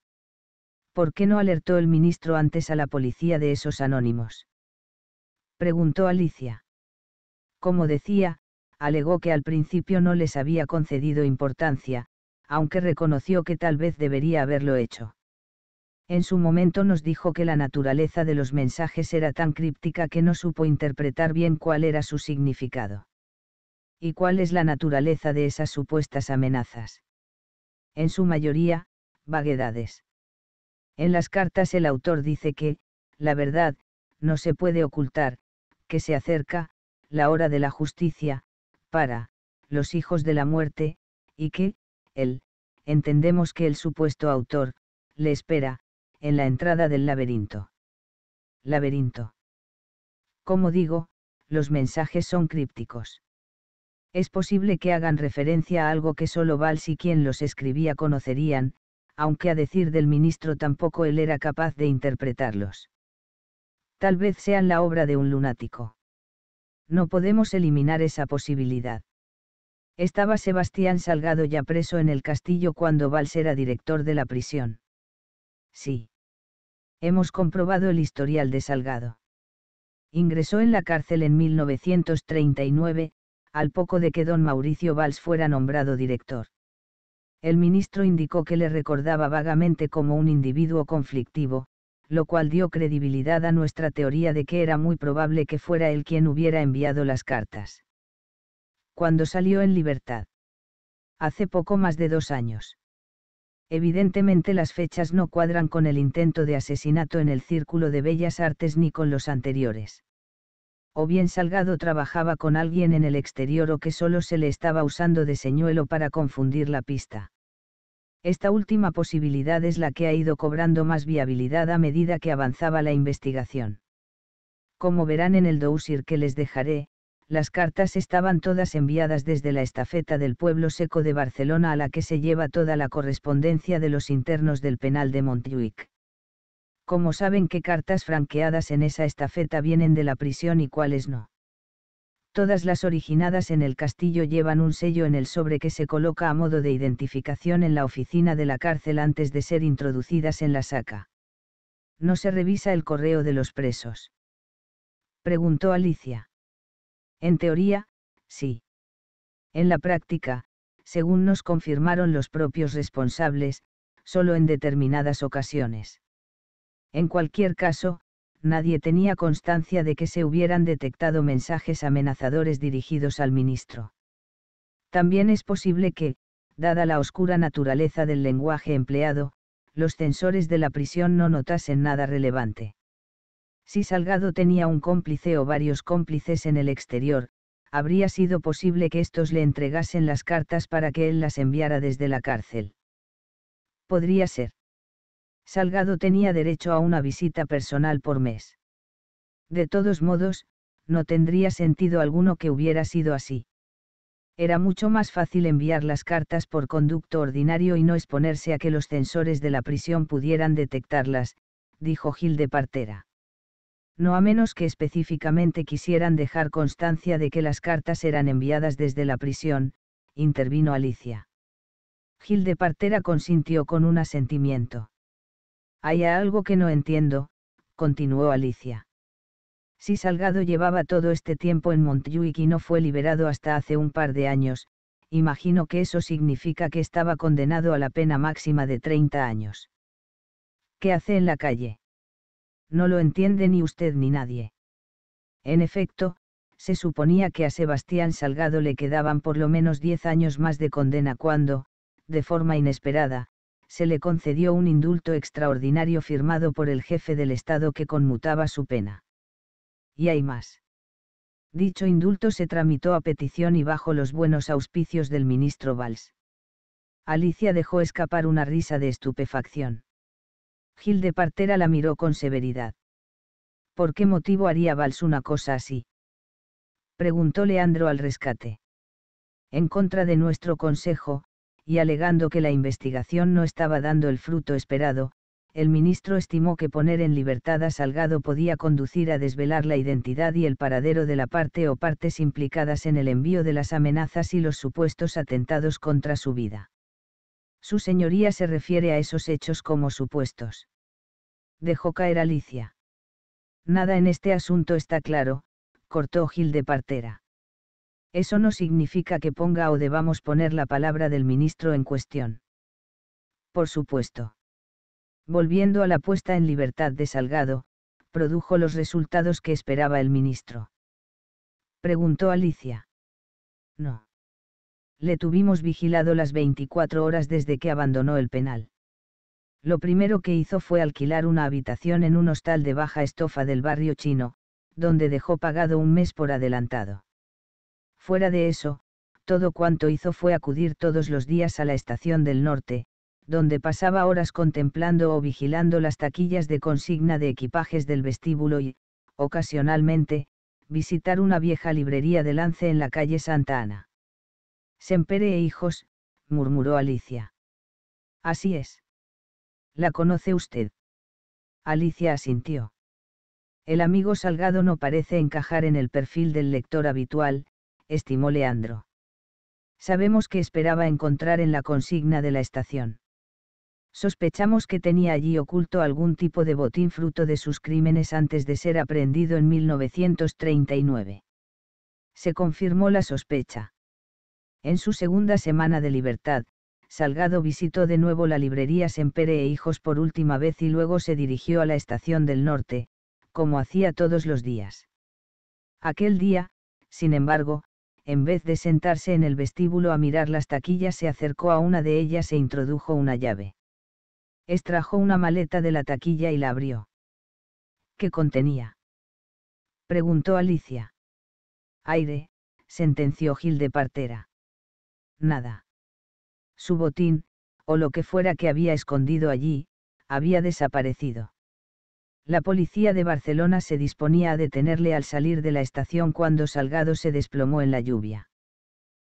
¿Por qué no alertó el ministro antes a la policía de esos anónimos? Preguntó Alicia. Como decía, alegó que al principio no les había concedido importancia, aunque reconoció que tal vez debería haberlo hecho. En su momento nos dijo que la naturaleza de los mensajes era tan críptica que no supo interpretar bien cuál era su significado. ¿Y cuál es la naturaleza de esas supuestas amenazas? En su mayoría, vaguedades. En las cartas el autor dice que, la verdad, no se puede ocultar, que se acerca, la hora de la justicia, para, los hijos de la muerte, y que, él, entendemos que el supuesto autor, le espera, en la entrada del laberinto. Laberinto. Como digo, los mensajes son crípticos. Es posible que hagan referencia a algo que solo Valls y quien los escribía conocerían, aunque a decir del ministro tampoco él era capaz de interpretarlos. Tal vez sean la obra de un lunático. No podemos eliminar esa posibilidad. Estaba Sebastián Salgado ya preso en el castillo cuando Valls era director de la prisión. Sí. Hemos comprobado el historial de Salgado. Ingresó en la cárcel en 1939, al poco de que don Mauricio Valls fuera nombrado director. El ministro indicó que le recordaba vagamente como un individuo conflictivo, lo cual dio credibilidad a nuestra teoría de que era muy probable que fuera él quien hubiera enviado las cartas. Cuando salió en libertad. Hace poco más de dos años. Evidentemente las fechas no cuadran con el intento de asesinato en el Círculo de Bellas Artes ni con los anteriores. O bien Salgado trabajaba con alguien en el exterior o que solo se le estaba usando de señuelo para confundir la pista. Esta última posibilidad es la que ha ido cobrando más viabilidad a medida que avanzaba la investigación. Como verán en el dossier que les dejaré, las cartas estaban todas enviadas desde la estafeta del pueblo seco de Barcelona a la que se lleva toda la correspondencia de los internos del penal de Montjuic. ¿Cómo saben qué cartas franqueadas en esa estafeta vienen de la prisión y cuáles no? Todas las originadas en el castillo llevan un sello en el sobre que se coloca a modo de identificación en la oficina de la cárcel antes de ser introducidas en la saca. ¿No se revisa el correo de los presos? Preguntó Alicia. En teoría, sí. En la práctica, según nos confirmaron los propios responsables, solo en determinadas ocasiones. En cualquier caso, nadie tenía constancia de que se hubieran detectado mensajes amenazadores dirigidos al ministro. También es posible que, dada la oscura naturaleza del lenguaje empleado, los censores de la prisión no notasen nada relevante. Si Salgado tenía un cómplice o varios cómplices en el exterior, habría sido posible que estos le entregasen las cartas para que él las enviara desde la cárcel. Podría ser. Salgado tenía derecho a una visita personal por mes. De todos modos, no tendría sentido alguno que hubiera sido así. Era mucho más fácil enviar las cartas por conducto ordinario y no exponerse a que los censores de la prisión pudieran detectarlas, dijo Gil de Partera no a menos que específicamente quisieran dejar constancia de que las cartas eran enviadas desde la prisión, intervino Alicia. Gil de Partera consintió con un asentimiento. Hay algo que no entiendo, continuó Alicia. Si Salgado llevaba todo este tiempo en Montjuic y no fue liberado hasta hace un par de años, imagino que eso significa que estaba condenado a la pena máxima de 30 años. ¿Qué hace en la calle? no lo entiende ni usted ni nadie. En efecto, se suponía que a Sebastián Salgado le quedaban por lo menos diez años más de condena cuando, de forma inesperada, se le concedió un indulto extraordinario firmado por el jefe del Estado que conmutaba su pena. Y hay más. Dicho indulto se tramitó a petición y bajo los buenos auspicios del ministro Valls. Alicia dejó escapar una risa de estupefacción. Gil de Partera la miró con severidad. ¿Por qué motivo haría Valls una cosa así? Preguntó Leandro al rescate. En contra de nuestro consejo, y alegando que la investigación no estaba dando el fruto esperado, el ministro estimó que poner en libertad a Salgado podía conducir a desvelar la identidad y el paradero de la parte o partes implicadas en el envío de las amenazas y los supuestos atentados contra su vida. Su señoría se refiere a esos hechos como supuestos. Dejó caer Alicia. Nada en este asunto está claro, cortó Gil de Partera. Eso no significa que ponga o debamos poner la palabra del ministro en cuestión. Por supuesto. Volviendo a la puesta en libertad de Salgado, produjo los resultados que esperaba el ministro. Preguntó Alicia. No le tuvimos vigilado las 24 horas desde que abandonó el penal. Lo primero que hizo fue alquilar una habitación en un hostal de baja estofa del barrio chino, donde dejó pagado un mes por adelantado. Fuera de eso, todo cuanto hizo fue acudir todos los días a la estación del norte, donde pasaba horas contemplando o vigilando las taquillas de consigna de equipajes del vestíbulo y, ocasionalmente, visitar una vieja librería de lance en la calle Santa Ana. Sempere e hijos, murmuró Alicia. Así es. ¿La conoce usted? Alicia asintió. El amigo Salgado no parece encajar en el perfil del lector habitual, estimó Leandro. Sabemos que esperaba encontrar en la consigna de la estación. Sospechamos que tenía allí oculto algún tipo de botín fruto de sus crímenes antes de ser aprehendido en 1939. Se confirmó la sospecha. En su segunda semana de libertad, Salgado visitó de nuevo la librería Sempere e Hijos por última vez y luego se dirigió a la estación del norte, como hacía todos los días. Aquel día, sin embargo, en vez de sentarse en el vestíbulo a mirar las taquillas, se acercó a una de ellas e introdujo una llave. Extrajo una maleta de la taquilla y la abrió. ¿Qué contenía? preguntó Alicia. Aire, sentenció Gil de Partera nada. Su botín, o lo que fuera que había escondido allí, había desaparecido. La policía de Barcelona se disponía a detenerle al salir de la estación cuando Salgado se desplomó en la lluvia.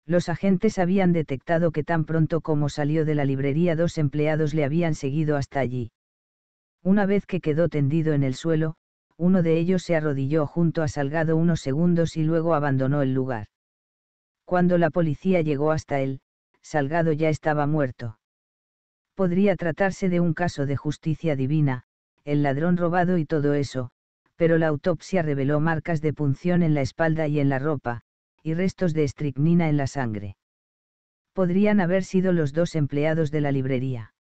Los agentes habían detectado que tan pronto como salió de la librería dos empleados le habían seguido hasta allí. Una vez que quedó tendido en el suelo, uno de ellos se arrodilló junto a Salgado unos segundos y luego abandonó el lugar. Cuando la policía llegó hasta él, Salgado ya estaba muerto. Podría tratarse de un caso de justicia divina, el ladrón robado y todo eso, pero la autopsia reveló marcas de punción en la espalda y en la ropa, y restos de estricnina en la sangre. Podrían haber sido los dos empleados de la librería.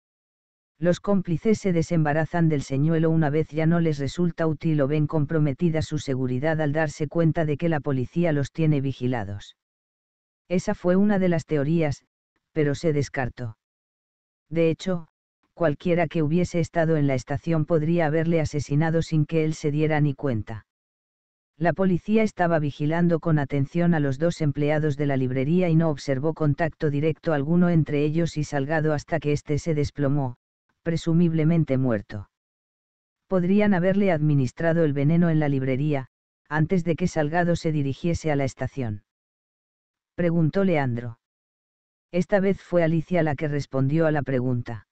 Los cómplices se desembarazan del señuelo una vez ya no les resulta útil o ven comprometida su seguridad al darse cuenta de que la policía los tiene vigilados. Esa fue una de las teorías, pero se descartó. De hecho, cualquiera que hubiese estado en la estación podría haberle asesinado sin que él se diera ni cuenta. La policía estaba vigilando con atención a los dos empleados de la librería y no observó contacto directo alguno entre ellos y Salgado hasta que éste se desplomó, presumiblemente muerto. Podrían haberle administrado el veneno en la librería, antes de que Salgado se dirigiese a la estación. Preguntó Leandro. Esta vez fue Alicia la que respondió a la pregunta.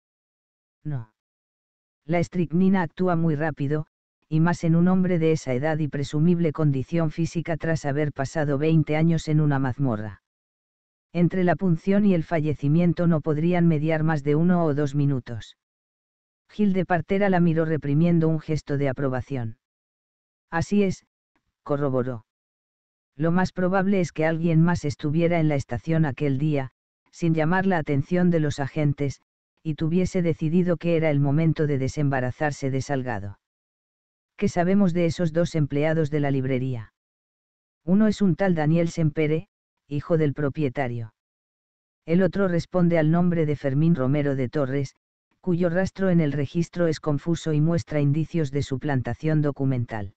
No. La estricnina actúa muy rápido, y más en un hombre de esa edad y presumible condición física tras haber pasado 20 años en una mazmorra. Entre la punción y el fallecimiento no podrían mediar más de uno o dos minutos. Gil de Partera la miró reprimiendo un gesto de aprobación. Así es, corroboró. Lo más probable es que alguien más estuviera en la estación aquel día, sin llamar la atención de los agentes, y tuviese decidido que era el momento de desembarazarse de Salgado. ¿Qué sabemos de esos dos empleados de la librería? Uno es un tal Daniel Sempere, hijo del propietario. El otro responde al nombre de Fermín Romero de Torres, cuyo rastro en el registro es confuso y muestra indicios de suplantación documental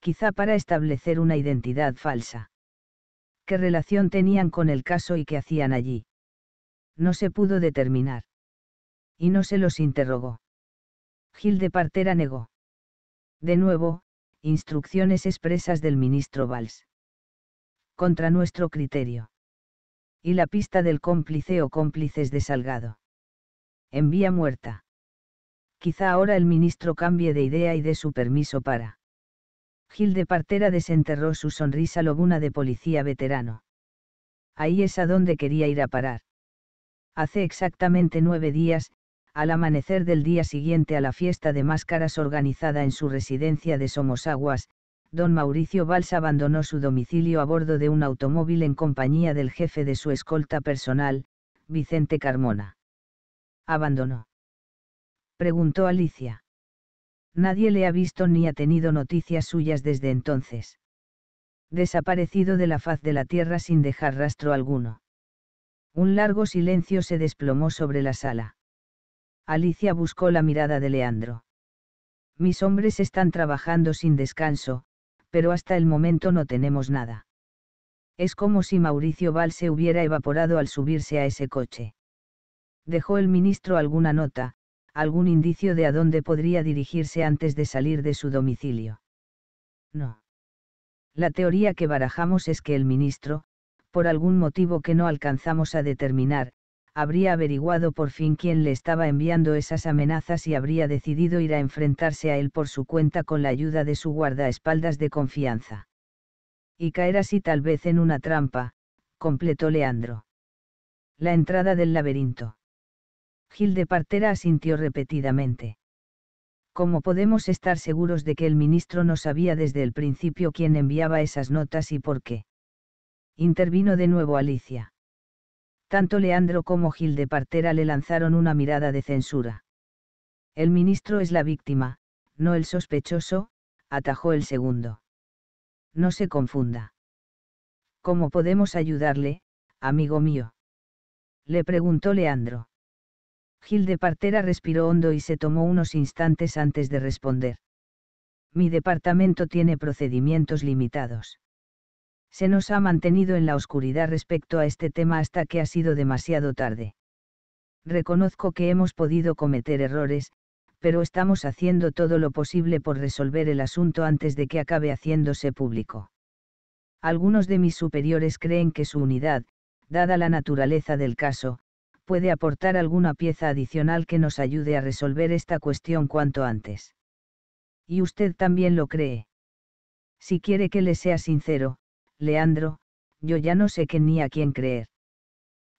quizá para establecer una identidad falsa. ¿Qué relación tenían con el caso y qué hacían allí? No se pudo determinar. Y no se los interrogó. Gil de Partera negó. De nuevo, instrucciones expresas del ministro Valls. Contra nuestro criterio. Y la pista del cómplice o cómplices de Salgado. En vía muerta. Quizá ahora el ministro cambie de idea y dé su permiso para Gil de Partera desenterró su sonrisa lobuna de policía veterano. Ahí es a donde quería ir a parar. Hace exactamente nueve días, al amanecer del día siguiente a la fiesta de máscaras organizada en su residencia de Somosaguas, don Mauricio Valls abandonó su domicilio a bordo de un automóvil en compañía del jefe de su escolta personal, Vicente Carmona. ¿Abandonó? Preguntó Alicia. Nadie le ha visto ni ha tenido noticias suyas desde entonces. Desaparecido de la faz de la tierra sin dejar rastro alguno. Un largo silencio se desplomó sobre la sala. Alicia buscó la mirada de Leandro. Mis hombres están trabajando sin descanso, pero hasta el momento no tenemos nada. Es como si Mauricio Val se hubiera evaporado al subirse a ese coche. Dejó el ministro alguna nota, algún indicio de a dónde podría dirigirse antes de salir de su domicilio. No. La teoría que barajamos es que el ministro, por algún motivo que no alcanzamos a determinar, habría averiguado por fin quién le estaba enviando esas amenazas y habría decidido ir a enfrentarse a él por su cuenta con la ayuda de su guardaespaldas de confianza. Y caer así tal vez en una trampa, completó Leandro. La entrada del laberinto. Gil de Partera asintió repetidamente. ¿Cómo podemos estar seguros de que el ministro no sabía desde el principio quién enviaba esas notas y por qué? Intervino de nuevo Alicia. Tanto Leandro como Gil de Partera le lanzaron una mirada de censura. El ministro es la víctima, no el sospechoso, atajó el segundo. No se confunda. ¿Cómo podemos ayudarle, amigo mío? Le preguntó Leandro. Gil de Partera respiró hondo y se tomó unos instantes antes de responder. Mi departamento tiene procedimientos limitados. Se nos ha mantenido en la oscuridad respecto a este tema hasta que ha sido demasiado tarde. Reconozco que hemos podido cometer errores, pero estamos haciendo todo lo posible por resolver el asunto antes de que acabe haciéndose público. Algunos de mis superiores creen que su unidad, dada la naturaleza del caso, puede aportar alguna pieza adicional que nos ayude a resolver esta cuestión cuanto antes. Y usted también lo cree. Si quiere que le sea sincero, Leandro, yo ya no sé qué ni a quién creer.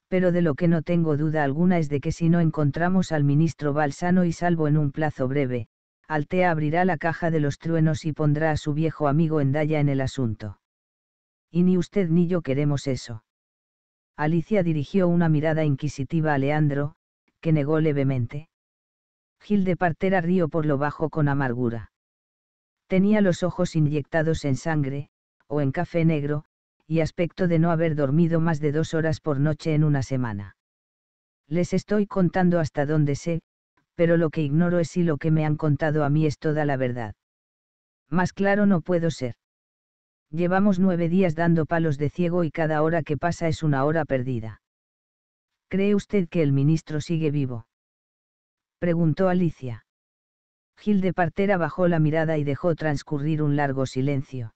Pero de lo que no tengo duda alguna es de que si no encontramos al ministro Balsano y salvo en un plazo breve, Altea abrirá la caja de los truenos y pondrá a su viejo amigo Endaya en el asunto. Y ni usted ni yo queremos eso. Alicia dirigió una mirada inquisitiva a Leandro, que negó levemente. Gil de Partera rió por lo bajo con amargura. Tenía los ojos inyectados en sangre, o en café negro, y aspecto de no haber dormido más de dos horas por noche en una semana. Les estoy contando hasta dónde sé, pero lo que ignoro es si lo que me han contado a mí es toda la verdad. Más claro no puedo ser. Llevamos nueve días dando palos de ciego y cada hora que pasa es una hora perdida. ¿Cree usted que el ministro sigue vivo? Preguntó Alicia. Gil de Partera bajó la mirada y dejó transcurrir un largo silencio.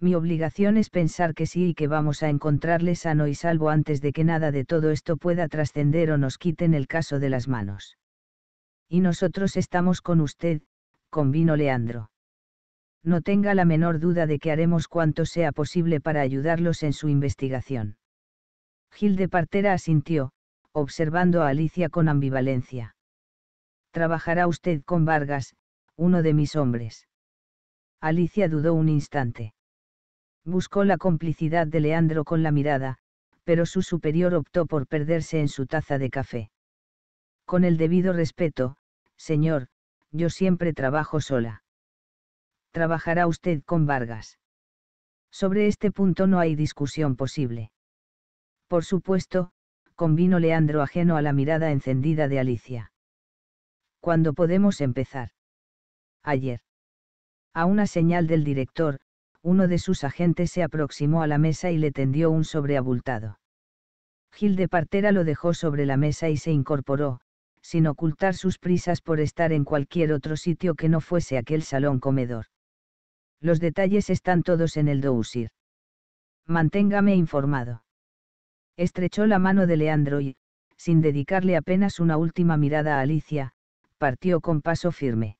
Mi obligación es pensar que sí y que vamos a encontrarle sano y salvo antes de que nada de todo esto pueda trascender o nos quiten el caso de las manos. Y nosotros estamos con usted, convino Leandro no tenga la menor duda de que haremos cuanto sea posible para ayudarlos en su investigación. Gil de Partera asintió, observando a Alicia con ambivalencia. Trabajará usted con Vargas, uno de mis hombres. Alicia dudó un instante. Buscó la complicidad de Leandro con la mirada, pero su superior optó por perderse en su taza de café. Con el debido respeto, señor, yo siempre trabajo sola trabajará usted con Vargas. Sobre este punto no hay discusión posible. Por supuesto, convino Leandro ajeno a la mirada encendida de Alicia. ¿Cuándo podemos empezar? Ayer. A una señal del director, uno de sus agentes se aproximó a la mesa y le tendió un sobreabultado. Gil de Partera lo dejó sobre la mesa y se incorporó, sin ocultar sus prisas por estar en cualquier otro sitio que no fuese aquel salón comedor. Los detalles están todos en el dossier. Manténgame informado. Estrechó la mano de Leandro y, sin dedicarle apenas una última mirada a Alicia, partió con paso firme.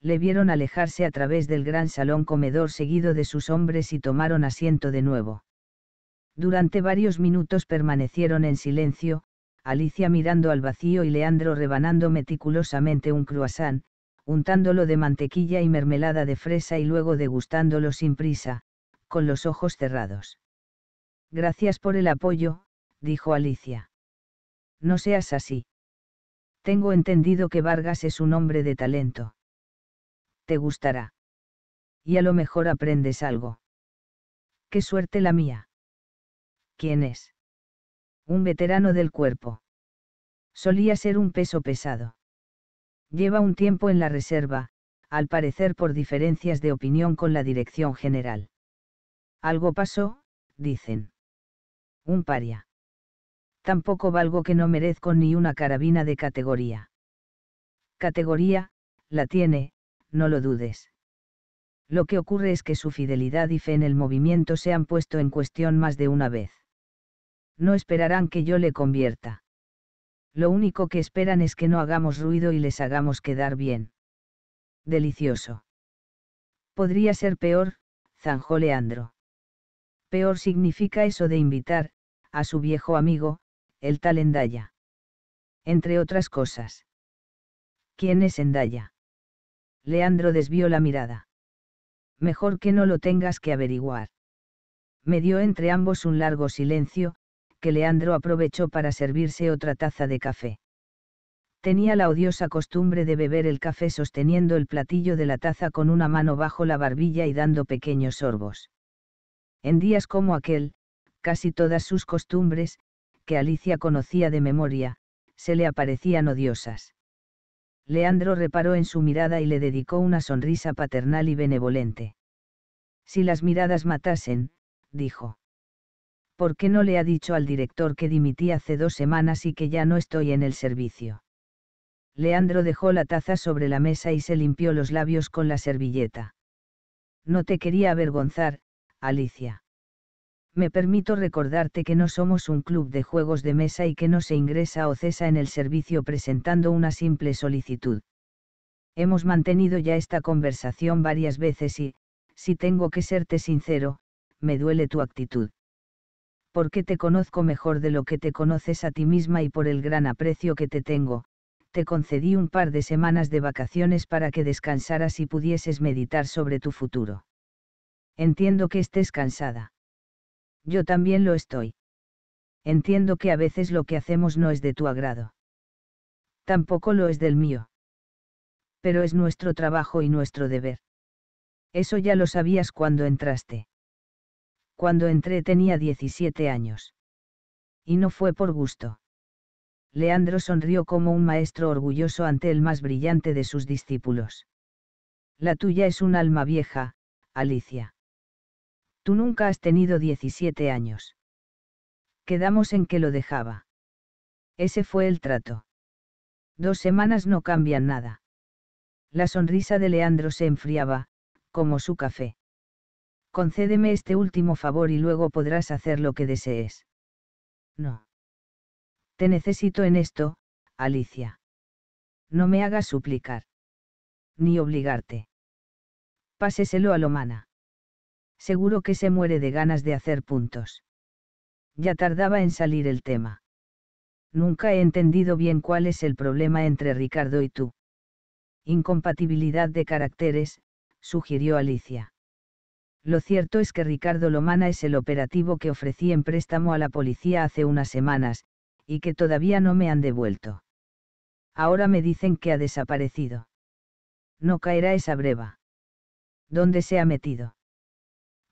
Le vieron alejarse a través del gran salón comedor seguido de sus hombres y tomaron asiento de nuevo. Durante varios minutos permanecieron en silencio, Alicia mirando al vacío y Leandro rebanando meticulosamente un croissant, untándolo de mantequilla y mermelada de fresa y luego degustándolo sin prisa, con los ojos cerrados. Gracias por el apoyo, dijo Alicia. No seas así. Tengo entendido que Vargas es un hombre de talento. Te gustará. Y a lo mejor aprendes algo. Qué suerte la mía. ¿Quién es? Un veterano del cuerpo. Solía ser un peso pesado Lleva un tiempo en la reserva, al parecer por diferencias de opinión con la dirección general. Algo pasó, dicen. Un paria. Tampoco valgo que no merezco ni una carabina de categoría. Categoría, la tiene, no lo dudes. Lo que ocurre es que su fidelidad y fe en el movimiento se han puesto en cuestión más de una vez. No esperarán que yo le convierta. Lo único que esperan es que no hagamos ruido y les hagamos quedar bien. Delicioso. Podría ser peor, zanjó Leandro. Peor significa eso de invitar, a su viejo amigo, el tal Endaya. Entre otras cosas. ¿Quién es Endaya? Leandro desvió la mirada. Mejor que no lo tengas que averiguar. Me dio entre ambos un largo silencio, que Leandro aprovechó para servirse otra taza de café. Tenía la odiosa costumbre de beber el café sosteniendo el platillo de la taza con una mano bajo la barbilla y dando pequeños sorbos. En días como aquel, casi todas sus costumbres, que Alicia conocía de memoria, se le aparecían odiosas. Leandro reparó en su mirada y le dedicó una sonrisa paternal y benevolente. Si las miradas matasen, dijo. ¿por qué no le ha dicho al director que dimití hace dos semanas y que ya no estoy en el servicio? Leandro dejó la taza sobre la mesa y se limpió los labios con la servilleta. No te quería avergonzar, Alicia. Me permito recordarte que no somos un club de juegos de mesa y que no se ingresa o cesa en el servicio presentando una simple solicitud. Hemos mantenido ya esta conversación varias veces y, si tengo que serte sincero, me duele tu actitud porque te conozco mejor de lo que te conoces a ti misma y por el gran aprecio que te tengo, te concedí un par de semanas de vacaciones para que descansaras y pudieses meditar sobre tu futuro. Entiendo que estés cansada. Yo también lo estoy. Entiendo que a veces lo que hacemos no es de tu agrado. Tampoco lo es del mío. Pero es nuestro trabajo y nuestro deber. Eso ya lo sabías cuando entraste. Cuando entré tenía 17 años. Y no fue por gusto. Leandro sonrió como un maestro orgulloso ante el más brillante de sus discípulos. La tuya es un alma vieja, Alicia. Tú nunca has tenido 17 años. Quedamos en que lo dejaba. Ese fue el trato. Dos semanas no cambian nada. La sonrisa de Leandro se enfriaba, como su café concédeme este último favor y luego podrás hacer lo que desees. No. Te necesito en esto, Alicia. No me hagas suplicar. Ni obligarte. Páseselo a Lomana. Seguro que se muere de ganas de hacer puntos. Ya tardaba en salir el tema. Nunca he entendido bien cuál es el problema entre Ricardo y tú. Incompatibilidad de caracteres, sugirió Alicia. Lo cierto es que Ricardo Lomana es el operativo que ofrecí en préstamo a la policía hace unas semanas, y que todavía no me han devuelto. Ahora me dicen que ha desaparecido. No caerá esa breva. ¿Dónde se ha metido?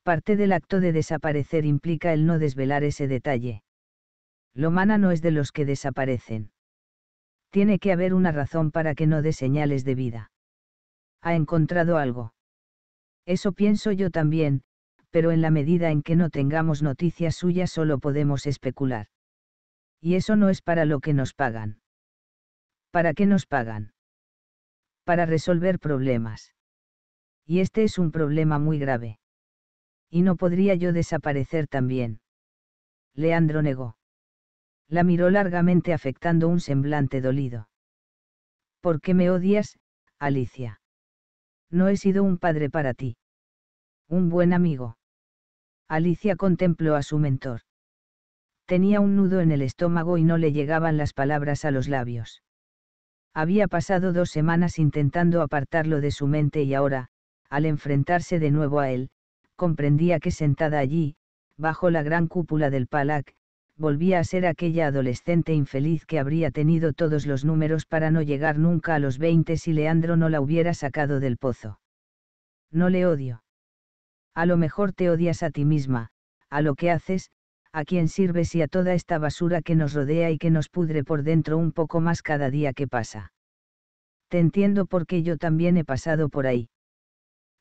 Parte del acto de desaparecer implica el no desvelar ese detalle. Lomana no es de los que desaparecen. Tiene que haber una razón para que no dé señales de vida. Ha encontrado algo. Eso pienso yo también, pero en la medida en que no tengamos noticias suyas solo podemos especular. Y eso no es para lo que nos pagan. ¿Para qué nos pagan? Para resolver problemas. Y este es un problema muy grave. Y no podría yo desaparecer también. Leandro negó. La miró largamente afectando un semblante dolido. ¿Por qué me odias, Alicia? No he sido un padre para ti. Un buen amigo. Alicia contempló a su mentor. Tenía un nudo en el estómago y no le llegaban las palabras a los labios. Había pasado dos semanas intentando apartarlo de su mente y ahora, al enfrentarse de nuevo a él, comprendía que sentada allí, bajo la gran cúpula del Palac, volvía a ser aquella adolescente infeliz que habría tenido todos los números para no llegar nunca a los 20 si Leandro no la hubiera sacado del pozo. No le odio. A lo mejor te odias a ti misma, a lo que haces, a quien sirves y a toda esta basura que nos rodea y que nos pudre por dentro un poco más cada día que pasa. Te entiendo porque yo también he pasado por ahí.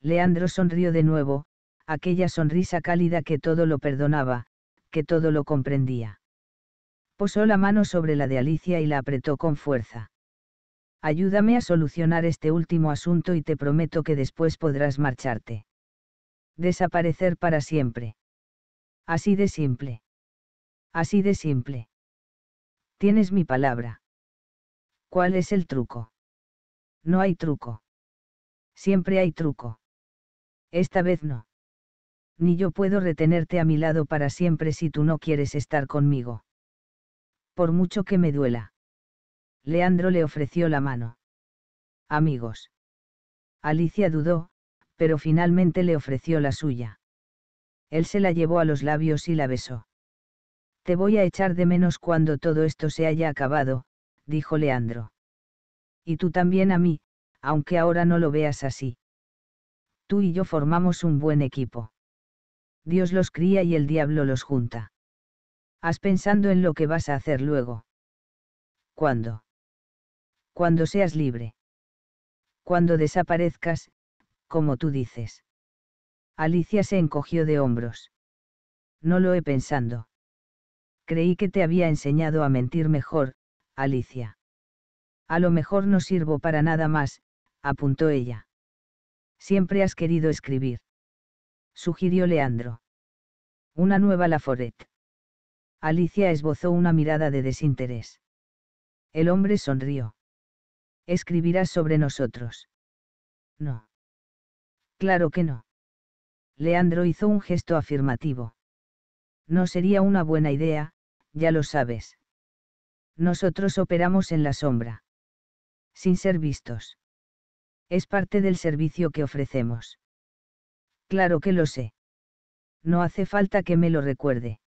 Leandro sonrió de nuevo, aquella sonrisa cálida que todo lo perdonaba, que todo lo comprendía. Posó la mano sobre la de Alicia y la apretó con fuerza. Ayúdame a solucionar este último asunto y te prometo que después podrás marcharte. Desaparecer para siempre. Así de simple. Así de simple. Tienes mi palabra. ¿Cuál es el truco? No hay truco. Siempre hay truco. Esta vez no ni yo puedo retenerte a mi lado para siempre si tú no quieres estar conmigo. Por mucho que me duela. Leandro le ofreció la mano. Amigos. Alicia dudó, pero finalmente le ofreció la suya. Él se la llevó a los labios y la besó. Te voy a echar de menos cuando todo esto se haya acabado, dijo Leandro. Y tú también a mí, aunque ahora no lo veas así. Tú y yo formamos un buen equipo. Dios los cría y el diablo los junta. Has pensando en lo que vas a hacer luego. ¿Cuándo? Cuando seas libre. Cuando desaparezcas, como tú dices. Alicia se encogió de hombros. No lo he pensado. Creí que te había enseñado a mentir mejor, Alicia. A lo mejor no sirvo para nada más, apuntó ella. Siempre has querido escribir sugirió Leandro. Una nueva Laforet. Alicia esbozó una mirada de desinterés. El hombre sonrió. Escribirás sobre nosotros. No. Claro que no. Leandro hizo un gesto afirmativo. No sería una buena idea, ya lo sabes. Nosotros operamos en la sombra. Sin ser vistos. Es parte del servicio que ofrecemos. Claro que lo sé. No hace falta que me lo recuerde.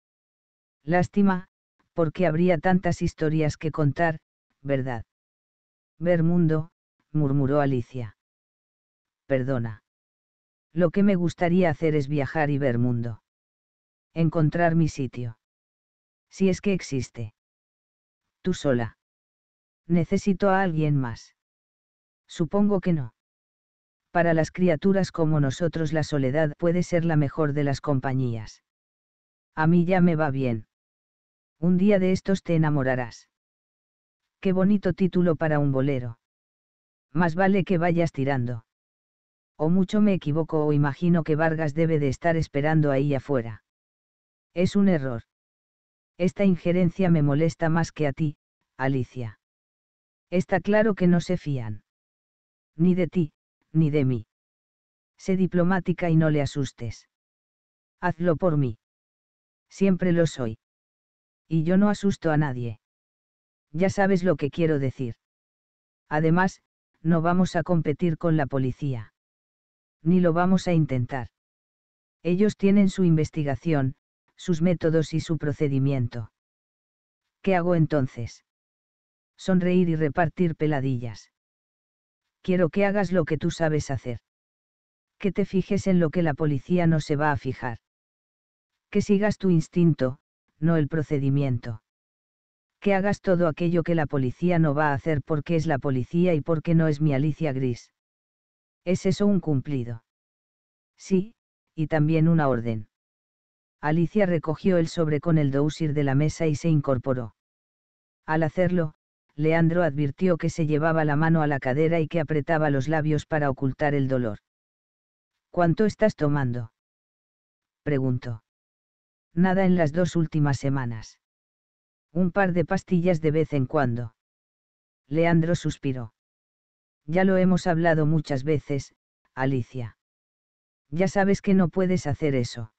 Lástima, porque habría tantas historias que contar, ¿verdad? Ver mundo, murmuró Alicia. Perdona. Lo que me gustaría hacer es viajar y ver mundo. Encontrar mi sitio. Si es que existe. Tú sola. Necesito a alguien más. Supongo que no. Para las criaturas como nosotros la soledad puede ser la mejor de las compañías. A mí ya me va bien. Un día de estos te enamorarás. Qué bonito título para un bolero. Más vale que vayas tirando. O mucho me equivoco o imagino que Vargas debe de estar esperando ahí afuera. Es un error. Esta injerencia me molesta más que a ti, Alicia. Está claro que no se fían. Ni de ti, ni de mí. Sé diplomática y no le asustes. Hazlo por mí. Siempre lo soy. Y yo no asusto a nadie. Ya sabes lo que quiero decir. Además, no vamos a competir con la policía. Ni lo vamos a intentar. Ellos tienen su investigación, sus métodos y su procedimiento. ¿Qué hago entonces? Sonreír y repartir peladillas quiero que hagas lo que tú sabes hacer. Que te fijes en lo que la policía no se va a fijar. Que sigas tu instinto, no el procedimiento. Que hagas todo aquello que la policía no va a hacer porque es la policía y porque no es mi Alicia Gris. ¿Es eso un cumplido? Sí, y también una orden. Alicia recogió el sobre con el dosir de la mesa y se incorporó. Al hacerlo, Leandro advirtió que se llevaba la mano a la cadera y que apretaba los labios para ocultar el dolor. ¿Cuánto estás tomando? preguntó. Nada en las dos últimas semanas. Un par de pastillas de vez en cuando. Leandro suspiró. Ya lo hemos hablado muchas veces, Alicia. Ya sabes que no puedes hacer eso.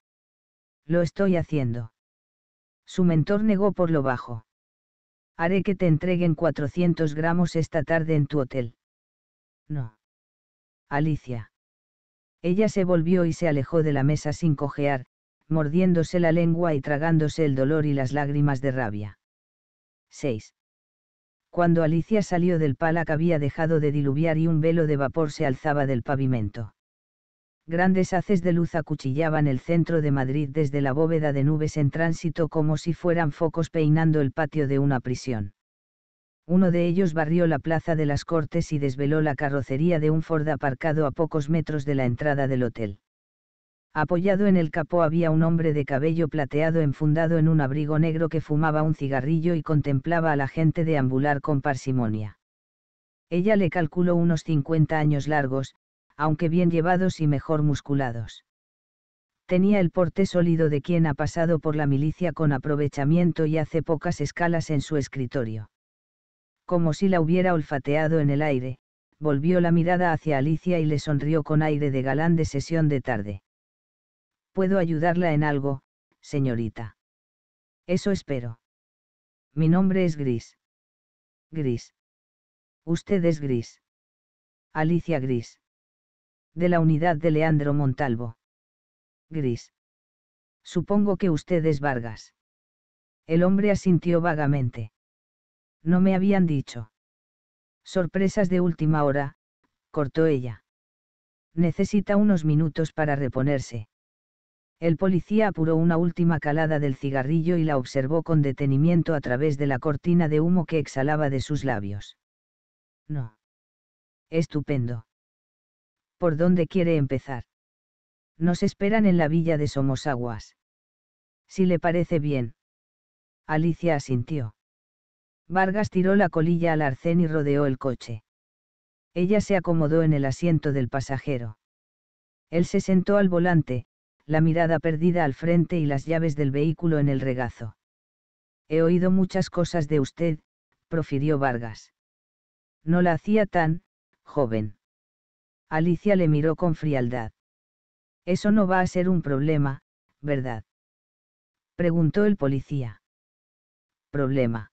Lo estoy haciendo. Su mentor negó por lo bajo haré que te entreguen 400 gramos esta tarde en tu hotel. No. Alicia. Ella se volvió y se alejó de la mesa sin cojear, mordiéndose la lengua y tragándose el dolor y las lágrimas de rabia. 6. Cuando Alicia salió del palac había dejado de diluviar y un velo de vapor se alzaba del pavimento grandes haces de luz acuchillaban el centro de Madrid desde la bóveda de nubes en tránsito como si fueran focos peinando el patio de una prisión. Uno de ellos barrió la plaza de las Cortes y desveló la carrocería de un Ford aparcado a pocos metros de la entrada del hotel. Apoyado en el capó había un hombre de cabello plateado enfundado en un abrigo negro que fumaba un cigarrillo y contemplaba a la gente deambular con parsimonia. Ella le calculó unos 50 años largos, aunque bien llevados y mejor musculados. Tenía el porte sólido de quien ha pasado por la milicia con aprovechamiento y hace pocas escalas en su escritorio. Como si la hubiera olfateado en el aire, volvió la mirada hacia Alicia y le sonrió con aire de galán de sesión de tarde. ¿Puedo ayudarla en algo, señorita? Eso espero. Mi nombre es Gris. Gris. Usted es Gris. Alicia Gris de la unidad de Leandro Montalvo. Gris. Supongo que usted es Vargas. El hombre asintió vagamente. No me habían dicho. Sorpresas de última hora, cortó ella. Necesita unos minutos para reponerse. El policía apuró una última calada del cigarrillo y la observó con detenimiento a través de la cortina de humo que exhalaba de sus labios. No. Estupendo. ¿por dónde quiere empezar? Nos esperan en la villa de Somosaguas. Si le parece bien. Alicia asintió. Vargas tiró la colilla al arcén y rodeó el coche. Ella se acomodó en el asiento del pasajero. Él se sentó al volante, la mirada perdida al frente y las llaves del vehículo en el regazo. He oído muchas cosas de usted, profirió Vargas. No la hacía tan, joven. Alicia le miró con frialdad. Eso no va a ser un problema, ¿verdad? Preguntó el policía. Problema.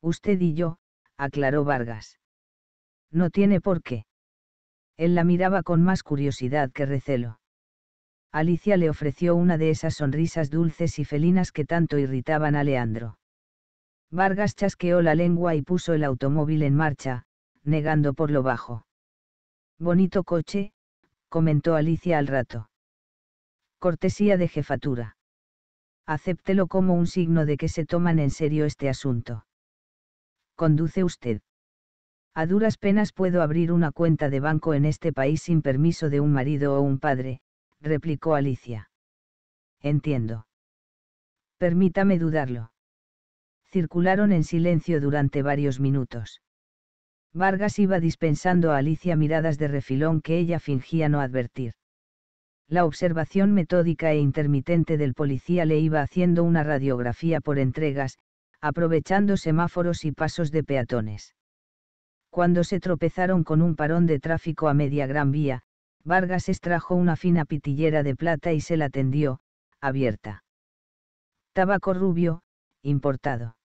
Usted y yo, aclaró Vargas. No tiene por qué. Él la miraba con más curiosidad que recelo. Alicia le ofreció una de esas sonrisas dulces y felinas que tanto irritaban a Leandro. Vargas chasqueó la lengua y puso el automóvil en marcha, negando por lo bajo. Bonito coche, comentó Alicia al rato. Cortesía de jefatura. Acéptelo como un signo de que se toman en serio este asunto. Conduce usted. A duras penas puedo abrir una cuenta de banco en este país sin permiso de un marido o un padre, replicó Alicia. Entiendo. Permítame dudarlo. Circularon en silencio durante varios minutos. Vargas iba dispensando a Alicia miradas de refilón que ella fingía no advertir. La observación metódica e intermitente del policía le iba haciendo una radiografía por entregas, aprovechando semáforos y pasos de peatones. Cuando se tropezaron con un parón de tráfico a media gran vía, Vargas extrajo una fina pitillera de plata y se la tendió, abierta. Tabaco rubio, importado.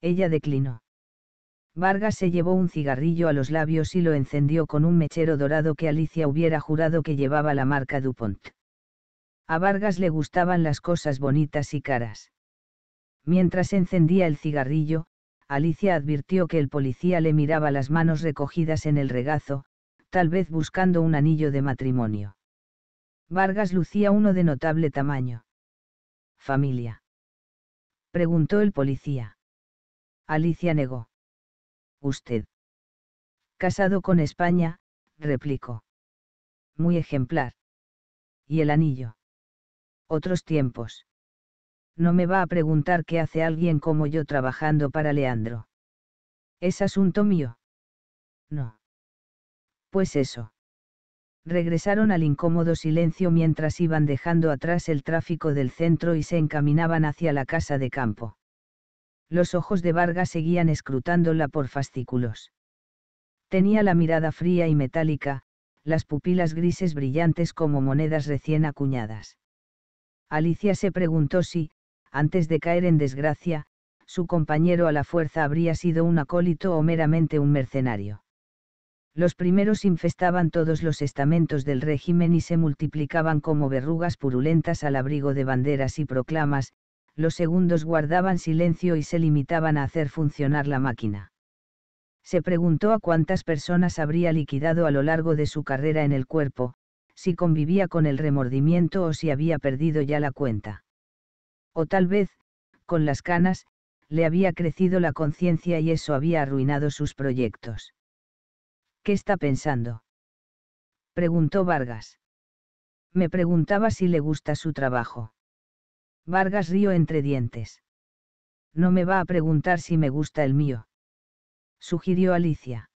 Ella declinó Vargas se llevó un cigarrillo a los labios y lo encendió con un mechero dorado que Alicia hubiera jurado que llevaba la marca Dupont. A Vargas le gustaban las cosas bonitas y caras. Mientras encendía el cigarrillo, Alicia advirtió que el policía le miraba las manos recogidas en el regazo, tal vez buscando un anillo de matrimonio. Vargas lucía uno de notable tamaño. ¿Familia? preguntó el policía. Alicia negó. Usted. Casado con España, replicó. Muy ejemplar. ¿Y el anillo? Otros tiempos. No me va a preguntar qué hace alguien como yo trabajando para Leandro. ¿Es asunto mío? No. Pues eso. Regresaron al incómodo silencio mientras iban dejando atrás el tráfico del centro y se encaminaban hacia la casa de campo. Los ojos de Vargas seguían escrutándola por fascículos. Tenía la mirada fría y metálica, las pupilas grises brillantes como monedas recién acuñadas. Alicia se preguntó si, antes de caer en desgracia, su compañero a la fuerza habría sido un acólito o meramente un mercenario. Los primeros infestaban todos los estamentos del régimen y se multiplicaban como verrugas purulentas al abrigo de banderas y proclamas, los segundos guardaban silencio y se limitaban a hacer funcionar la máquina. Se preguntó a cuántas personas habría liquidado a lo largo de su carrera en el cuerpo, si convivía con el remordimiento o si había perdido ya la cuenta. O tal vez, con las canas, le había crecido la conciencia y eso había arruinado sus proyectos. ¿Qué está pensando? preguntó Vargas. Me preguntaba si le gusta su trabajo. Vargas río entre dientes. No me va a preguntar si me gusta el mío. Sugirió Alicia.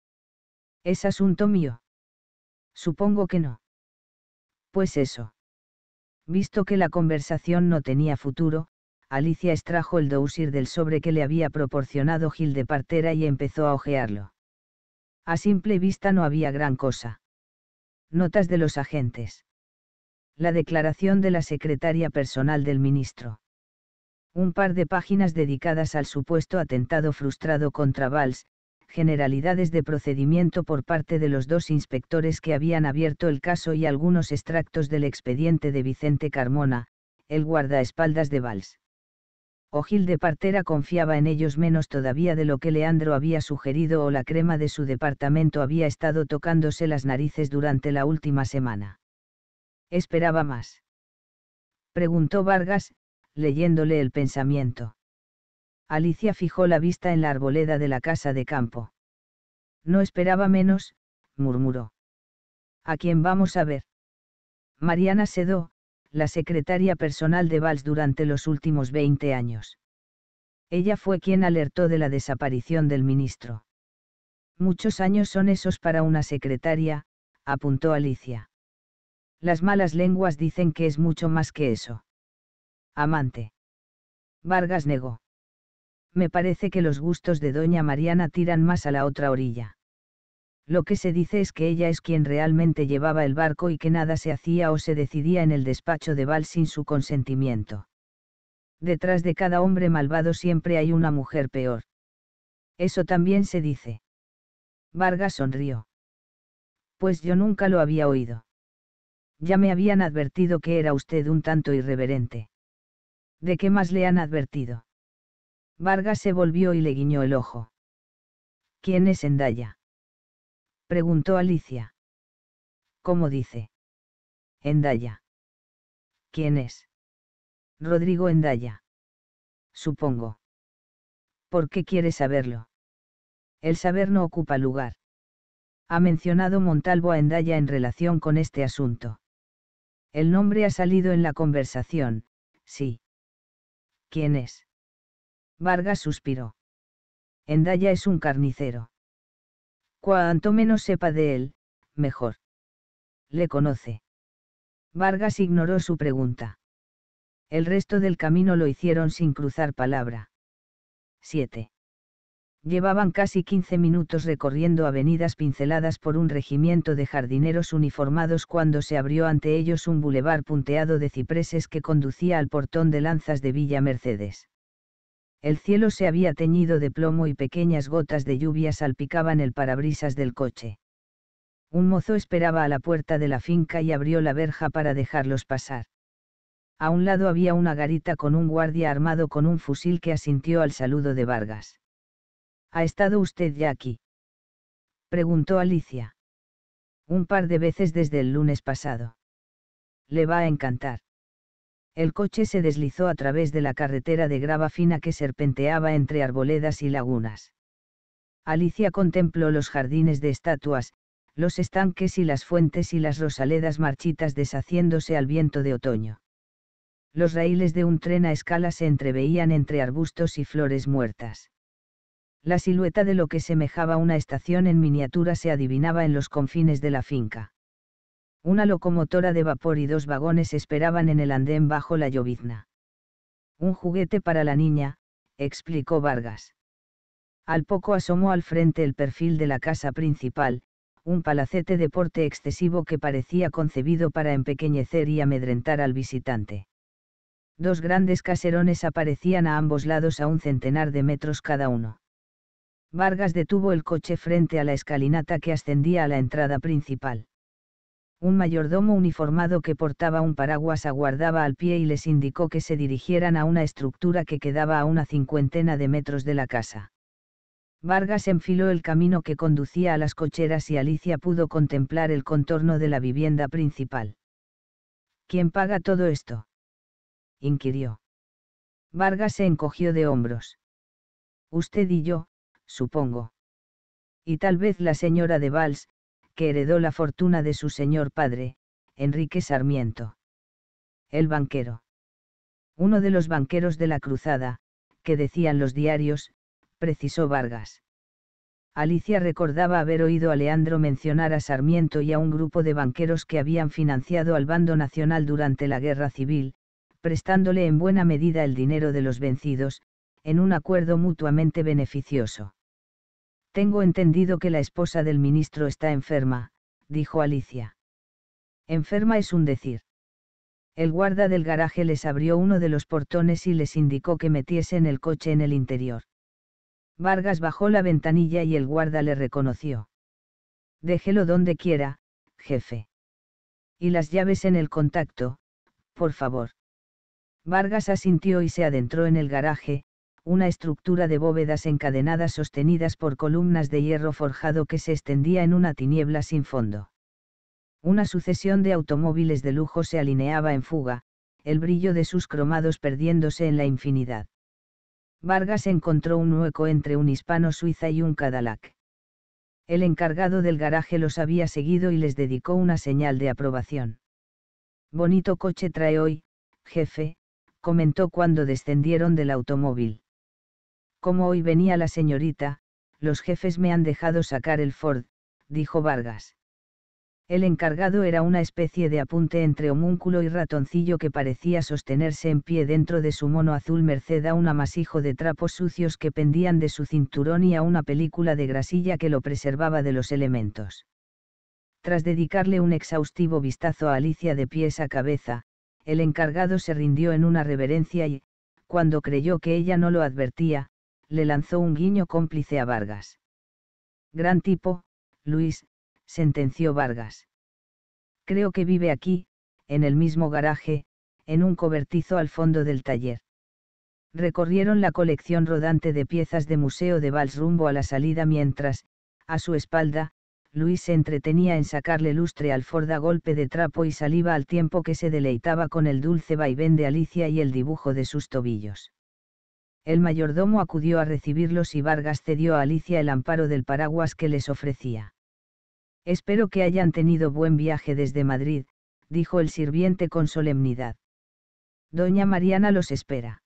¿Es asunto mío? Supongo que no. Pues eso. Visto que la conversación no tenía futuro, Alicia extrajo el dosir del sobre que le había proporcionado Gil de Partera y empezó a hojearlo. A simple vista no había gran cosa. Notas de los agentes la declaración de la secretaria personal del ministro. Un par de páginas dedicadas al supuesto atentado frustrado contra Valls, generalidades de procedimiento por parte de los dos inspectores que habían abierto el caso y algunos extractos del expediente de Vicente Carmona, el guardaespaldas de Valls. Ogil de Partera confiaba en ellos menos todavía de lo que Leandro había sugerido o la crema de su departamento había estado tocándose las narices durante la última semana. Esperaba más. Preguntó Vargas, leyéndole el pensamiento. Alicia fijó la vista en la arboleda de la casa de campo. No esperaba menos, murmuró. ¿A quién vamos a ver? Mariana Sedó, la secretaria personal de Valls durante los últimos 20 años. Ella fue quien alertó de la desaparición del ministro. Muchos años son esos para una secretaria, apuntó Alicia. Las malas lenguas dicen que es mucho más que eso. Amante. Vargas negó. Me parece que los gustos de doña Mariana tiran más a la otra orilla. Lo que se dice es que ella es quien realmente llevaba el barco y que nada se hacía o se decidía en el despacho de Val sin su consentimiento. Detrás de cada hombre malvado siempre hay una mujer peor. Eso también se dice. Vargas sonrió. Pues yo nunca lo había oído. Ya me habían advertido que era usted un tanto irreverente. ¿De qué más le han advertido? Vargas se volvió y le guiñó el ojo. ¿Quién es Endaya? Preguntó Alicia. ¿Cómo dice? Endaya. ¿Quién es? Rodrigo Endaya. Supongo. ¿Por qué quiere saberlo? El saber no ocupa lugar. Ha mencionado Montalvo a Endaya en relación con este asunto. El nombre ha salido en la conversación, sí. ¿Quién es? Vargas suspiró. Endaya es un carnicero. Cuanto menos sepa de él, mejor. Le conoce. Vargas ignoró su pregunta. El resto del camino lo hicieron sin cruzar palabra. 7. Llevaban casi 15 minutos recorriendo avenidas pinceladas por un regimiento de jardineros uniformados cuando se abrió ante ellos un bulevar punteado de cipreses que conducía al portón de lanzas de Villa Mercedes. El cielo se había teñido de plomo y pequeñas gotas de lluvia salpicaban el parabrisas del coche. Un mozo esperaba a la puerta de la finca y abrió la verja para dejarlos pasar. A un lado había una garita con un guardia armado con un fusil que asintió al saludo de Vargas ¿Ha estado usted ya aquí? preguntó Alicia. Un par de veces desde el lunes pasado. Le va a encantar. El coche se deslizó a través de la carretera de grava fina que serpenteaba entre arboledas y lagunas. Alicia contempló los jardines de estatuas, los estanques y las fuentes y las rosaledas marchitas deshaciéndose al viento de otoño. Los raíles de un tren a escala se entreveían entre arbustos y flores muertas la silueta de lo que semejaba una estación en miniatura se adivinaba en los confines de la finca. Una locomotora de vapor y dos vagones esperaban en el andén bajo la llovizna. Un juguete para la niña, explicó Vargas. Al poco asomó al frente el perfil de la casa principal, un palacete de porte excesivo que parecía concebido para empequeñecer y amedrentar al visitante. Dos grandes caserones aparecían a ambos lados a un centenar de metros cada uno. Vargas detuvo el coche frente a la escalinata que ascendía a la entrada principal. Un mayordomo uniformado que portaba un paraguas aguardaba al pie y les indicó que se dirigieran a una estructura que quedaba a una cincuentena de metros de la casa. Vargas enfiló el camino que conducía a las cocheras y Alicia pudo contemplar el contorno de la vivienda principal. ¿Quién paga todo esto? inquirió. Vargas se encogió de hombros. Usted y yo, supongo. Y tal vez la señora de Valls, que heredó la fortuna de su señor padre, Enrique Sarmiento. El banquero. Uno de los banqueros de la Cruzada, que decían los diarios, precisó Vargas. Alicia recordaba haber oído a Leandro mencionar a Sarmiento y a un grupo de banqueros que habían financiado al bando nacional durante la guerra civil, prestándole en buena medida el dinero de los vencidos, en un acuerdo mutuamente beneficioso. Tengo entendido que la esposa del ministro está enferma, dijo Alicia. Enferma es un decir. El guarda del garaje les abrió uno de los portones y les indicó que metiesen el coche en el interior. Vargas bajó la ventanilla y el guarda le reconoció. Déjelo donde quiera, jefe. Y las llaves en el contacto, por favor. Vargas asintió y se adentró en el garaje, una estructura de bóvedas encadenadas sostenidas por columnas de hierro forjado que se extendía en una tiniebla sin fondo. Una sucesión de automóviles de lujo se alineaba en fuga, el brillo de sus cromados perdiéndose en la infinidad. Vargas encontró un hueco entre un hispano suiza y un Cadillac. El encargado del garaje los había seguido y les dedicó una señal de aprobación. Bonito coche trae hoy, jefe, comentó cuando descendieron del automóvil. Como hoy venía la señorita, los jefes me han dejado sacar el Ford, dijo Vargas. El encargado era una especie de apunte entre homúnculo y ratoncillo que parecía sostenerse en pie dentro de su mono azul merced a un amasijo de trapos sucios que pendían de su cinturón y a una película de grasilla que lo preservaba de los elementos. Tras dedicarle un exhaustivo vistazo a Alicia de pies a cabeza, el encargado se rindió en una reverencia y, cuando creyó que ella no lo advertía, le lanzó un guiño cómplice a Vargas. Gran tipo, Luis, sentenció Vargas. Creo que vive aquí, en el mismo garaje, en un cobertizo al fondo del taller. Recorrieron la colección rodante de piezas de Museo de Vals rumbo a la salida mientras, a su espalda, Luis se entretenía en sacarle lustre al Ford a golpe de trapo y saliva al tiempo que se deleitaba con el dulce vaivén de Alicia y el dibujo de sus tobillos. El mayordomo acudió a recibirlos y Vargas cedió a Alicia el amparo del paraguas que les ofrecía. Espero que hayan tenido buen viaje desde Madrid, dijo el sirviente con solemnidad. Doña Mariana los espera.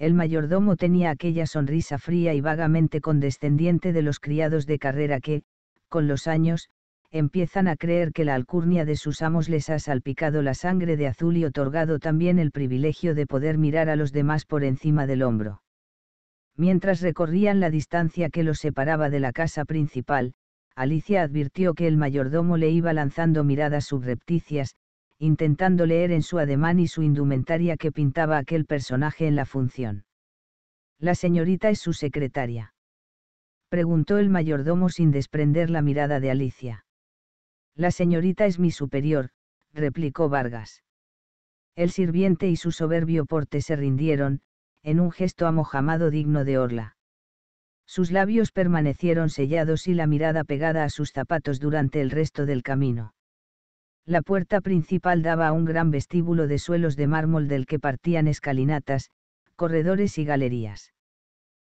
El mayordomo tenía aquella sonrisa fría y vagamente condescendiente de los criados de carrera que, con los años, empiezan a creer que la alcurnia de sus amos les ha salpicado la sangre de azul y otorgado también el privilegio de poder mirar a los demás por encima del hombro. Mientras recorrían la distancia que los separaba de la casa principal, Alicia advirtió que el mayordomo le iba lanzando miradas subrepticias, intentando leer en su ademán y su indumentaria que pintaba aquel personaje en la función. La señorita es su secretaria. Preguntó el mayordomo sin desprender la mirada de Alicia. La señorita es mi superior, replicó Vargas. El sirviente y su soberbio porte se rindieron, en un gesto amojamado digno de Orla. Sus labios permanecieron sellados y la mirada pegada a sus zapatos durante el resto del camino. La puerta principal daba a un gran vestíbulo de suelos de mármol del que partían escalinatas, corredores y galerías.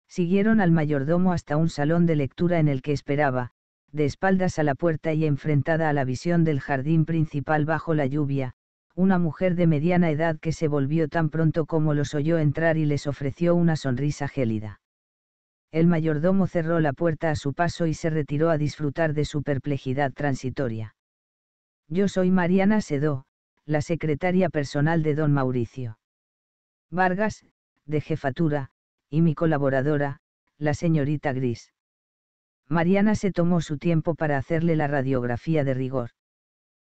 Siguieron al mayordomo hasta un salón de lectura en el que esperaba, de espaldas a la puerta y enfrentada a la visión del jardín principal bajo la lluvia, una mujer de mediana edad que se volvió tan pronto como los oyó entrar y les ofreció una sonrisa gélida. El mayordomo cerró la puerta a su paso y se retiró a disfrutar de su perplejidad transitoria. Yo soy Mariana Sedó, la secretaria personal de don Mauricio. Vargas, de jefatura, y mi colaboradora, la señorita Gris. Mariana se tomó su tiempo para hacerle la radiografía de rigor.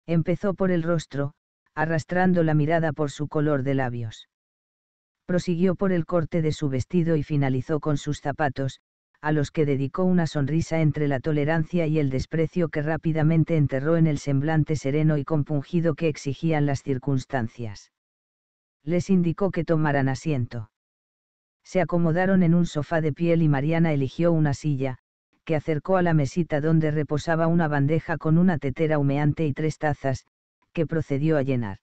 Empezó por el rostro, arrastrando la mirada por su color de labios. Prosiguió por el corte de su vestido y finalizó con sus zapatos, a los que dedicó una sonrisa entre la tolerancia y el desprecio que rápidamente enterró en el semblante sereno y compungido que exigían las circunstancias. Les indicó que tomaran asiento. Se acomodaron en un sofá de piel y Mariana eligió una silla, acercó a la mesita donde reposaba una bandeja con una tetera humeante y tres tazas, que procedió a llenar.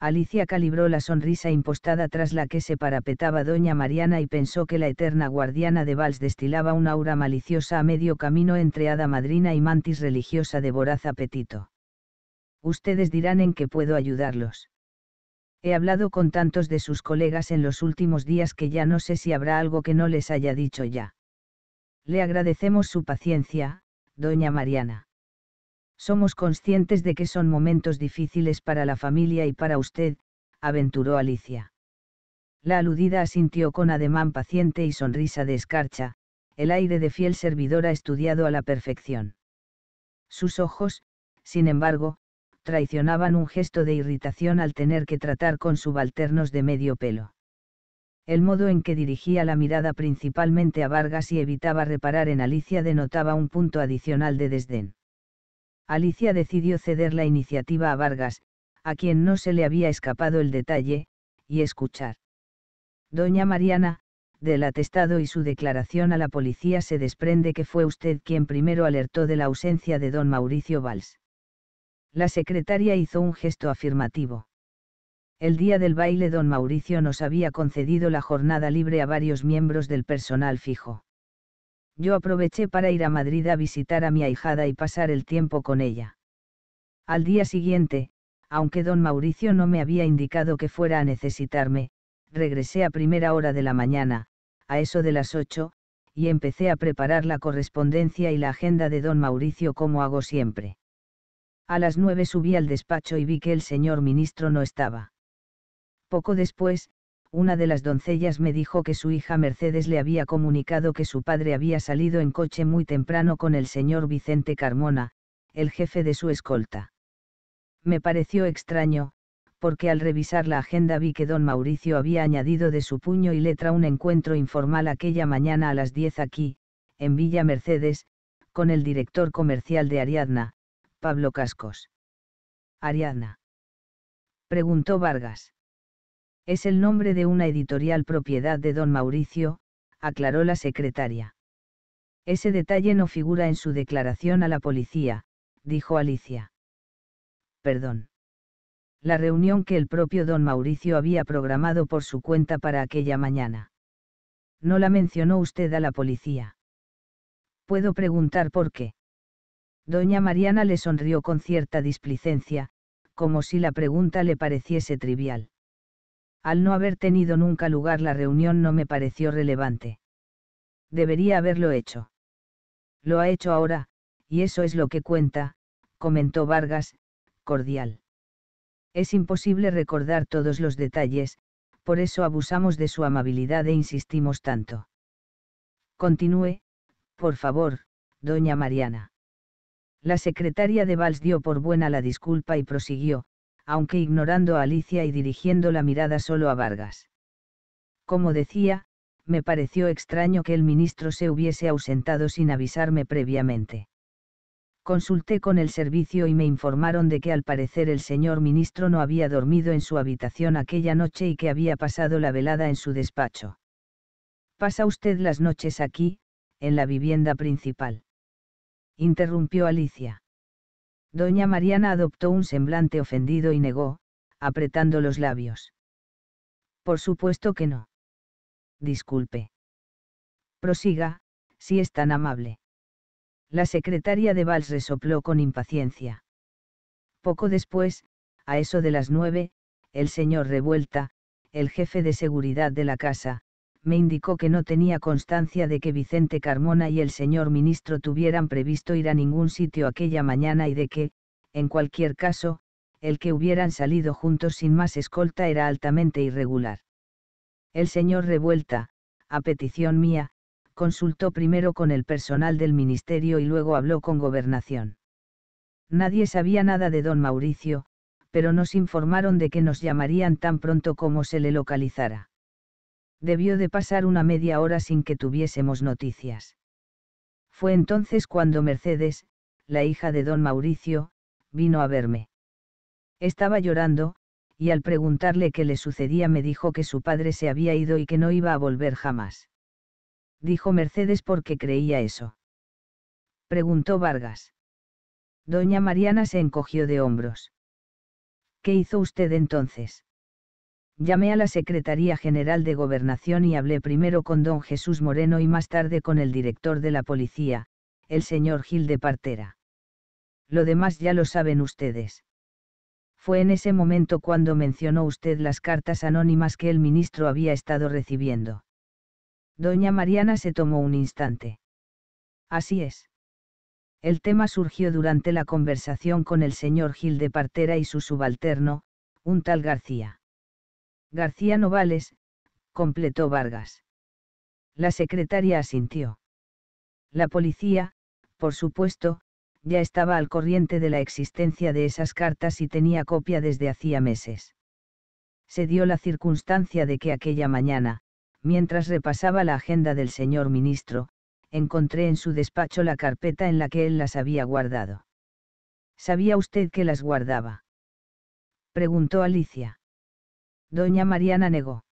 Alicia calibró la sonrisa impostada tras la que se parapetaba doña Mariana y pensó que la eterna guardiana de Vals destilaba una aura maliciosa a medio camino entre hada madrina y mantis religiosa de voraz apetito. Ustedes dirán en qué puedo ayudarlos. He hablado con tantos de sus colegas en los últimos días que ya no sé si habrá algo que no les haya dicho ya. Le agradecemos su paciencia, doña Mariana. Somos conscientes de que son momentos difíciles para la familia y para usted, aventuró Alicia. La aludida asintió con ademán paciente y sonrisa de escarcha, el aire de fiel servidora estudiado a la perfección. Sus ojos, sin embargo, traicionaban un gesto de irritación al tener que tratar con subalternos de medio pelo. El modo en que dirigía la mirada principalmente a Vargas y evitaba reparar en Alicia denotaba un punto adicional de desdén. Alicia decidió ceder la iniciativa a Vargas, a quien no se le había escapado el detalle, y escuchar. Doña Mariana, del atestado y su declaración a la policía se desprende que fue usted quien primero alertó de la ausencia de don Mauricio Valls. La secretaria hizo un gesto afirmativo. El día del baile don Mauricio nos había concedido la jornada libre a varios miembros del personal fijo. Yo aproveché para ir a Madrid a visitar a mi ahijada y pasar el tiempo con ella. Al día siguiente, aunque don Mauricio no me había indicado que fuera a necesitarme, regresé a primera hora de la mañana, a eso de las ocho, y empecé a preparar la correspondencia y la agenda de don Mauricio como hago siempre. A las nueve subí al despacho y vi que el señor ministro no estaba. Poco después, una de las doncellas me dijo que su hija Mercedes le había comunicado que su padre había salido en coche muy temprano con el señor Vicente Carmona, el jefe de su escolta. Me pareció extraño, porque al revisar la agenda vi que don Mauricio había añadido de su puño y letra un encuentro informal aquella mañana a las 10 aquí, en Villa Mercedes, con el director comercial de Ariadna, Pablo Cascos. Ariadna. Preguntó Vargas. Es el nombre de una editorial propiedad de don Mauricio, aclaró la secretaria. Ese detalle no figura en su declaración a la policía, dijo Alicia. Perdón. La reunión que el propio don Mauricio había programado por su cuenta para aquella mañana. No la mencionó usted a la policía. Puedo preguntar por qué. Doña Mariana le sonrió con cierta displicencia, como si la pregunta le pareciese trivial. Al no haber tenido nunca lugar la reunión no me pareció relevante. Debería haberlo hecho. Lo ha hecho ahora, y eso es lo que cuenta, comentó Vargas, cordial. Es imposible recordar todos los detalles, por eso abusamos de su amabilidad e insistimos tanto. Continúe, por favor, doña Mariana. La secretaria de Valls dio por buena la disculpa y prosiguió, aunque ignorando a Alicia y dirigiendo la mirada solo a Vargas. Como decía, me pareció extraño que el ministro se hubiese ausentado sin avisarme previamente. Consulté con el servicio y me informaron de que al parecer el señor ministro no había dormido en su habitación aquella noche y que había pasado la velada en su despacho. Pasa usted las noches aquí, en la vivienda principal. Interrumpió Alicia. Doña Mariana adoptó un semblante ofendido y negó, apretando los labios. Por supuesto que no. Disculpe. Prosiga, si es tan amable. La secretaria de Valls resopló con impaciencia. Poco después, a eso de las nueve, el señor Revuelta, el jefe de seguridad de la casa, me indicó que no tenía constancia de que Vicente Carmona y el señor ministro tuvieran previsto ir a ningún sitio aquella mañana y de que, en cualquier caso, el que hubieran salido juntos sin más escolta era altamente irregular. El señor Revuelta, a petición mía, consultó primero con el personal del ministerio y luego habló con gobernación. Nadie sabía nada de don Mauricio, pero nos informaron de que nos llamarían tan pronto como se le localizara. Debió de pasar una media hora sin que tuviésemos noticias. Fue entonces cuando Mercedes, la hija de don Mauricio, vino a verme. Estaba llorando, y al preguntarle qué le sucedía me dijo que su padre se había ido y que no iba a volver jamás. Dijo Mercedes porque creía eso. Preguntó Vargas. Doña Mariana se encogió de hombros. ¿Qué hizo usted entonces? Llamé a la Secretaría General de Gobernación y hablé primero con don Jesús Moreno y más tarde con el director de la policía, el señor Gil de Partera. Lo demás ya lo saben ustedes. Fue en ese momento cuando mencionó usted las cartas anónimas que el ministro había estado recibiendo. Doña Mariana se tomó un instante. Así es. El tema surgió durante la conversación con el señor Gil de Partera y su subalterno, un tal García García Novales, completó Vargas. La secretaria asintió. La policía, por supuesto, ya estaba al corriente de la existencia de esas cartas y tenía copia desde hacía meses. Se dio la circunstancia de que aquella mañana, mientras repasaba la agenda del señor ministro, encontré en su despacho la carpeta en la que él las había guardado. ¿Sabía usted que las guardaba? preguntó Alicia. Doña Mariana negó.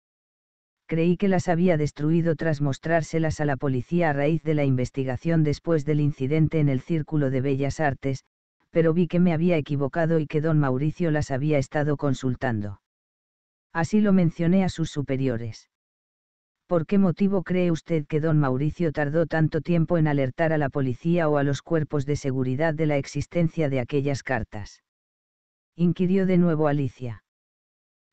Creí que las había destruido tras mostrárselas a la policía a raíz de la investigación después del incidente en el Círculo de Bellas Artes, pero vi que me había equivocado y que don Mauricio las había estado consultando. Así lo mencioné a sus superiores. ¿Por qué motivo cree usted que don Mauricio tardó tanto tiempo en alertar a la policía o a los cuerpos de seguridad de la existencia de aquellas cartas? inquirió de nuevo Alicia.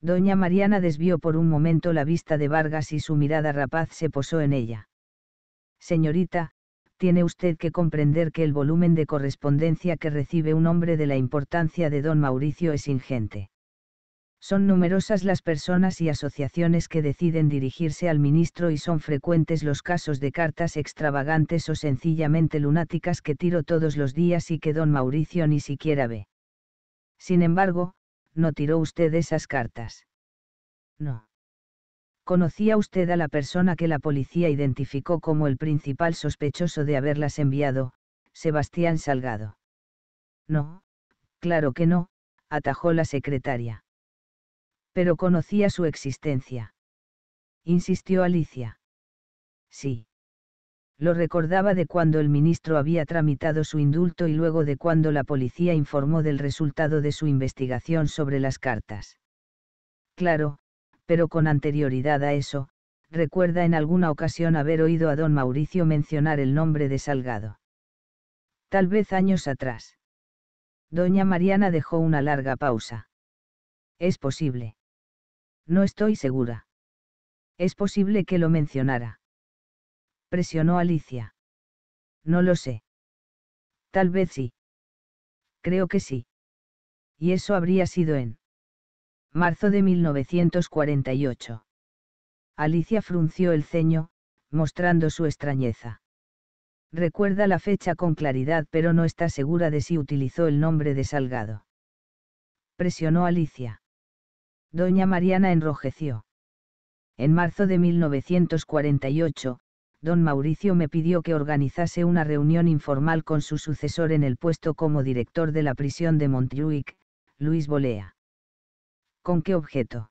Doña Mariana desvió por un momento la vista de Vargas y su mirada rapaz se posó en ella. Señorita, tiene usted que comprender que el volumen de correspondencia que recibe un hombre de la importancia de don Mauricio es ingente. Son numerosas las personas y asociaciones que deciden dirigirse al ministro y son frecuentes los casos de cartas extravagantes o sencillamente lunáticas que tiro todos los días y que don Mauricio ni siquiera ve. Sin embargo, ¿no tiró usted esas cartas? No. ¿Conocía usted a la persona que la policía identificó como el principal sospechoso de haberlas enviado, Sebastián Salgado? No, claro que no, atajó la secretaria. Pero conocía su existencia. Insistió Alicia. Sí. Lo recordaba de cuando el ministro había tramitado su indulto y luego de cuando la policía informó del resultado de su investigación sobre las cartas. Claro, pero con anterioridad a eso, recuerda en alguna ocasión haber oído a don Mauricio mencionar el nombre de Salgado. Tal vez años atrás. Doña Mariana dejó una larga pausa. Es posible. No estoy segura. Es posible que lo mencionara presionó Alicia. No lo sé. Tal vez sí. Creo que sí. Y eso habría sido en marzo de 1948. Alicia frunció el ceño, mostrando su extrañeza. Recuerda la fecha con claridad, pero no está segura de si utilizó el nombre de Salgado. Presionó Alicia. Doña Mariana enrojeció. En marzo de 1948, don Mauricio me pidió que organizase una reunión informal con su sucesor en el puesto como director de la prisión de Montjuic, Luis Bolea. ¿Con qué objeto?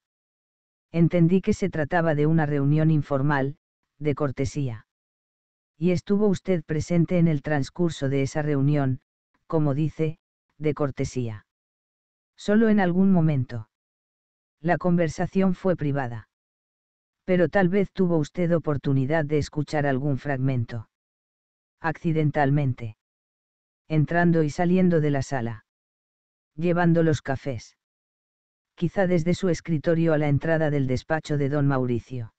Entendí que se trataba de una reunión informal, de cortesía. Y estuvo usted presente en el transcurso de esa reunión, como dice, de cortesía. Solo en algún momento. La conversación fue privada pero tal vez tuvo usted oportunidad de escuchar algún fragmento. Accidentalmente. Entrando y saliendo de la sala. Llevando los cafés. Quizá desde su escritorio a la entrada del despacho de don Mauricio.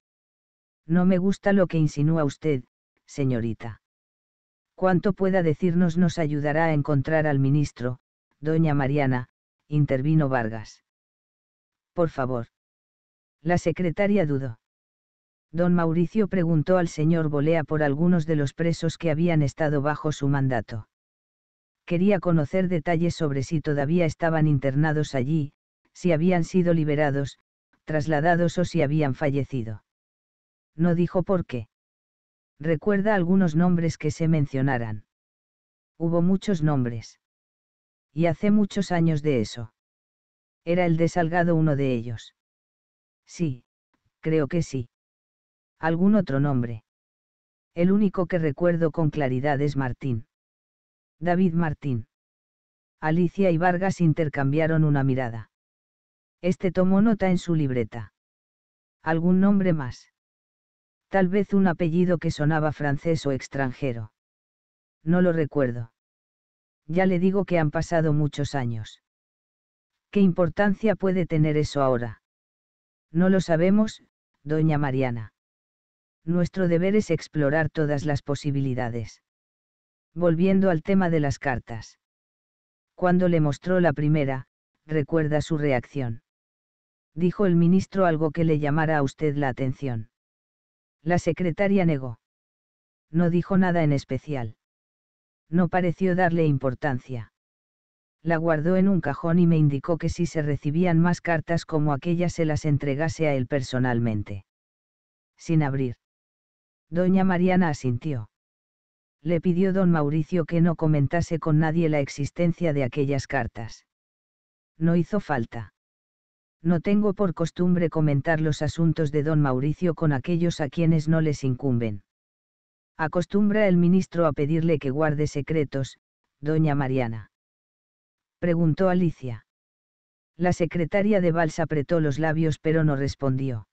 No me gusta lo que insinúa usted, señorita. Cuanto pueda decirnos nos ayudará a encontrar al ministro, doña Mariana, intervino Vargas. Por favor. La secretaria dudó don Mauricio preguntó al señor Bolea por algunos de los presos que habían estado bajo su mandato. Quería conocer detalles sobre si todavía estaban internados allí, si habían sido liberados, trasladados o si habían fallecido. No dijo por qué. Recuerda algunos nombres que se mencionaran. Hubo muchos nombres. Y hace muchos años de eso. Era el de Salgado uno de ellos. Sí, creo que sí algún otro nombre. El único que recuerdo con claridad es Martín. David Martín. Alicia y Vargas intercambiaron una mirada. Este tomó nota en su libreta. ¿Algún nombre más? Tal vez un apellido que sonaba francés o extranjero. No lo recuerdo. Ya le digo que han pasado muchos años. ¿Qué importancia puede tener eso ahora? No lo sabemos, doña Mariana nuestro deber es explorar todas las posibilidades. Volviendo al tema de las cartas. Cuando le mostró la primera, recuerda su reacción. Dijo el ministro algo que le llamara a usted la atención. La secretaria negó. No dijo nada en especial. No pareció darle importancia. La guardó en un cajón y me indicó que si se recibían más cartas como aquella se las entregase a él personalmente. Sin abrir Doña Mariana asintió. Le pidió don Mauricio que no comentase con nadie la existencia de aquellas cartas. No hizo falta. No tengo por costumbre comentar los asuntos de don Mauricio con aquellos a quienes no les incumben. Acostumbra el ministro a pedirle que guarde secretos, doña Mariana. Preguntó Alicia. La secretaria de Valls apretó los labios pero no respondió.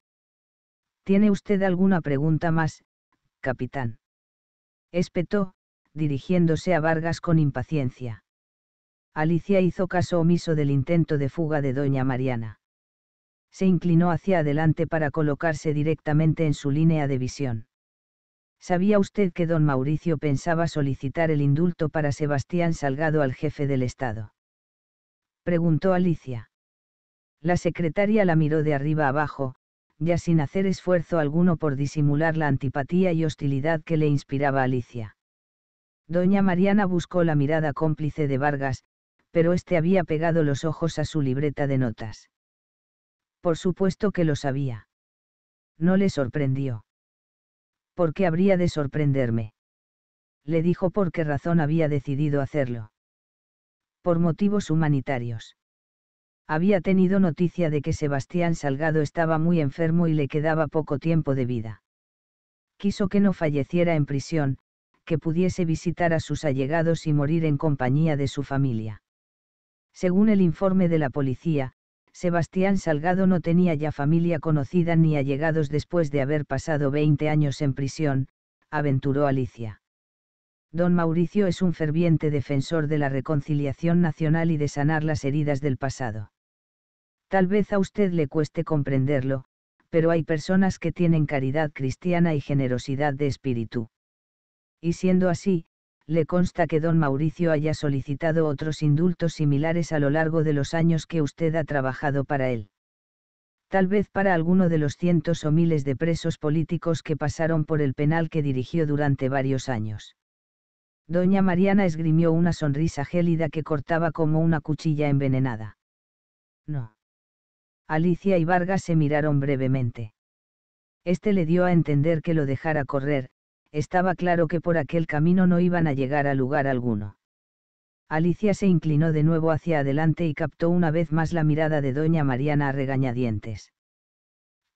¿Tiene usted alguna pregunta más, capitán. Espetó, dirigiéndose a Vargas con impaciencia. Alicia hizo caso omiso del intento de fuga de doña Mariana. Se inclinó hacia adelante para colocarse directamente en su línea de visión. ¿Sabía usted que don Mauricio pensaba solicitar el indulto para Sebastián Salgado al jefe del Estado? Preguntó Alicia. La secretaria la miró de arriba abajo, ya sin hacer esfuerzo alguno por disimular la antipatía y hostilidad que le inspiraba Alicia. Doña Mariana buscó la mirada cómplice de Vargas, pero éste había pegado los ojos a su libreta de notas. Por supuesto que lo sabía. No le sorprendió. ¿Por qué habría de sorprenderme? Le dijo por qué razón había decidido hacerlo. Por motivos humanitarios había tenido noticia de que Sebastián Salgado estaba muy enfermo y le quedaba poco tiempo de vida. Quiso que no falleciera en prisión, que pudiese visitar a sus allegados y morir en compañía de su familia. Según el informe de la policía, Sebastián Salgado no tenía ya familia conocida ni allegados después de haber pasado 20 años en prisión, aventuró Alicia. Don Mauricio es un ferviente defensor de la reconciliación nacional y de sanar las heridas del pasado. Tal vez a usted le cueste comprenderlo, pero hay personas que tienen caridad cristiana y generosidad de espíritu. Y siendo así, le consta que don Mauricio haya solicitado otros indultos similares a lo largo de los años que usted ha trabajado para él. Tal vez para alguno de los cientos o miles de presos políticos que pasaron por el penal que dirigió durante varios años. Doña Mariana esgrimió una sonrisa gélida que cortaba como una cuchilla envenenada. No. Alicia y Vargas se miraron brevemente. Este le dio a entender que lo dejara correr, estaba claro que por aquel camino no iban a llegar a lugar alguno. Alicia se inclinó de nuevo hacia adelante y captó una vez más la mirada de doña Mariana a regañadientes.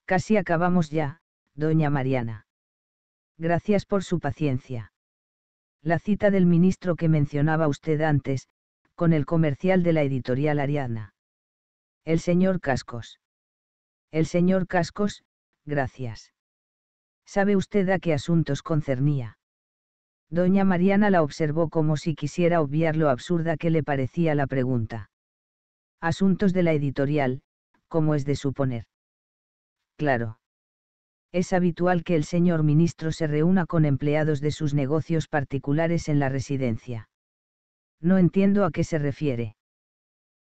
Casi acabamos ya, doña Mariana. Gracias por su paciencia. La cita del ministro que mencionaba usted antes, con el comercial de la editorial Ariadna. El señor Cascos. El señor Cascos, gracias. ¿Sabe usted a qué asuntos concernía? Doña Mariana la observó como si quisiera obviar lo absurda que le parecía la pregunta. Asuntos de la editorial, como es de suponer. Claro. Es habitual que el señor ministro se reúna con empleados de sus negocios particulares en la residencia. No entiendo a qué se refiere.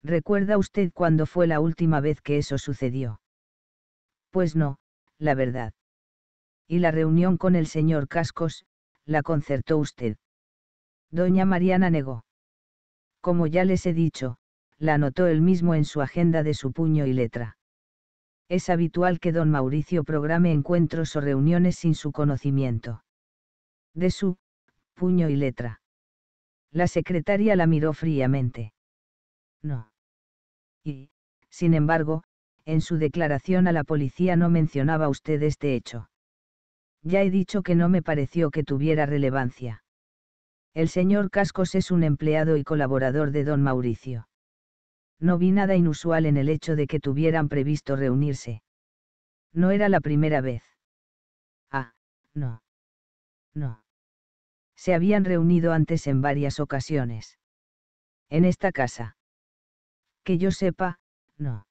¿Recuerda usted cuándo fue la última vez que eso sucedió? Pues no, la verdad. Y la reunión con el señor Cascos, la concertó usted. Doña Mariana negó. Como ya les he dicho, la anotó él mismo en su agenda de su puño y letra. Es habitual que don Mauricio programe encuentros o reuniones sin su conocimiento. De su puño y letra. La secretaria la miró fríamente. No. Y, sin embargo, en su declaración a la policía no mencionaba usted este hecho. Ya he dicho que no me pareció que tuviera relevancia. El señor Cascos es un empleado y colaborador de don Mauricio. No vi nada inusual en el hecho de que tuvieran previsto reunirse. No era la primera vez.
Ah, no. No.
Se habían reunido antes en varias ocasiones. En esta casa. Que yo sepa, no.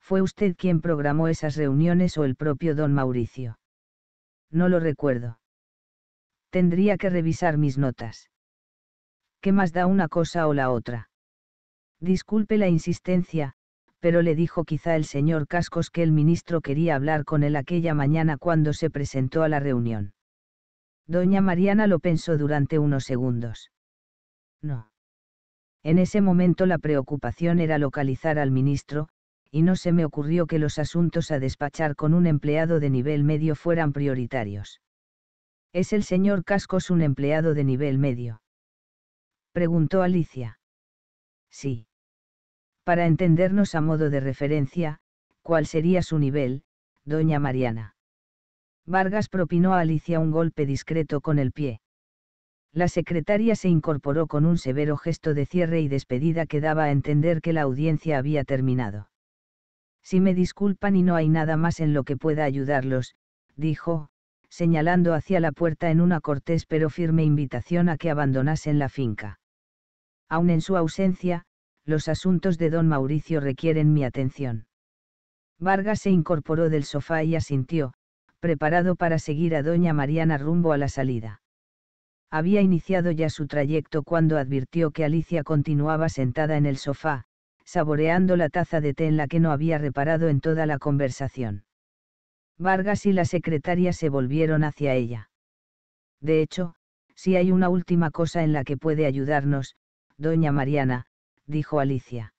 ¿Fue usted quien programó esas reuniones o el propio don Mauricio? No lo recuerdo. Tendría que revisar mis notas. ¿Qué más da una cosa o la otra? Disculpe la insistencia, pero le dijo quizá el señor Cascos que el ministro quería hablar con él aquella mañana cuando se presentó a la reunión. Doña Mariana lo pensó durante unos segundos. No. En ese momento la preocupación era localizar al ministro, y no se me ocurrió que los asuntos a despachar con un empleado de nivel medio fueran prioritarios. ¿Es el señor Cascos un empleado de nivel medio? Preguntó Alicia. Sí. Para entendernos a modo de referencia, ¿cuál sería su nivel, doña Mariana? Vargas propinó a Alicia un golpe discreto con el pie la secretaria se incorporó con un severo gesto de cierre y despedida que daba a entender que la audiencia había terminado. Si me disculpan y no hay nada más en lo que pueda ayudarlos, dijo, señalando hacia la puerta en una cortés pero firme invitación a que abandonasen la finca. Aun en su ausencia, los asuntos de don Mauricio requieren mi atención. Vargas se incorporó del sofá y asintió, preparado para seguir a doña Mariana rumbo a la salida había iniciado ya su trayecto cuando advirtió que Alicia continuaba sentada en el sofá, saboreando la taza de té en la que no había reparado en toda la conversación. Vargas y la secretaria se volvieron hacia ella. De hecho, si hay una última cosa en la que puede ayudarnos, doña Mariana, dijo Alicia.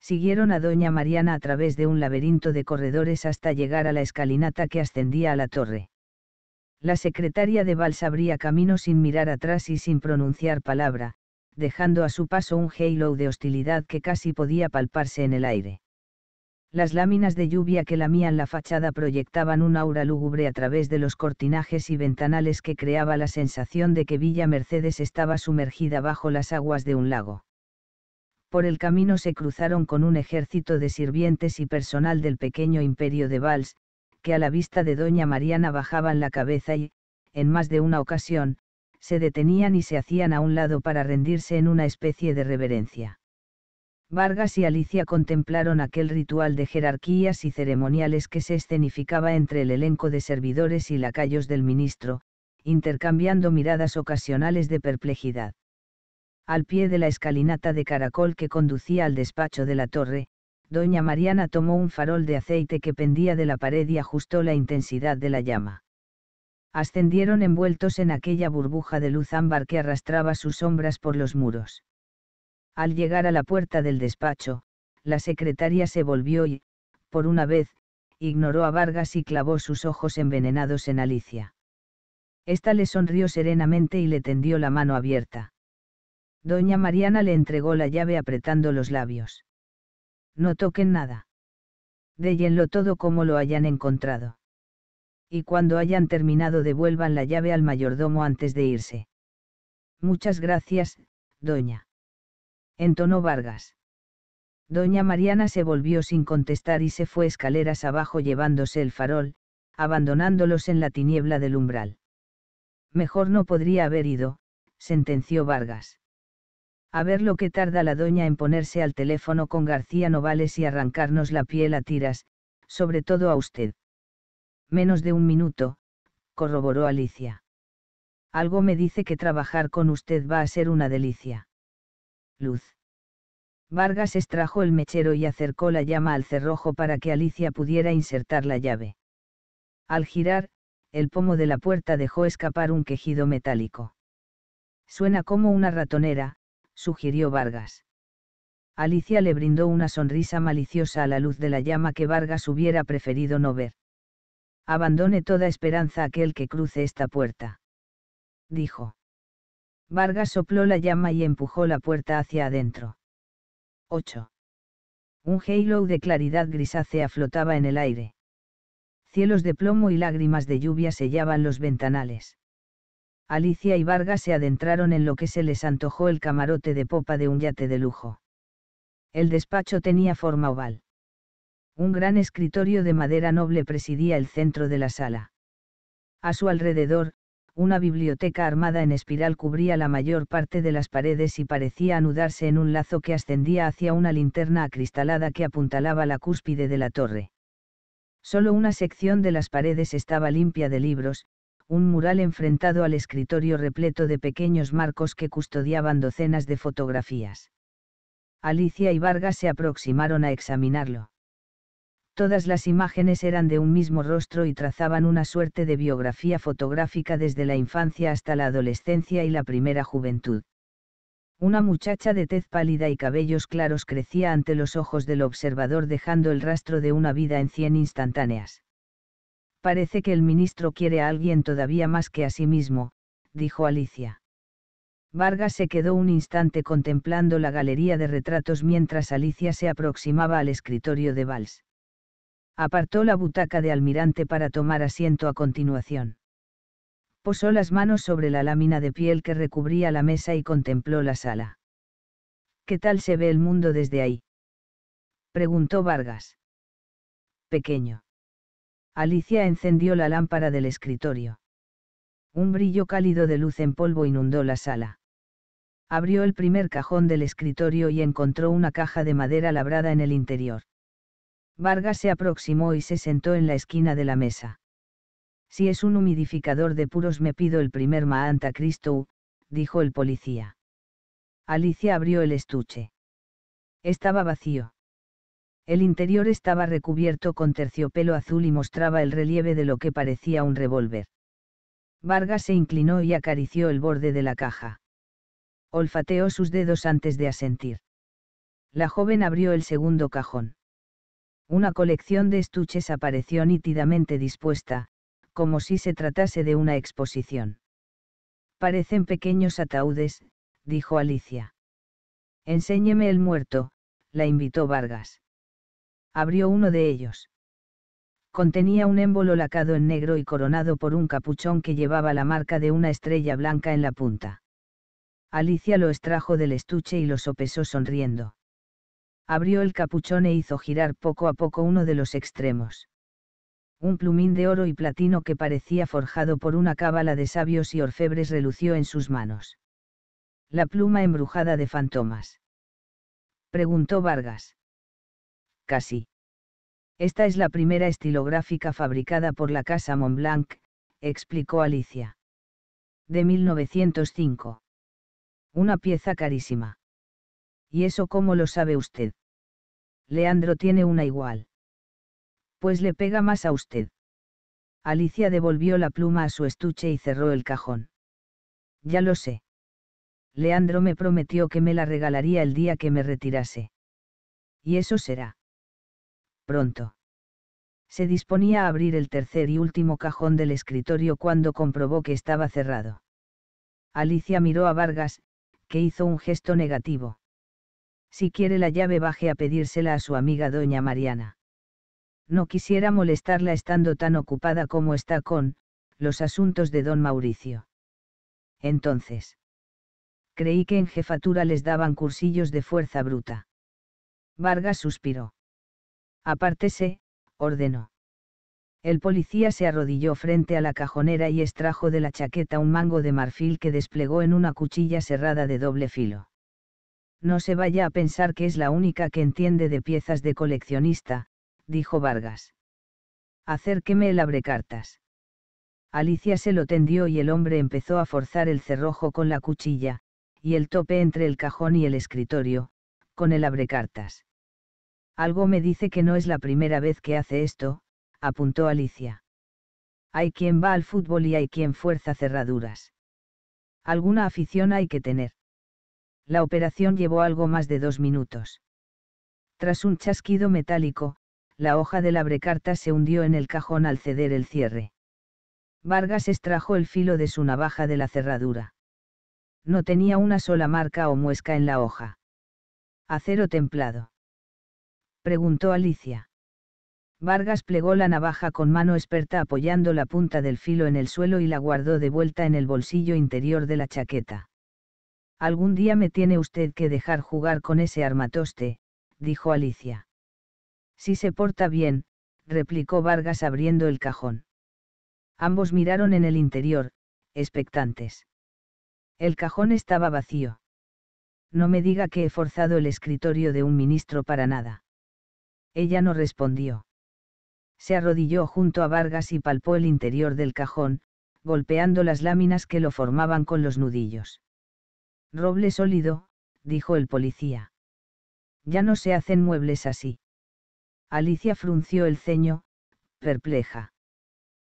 Siguieron a doña Mariana a través de un laberinto de corredores hasta llegar a la escalinata que ascendía a la torre. La secretaria de Valls abría camino sin mirar atrás y sin pronunciar palabra, dejando a su paso un halo de hostilidad que casi podía palparse en el aire. Las láminas de lluvia que lamían la fachada proyectaban un aura lúgubre a través de los cortinajes y ventanales que creaba la sensación de que Villa Mercedes estaba sumergida bajo las aguas de un lago. Por el camino se cruzaron con un ejército de sirvientes y personal del pequeño imperio de Valls, que a la vista de doña Mariana bajaban la cabeza y, en más de una ocasión, se detenían y se hacían a un lado para rendirse en una especie de reverencia. Vargas y Alicia contemplaron aquel ritual de jerarquías y ceremoniales que se escenificaba entre el elenco de servidores y lacayos del ministro, intercambiando miradas ocasionales de perplejidad. Al pie de la escalinata de caracol que conducía al despacho de la torre, doña Mariana tomó un farol de aceite que pendía de la pared y ajustó la intensidad de la llama. Ascendieron envueltos en aquella burbuja de luz ámbar que arrastraba sus sombras por los muros. Al llegar a la puerta del despacho, la secretaria se volvió y, por una vez, ignoró a Vargas y clavó sus ojos envenenados en Alicia. Esta le sonrió serenamente y le tendió la mano abierta. Doña Mariana le entregó la llave apretando los labios. No toquen nada. Déjenlo todo como lo hayan encontrado. Y cuando hayan terminado devuelvan la llave al mayordomo antes de irse. Muchas gracias, doña. Entonó Vargas. Doña Mariana se volvió sin contestar y se fue escaleras abajo llevándose el farol, abandonándolos en la tiniebla del umbral. Mejor no podría haber ido, sentenció Vargas a ver lo que tarda la doña en ponerse al teléfono con García Novales y arrancarnos la piel a tiras, sobre todo a usted. Menos de un minuto, corroboró Alicia. Algo me dice que trabajar con usted va a ser una delicia. Luz. Vargas extrajo el mechero y acercó la llama al cerrojo para que Alicia pudiera insertar la llave. Al girar, el pomo de la puerta dejó escapar un quejido metálico. Suena como una ratonera, sugirió Vargas. Alicia le brindó una sonrisa maliciosa a la luz de la llama que Vargas hubiera preferido no ver. Abandone toda esperanza aquel que cruce esta puerta. Dijo. Vargas sopló la llama y empujó la puerta hacia adentro. 8. Un halo de claridad grisácea flotaba en el aire. Cielos de plomo y lágrimas de lluvia sellaban los ventanales. Alicia y Vargas se adentraron en lo que se les antojó el camarote de popa de un yate de lujo. El despacho tenía forma oval. Un gran escritorio de madera noble presidía el centro de la sala. A su alrededor, una biblioteca armada en espiral cubría la mayor parte de las paredes y parecía anudarse en un lazo que ascendía hacia una linterna acristalada que apuntalaba la cúspide de la torre. Solo una sección de las paredes estaba limpia de libros, un mural enfrentado al escritorio repleto de pequeños marcos que custodiaban docenas de fotografías. Alicia y Vargas se aproximaron a examinarlo. Todas las imágenes eran de un mismo rostro y trazaban una suerte de biografía fotográfica desde la infancia hasta la adolescencia y la primera juventud. Una muchacha de tez pálida y cabellos claros crecía ante los ojos del observador dejando el rastro de una vida en cien instantáneas. Parece que el ministro quiere a alguien todavía más que a sí mismo, dijo Alicia. Vargas se quedó un instante contemplando la galería de retratos mientras Alicia se aproximaba al escritorio de Valls. Apartó la butaca de almirante para tomar asiento a continuación. Posó las manos sobre la lámina de piel que recubría la mesa y contempló la sala. ¿Qué tal se ve el mundo desde ahí? preguntó Vargas. Pequeño. Alicia encendió la lámpara del escritorio. Un brillo cálido de luz en polvo inundó la sala. Abrió el primer cajón del escritorio y encontró una caja de madera labrada en el interior. Vargas se aproximó y se sentó en la esquina de la mesa. Si es un humidificador de puros me pido el primer Maanta Cristo, dijo el policía. Alicia abrió el estuche. Estaba vacío. El interior estaba recubierto con terciopelo azul y mostraba el relieve de lo que parecía un revólver. Vargas se inclinó y acarició el borde de la caja. Olfateó sus dedos antes de asentir. La joven abrió el segundo cajón. Una colección de estuches apareció nítidamente dispuesta, como si se tratase de una exposición. Parecen pequeños ataúdes, dijo Alicia. Enséñeme el muerto, la invitó Vargas abrió uno de ellos. Contenía un émbolo lacado en negro y coronado por un capuchón que llevaba la marca de una estrella blanca en la punta. Alicia lo extrajo del estuche y lo sopesó sonriendo. Abrió el capuchón e hizo girar poco a poco uno de los extremos. Un plumín de oro y platino que parecía forjado por una cábala de sabios y orfebres relució en sus manos. La pluma embrujada de fantomas. Preguntó Vargas casi. Esta es la primera estilográfica fabricada por la casa Montblanc, explicó Alicia. De 1905. Una pieza carísima. ¿Y eso cómo lo sabe usted? Leandro tiene una igual. Pues le pega más a usted. Alicia devolvió la pluma a su estuche y cerró el cajón. Ya lo sé. Leandro me prometió que me la regalaría el día que me retirase. Y eso será. Pronto. Se disponía a abrir el tercer y último cajón del escritorio cuando comprobó que estaba cerrado. Alicia miró a Vargas, que hizo un gesto negativo. Si quiere la llave baje a pedírsela a su amiga doña Mariana. No quisiera molestarla estando tan ocupada como está con, los asuntos de don Mauricio. Entonces. Creí que en jefatura les daban cursillos de fuerza bruta. Vargas suspiró. Apártese, ordenó. El policía se arrodilló frente a la cajonera y extrajo de la chaqueta un mango de marfil que desplegó en una cuchilla cerrada de doble filo. No se vaya a pensar que es la única que entiende de piezas de coleccionista, dijo Vargas. Acérqueme el abrecartas. Alicia se lo tendió y el hombre empezó a forzar el cerrojo con la cuchilla, y el tope entre el cajón y el escritorio, con el abrecartas. Algo me dice que no es la primera vez que hace esto, apuntó Alicia. Hay quien va al fútbol y hay quien fuerza cerraduras. Alguna afición hay que tener. La operación llevó algo más de dos minutos. Tras un chasquido metálico, la hoja del brecarta se hundió en el cajón al ceder el cierre. Vargas extrajo el filo de su navaja de la cerradura. No tenía una sola marca o muesca en la hoja. Acero templado preguntó Alicia. Vargas plegó la navaja con mano experta apoyando la punta del filo en el suelo y la guardó de vuelta en el bolsillo interior de la chaqueta. Algún día me tiene usted que dejar jugar con ese armatoste, dijo Alicia. Si se porta bien, replicó Vargas abriendo el cajón. Ambos miraron en el interior, expectantes. El cajón estaba vacío. No me diga que he forzado el escritorio de un ministro para nada. Ella no respondió. Se arrodilló junto a Vargas y palpó el interior del cajón, golpeando las láminas que lo formaban con los nudillos. Roble sólido, dijo el policía. Ya no se hacen muebles así. Alicia frunció el ceño, perpleja.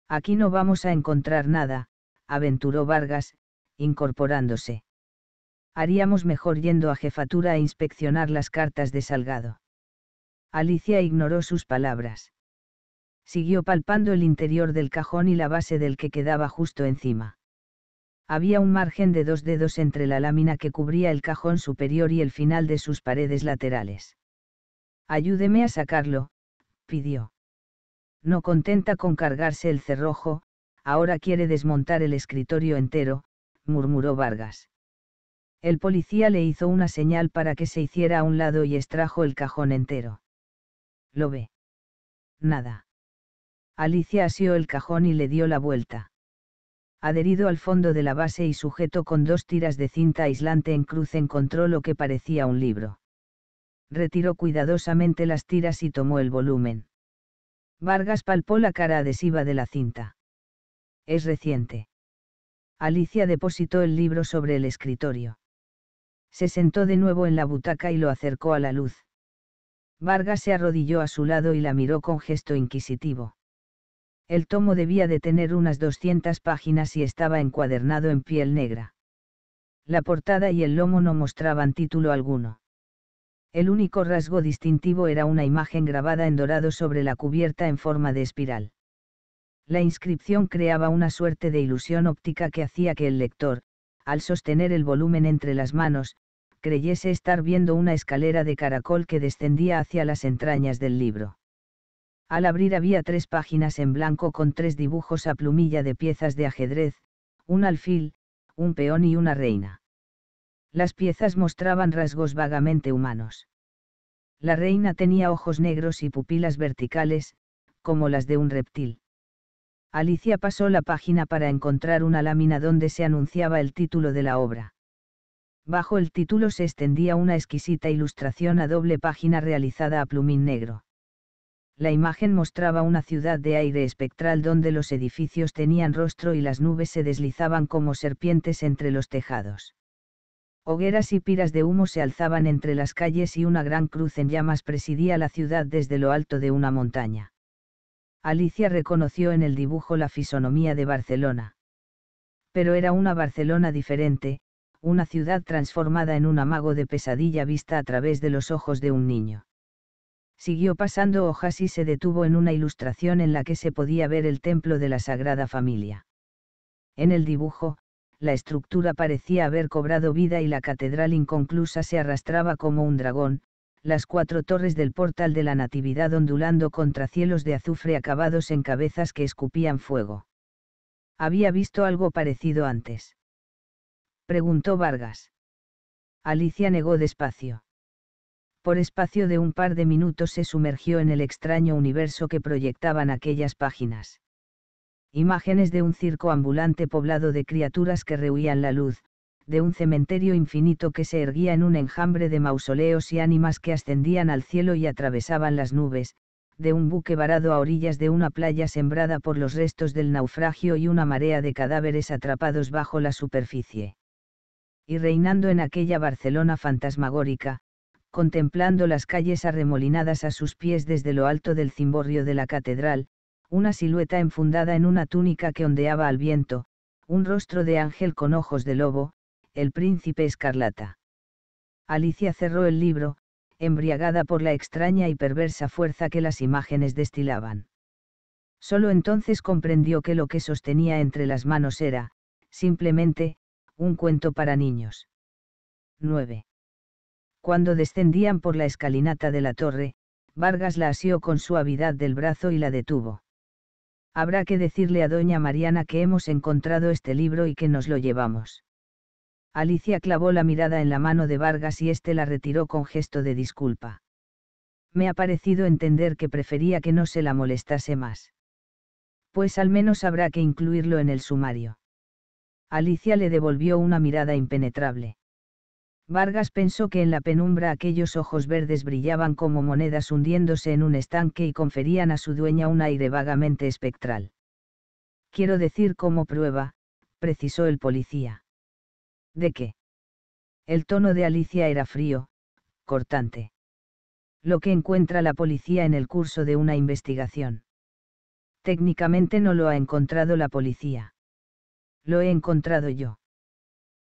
Aquí no vamos a encontrar nada, aventuró Vargas, incorporándose. Haríamos mejor yendo a jefatura a inspeccionar las cartas de Salgado. Alicia ignoró sus palabras. Siguió palpando el interior del cajón y la base del que quedaba justo encima. Había un margen de dos dedos entre la lámina que cubría el cajón superior y el final de sus paredes laterales. Ayúdeme a sacarlo, pidió. No contenta con cargarse el cerrojo, ahora quiere desmontar el escritorio entero, murmuró Vargas. El policía le hizo una señal para que se hiciera a un lado y extrajo el cajón entero. Lo ve. Nada. Alicia asió el cajón y le dio la vuelta. Adherido al fondo de la base y sujeto con dos tiras de cinta aislante en cruz encontró lo que parecía un libro. Retiró cuidadosamente las tiras y tomó el volumen. Vargas palpó la cara adhesiva de la cinta. Es reciente. Alicia depositó el libro sobre el escritorio. Se sentó de nuevo en la butaca y lo acercó a la luz. Vargas se arrodilló a su lado y la miró con gesto inquisitivo. El tomo debía de tener unas 200 páginas y estaba encuadernado en piel negra. La portada y el lomo no mostraban título alguno. El único rasgo distintivo era una imagen grabada en dorado sobre la cubierta en forma de espiral. La inscripción creaba una suerte de ilusión óptica que hacía que el lector, al sostener el volumen entre las manos, creyese estar viendo una escalera de caracol que descendía hacia las entrañas del libro. Al abrir había tres páginas en blanco con tres dibujos a plumilla de piezas de ajedrez, un alfil, un peón y una reina. Las piezas mostraban rasgos vagamente humanos. La reina tenía ojos negros y pupilas verticales, como las de un reptil. Alicia pasó la página para encontrar una lámina donde se anunciaba el título de la obra. Bajo el título se extendía una exquisita ilustración a doble página realizada a plumín negro. La imagen mostraba una ciudad de aire espectral donde los edificios tenían rostro y las nubes se deslizaban como serpientes entre los tejados. Hogueras y piras de humo se alzaban entre las calles y una gran cruz en llamas presidía la ciudad desde lo alto de una montaña. Alicia reconoció en el dibujo la fisonomía de Barcelona. Pero era una Barcelona diferente, una ciudad transformada en un amago de pesadilla vista a través de los ojos de un niño. Siguió pasando hojas y se detuvo en una ilustración en la que se podía ver el templo de la Sagrada Familia. En el dibujo, la estructura parecía haber cobrado vida y la catedral inconclusa se arrastraba como un dragón, las cuatro torres del portal de la Natividad ondulando contra cielos de azufre acabados en cabezas que escupían fuego. Había visto algo parecido antes preguntó Vargas. Alicia negó despacio. Por espacio de un par de minutos se sumergió en el extraño universo que proyectaban aquellas páginas. Imágenes de un circo ambulante poblado de criaturas que rehuían la luz, de un cementerio infinito que se erguía en un enjambre de mausoleos y ánimas que ascendían al cielo y atravesaban las nubes, de un buque varado a orillas de una playa sembrada por los restos del naufragio y una marea de cadáveres atrapados bajo la superficie y reinando en aquella Barcelona fantasmagórica, contemplando las calles arremolinadas a sus pies desde lo alto del cimborrio de la catedral, una silueta enfundada en una túnica que ondeaba al viento, un rostro de ángel con ojos de lobo, el príncipe escarlata. Alicia cerró el libro, embriagada por la extraña y perversa fuerza que las imágenes destilaban. Solo entonces comprendió que lo que sostenía entre las manos era, simplemente, un cuento para niños. 9. Cuando descendían por la escalinata de la torre, Vargas la asió con suavidad del brazo y la detuvo. Habrá que decirle a doña Mariana que hemos encontrado este libro y que nos lo llevamos. Alicia clavó la mirada en la mano de Vargas y éste la retiró con gesto de disculpa. Me ha parecido entender que prefería que no se la molestase más. Pues al menos habrá que incluirlo en el sumario. Alicia le devolvió una mirada impenetrable. Vargas pensó que en la penumbra aquellos ojos verdes brillaban como monedas hundiéndose en un estanque y conferían a su dueña un aire vagamente espectral. Quiero decir como prueba, precisó el policía. ¿De qué? El tono de Alicia era frío, cortante. Lo que encuentra la policía en el curso de una investigación. Técnicamente no lo ha encontrado la policía lo he encontrado yo.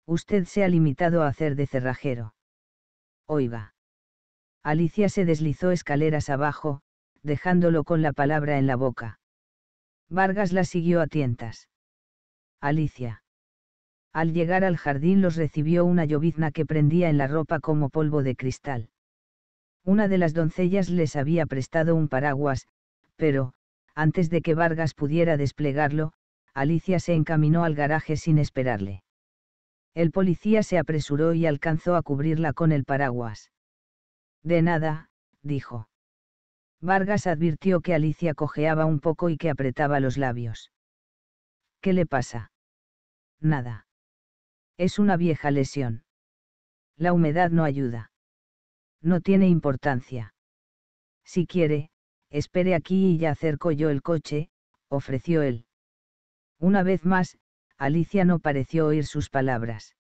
Usted se ha limitado a hacer de cerrajero. Oiga. Alicia se deslizó escaleras abajo, dejándolo con la palabra en la boca. Vargas la siguió a tientas. Alicia. Al llegar al jardín los recibió una llovizna que prendía en la ropa como polvo de cristal. Una de las doncellas les había prestado un paraguas, pero, antes de que Vargas pudiera desplegarlo, Alicia se encaminó al garaje sin esperarle. El policía se apresuró y alcanzó a cubrirla con el paraguas. De nada, dijo. Vargas advirtió que Alicia cojeaba un poco y que apretaba los labios. ¿Qué le pasa? Nada. Es una vieja lesión. La humedad no ayuda. No tiene importancia. Si quiere, espere aquí y ya acerco yo el coche, ofreció él. Una vez más, Alicia no pareció oír sus palabras.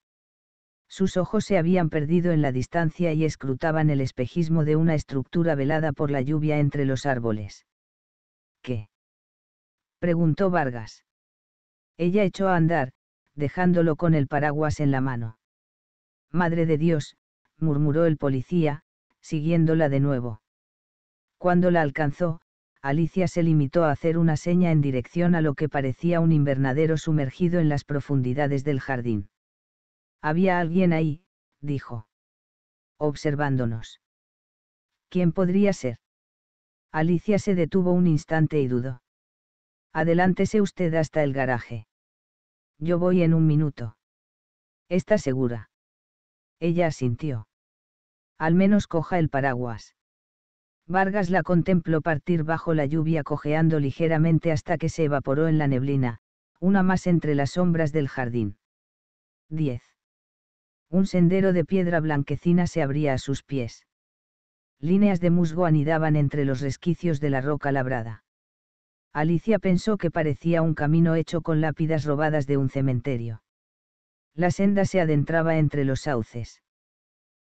Sus ojos se habían perdido en la distancia y escrutaban el espejismo de una estructura velada por la lluvia entre los árboles. ¿Qué? preguntó Vargas. Ella echó a andar, dejándolo con el paraguas en la mano. Madre de Dios, murmuró el policía, siguiéndola de nuevo. Cuando la alcanzó, Alicia se limitó a hacer una seña en dirección a lo que parecía un invernadero sumergido en las profundidades del jardín. Había alguien ahí, dijo. Observándonos. ¿Quién podría ser? Alicia se detuvo un instante y dudó. Adelántese usted hasta el garaje. Yo voy en un minuto. ¿Está segura? Ella asintió. Al menos coja el paraguas. Vargas la contempló partir bajo la lluvia cojeando ligeramente hasta que se evaporó en la neblina, una más entre las sombras del jardín. 10. Un sendero de piedra blanquecina se abría a sus pies. Líneas de musgo anidaban entre los resquicios de la roca labrada. Alicia pensó que parecía un camino hecho con lápidas robadas de un cementerio. La senda se adentraba entre los sauces.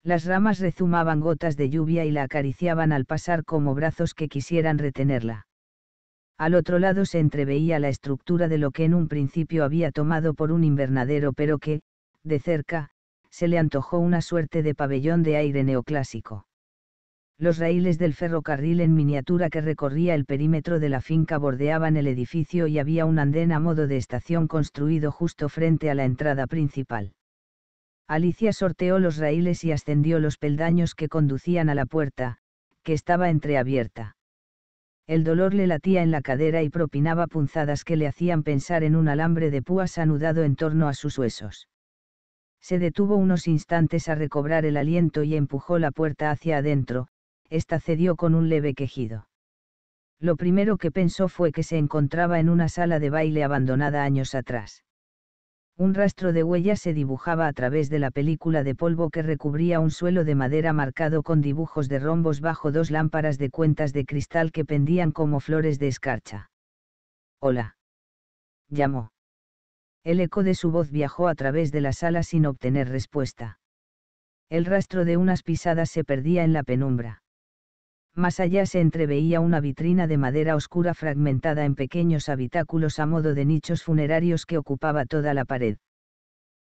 Las ramas rezumaban gotas de lluvia y la acariciaban al pasar como brazos que quisieran retenerla. Al otro lado se entreveía la estructura de lo que en un principio había tomado por un invernadero, pero que, de cerca, se le antojó una suerte de pabellón de aire neoclásico. Los raíles del ferrocarril en miniatura que recorría el perímetro de la finca bordeaban el edificio y había un andén a modo de estación construido justo frente a la entrada principal. Alicia sorteó los raíles y ascendió los peldaños que conducían a la puerta, que estaba entreabierta. El dolor le latía en la cadera y propinaba punzadas que le hacían pensar en un alambre de púas anudado en torno a sus huesos. Se detuvo unos instantes a recobrar el aliento y empujó la puerta hacia adentro, Esta cedió con un leve quejido. Lo primero que pensó fue que se encontraba en una sala de baile abandonada años atrás un rastro de huellas se dibujaba a través de la película de polvo que recubría un suelo de madera marcado con dibujos de rombos bajo dos lámparas de cuentas de cristal que pendían como flores de escarcha. Hola. Llamó. El eco de su voz viajó a través de la sala sin obtener respuesta. El rastro de unas pisadas se perdía en la penumbra. Más allá se entreveía una vitrina de madera oscura fragmentada en pequeños habitáculos a modo de nichos funerarios que ocupaba toda la pared.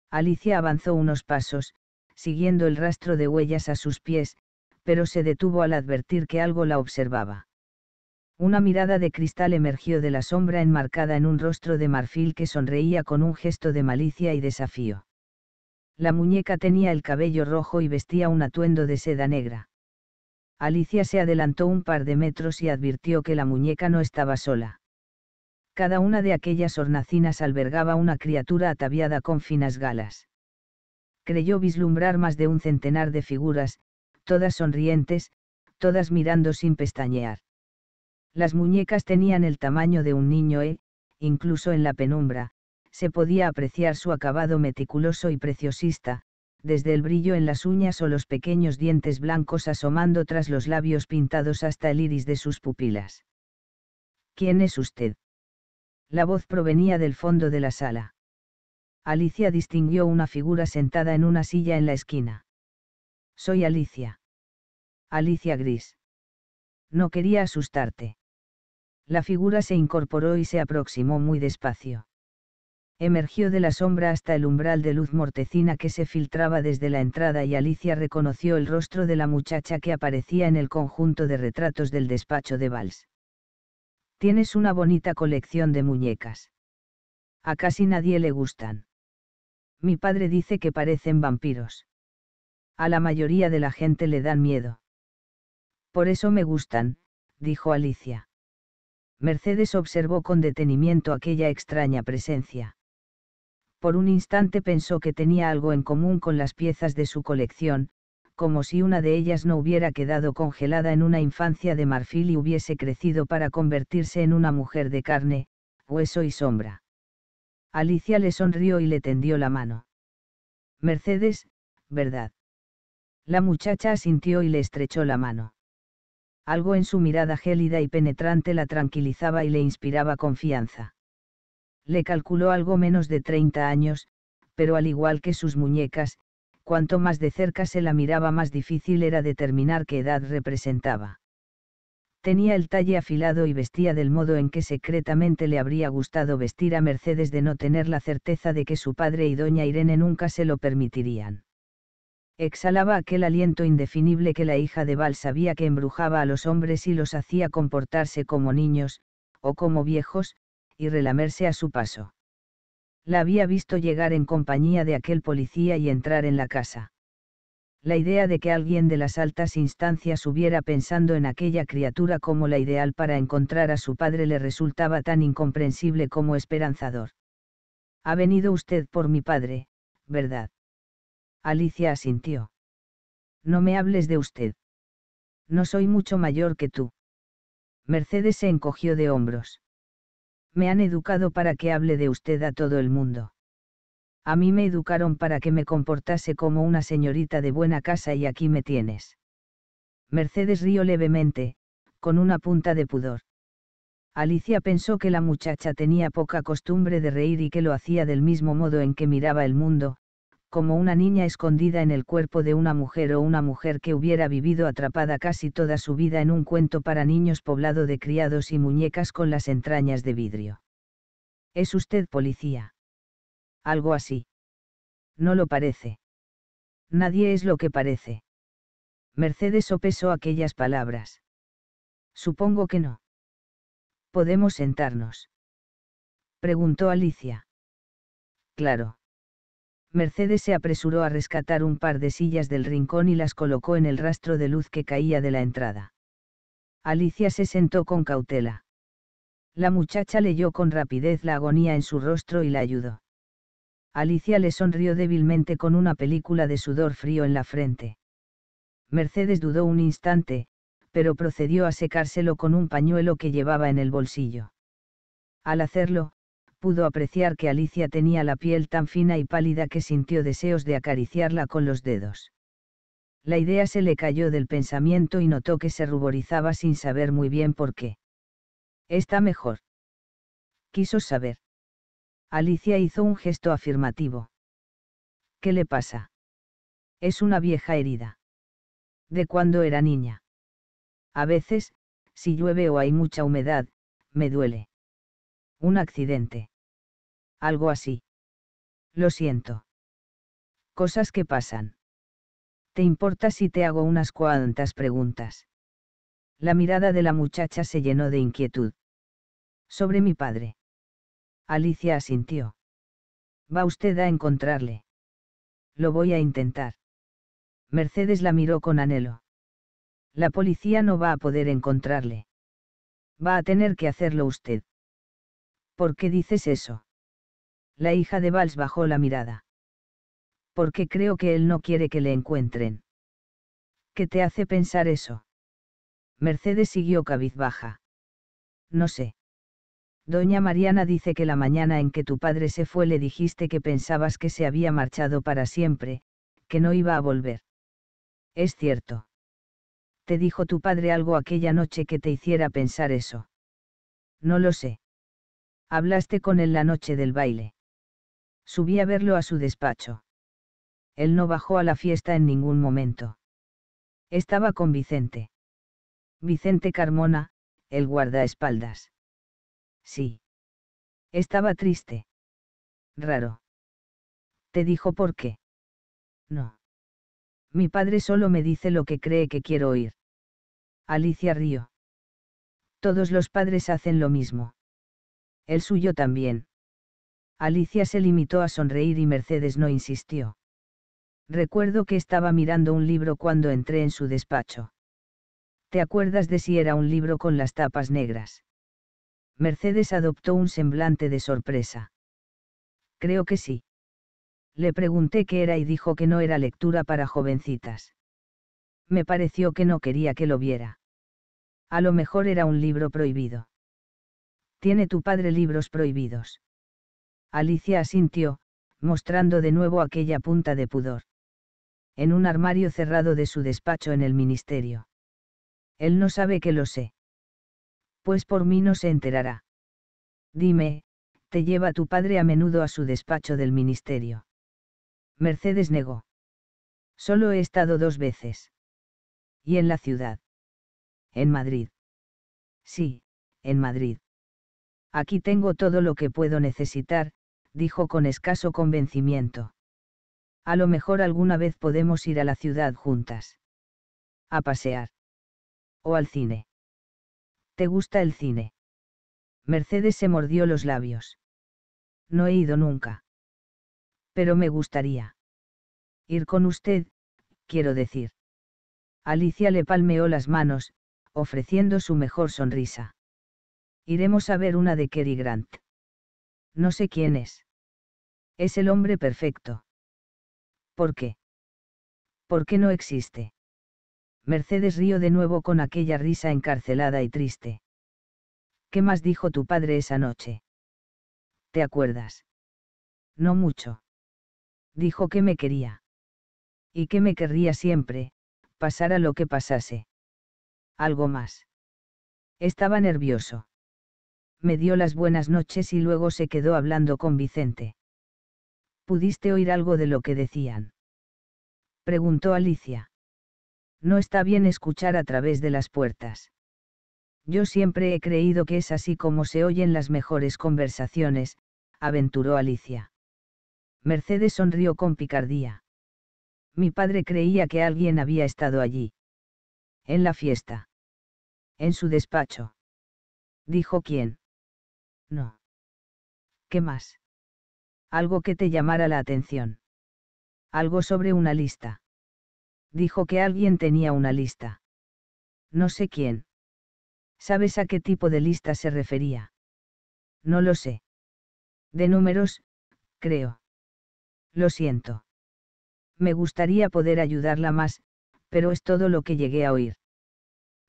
Alicia avanzó unos pasos, siguiendo el rastro de huellas a sus pies, pero se detuvo al advertir que algo la observaba. Una mirada de cristal emergió de la sombra enmarcada en un rostro de marfil que sonreía con un gesto de malicia y desafío. La muñeca tenía el cabello rojo y vestía un atuendo de seda negra. Alicia se adelantó un par de metros y advirtió que la muñeca no estaba sola. Cada una de aquellas hornacinas albergaba una criatura ataviada con finas galas. Creyó vislumbrar más de un centenar de figuras, todas sonrientes, todas mirando sin pestañear. Las muñecas tenían el tamaño de un niño e, incluso en la penumbra, se podía apreciar su acabado meticuloso y preciosista, desde el brillo en las uñas o los pequeños dientes blancos asomando tras los labios pintados hasta el iris de sus pupilas. ¿Quién es usted? La voz provenía del fondo de la sala. Alicia distinguió una figura sentada en una silla en la esquina. Soy Alicia. Alicia Gris. No quería asustarte. La figura se incorporó y se aproximó muy despacio emergió de la sombra hasta el umbral de luz mortecina que se filtraba desde la entrada y Alicia reconoció el rostro de la muchacha que aparecía en el conjunto de retratos del despacho de Valls. Tienes una bonita colección de muñecas. A casi nadie le gustan. Mi padre dice que parecen vampiros. A la mayoría de la gente le dan miedo. Por eso me gustan, dijo Alicia. Mercedes observó con detenimiento aquella extraña presencia. Por un instante pensó que tenía algo en común con las piezas de su colección, como si una de ellas no hubiera quedado congelada en una infancia de marfil y hubiese crecido para convertirse en una mujer de carne, hueso y sombra. Alicia le sonrió y le tendió la mano. Mercedes, ¿verdad? La muchacha asintió y le estrechó la mano. Algo en su mirada gélida y penetrante la tranquilizaba y le inspiraba confianza le calculó algo menos de 30 años, pero al igual que sus muñecas, cuanto más de cerca se la miraba más difícil era determinar qué edad representaba. Tenía el talle afilado y vestía del modo en que secretamente le habría gustado vestir a Mercedes de no tener la certeza de que su padre y doña Irene nunca se lo permitirían. Exhalaba aquel aliento indefinible que la hija de Val sabía que embrujaba a los hombres y los hacía comportarse como niños, o como viejos, y relamerse a su paso. La había visto llegar en compañía de aquel policía y entrar en la casa. La idea de que alguien de las altas instancias hubiera pensando en aquella criatura como la ideal para encontrar a su padre le resultaba tan incomprensible como esperanzador. Ha venido usted por mi padre, ¿verdad? Alicia asintió. No me hables de usted. No soy mucho mayor que tú. Mercedes se encogió de hombros me han educado para que hable de usted a todo el mundo. A mí me educaron para que me comportase como una señorita de buena casa y aquí me tienes. Mercedes rió levemente, con una punta de pudor. Alicia pensó que la muchacha tenía poca costumbre de reír y que lo hacía del mismo modo en que miraba el mundo, como una niña escondida en el cuerpo de una mujer o una mujer que hubiera vivido atrapada casi toda su vida en un cuento para niños poblado de criados y muñecas con las entrañas de vidrio. ¿Es usted policía? Algo así. No lo parece. Nadie es lo que parece. Mercedes opesó aquellas palabras. Supongo que no. ¿Podemos sentarnos? Preguntó Alicia. Claro. Mercedes se apresuró a rescatar un par de sillas del rincón y las colocó en el rastro de luz que caía de la entrada. Alicia se sentó con cautela. La muchacha leyó con rapidez la agonía en su rostro y la ayudó. Alicia le sonrió débilmente con una película de sudor frío en la frente. Mercedes dudó un instante, pero procedió a secárselo con un pañuelo que llevaba en el bolsillo. Al hacerlo, pudo apreciar que Alicia tenía la piel tan fina y pálida que sintió deseos de acariciarla con los dedos. La idea se le cayó del pensamiento y notó que se ruborizaba sin saber muy bien por qué. Está mejor. Quiso saber. Alicia hizo un gesto afirmativo. ¿Qué le pasa? Es una vieja herida. De cuando era niña. A veces, si llueve o hay mucha humedad, me duele. Un accidente algo así. Lo siento. Cosas que pasan. ¿Te importa si te hago unas cuantas preguntas? La mirada de la muchacha se llenó de inquietud. Sobre mi padre. Alicia asintió. Va usted a encontrarle. Lo voy a intentar. Mercedes la miró con anhelo. La policía no va a poder encontrarle. Va a tener que hacerlo usted. ¿Por qué dices eso? La hija de Valls bajó la mirada. Porque creo que él no quiere que le encuentren. ¿Qué te hace pensar eso? Mercedes siguió cabizbaja. No sé. Doña Mariana dice que la mañana en que tu padre se fue le dijiste que pensabas que se había marchado para siempre, que no iba a volver. Es cierto. ¿Te dijo tu padre algo aquella noche que te hiciera pensar eso? No lo sé. Hablaste con él la noche del baile. Subí a verlo a su despacho. Él no bajó a la fiesta en ningún momento. Estaba con Vicente. Vicente Carmona, el guardaespaldas. Sí. Estaba triste. Raro. ¿Te dijo por qué? No. Mi padre solo me dice lo que cree que quiero oír. Alicia río. Todos los padres hacen lo mismo. El suyo también. Alicia se limitó a sonreír y Mercedes no insistió. Recuerdo que estaba mirando un libro cuando entré en su despacho. ¿Te acuerdas de si era un libro con las tapas negras? Mercedes adoptó un semblante de sorpresa. Creo que sí. Le pregunté qué era y dijo que no era lectura para jovencitas. Me pareció que no quería que lo viera. A lo mejor era un libro prohibido. ¿Tiene tu padre libros prohibidos? Alicia asintió, mostrando de nuevo aquella punta de pudor. En un armario cerrado de su despacho en el ministerio. Él no sabe que lo sé. Pues por mí no se enterará. Dime, ¿te lleva tu padre a menudo a su despacho del ministerio? Mercedes negó. Solo he estado dos veces. ¿Y en la ciudad? En Madrid. Sí, en Madrid. Aquí tengo todo lo que puedo necesitar, dijo con escaso convencimiento. A lo mejor alguna vez podemos ir a la ciudad juntas. A pasear. O al cine. ¿Te gusta el cine? Mercedes se mordió los labios. No he ido nunca. Pero me gustaría. Ir con usted, quiero decir. Alicia le palmeó las manos, ofreciendo su mejor sonrisa. Iremos a ver una de Kerry Grant. No sé quién es. Es el hombre perfecto. ¿Por qué? ¿Por qué no existe? Mercedes rió de nuevo con aquella risa encarcelada y triste. ¿Qué más dijo tu padre esa noche? ¿Te acuerdas? No mucho. Dijo que me quería. Y que me querría siempre, pasara lo que pasase. Algo más. Estaba nervioso. Me dio las buenas noches y luego se quedó hablando con Vicente. ¿Pudiste oír algo de lo que decían? Preguntó Alicia. No está bien escuchar a través de las puertas. Yo siempre he creído que es así como se oyen las mejores conversaciones, aventuró Alicia. Mercedes sonrió con picardía. Mi padre creía que alguien había estado allí. En la fiesta. En su despacho. Dijo quién. No. ¿Qué más? algo que te llamara la atención. Algo sobre una lista. Dijo que alguien tenía una lista. No sé quién. ¿Sabes a qué tipo de lista se refería? No lo sé. De números, creo. Lo siento. Me gustaría poder ayudarla más, pero es todo lo que llegué a oír.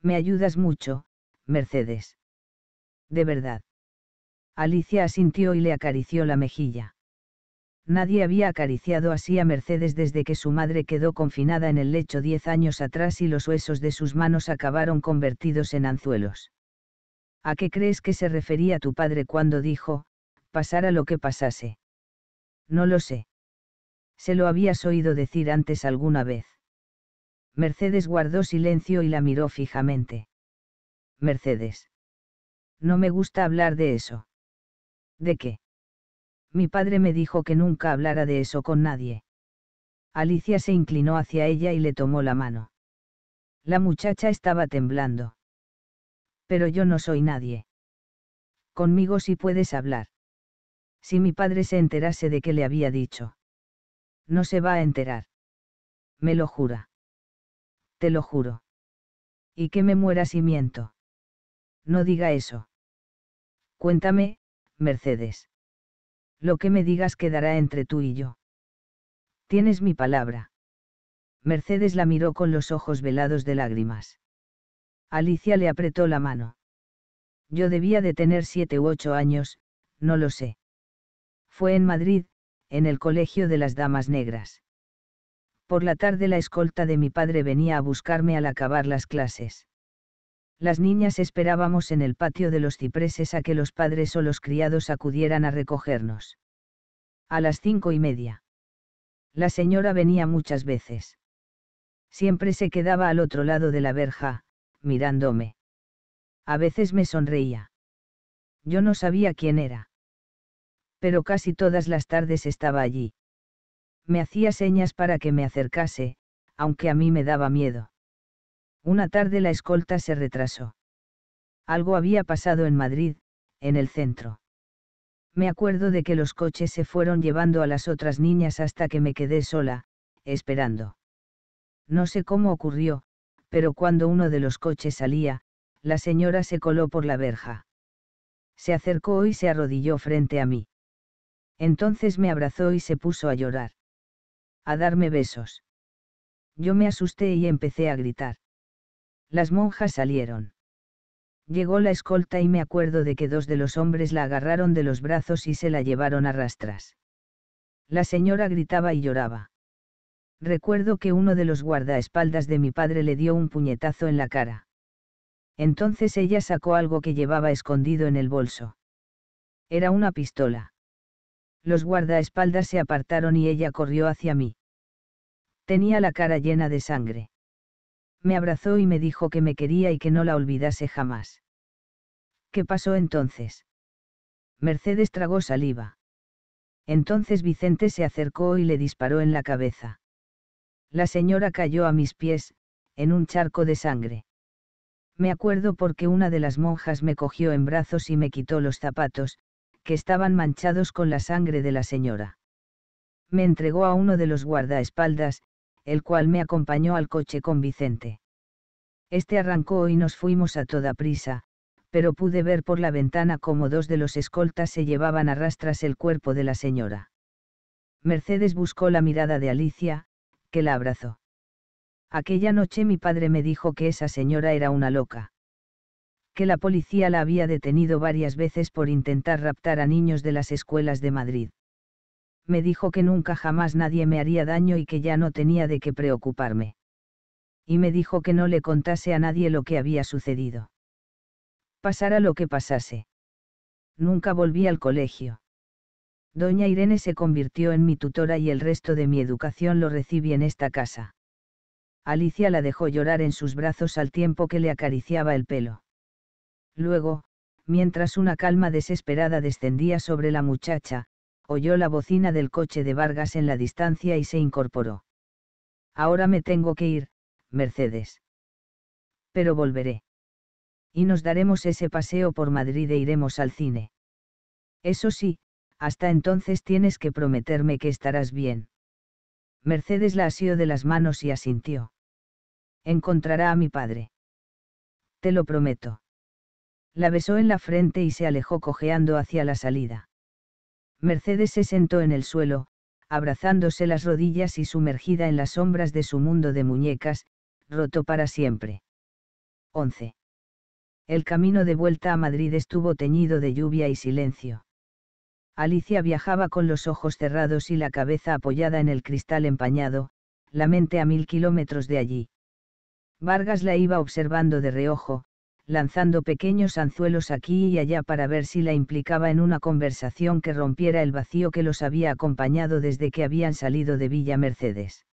Me ayudas mucho, Mercedes. De verdad. Alicia asintió y le acarició la mejilla. Nadie había acariciado así a Mercedes desde que su madre quedó confinada en el lecho diez años atrás y los huesos de sus manos acabaron convertidos en anzuelos. ¿A qué crees que se refería tu padre cuando dijo, pasara lo que pasase? No lo sé. Se lo habías oído decir antes alguna vez. Mercedes guardó silencio y la miró fijamente. Mercedes. No me gusta hablar de eso. ¿De qué? Mi padre me dijo que nunca hablara de eso con nadie. Alicia se inclinó hacia ella y le tomó la mano. La muchacha estaba temblando. Pero yo no soy nadie. Conmigo sí puedes hablar. Si mi padre se enterase de que le había dicho. No se va a enterar. Me lo jura. Te lo juro. Y que me muera si miento. No diga eso. Cuéntame, Mercedes. Lo que me digas quedará entre tú y yo. Tienes mi palabra. Mercedes la miró con los ojos velados de lágrimas. Alicia le apretó la mano. Yo debía de tener siete u ocho años, no lo sé. Fue en Madrid, en el Colegio de las Damas Negras. Por la tarde la escolta de mi padre venía a buscarme al acabar las clases las niñas esperábamos en el patio de los cipreses a que los padres o los criados acudieran a recogernos. A las cinco y media. La señora venía muchas veces. Siempre se quedaba al otro lado de la verja, mirándome. A veces me sonreía. Yo no sabía quién era. Pero casi todas las tardes estaba allí. Me hacía señas para que me acercase, aunque a mí me daba miedo. Una tarde la escolta se retrasó. Algo había pasado en Madrid, en el centro. Me acuerdo de que los coches se fueron llevando a las otras niñas hasta que me quedé sola, esperando. No sé cómo ocurrió, pero cuando uno de los coches salía, la señora se coló por la verja. Se acercó y se arrodilló frente a mí. Entonces me abrazó y se puso a llorar. A darme besos. Yo me asusté y empecé a gritar. Las monjas salieron. Llegó la escolta y me acuerdo de que dos de los hombres la agarraron de los brazos y se la llevaron a rastras. La señora gritaba y lloraba. Recuerdo que uno de los guardaespaldas de mi padre le dio un puñetazo en la cara. Entonces ella sacó algo que llevaba escondido en el bolso. Era una pistola. Los guardaespaldas se apartaron y ella corrió hacia mí. Tenía la cara llena de sangre me abrazó y me dijo que me quería y que no la olvidase jamás. ¿Qué pasó entonces? Mercedes tragó saliva. Entonces Vicente se acercó y le disparó en la cabeza. La señora cayó a mis pies, en un charco de sangre. Me acuerdo porque una de las monjas me cogió en brazos y me quitó los zapatos, que estaban manchados con la sangre de la señora. Me entregó a uno de los guardaespaldas, el cual me acompañó al coche con Vicente. Este arrancó y nos fuimos a toda prisa, pero pude ver por la ventana cómo dos de los escoltas se llevaban a rastras el cuerpo de la señora. Mercedes buscó la mirada de Alicia, que la abrazó. Aquella noche mi padre me dijo que esa señora era una loca. Que la policía la había detenido varias veces por intentar raptar a niños de las escuelas de Madrid me dijo que nunca jamás nadie me haría daño y que ya no tenía de qué preocuparme. Y me dijo que no le contase a nadie lo que había sucedido. Pasara lo que pasase. Nunca volví al colegio. Doña Irene se convirtió en mi tutora y el resto de mi educación lo recibí en esta casa. Alicia la dejó llorar en sus brazos al tiempo que le acariciaba el pelo. Luego, mientras una calma desesperada descendía sobre la muchacha, oyó la bocina del coche de Vargas en la distancia y se incorporó. Ahora me tengo que ir, Mercedes. Pero volveré. Y nos daremos ese paseo por Madrid e iremos al cine. Eso sí, hasta entonces tienes que prometerme que estarás bien. Mercedes la asió de las manos y asintió. Encontrará a mi padre. Te lo prometo. La besó en la frente y se alejó cojeando hacia la salida. Mercedes se sentó en el suelo, abrazándose las rodillas y sumergida en las sombras de su mundo de muñecas, roto para siempre. 11. El camino de vuelta a Madrid estuvo teñido de lluvia y silencio. Alicia viajaba con los ojos cerrados y la cabeza apoyada en el cristal empañado, la mente a mil kilómetros de allí. Vargas la iba observando de reojo, lanzando pequeños anzuelos aquí y allá para ver si la implicaba en una conversación que rompiera el vacío que los había acompañado desde que habían salido de Villa Mercedes.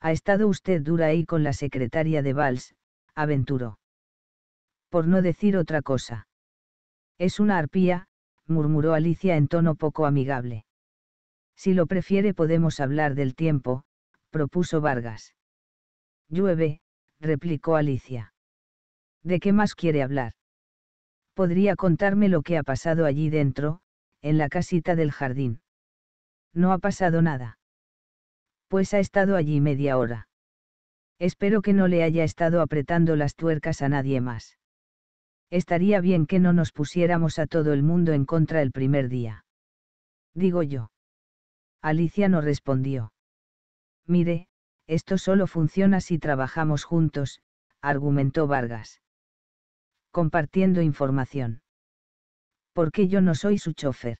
Ha estado usted dura ahí con la secretaria de Valls, aventuró. Por no decir otra cosa. Es una arpía, murmuró Alicia en tono poco amigable. Si lo prefiere podemos hablar del tiempo, propuso Vargas. Llueve, replicó Alicia. ¿De qué más quiere hablar? Podría contarme lo que ha pasado allí dentro, en la casita del jardín. No ha pasado nada. Pues ha estado allí media hora. Espero que no le haya estado apretando las tuercas a nadie más. Estaría bien que no nos pusiéramos a todo el mundo en contra el primer día. Digo yo. Alicia no respondió. Mire, esto solo funciona si trabajamos juntos, argumentó Vargas compartiendo información. Porque yo no soy su chofer.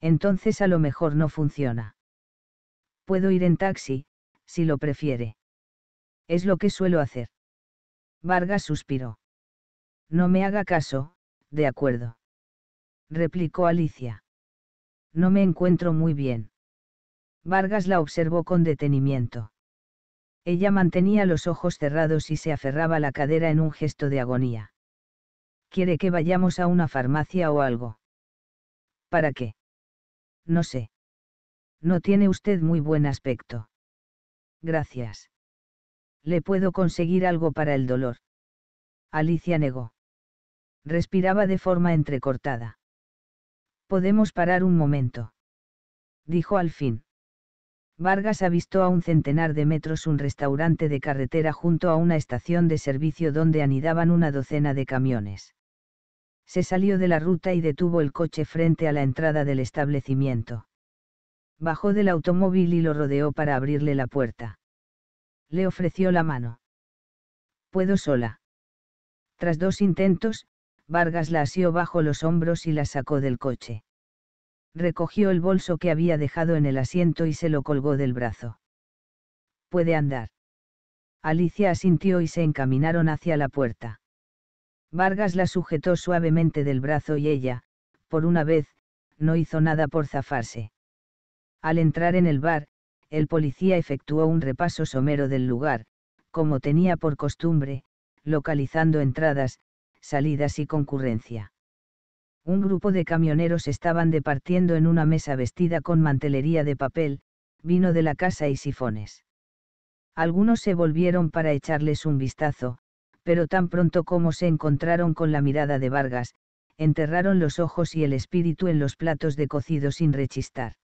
Entonces a lo mejor no funciona. Puedo ir en taxi, si lo prefiere. Es lo que suelo hacer. Vargas suspiró. No me haga caso, de acuerdo. Replicó Alicia. No me encuentro muy bien. Vargas la observó con detenimiento. Ella mantenía los ojos cerrados y se aferraba la cadera en un gesto de agonía. Quiere que vayamos a una farmacia o algo. ¿Para qué? No sé. No tiene usted muy buen aspecto. Gracias. ¿Le puedo conseguir algo para el dolor? Alicia negó. Respiraba de forma entrecortada. Podemos parar un momento. Dijo al fin. Vargas avistó a un centenar de metros un restaurante de carretera junto a una estación de servicio donde anidaban una docena de camiones. Se salió de la ruta y detuvo el coche frente a la entrada del establecimiento. Bajó del automóvil y lo rodeó para abrirle la puerta. Le ofreció la mano. Puedo sola. Tras dos intentos, Vargas la asió bajo los hombros y la sacó del coche recogió el bolso que había dejado en el asiento y se lo colgó del brazo. Puede andar. Alicia asintió y se encaminaron hacia la puerta. Vargas la sujetó suavemente del brazo y ella, por una vez, no hizo nada por zafarse. Al entrar en el bar, el policía efectuó un repaso somero del lugar, como tenía por costumbre, localizando entradas, salidas y concurrencia. Un grupo de camioneros estaban departiendo en una mesa vestida con mantelería de papel, vino de la casa y sifones. Algunos se volvieron para echarles un vistazo, pero tan pronto como se encontraron con la mirada de Vargas, enterraron los ojos y el espíritu en los platos de cocido sin rechistar.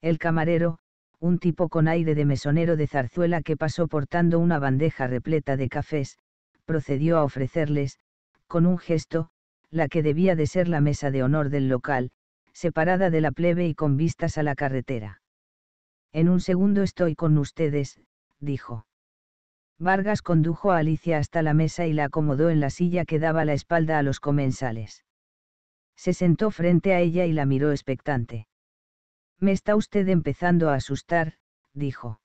El camarero, un tipo con aire de mesonero de zarzuela que pasó portando una bandeja repleta de cafés, procedió a ofrecerles, con un gesto, la que debía de ser la mesa de honor del local, separada de la plebe y con vistas a la carretera. En un segundo estoy con ustedes, dijo. Vargas condujo a Alicia hasta la mesa y la acomodó en la silla que daba la espalda a los comensales. Se sentó frente a ella y la miró expectante. Me está usted empezando a asustar, dijo.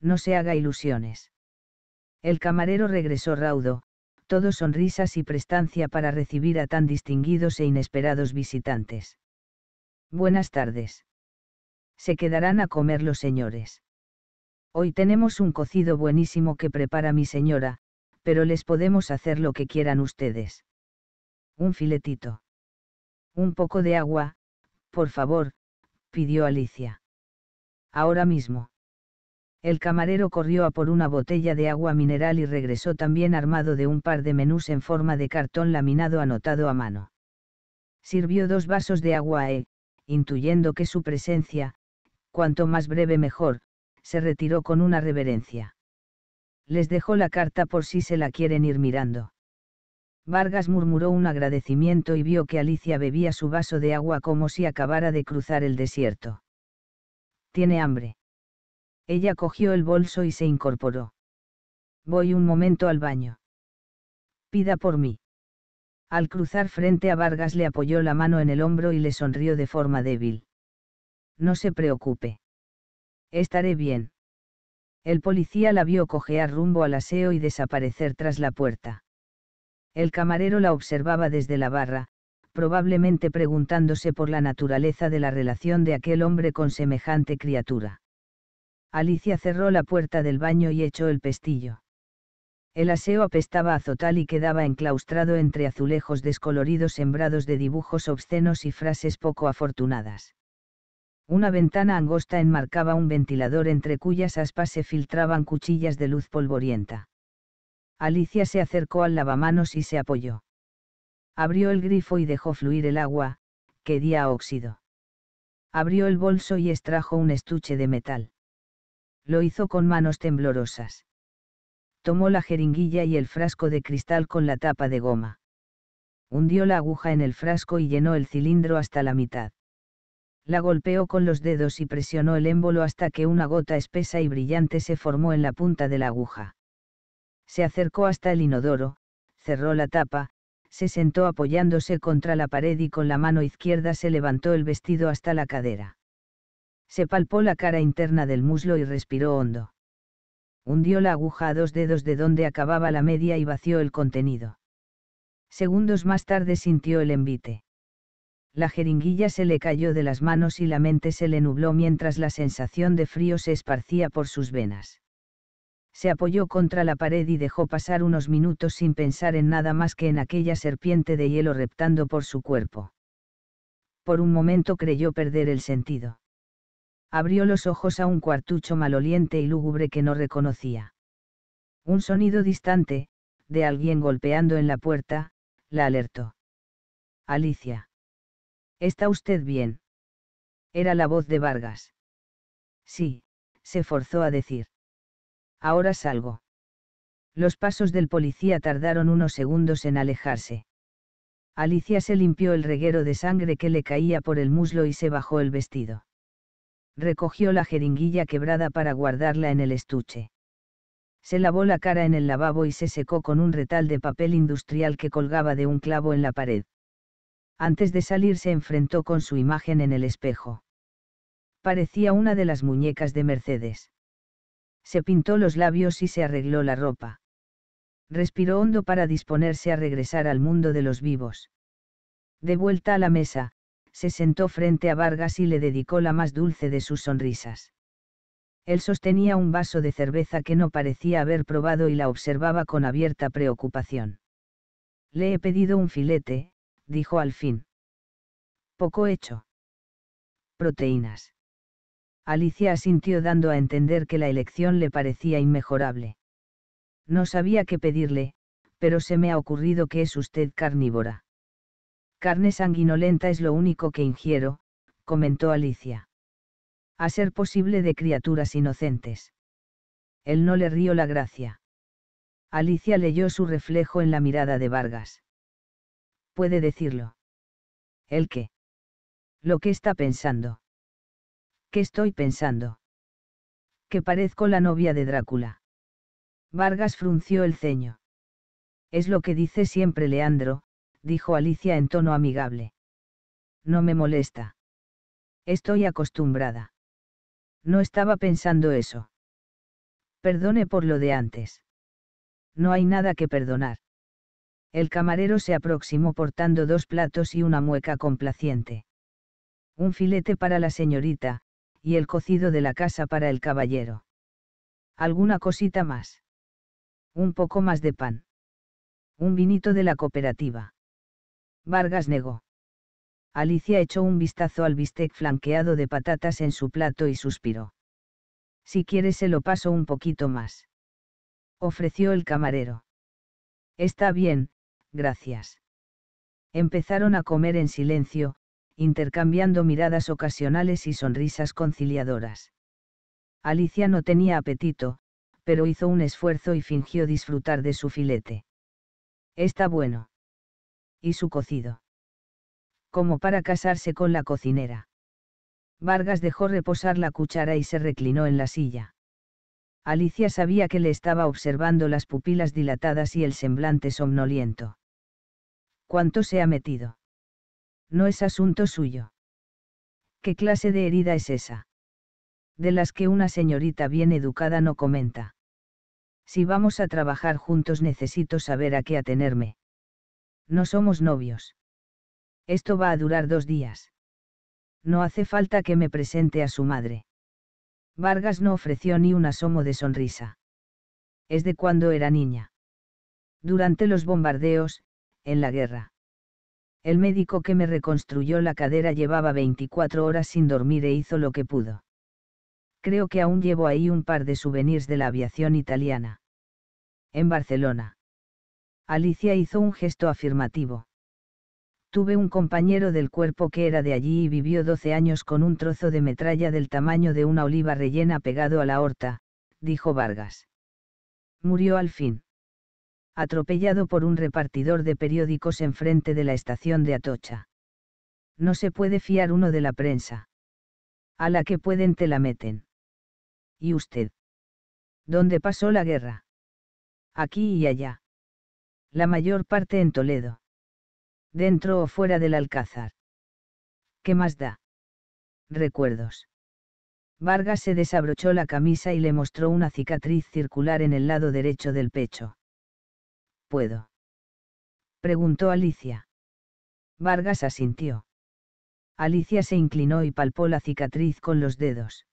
No se haga ilusiones. El camarero regresó raudo, todo sonrisas y prestancia para recibir a tan distinguidos e inesperados visitantes. Buenas tardes. Se quedarán a comer los señores. Hoy tenemos un cocido buenísimo que prepara mi señora, pero les podemos hacer lo que quieran ustedes. Un filetito. Un poco de agua, por favor, pidió Alicia. Ahora mismo. El camarero corrió a por una botella de agua mineral y regresó también armado de un par de menús en forma de cartón laminado anotado a mano. Sirvió dos vasos de agua a e, intuyendo que su presencia, cuanto más breve mejor, se retiró con una reverencia. Les dejó la carta por si se la quieren ir mirando. Vargas murmuró un agradecimiento y vio que Alicia bebía su vaso de agua como si acabara de cruzar el desierto. Tiene hambre. Ella cogió el bolso y se incorporó. Voy un momento al baño. Pida por mí. Al cruzar frente a Vargas le apoyó la mano en el hombro y le sonrió de forma débil. No se preocupe. Estaré bien. El policía la vio cojear rumbo al aseo y desaparecer tras la puerta. El camarero la observaba desde la barra, probablemente preguntándose por la naturaleza de la relación de aquel hombre con semejante criatura. Alicia cerró la puerta del baño y echó el pestillo. El aseo apestaba azotal y quedaba enclaustrado entre azulejos descoloridos sembrados de dibujos obscenos y frases poco afortunadas. Una ventana angosta enmarcaba un ventilador entre cuyas aspas se filtraban cuchillas de luz polvorienta. Alicia se acercó al lavamanos y se apoyó. Abrió el grifo y dejó fluir el agua, que día óxido. Abrió el bolso y extrajo un estuche de metal. Lo hizo con manos temblorosas. Tomó la jeringuilla y el frasco de cristal con la tapa de goma. Hundió la aguja en el frasco y llenó el cilindro hasta la mitad. La golpeó con los dedos y presionó el émbolo hasta que una gota espesa y brillante se formó en la punta de la aguja. Se acercó hasta el inodoro, cerró la tapa, se sentó apoyándose contra la pared y con la mano izquierda se levantó el vestido hasta la cadera. Se palpó la cara interna del muslo y respiró hondo. Hundió la aguja a dos dedos de donde acababa la media y vació el contenido. Segundos más tarde sintió el envite. La jeringuilla se le cayó de las manos y la mente se le nubló mientras la sensación de frío se esparcía por sus venas. Se apoyó contra la pared y dejó pasar unos minutos sin pensar en nada más que en aquella serpiente de hielo reptando por su cuerpo. Por un momento creyó perder el sentido abrió los ojos a un cuartucho maloliente y lúgubre que no reconocía. Un sonido distante, de alguien golpeando en la puerta, la alertó. Alicia. ¿Está usted bien? Era la voz de Vargas. Sí, se forzó a decir. Ahora salgo. Los pasos del policía tardaron unos segundos en alejarse. Alicia se limpió el reguero de sangre que le caía por el muslo y se bajó el vestido recogió la jeringuilla quebrada para guardarla en el estuche. Se lavó la cara en el lavabo y se secó con un retal de papel industrial que colgaba de un clavo en la pared. Antes de salir se enfrentó con su imagen en el espejo. Parecía una de las muñecas de Mercedes. Se pintó los labios y se arregló la ropa. Respiró hondo para disponerse a regresar al mundo de los vivos. De vuelta a la mesa, se sentó frente a Vargas y le dedicó la más dulce de sus sonrisas. Él sostenía un vaso de cerveza que no parecía haber probado y la observaba con abierta preocupación. Le he pedido un filete, dijo al fin. Poco hecho. Proteínas. Alicia asintió dando a entender que la elección le parecía inmejorable. No sabía qué pedirle, pero se me ha ocurrido que es usted carnívora. Carne sanguinolenta es lo único que ingiero, comentó Alicia. A ser posible de criaturas inocentes. Él no le rió la gracia. Alicia leyó su reflejo en la mirada de Vargas. Puede decirlo. ¿El qué? Lo que está pensando. ¿Qué estoy pensando? Que parezco la novia de Drácula. Vargas frunció el ceño. Es lo que dice siempre Leandro, dijo Alicia en tono amigable. No me molesta. Estoy acostumbrada. No estaba pensando eso. Perdone por lo de antes. No hay nada que perdonar. El camarero se aproximó portando dos platos y una mueca complaciente. Un filete para la señorita, y el cocido de la casa para el caballero. ¿Alguna cosita más? Un poco más de pan. Un vinito de la cooperativa. Vargas negó. Alicia echó un vistazo al bistec flanqueado de patatas en su plato y suspiró. Si quieres se lo paso un poquito más. Ofreció el camarero. Está bien, gracias. Empezaron a comer en silencio, intercambiando miradas ocasionales y sonrisas conciliadoras. Alicia no tenía apetito, pero hizo un esfuerzo y fingió disfrutar de su filete. Está bueno y su cocido. Como para casarse con la cocinera. Vargas dejó reposar la cuchara y se reclinó en la silla. Alicia sabía que le estaba observando las pupilas dilatadas y el semblante somnoliento. ¿Cuánto se ha metido? No es asunto suyo. ¿Qué clase de herida es esa? De las que una señorita bien educada no comenta. Si vamos a trabajar juntos necesito saber a qué atenerme. No somos novios. Esto va a durar dos días. No hace falta que me presente a su madre. Vargas no ofreció ni un asomo de sonrisa. Es de cuando era niña. Durante los bombardeos, en la guerra. El médico que me reconstruyó la cadera llevaba 24 horas sin dormir e hizo lo que pudo. Creo que aún llevo ahí un par de souvenirs de la aviación italiana. En Barcelona. Alicia hizo un gesto afirmativo. Tuve un compañero del cuerpo que era de allí y vivió 12 años con un trozo de metralla del tamaño de una oliva rellena pegado a la horta, dijo Vargas. Murió al fin. Atropellado por un repartidor de periódicos enfrente de la estación de Atocha. No se puede fiar uno de la prensa. A la que pueden te la meten. ¿Y usted? ¿Dónde pasó la guerra? Aquí y allá la mayor parte en Toledo. Dentro o fuera del alcázar. ¿Qué más da? Recuerdos. Vargas se desabrochó la camisa y le mostró una cicatriz circular en el lado derecho del pecho. ¿Puedo? preguntó Alicia. Vargas asintió. Alicia se inclinó y palpó la cicatriz con los dedos.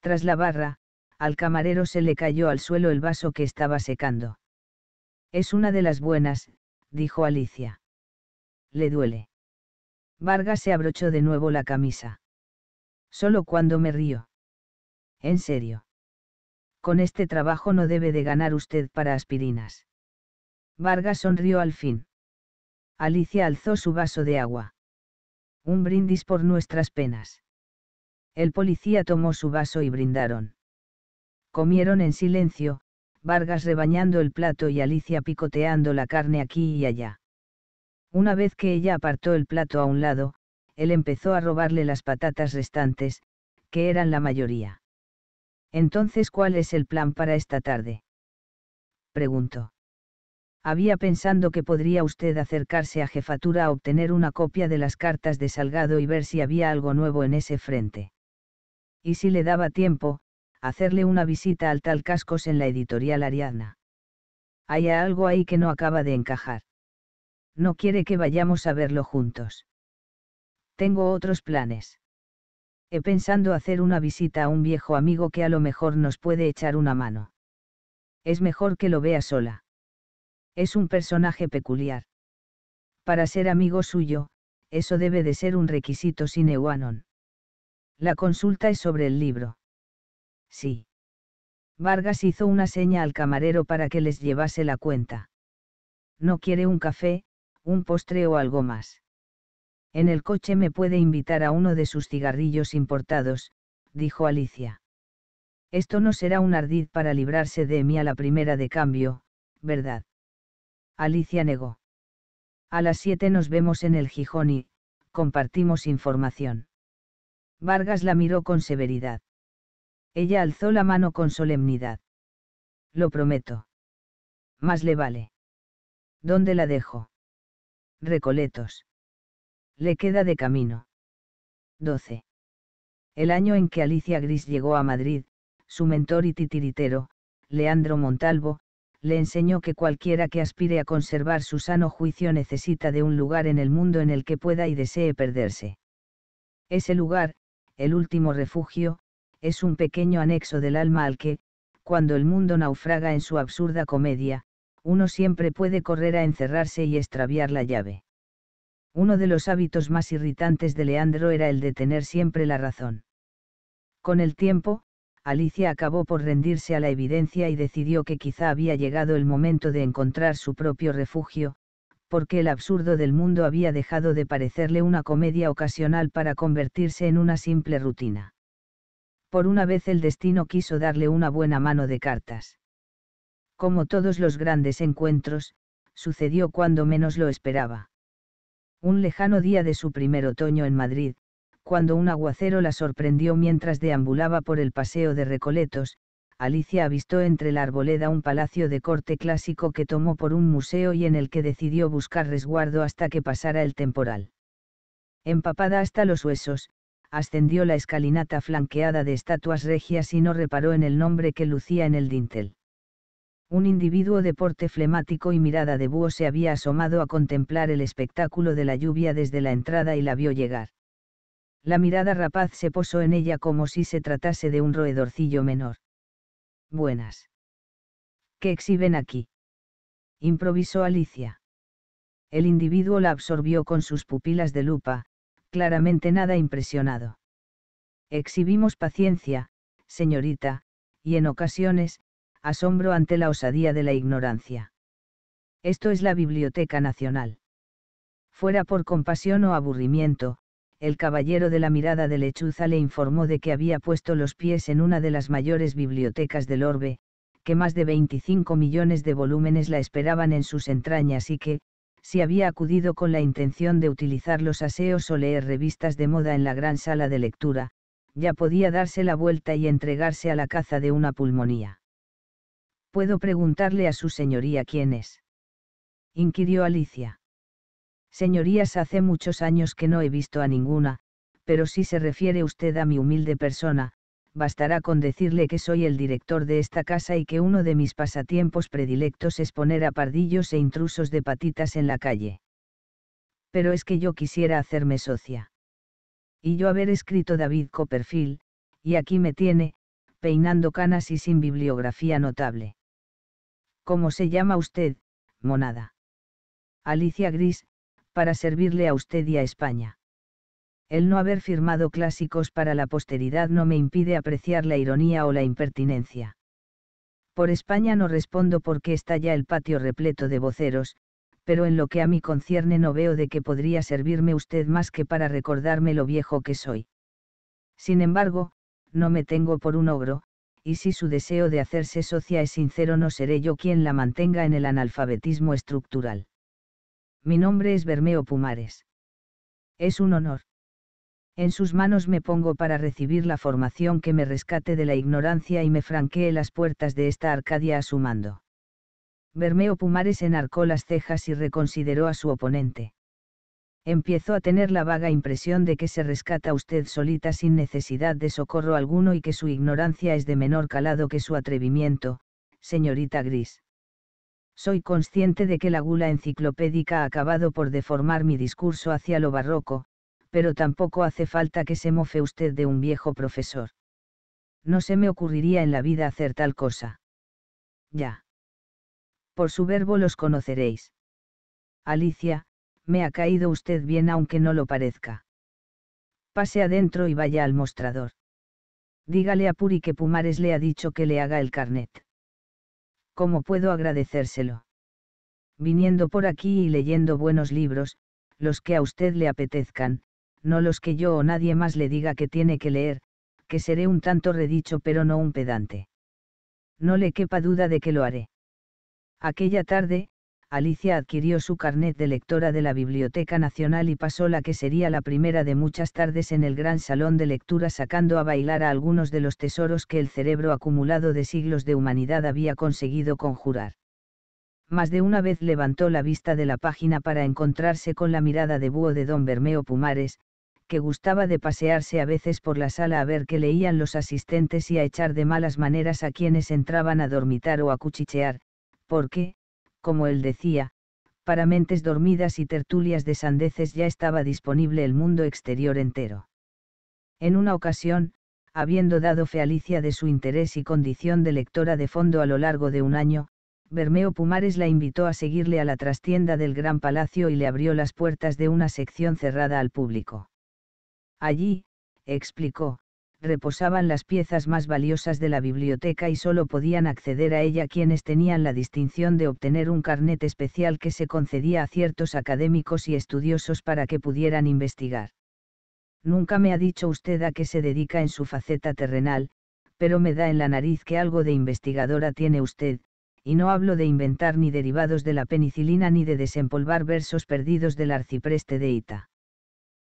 Tras la barra, al camarero se le cayó al suelo el vaso que estaba secando. Es una de las buenas, dijo Alicia. Le duele. Vargas se abrochó de nuevo la camisa. Solo cuando me río. En serio. Con este trabajo no debe de ganar usted para aspirinas. Vargas sonrió al fin. Alicia alzó su vaso de agua. Un brindis por nuestras penas. El policía tomó su vaso y brindaron. Comieron en silencio, Vargas rebañando el plato y Alicia picoteando la carne aquí y allá. Una vez que ella apartó el plato a un lado, él empezó a robarle las patatas restantes, que eran la mayoría. Entonces, ¿cuál es el plan para esta tarde? Preguntó. Había pensando que podría usted acercarse a jefatura a obtener una copia de las cartas de Salgado y ver si había algo nuevo en ese frente. Y si le daba tiempo, hacerle una visita al tal Cascos en la editorial Ariadna. Hay algo ahí que no acaba de encajar. No quiere que vayamos a verlo juntos. Tengo otros planes. He pensando hacer una visita a un viejo amigo que a lo mejor nos puede echar una mano. Es mejor que lo vea sola. Es un personaje peculiar. Para ser amigo suyo, eso debe de ser un requisito sine qua non. La consulta es sobre el libro. Sí. Vargas hizo una seña al camarero para que les llevase la cuenta. No quiere un café, un postre o algo más. En el coche me puede invitar a uno de sus cigarrillos importados, dijo Alicia. Esto no será un ardid para librarse de mí a la primera de cambio, ¿verdad? Alicia negó. A las siete nos vemos en el Gijón y, compartimos información. Vargas la miró con severidad. Ella alzó la mano con solemnidad. Lo prometo. Más le vale. ¿Dónde la dejo? Recoletos. Le queda de camino. 12. El año en que Alicia Gris llegó a Madrid, su mentor y titiritero, Leandro Montalvo, le enseñó que cualquiera que aspire a conservar su sano juicio necesita de un lugar en el mundo en el que pueda y desee perderse. Ese lugar, el último refugio, es un pequeño anexo del alma al que, cuando el mundo naufraga en su absurda comedia, uno siempre puede correr a encerrarse y extraviar la llave. Uno de los hábitos más irritantes de Leandro era el de tener siempre la razón. Con el tiempo, Alicia acabó por rendirse a la evidencia y decidió que quizá había llegado el momento de encontrar su propio refugio, porque el absurdo del mundo había dejado de parecerle una comedia ocasional para convertirse en una simple rutina por una vez el destino quiso darle una buena mano de cartas. Como todos los grandes encuentros, sucedió cuando menos lo esperaba. Un lejano día de su primer otoño en Madrid, cuando un aguacero la sorprendió mientras deambulaba por el paseo de Recoletos, Alicia avistó entre la arboleda un palacio de corte clásico que tomó por un museo y en el que decidió buscar resguardo hasta que pasara el temporal. Empapada hasta los huesos, ascendió la escalinata flanqueada de estatuas regias y no reparó en el nombre que lucía en el dintel. Un individuo de porte flemático y mirada de búho se había asomado a contemplar el espectáculo de la lluvia desde la entrada y la vio llegar. La mirada rapaz se posó en ella como si se tratase de un roedorcillo menor. Buenas. ¿Qué exhiben aquí? improvisó Alicia. El individuo la absorbió con sus pupilas de lupa, claramente nada impresionado. Exhibimos paciencia, señorita, y en ocasiones, asombro ante la osadía de la ignorancia. Esto es la Biblioteca Nacional. Fuera por compasión o aburrimiento, el caballero de la mirada de lechuza le informó de que había puesto los pies en una de las mayores bibliotecas del orbe, que más de 25 millones de volúmenes la esperaban en sus entrañas y que, si había acudido con la intención de utilizar los aseos o leer revistas de moda en la gran sala de lectura, ya podía darse la vuelta y entregarse a la caza de una pulmonía. ¿Puedo preguntarle a su señoría quién es? inquirió Alicia. Señorías, hace muchos años que no he visto a ninguna, pero si se refiere usted a mi humilde persona, bastará con decirle que soy el director de esta casa y que uno de mis pasatiempos predilectos es poner a pardillos e intrusos de patitas en la calle. Pero es que yo quisiera hacerme socia. Y yo haber escrito David Copperfield, y aquí me tiene, peinando canas y sin bibliografía notable. ¿Cómo se llama usted, monada? Alicia Gris, para servirle a usted y a España el no haber firmado clásicos para la posteridad no me impide apreciar la ironía o la impertinencia. Por España no respondo porque está ya el patio repleto de voceros, pero en lo que a mí concierne no veo de qué podría servirme usted más que para recordarme lo viejo que soy. Sin embargo, no me tengo por un ogro, y si su deseo de hacerse socia es sincero no seré yo quien la mantenga en el analfabetismo estructural. Mi nombre es Bermeo Pumares. Es un honor en sus manos me pongo para recibir la formación que me rescate de la ignorancia y me franquee las puertas de esta Arcadia a su mando. Bermeo Pumares enarcó las cejas y reconsideró a su oponente. Empiezo a tener la vaga impresión de que se rescata usted solita sin necesidad de socorro alguno y que su ignorancia es de menor calado que su atrevimiento, señorita Gris. Soy consciente de que la gula enciclopédica ha acabado por deformar mi discurso hacia lo barroco, pero tampoco hace falta que se mofe usted de un viejo profesor. No se me ocurriría en la vida hacer tal cosa. Ya. Por su verbo los conoceréis. Alicia, me ha caído usted bien aunque no lo parezca. Pase adentro y vaya al mostrador. Dígale a Puri que Pumares le ha dicho que le haga el carnet. ¿Cómo puedo agradecérselo? Viniendo por aquí y leyendo buenos libros, los que a usted le apetezcan, no los que yo o nadie más le diga que tiene que leer, que seré un tanto redicho pero no un pedante. No le quepa duda de que lo haré. Aquella tarde, Alicia adquirió su carnet de lectora de la Biblioteca Nacional y pasó la que sería la primera de muchas tardes en el gran salón de lectura sacando a bailar a algunos de los tesoros que el cerebro acumulado de siglos de humanidad había conseguido conjurar. Más de una vez levantó la vista de la página para encontrarse con la mirada de búho de don Bermeo Pumares, que gustaba de pasearse a veces por la sala a ver qué leían los asistentes y a echar de malas maneras a quienes entraban a dormitar o a cuchichear, porque, como él decía, para mentes dormidas y tertulias de sandeces ya estaba disponible el mundo exterior entero. En una ocasión, habiendo dado fealicia de su interés y condición de lectora de fondo a lo largo de un año, Bermeo Pumares la invitó a seguirle a la trastienda del Gran Palacio y le abrió las puertas de una sección cerrada al público. Allí, explicó, reposaban las piezas más valiosas de la biblioteca y solo podían acceder a ella quienes tenían la distinción de obtener un carnet especial que se concedía a ciertos académicos y estudiosos para que pudieran investigar. Nunca me ha dicho usted a qué se dedica en su faceta terrenal, pero me da en la nariz que algo de investigadora tiene usted, y no hablo de inventar ni derivados de la penicilina ni de desempolvar versos perdidos del arcipreste de Ita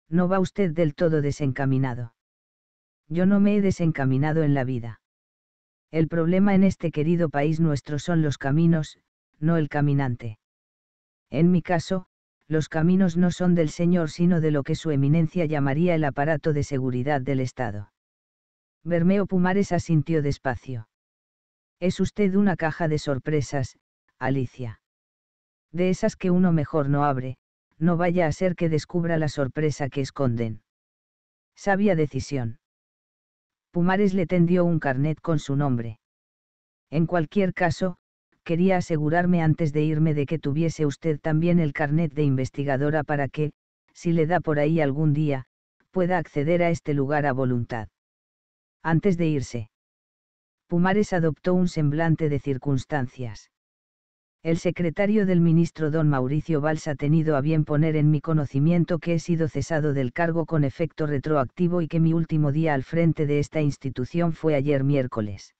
no va usted del todo desencaminado. Yo no me he desencaminado en la vida. El problema en este querido país nuestro son los caminos, no el caminante. En mi caso, los caminos no son del Señor sino de lo que su eminencia llamaría el aparato de seguridad del Estado. Bermeo Pumares asintió despacio. Es usted una caja de sorpresas, Alicia. De esas que uno mejor no abre, no vaya a ser que descubra la sorpresa que esconden. Sabia decisión. Pumares le tendió un carnet con su nombre. En cualquier caso, quería asegurarme antes de irme de que tuviese usted también el carnet de investigadora para que, si le da por ahí algún día, pueda acceder a este lugar a voluntad. Antes de irse. Pumares adoptó un semblante de circunstancias el secretario del ministro don Mauricio Valls ha tenido a bien poner en mi conocimiento que he sido cesado del cargo con efecto retroactivo y que mi último día al frente de esta institución fue ayer miércoles.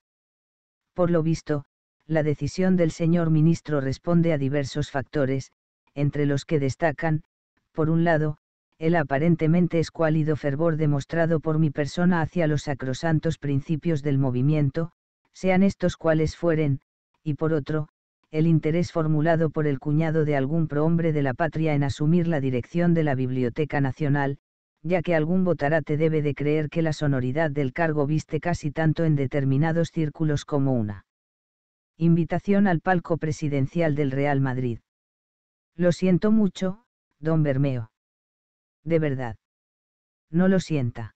Por lo visto, la decisión del señor ministro responde a diversos factores, entre los que destacan, por un lado, el aparentemente escuálido fervor demostrado por mi persona hacia los sacrosantos principios del movimiento, sean estos cuales fueren, y por otro, el interés formulado por el cuñado de algún prohombre de la patria en asumir la dirección de la Biblioteca Nacional, ya que algún botarate debe de creer que la sonoridad del cargo viste casi tanto en determinados círculos como una. Invitación al palco presidencial del Real Madrid. Lo siento mucho, don Bermeo. De verdad. No lo sienta.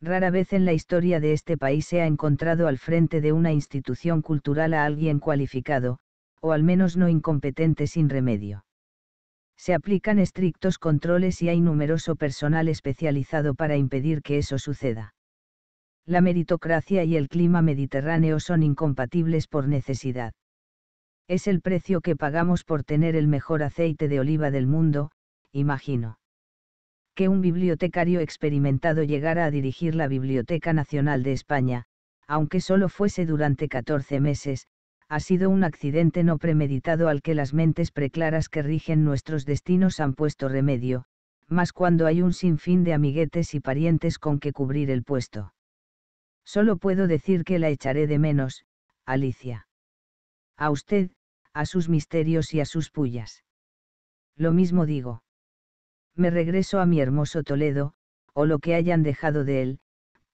Rara vez en la historia de este país se ha encontrado al frente de una institución cultural a alguien cualificado, o al menos no incompetente sin remedio. Se aplican estrictos controles y hay numeroso personal especializado para impedir que eso suceda. La meritocracia y el clima mediterráneo son incompatibles por necesidad. Es el precio que pagamos por tener el mejor aceite de oliva del mundo, imagino. Que un bibliotecario experimentado llegara a dirigir la Biblioteca Nacional de España, aunque solo fuese durante 14 meses, ha sido un accidente no premeditado al que las mentes preclaras que rigen nuestros destinos han puesto remedio, más cuando hay un sinfín de amiguetes y parientes con que cubrir el puesto. Solo puedo decir que la echaré de menos, Alicia. A usted, a sus misterios y a sus pullas. Lo mismo digo. Me regreso a mi hermoso Toledo, o lo que hayan dejado de él,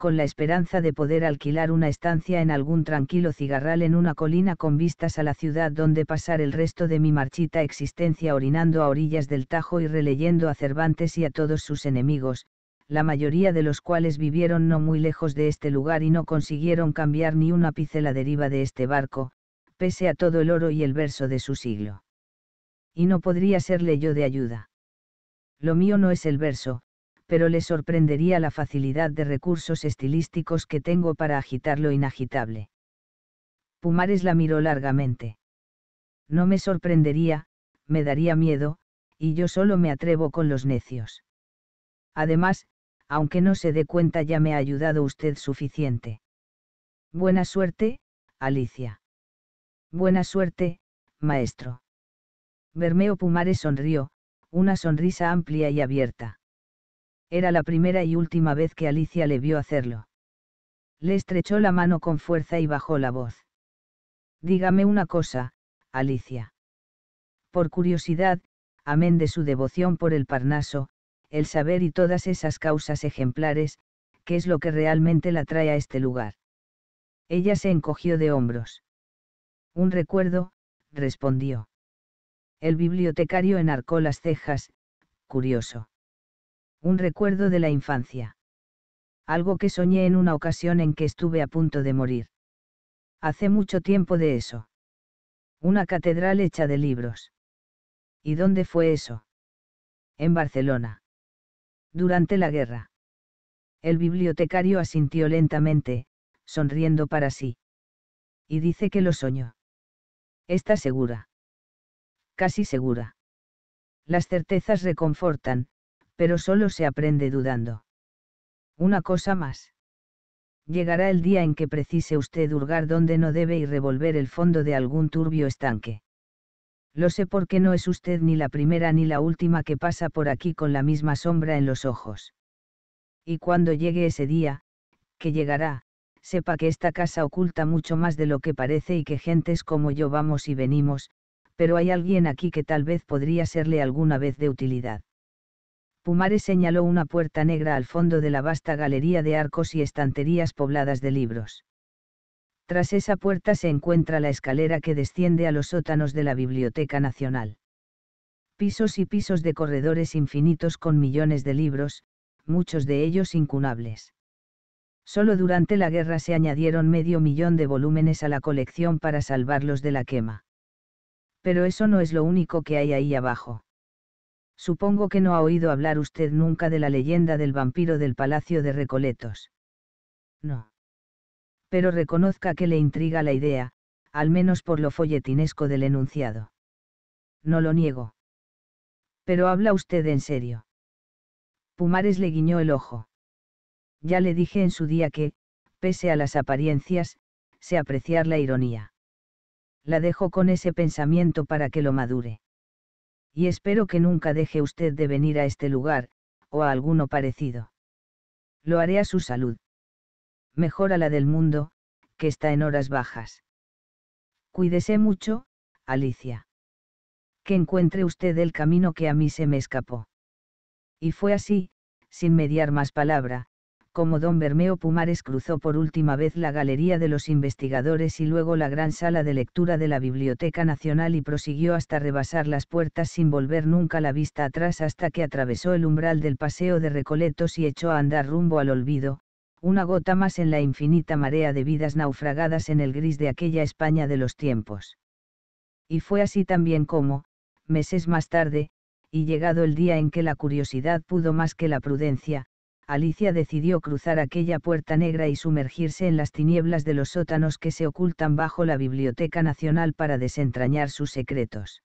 con la esperanza de poder alquilar una estancia en algún tranquilo cigarral en una colina con vistas a la ciudad donde pasar el resto de mi marchita existencia orinando a orillas del Tajo y releyendo a Cervantes y a todos sus enemigos, la mayoría de los cuales vivieron no muy lejos de este lugar y no consiguieron cambiar ni una ápice deriva de este barco, pese a todo el oro y el verso de su siglo. Y no podría serle yo de ayuda. Lo mío no es el verso, pero le sorprendería la facilidad de recursos estilísticos que tengo para agitar lo inagitable. Pumares la miró largamente. No me sorprendería, me daría miedo, y yo solo me atrevo con los necios. Además, aunque no se dé cuenta ya me ha ayudado usted suficiente. Buena suerte, Alicia. Buena suerte, maestro. Bermeo Pumares sonrió, una sonrisa amplia y abierta. Era la primera y última vez que Alicia le vio hacerlo. Le estrechó la mano con fuerza y bajó la voz. Dígame una cosa, Alicia. Por curiosidad, amén de su devoción por el Parnaso, el saber y todas esas causas ejemplares, ¿qué es lo que realmente la trae a este lugar? Ella se encogió de hombros. Un recuerdo, respondió. El bibliotecario enarcó las cejas, curioso. Un recuerdo de la infancia. Algo que soñé en una ocasión en que estuve a punto de morir. Hace mucho tiempo de eso. Una catedral hecha de libros. ¿Y dónde fue eso? En Barcelona. Durante la guerra. El bibliotecario asintió lentamente, sonriendo para sí. Y dice que lo soñó. Está segura. Casi segura. Las certezas reconfortan, pero solo se aprende dudando. Una cosa más. Llegará el día en que precise usted hurgar donde no debe y revolver el fondo de algún turbio estanque. Lo sé porque no es usted ni la primera ni la última que pasa por aquí con la misma sombra en los ojos. Y cuando llegue ese día, que llegará, sepa que esta casa oculta mucho más de lo que parece y que gentes como yo vamos y venimos, pero hay alguien aquí que tal vez podría serle alguna vez de utilidad. Pumares señaló una puerta negra al fondo de la vasta galería de arcos y estanterías pobladas de libros. Tras esa puerta se encuentra la escalera que desciende a los sótanos de la Biblioteca Nacional. Pisos y pisos de corredores infinitos con millones de libros, muchos de ellos incunables. Solo durante la guerra se añadieron medio millón de volúmenes a la colección para salvarlos de la quema. Pero eso no es lo único que hay ahí abajo. Supongo que no ha oído hablar usted nunca de la leyenda del vampiro del Palacio de Recoletos. No. Pero reconozca que le intriga la idea, al menos por lo folletinesco del enunciado. No lo niego. Pero habla usted en serio. Pumares le guiñó el ojo. Ya le dije en su día que, pese a las apariencias, sé apreciar la ironía. La dejo con ese pensamiento para que lo madure y espero que nunca deje usted de venir a este lugar, o a alguno parecido. Lo haré a su salud. Mejor a la del mundo, que está en horas bajas. Cuídese mucho, Alicia. Que encuentre usted el camino que a mí se me escapó. Y fue así, sin mediar más palabra, como don Bermeo Pumares cruzó por última vez la Galería de los Investigadores y luego la gran sala de lectura de la Biblioteca Nacional y prosiguió hasta rebasar las puertas sin volver nunca la vista atrás hasta que atravesó el umbral del Paseo de Recoletos y echó a andar rumbo al olvido, una gota más en la infinita marea de vidas naufragadas en el gris de aquella España de los tiempos. Y fue así también como, meses más tarde, y llegado el día en que la curiosidad pudo más que la prudencia, Alicia decidió cruzar aquella puerta negra y sumergirse en las tinieblas de los sótanos que se ocultan bajo la Biblioteca Nacional para desentrañar sus secretos.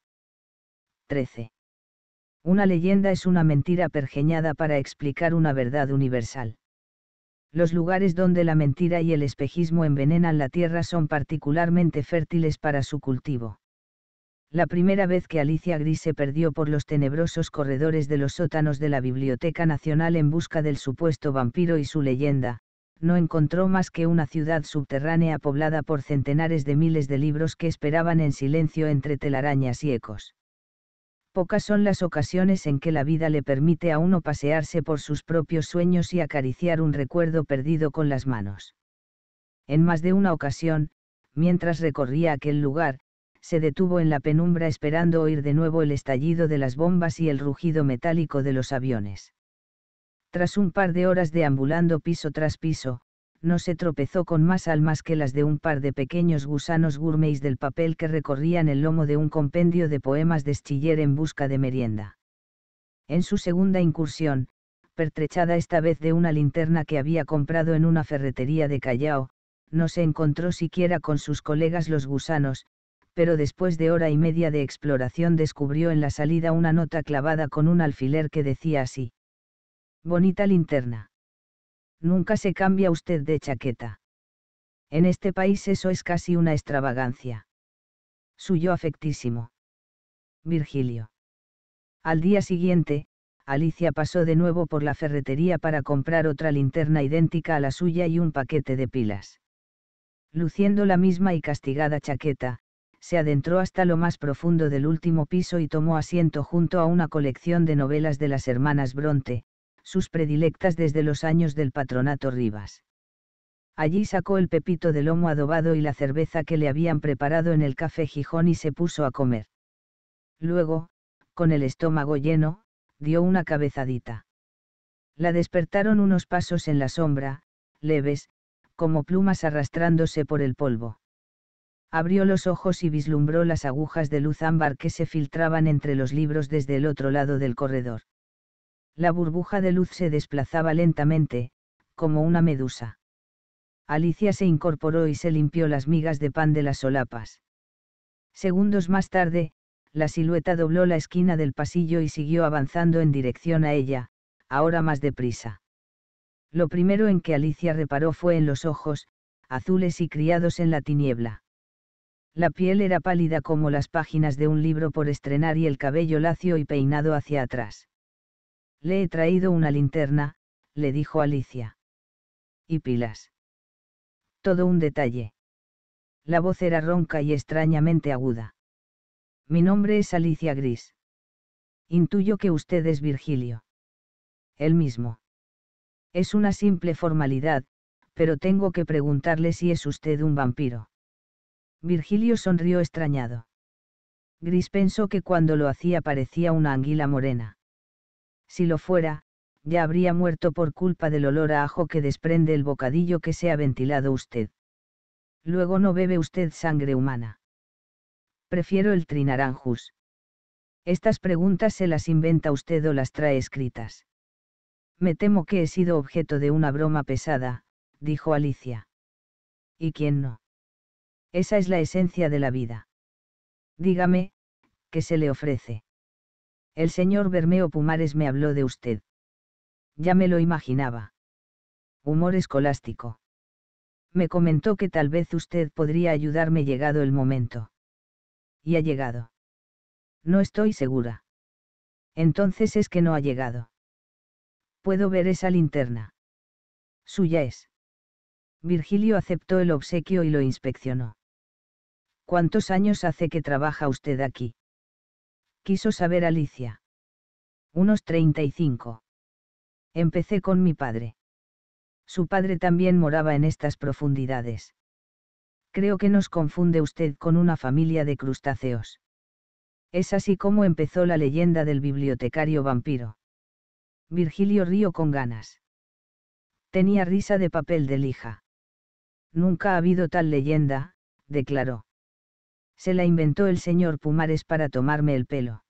13. Una leyenda es una mentira pergeñada para explicar una verdad universal. Los lugares donde la mentira y el espejismo envenenan la tierra son particularmente fértiles para su cultivo la primera vez que Alicia Gris se perdió por los tenebrosos corredores de los sótanos de la Biblioteca Nacional en busca del supuesto vampiro y su leyenda, no encontró más que una ciudad subterránea poblada por centenares de miles de libros que esperaban en silencio entre telarañas y ecos. Pocas son las ocasiones en que la vida le permite a uno pasearse por sus propios sueños y acariciar un recuerdo perdido con las manos. En más de una ocasión, mientras recorría aquel lugar, se detuvo en la penumbra esperando oír de nuevo el estallido de las bombas y el rugido metálico de los aviones. Tras un par de horas deambulando piso tras piso, no se tropezó con más almas que las de un par de pequeños gusanos gourmets del papel que recorrían el lomo de un compendio de poemas de Schiller en busca de merienda. En su segunda incursión, pertrechada esta vez de una linterna que había comprado en una ferretería de Callao, no se encontró siquiera con sus colegas los gusanos, pero después de hora y media de exploración descubrió en la salida una nota clavada con un alfiler que decía así. Bonita linterna. Nunca se cambia usted de chaqueta. En este país eso es casi una extravagancia. Suyo afectísimo. Virgilio. Al día siguiente, Alicia pasó de nuevo por la ferretería para comprar otra linterna idéntica a la suya y un paquete de pilas. Luciendo la misma y castigada chaqueta, se adentró hasta lo más profundo del último piso y tomó asiento junto a una colección de novelas de las hermanas Bronte, sus predilectas desde los años del patronato Rivas. Allí sacó el pepito de lomo adobado y la cerveza que le habían preparado en el café Gijón y se puso a comer. Luego, con el estómago lleno, dio una cabezadita. La despertaron unos pasos en la sombra, leves, como plumas arrastrándose por el polvo abrió los ojos y vislumbró las agujas de luz ámbar que se filtraban entre los libros desde el otro lado del corredor. La burbuja de luz se desplazaba lentamente, como una medusa. Alicia se incorporó y se limpió las migas de pan de las solapas. Segundos más tarde, la silueta dobló la esquina del pasillo y siguió avanzando en dirección a ella, ahora más deprisa. Lo primero en que Alicia reparó fue en los ojos, azules y criados en la tiniebla. La piel era pálida como las páginas de un libro por estrenar y el cabello lacio y peinado hacia atrás. Le he traído una linterna, le dijo Alicia. Y pilas. Todo un detalle. La voz era ronca y extrañamente aguda. Mi nombre es Alicia Gris. Intuyo que usted es Virgilio. Él mismo. Es una simple formalidad, pero tengo que preguntarle si es usted un vampiro. Virgilio sonrió extrañado. Gris pensó que cuando lo hacía parecía una anguila morena. Si lo fuera, ya habría muerto por culpa del olor a ajo que desprende el bocadillo que se ha ventilado usted. Luego no bebe usted sangre humana. Prefiero el trinaranjus. Estas preguntas se las inventa usted o las trae escritas. Me temo que he sido objeto de una broma pesada, dijo Alicia. ¿Y quién no? Esa es la esencia de la vida. Dígame, ¿qué se le ofrece? El señor Bermeo Pumares me habló de usted. Ya me lo imaginaba. Humor escolástico. Me comentó que tal vez usted podría ayudarme llegado el momento. Y ha llegado. No estoy segura. Entonces es que no ha llegado. Puedo ver esa linterna. Suya es. Virgilio aceptó el obsequio y lo inspeccionó. ¿Cuántos años hace que trabaja usted aquí? Quiso saber Alicia. Unos 35. Empecé con mi padre. Su padre también moraba en estas profundidades. Creo que nos confunde usted con una familia de crustáceos. Es así como empezó la leyenda del bibliotecario vampiro. Virgilio río con ganas. Tenía risa de papel de lija. Nunca ha habido tal leyenda, declaró se la inventó el señor Pumares para tomarme el pelo.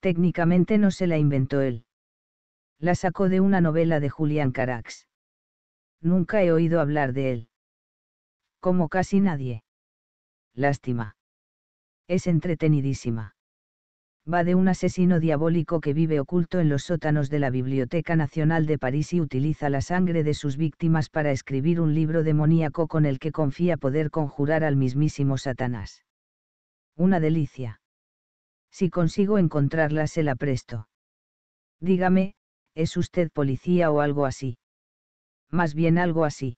Técnicamente no se la inventó él. La sacó de una novela de Julián Carax. Nunca he oído hablar de él. Como casi nadie. Lástima. Es entretenidísima va de un asesino diabólico que vive oculto en los sótanos de la Biblioteca Nacional de París y utiliza la sangre de sus víctimas para escribir un libro demoníaco con el que confía poder conjurar al mismísimo Satanás. Una delicia. Si consigo encontrarla se la presto. Dígame, ¿es usted policía o algo así? Más bien algo así.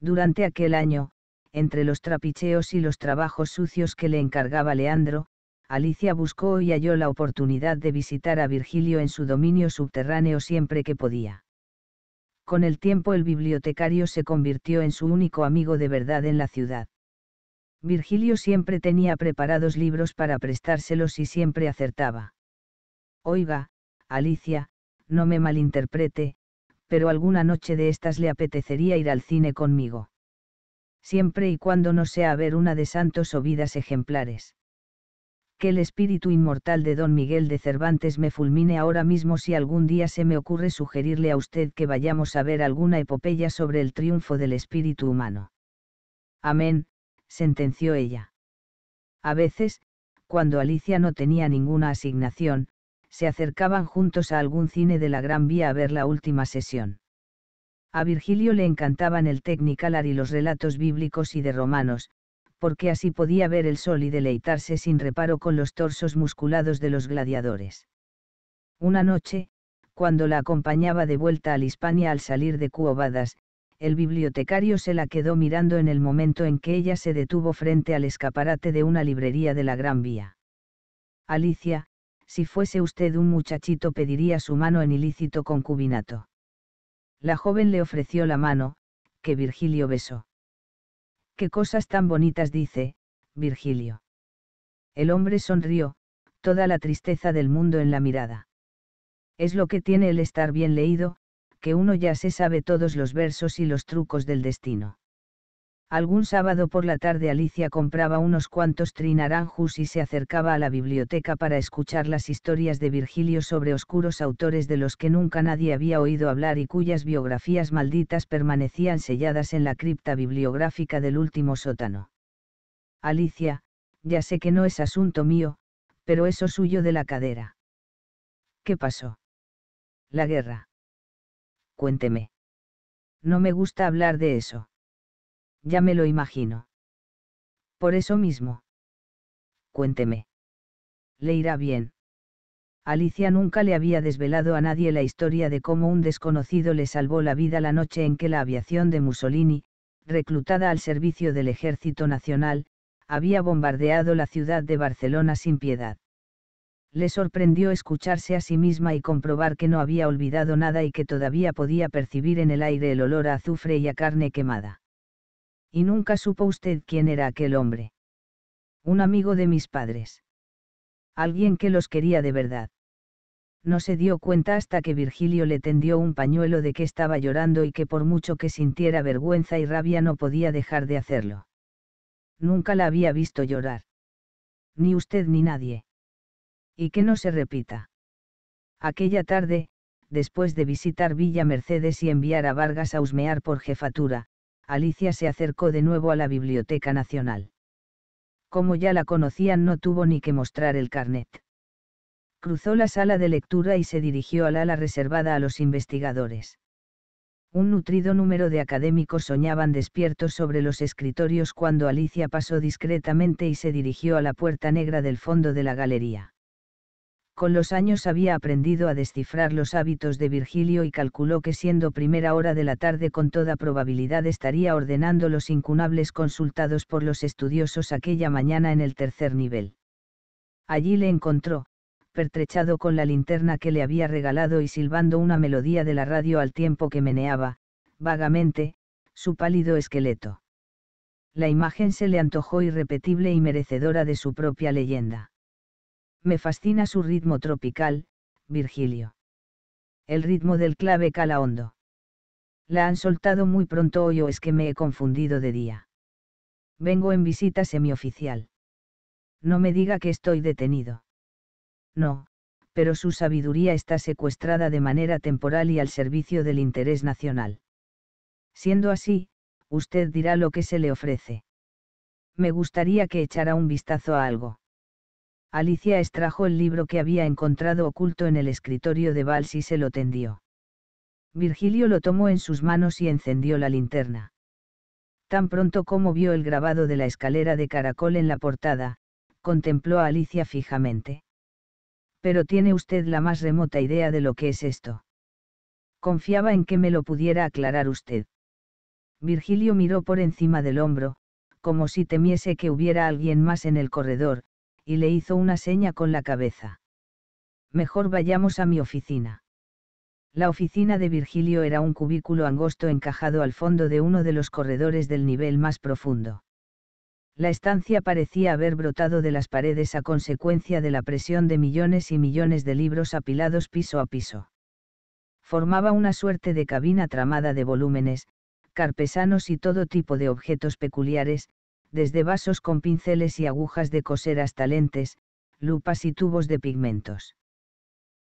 Durante aquel año, entre los trapicheos y los trabajos sucios que le encargaba Leandro, Alicia buscó y halló la oportunidad de visitar a Virgilio en su dominio subterráneo siempre que podía. Con el tiempo el bibliotecario se convirtió en su único amigo de verdad en la ciudad. Virgilio siempre tenía preparados libros para prestárselos y siempre acertaba. Oiga, Alicia, no me malinterprete, pero alguna noche de estas le apetecería ir al cine conmigo. Siempre y cuando no sea a ver una de santos o vidas ejemplares que el espíritu inmortal de don Miguel de Cervantes me fulmine ahora mismo si algún día se me ocurre sugerirle a usted que vayamos a ver alguna epopeya sobre el triunfo del espíritu humano. Amén, sentenció ella. A veces, cuando Alicia no tenía ninguna asignación, se acercaban juntos a algún cine de la Gran Vía a ver la última sesión. A Virgilio le encantaban el técnico y los relatos bíblicos y de romanos, porque así podía ver el sol y deleitarse sin reparo con los torsos musculados de los gladiadores. Una noche, cuando la acompañaba de vuelta a Hispania al salir de Cuobadas, el bibliotecario se la quedó mirando en el momento en que ella se detuvo frente al escaparate de una librería de la Gran Vía. Alicia, si fuese usted un muchachito pediría su mano en ilícito concubinato. La joven le ofreció la mano, que Virgilio besó qué cosas tan bonitas dice, Virgilio. El hombre sonrió, toda la tristeza del mundo en la mirada. Es lo que tiene el estar bien leído, que uno ya se sabe todos los versos y los trucos del destino. Algún sábado por la tarde Alicia compraba unos cuantos trinaranjus y se acercaba a la biblioteca para escuchar las historias de Virgilio sobre oscuros autores de los que nunca nadie había oído hablar y cuyas biografías malditas permanecían selladas en la cripta bibliográfica del último sótano. Alicia, ya sé que no es asunto mío, pero eso suyo de la cadera. ¿Qué pasó? La guerra. Cuénteme. No me gusta hablar de eso ya me lo imagino. Por eso mismo. Cuénteme. Le irá bien. Alicia nunca le había desvelado a nadie la historia de cómo un desconocido le salvó la vida la noche en que la aviación de Mussolini, reclutada al servicio del Ejército Nacional, había bombardeado la ciudad de Barcelona sin piedad. Le sorprendió escucharse a sí misma y comprobar que no había olvidado nada y que todavía podía percibir en el aire el olor a azufre y a carne quemada. Y nunca supo usted quién era aquel hombre. Un amigo de mis padres. Alguien que los quería de verdad. No se dio cuenta hasta que Virgilio le tendió un pañuelo de que estaba llorando y que por mucho que sintiera vergüenza y rabia no podía dejar de hacerlo. Nunca la había visto llorar. Ni usted ni nadie. Y que no se repita. Aquella tarde, después de visitar Villa Mercedes y enviar a Vargas a husmear por jefatura, Alicia se acercó de nuevo a la Biblioteca Nacional. Como ya la conocían no tuvo ni que mostrar el carnet. Cruzó la sala de lectura y se dirigió al ala reservada a los investigadores. Un nutrido número de académicos soñaban despiertos sobre los escritorios cuando Alicia pasó discretamente y se dirigió a la puerta negra del fondo de la galería. Con los años había aprendido a descifrar los hábitos de Virgilio y calculó que siendo primera hora de la tarde con toda probabilidad estaría ordenando los incunables consultados por los estudiosos aquella mañana en el tercer nivel. Allí le encontró, pertrechado con la linterna que le había regalado y silbando una melodía de la radio al tiempo que meneaba, vagamente, su pálido esqueleto. La imagen se le antojó irrepetible y merecedora de su propia leyenda me fascina su ritmo tropical, Virgilio. El ritmo del clave cala hondo. La han soltado muy pronto hoy o es que me he confundido de día. Vengo en visita semioficial. No me diga que estoy detenido. No, pero su sabiduría está secuestrada de manera temporal y al servicio del interés nacional. Siendo así, usted dirá lo que se le ofrece. Me gustaría que echara un vistazo a algo. Alicia extrajo el libro que había encontrado oculto en el escritorio de Vals y se lo tendió. Virgilio lo tomó en sus manos y encendió la linterna. Tan pronto como vio el grabado de la escalera de caracol en la portada, contempló a Alicia fijamente. Pero tiene usted la más remota idea de lo que es esto. Confiaba en que me lo pudiera aclarar usted. Virgilio miró por encima del hombro, como si temiese que hubiera alguien más en el corredor, y le hizo una seña con la cabeza. Mejor vayamos a mi oficina. La oficina de Virgilio era un cubículo angosto encajado al fondo de uno de los corredores del nivel más profundo. La estancia parecía haber brotado de las paredes a consecuencia de la presión de millones y millones de libros apilados piso a piso. Formaba una suerte de cabina tramada de volúmenes, carpesanos y todo tipo de objetos peculiares, desde vasos con pinceles y agujas de coser hasta lentes, lupas y tubos de pigmentos.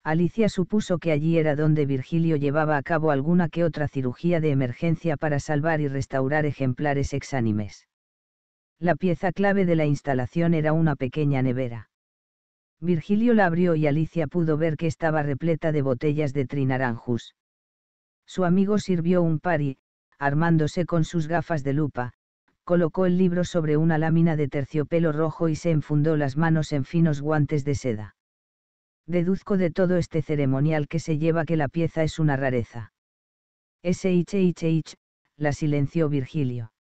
Alicia supuso que allí era donde Virgilio llevaba a cabo alguna que otra cirugía de emergencia para salvar y restaurar ejemplares exánimes. La pieza clave de la instalación era una pequeña nevera. Virgilio la abrió y Alicia pudo ver que estaba repleta de botellas de trinaranjus. Su amigo sirvió un pari, armándose con sus gafas de lupa, colocó el libro sobre una lámina de terciopelo rojo y se enfundó las manos en finos guantes de seda. Deduzco de todo este ceremonial que se lleva que la pieza es una rareza. SHHH, la silenció Virgilio.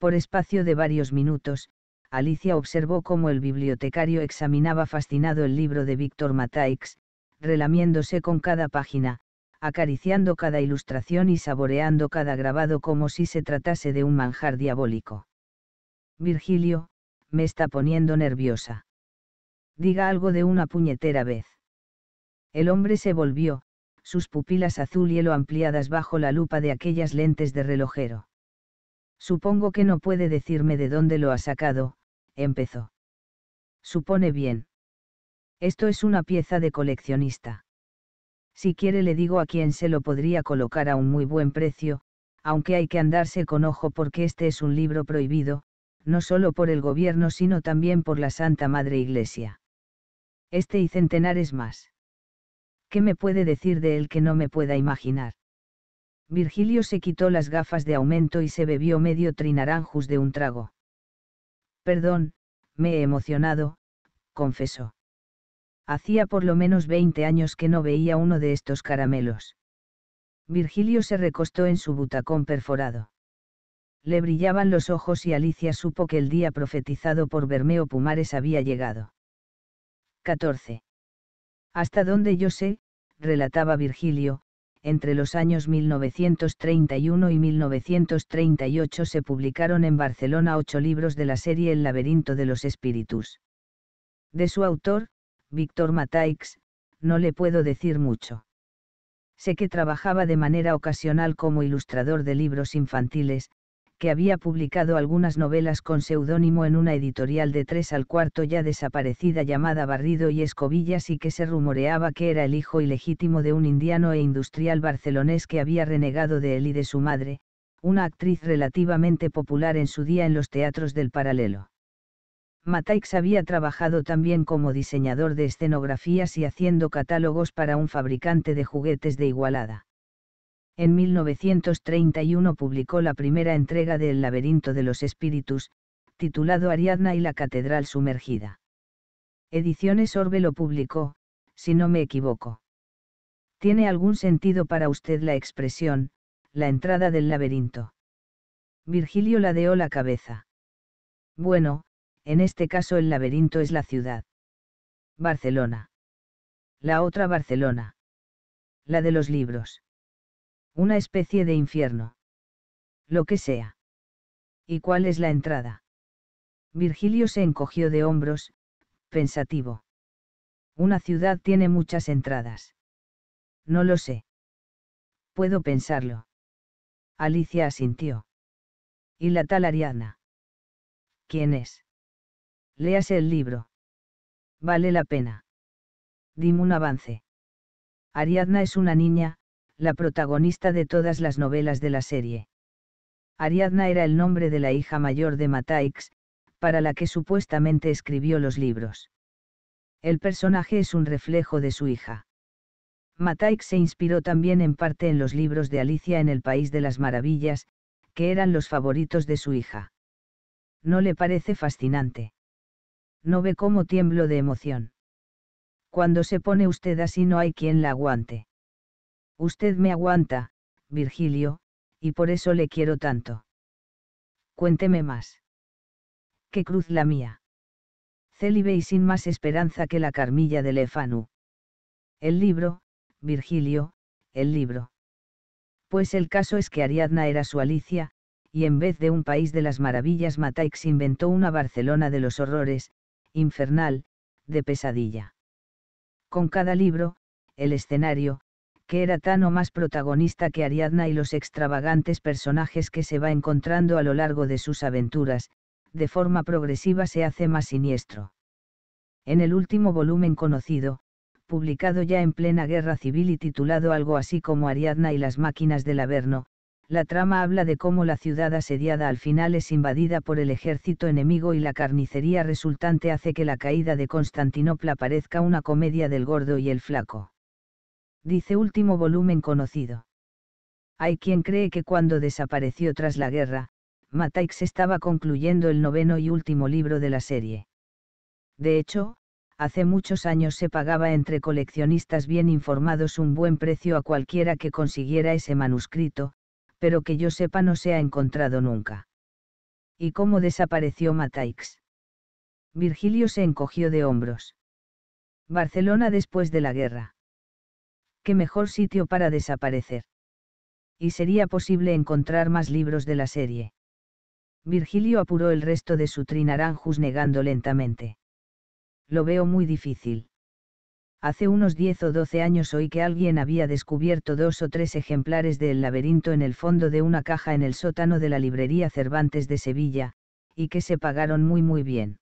Por espacio de varios minutos, Alicia observó cómo el bibliotecario examinaba fascinado el libro de Víctor Mataix, relamiéndose con cada página, acariciando cada ilustración y saboreando cada grabado como si se tratase de un manjar diabólico. Virgilio, me está poniendo nerviosa. Diga algo de una puñetera vez. El hombre se volvió, sus pupilas azul hielo ampliadas bajo la lupa de aquellas lentes de relojero. Supongo que no puede decirme de dónde lo ha sacado, empezó. Supone bien. Esto es una pieza de coleccionista. Si quiere le digo a quién se lo podría colocar a un muy buen precio, aunque hay que andarse con ojo porque este es un libro prohibido, no solo por el gobierno sino también por la Santa Madre Iglesia. Este y centenares más. ¿Qué me puede decir de él que no me pueda imaginar? Virgilio se quitó las gafas de aumento y se bebió medio trinaranjus de un trago. Perdón, me he emocionado, confesó hacía por lo menos 20 años que no veía uno de estos caramelos. Virgilio se recostó en su butacón perforado. Le brillaban los ojos y Alicia supo que el día profetizado por Bermeo Pumares había llegado. 14. Hasta donde yo sé, relataba Virgilio, entre los años 1931 y 1938 se publicaron en Barcelona ocho libros de la serie El laberinto de los espíritus. De su autor, Víctor Mataix, no le puedo decir mucho. Sé que trabajaba de manera ocasional como ilustrador de libros infantiles, que había publicado algunas novelas con seudónimo en una editorial de tres al cuarto ya desaparecida llamada Barrido y Escobillas y que se rumoreaba que era el hijo ilegítimo de un indiano e industrial barcelonés que había renegado de él y de su madre, una actriz relativamente popular en su día en los teatros del paralelo. Mataix había trabajado también como diseñador de escenografías y haciendo catálogos para un fabricante de juguetes de Igualada. En 1931 publicó la primera entrega de El laberinto de los espíritus, titulado Ariadna y la catedral sumergida. Ediciones Orbe lo publicó, si no me equivoco. ¿Tiene algún sentido para usted la expresión, la entrada del laberinto? Virgilio ladeó la cabeza. Bueno, en este caso el laberinto es la ciudad. Barcelona. La otra Barcelona. La de los libros. Una especie de infierno. Lo que sea. ¿Y cuál es la entrada? Virgilio se encogió de hombros, pensativo. Una ciudad tiene muchas entradas. No lo sé. Puedo pensarlo. Alicia asintió. ¿Y la tal Ariadna? ¿Quién es? Léase el libro. Vale la pena. Dime un avance. Ariadna es una niña, la protagonista de todas las novelas de la serie. Ariadna era el nombre de la hija mayor de Mataix, para la que supuestamente escribió los libros. El personaje es un reflejo de su hija. Mataix se inspiró también en parte en los libros de Alicia en el País de las Maravillas, que eran los favoritos de su hija. ¿No le parece fascinante? no ve cómo tiemblo de emoción. Cuando se pone usted así no hay quien la aguante. Usted me aguanta, Virgilio, y por eso le quiero tanto. Cuénteme más. ¿Qué cruz la mía? Célibe y sin más esperanza que la carmilla de Lefanu. El libro, Virgilio, el libro. Pues el caso es que Ariadna era su Alicia, y en vez de un país de las maravillas Mataix inventó una Barcelona de los horrores, infernal, de pesadilla. Con cada libro, el escenario, que era tan o más protagonista que Ariadna y los extravagantes personajes que se va encontrando a lo largo de sus aventuras, de forma progresiva se hace más siniestro. En el último volumen conocido, publicado ya en plena guerra civil y titulado algo así como Ariadna y las máquinas del Averno, la trama habla de cómo la ciudad asediada al final es invadida por el ejército enemigo y la carnicería resultante hace que la caída de Constantinopla parezca una comedia del gordo y el flaco. Dice último volumen conocido. Hay quien cree que cuando desapareció tras la guerra, Mataix estaba concluyendo el noveno y último libro de la serie. De hecho, hace muchos años se pagaba entre coleccionistas bien informados un buen precio a cualquiera que consiguiera ese manuscrito, pero que yo sepa no se ha encontrado nunca. ¿Y cómo desapareció Mataix? Virgilio se encogió de hombros. Barcelona después de la guerra. Qué mejor sitio para desaparecer. Y sería posible encontrar más libros de la serie. Virgilio apuró el resto de su trinaranjus negando lentamente. Lo veo muy difícil. Hace unos 10 o 12 años oí que alguien había descubierto dos o tres ejemplares de El laberinto en el fondo de una caja en el sótano de la librería Cervantes de Sevilla, y que se pagaron muy muy bien.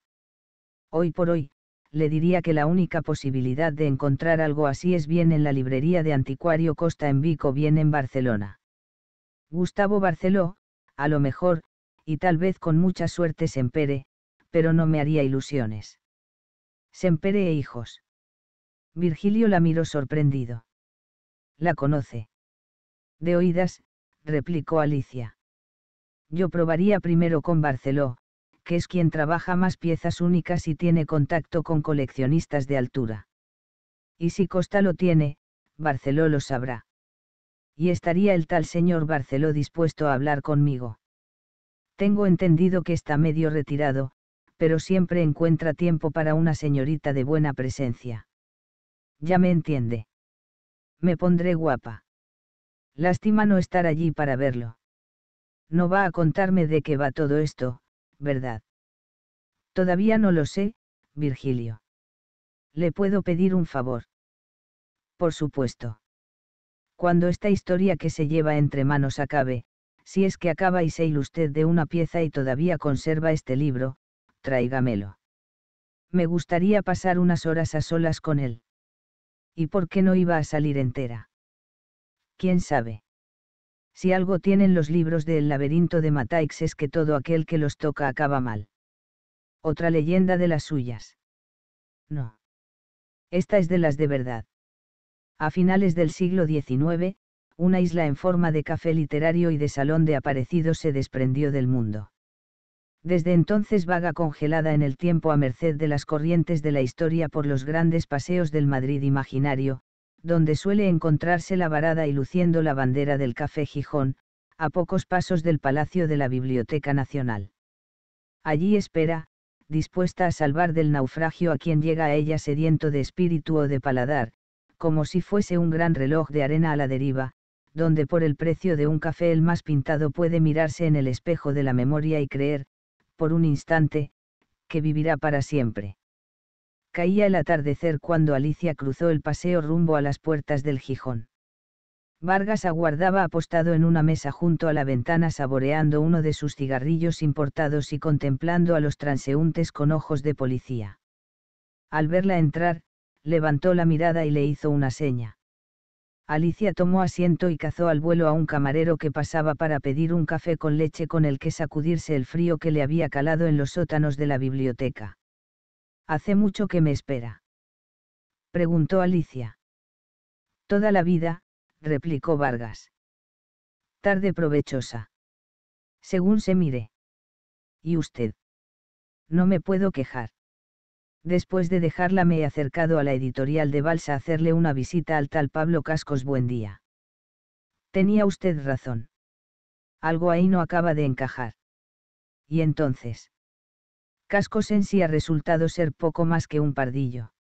Hoy por hoy, le diría que la única posibilidad de encontrar algo así es bien en la librería de Anticuario Costa en Vico bien en Barcelona. Gustavo Barceló, a lo mejor, y tal vez con mucha suerte Sempere, pero no me haría ilusiones. Sempere e hijos. Virgilio la miró sorprendido. La conoce. De oídas, replicó Alicia. Yo probaría primero con Barceló, que es quien trabaja más piezas únicas y tiene contacto con coleccionistas de altura. Y si Costa lo tiene, Barceló lo sabrá. Y estaría el tal señor Barceló dispuesto a hablar conmigo. Tengo entendido que está medio retirado, pero siempre encuentra tiempo para una señorita de buena presencia. Ya me entiende. Me pondré guapa. Lástima no estar allí para verlo. No va a contarme de qué va todo esto, ¿verdad? Todavía no lo sé, Virgilio. ¿Le puedo pedir un favor? Por supuesto. Cuando esta historia que se lleva entre manos acabe, si es que acaba y se usted de una pieza y todavía conserva este libro, tráigamelo. Me gustaría pasar unas horas a solas con él. ¿Y por qué no iba a salir entera? ¿Quién sabe? Si algo tienen los libros del laberinto de Mataix es que todo aquel que los toca acaba mal. Otra leyenda de las suyas. No. Esta es de las de verdad. A finales del siglo XIX, una isla en forma de café literario y de salón de aparecidos se desprendió del mundo desde entonces vaga congelada en el tiempo a merced de las corrientes de la historia por los grandes paseos del Madrid imaginario, donde suele encontrarse la varada y luciendo la bandera del Café Gijón, a pocos pasos del Palacio de la Biblioteca Nacional. Allí espera, dispuesta a salvar del naufragio a quien llega a ella sediento de espíritu o de paladar, como si fuese un gran reloj de arena a la deriva, donde por el precio de un café el más pintado puede mirarse en el espejo de la memoria y creer, por un instante, que vivirá para siempre. Caía el atardecer cuando Alicia cruzó el paseo rumbo a las puertas del Gijón. Vargas aguardaba apostado en una mesa junto a la ventana saboreando uno de sus cigarrillos importados y contemplando a los transeúntes con ojos de policía. Al verla entrar, levantó la mirada y le hizo una seña. Alicia tomó asiento y cazó al vuelo a un camarero que pasaba para pedir un café con leche con el que sacudirse el frío que le había calado en los sótanos de la biblioteca. ¿Hace mucho que me espera? preguntó Alicia. Toda la vida, replicó Vargas. Tarde provechosa. Según se mire. ¿Y usted? No me puedo quejar. Después de dejarla me he acercado a la editorial de Balsa a hacerle una visita al tal Pablo Cascos Buendía. Tenía usted razón. Algo ahí no acaba de encajar. Y entonces. Cascos en sí ha resultado ser poco más que un pardillo.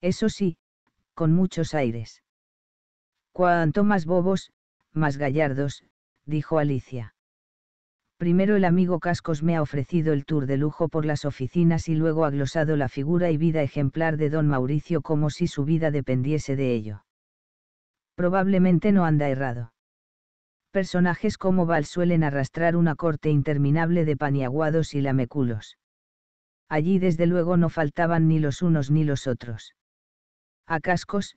Eso sí, con muchos aires. Cuanto más bobos, más gallardos, dijo Alicia. Primero el amigo Cascos me ha ofrecido el tour de lujo por las oficinas y luego ha glosado la figura y vida ejemplar de don Mauricio como si su vida dependiese de ello. Probablemente no anda errado. Personajes como Val suelen arrastrar una corte interminable de paniaguados y lameculos. Allí desde luego no faltaban ni los unos ni los otros. A Cascos,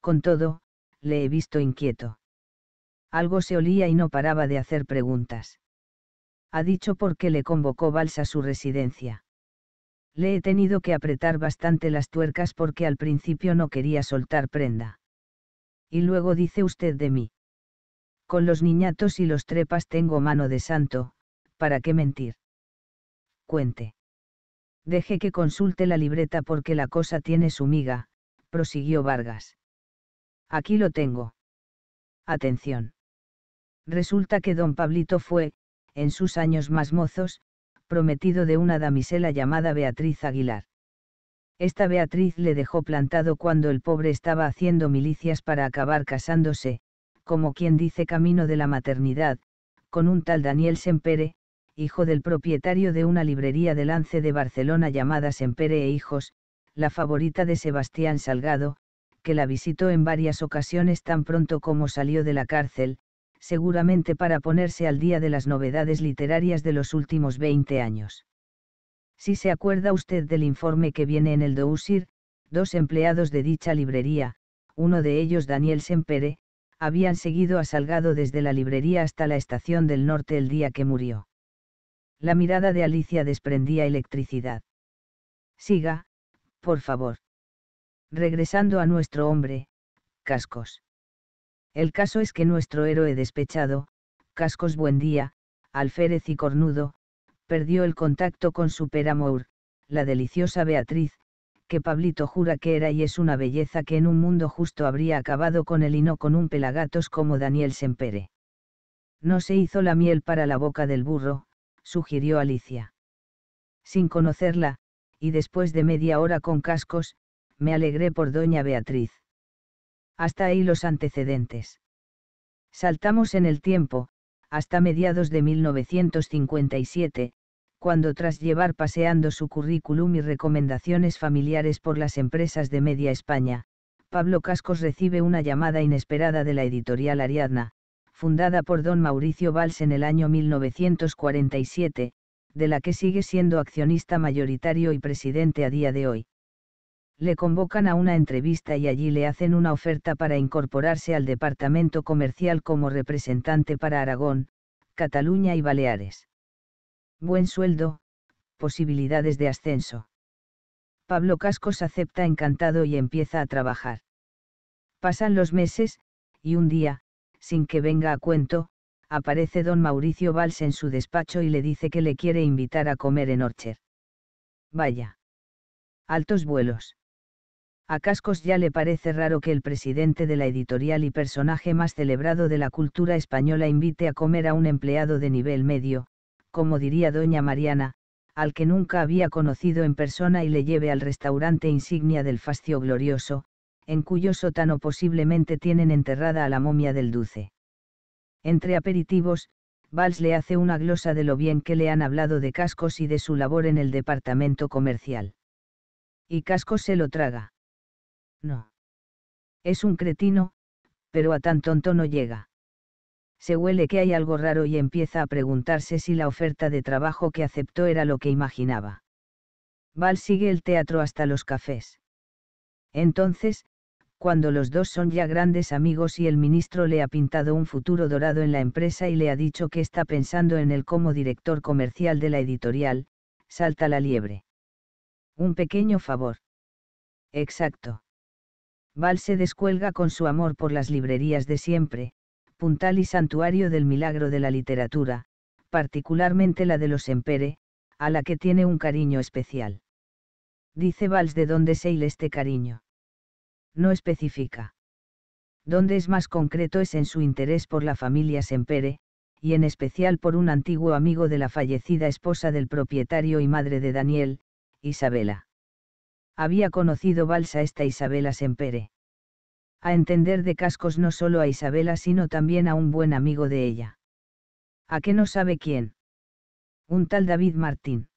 con todo, le he visto inquieto. Algo se olía y no paraba de hacer preguntas ha dicho porque le convocó Valls a su residencia. Le he tenido que apretar bastante las tuercas porque al principio no quería soltar prenda. Y luego dice usted de mí. Con los niñatos y los trepas tengo mano de santo, ¿para qué mentir? Cuente. Deje que consulte la libreta porque la cosa tiene su miga, prosiguió Vargas. Aquí lo tengo. Atención. Resulta que don Pablito fue, en sus años más mozos, prometido de una damisela llamada Beatriz Aguilar. Esta Beatriz le dejó plantado cuando el pobre estaba haciendo milicias para acabar casándose, como quien dice camino de la maternidad, con un tal Daniel Sempere, hijo del propietario de una librería de lance de Barcelona llamada Sempere e Hijos, la favorita de Sebastián Salgado, que la visitó en varias ocasiones tan pronto como salió de la cárcel, seguramente para ponerse al día de las novedades literarias de los últimos 20 años. Si se acuerda usted del informe que viene en el Dousir, dos empleados de dicha librería, uno de ellos Daniel Sempere, habían seguido a Salgado desde la librería hasta la estación del norte el día que murió. La mirada de Alicia desprendía electricidad. Siga, por favor. Regresando a nuestro hombre, cascos. El caso es que nuestro héroe despechado, Cascos Buendía, alférez y cornudo, perdió el contacto con su peramour, la deliciosa Beatriz, que Pablito jura que era y es una belleza que en un mundo justo habría acabado con él y no con un pelagatos como Daniel Sempere. No se hizo la miel para la boca del burro, sugirió Alicia. Sin conocerla, y después de media hora con cascos, me alegré por doña Beatriz hasta ahí los antecedentes. Saltamos en el tiempo, hasta mediados de 1957, cuando tras llevar paseando su currículum y recomendaciones familiares por las empresas de Media España, Pablo Cascos recibe una llamada inesperada de la editorial Ariadna, fundada por don Mauricio Valls en el año 1947, de la que sigue siendo accionista mayoritario y presidente a día de hoy le convocan a una entrevista y allí le hacen una oferta para incorporarse al departamento comercial como representante para Aragón, Cataluña y Baleares. Buen sueldo, posibilidades de ascenso. Pablo Cascos acepta encantado y empieza a trabajar. Pasan los meses, y un día, sin que venga a cuento, aparece don Mauricio Valls en su despacho y le dice que le quiere invitar a comer en Orcher. Vaya. Altos vuelos a Cascos ya le parece raro que el presidente de la editorial y personaje más celebrado de la cultura española invite a comer a un empleado de nivel medio, como diría doña Mariana, al que nunca había conocido en persona y le lleve al restaurante insignia del fascio glorioso, en cuyo sótano posiblemente tienen enterrada a la momia del dulce. Entre aperitivos, Valls le hace una glosa de lo bien que le han hablado de Cascos y de su labor en el departamento comercial. Y Cascos se lo traga. No. Es un cretino, pero a tan tonto no llega. Se huele que hay algo raro y empieza a preguntarse si la oferta de trabajo que aceptó era lo que imaginaba. Val sigue el teatro hasta los cafés. Entonces, cuando los dos son ya grandes amigos y el ministro le ha pintado un futuro dorado en la empresa y le ha dicho que está pensando en él como director comercial de la editorial, salta la liebre. Un pequeño favor. Exacto. Val se descuelga con su amor por las librerías de siempre, puntal y santuario del milagro de la literatura, particularmente la de los Empere, a la que tiene un cariño especial. Dice Valls de dónde se hile este cariño. No especifica. Donde es más concreto es en su interés por la familia Sempere, y en especial por un antiguo amigo de la fallecida esposa del propietario y madre de Daniel, Isabela había conocido balsa esta Isabela Sempere. A entender de cascos no solo a Isabela sino también a un buen amigo de ella. ¿A qué no sabe quién? Un tal David Martín.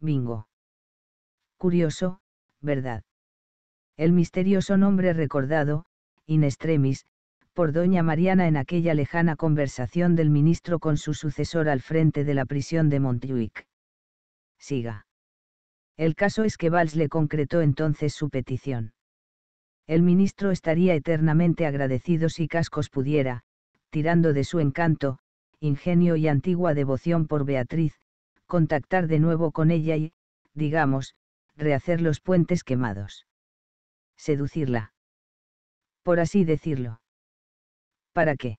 Bingo. Curioso, ¿verdad? El misterioso nombre recordado, in extremis, por doña Mariana en aquella lejana conversación del ministro con su sucesor al frente de la prisión de Montjuic. Siga. El caso es que Valls le concretó entonces su petición. El ministro estaría eternamente agradecido si Cascos pudiera, tirando de su encanto, ingenio y antigua devoción por Beatriz, contactar de nuevo con ella y, digamos, rehacer los puentes quemados. Seducirla. Por así decirlo. ¿Para qué?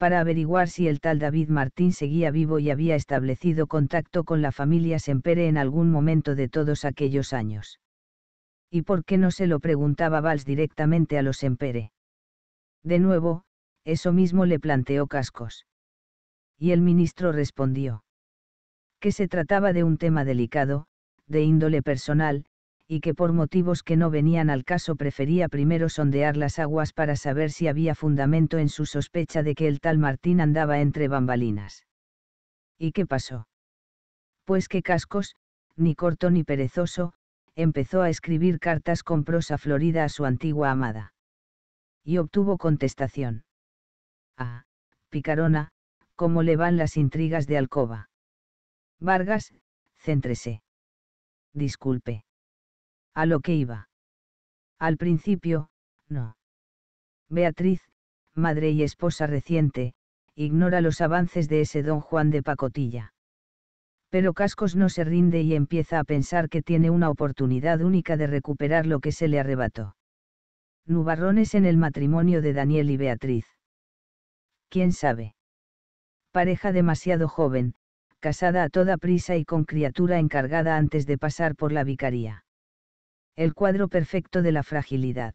para averiguar si el tal David Martín seguía vivo y había establecido contacto con la familia Sempere en algún momento de todos aquellos años. ¿Y por qué no se lo preguntaba Valls directamente a los Sempere? De nuevo, eso mismo le planteó Cascos. Y el ministro respondió. Que se trataba de un tema delicado, de índole personal, y que por motivos que no venían al caso prefería primero sondear las aguas para saber si había fundamento en su sospecha de que el tal Martín andaba entre bambalinas. ¿Y qué pasó? Pues que Cascos, ni corto ni perezoso, empezó a escribir cartas con prosa florida a su antigua amada. Y obtuvo contestación. Ah, picarona, cómo le van las intrigas de Alcoba. Vargas, céntrese. Disculpe a lo que iba. Al principio, no. Beatriz, madre y esposa reciente, ignora los avances de ese don Juan de Pacotilla. Pero Cascos no se rinde y empieza a pensar que tiene una oportunidad única de recuperar lo que se le arrebató. Nubarrones en el matrimonio de Daniel y Beatriz. ¿Quién sabe? Pareja demasiado joven, casada a toda prisa y con criatura encargada antes de pasar por la vicaría el cuadro perfecto de la fragilidad.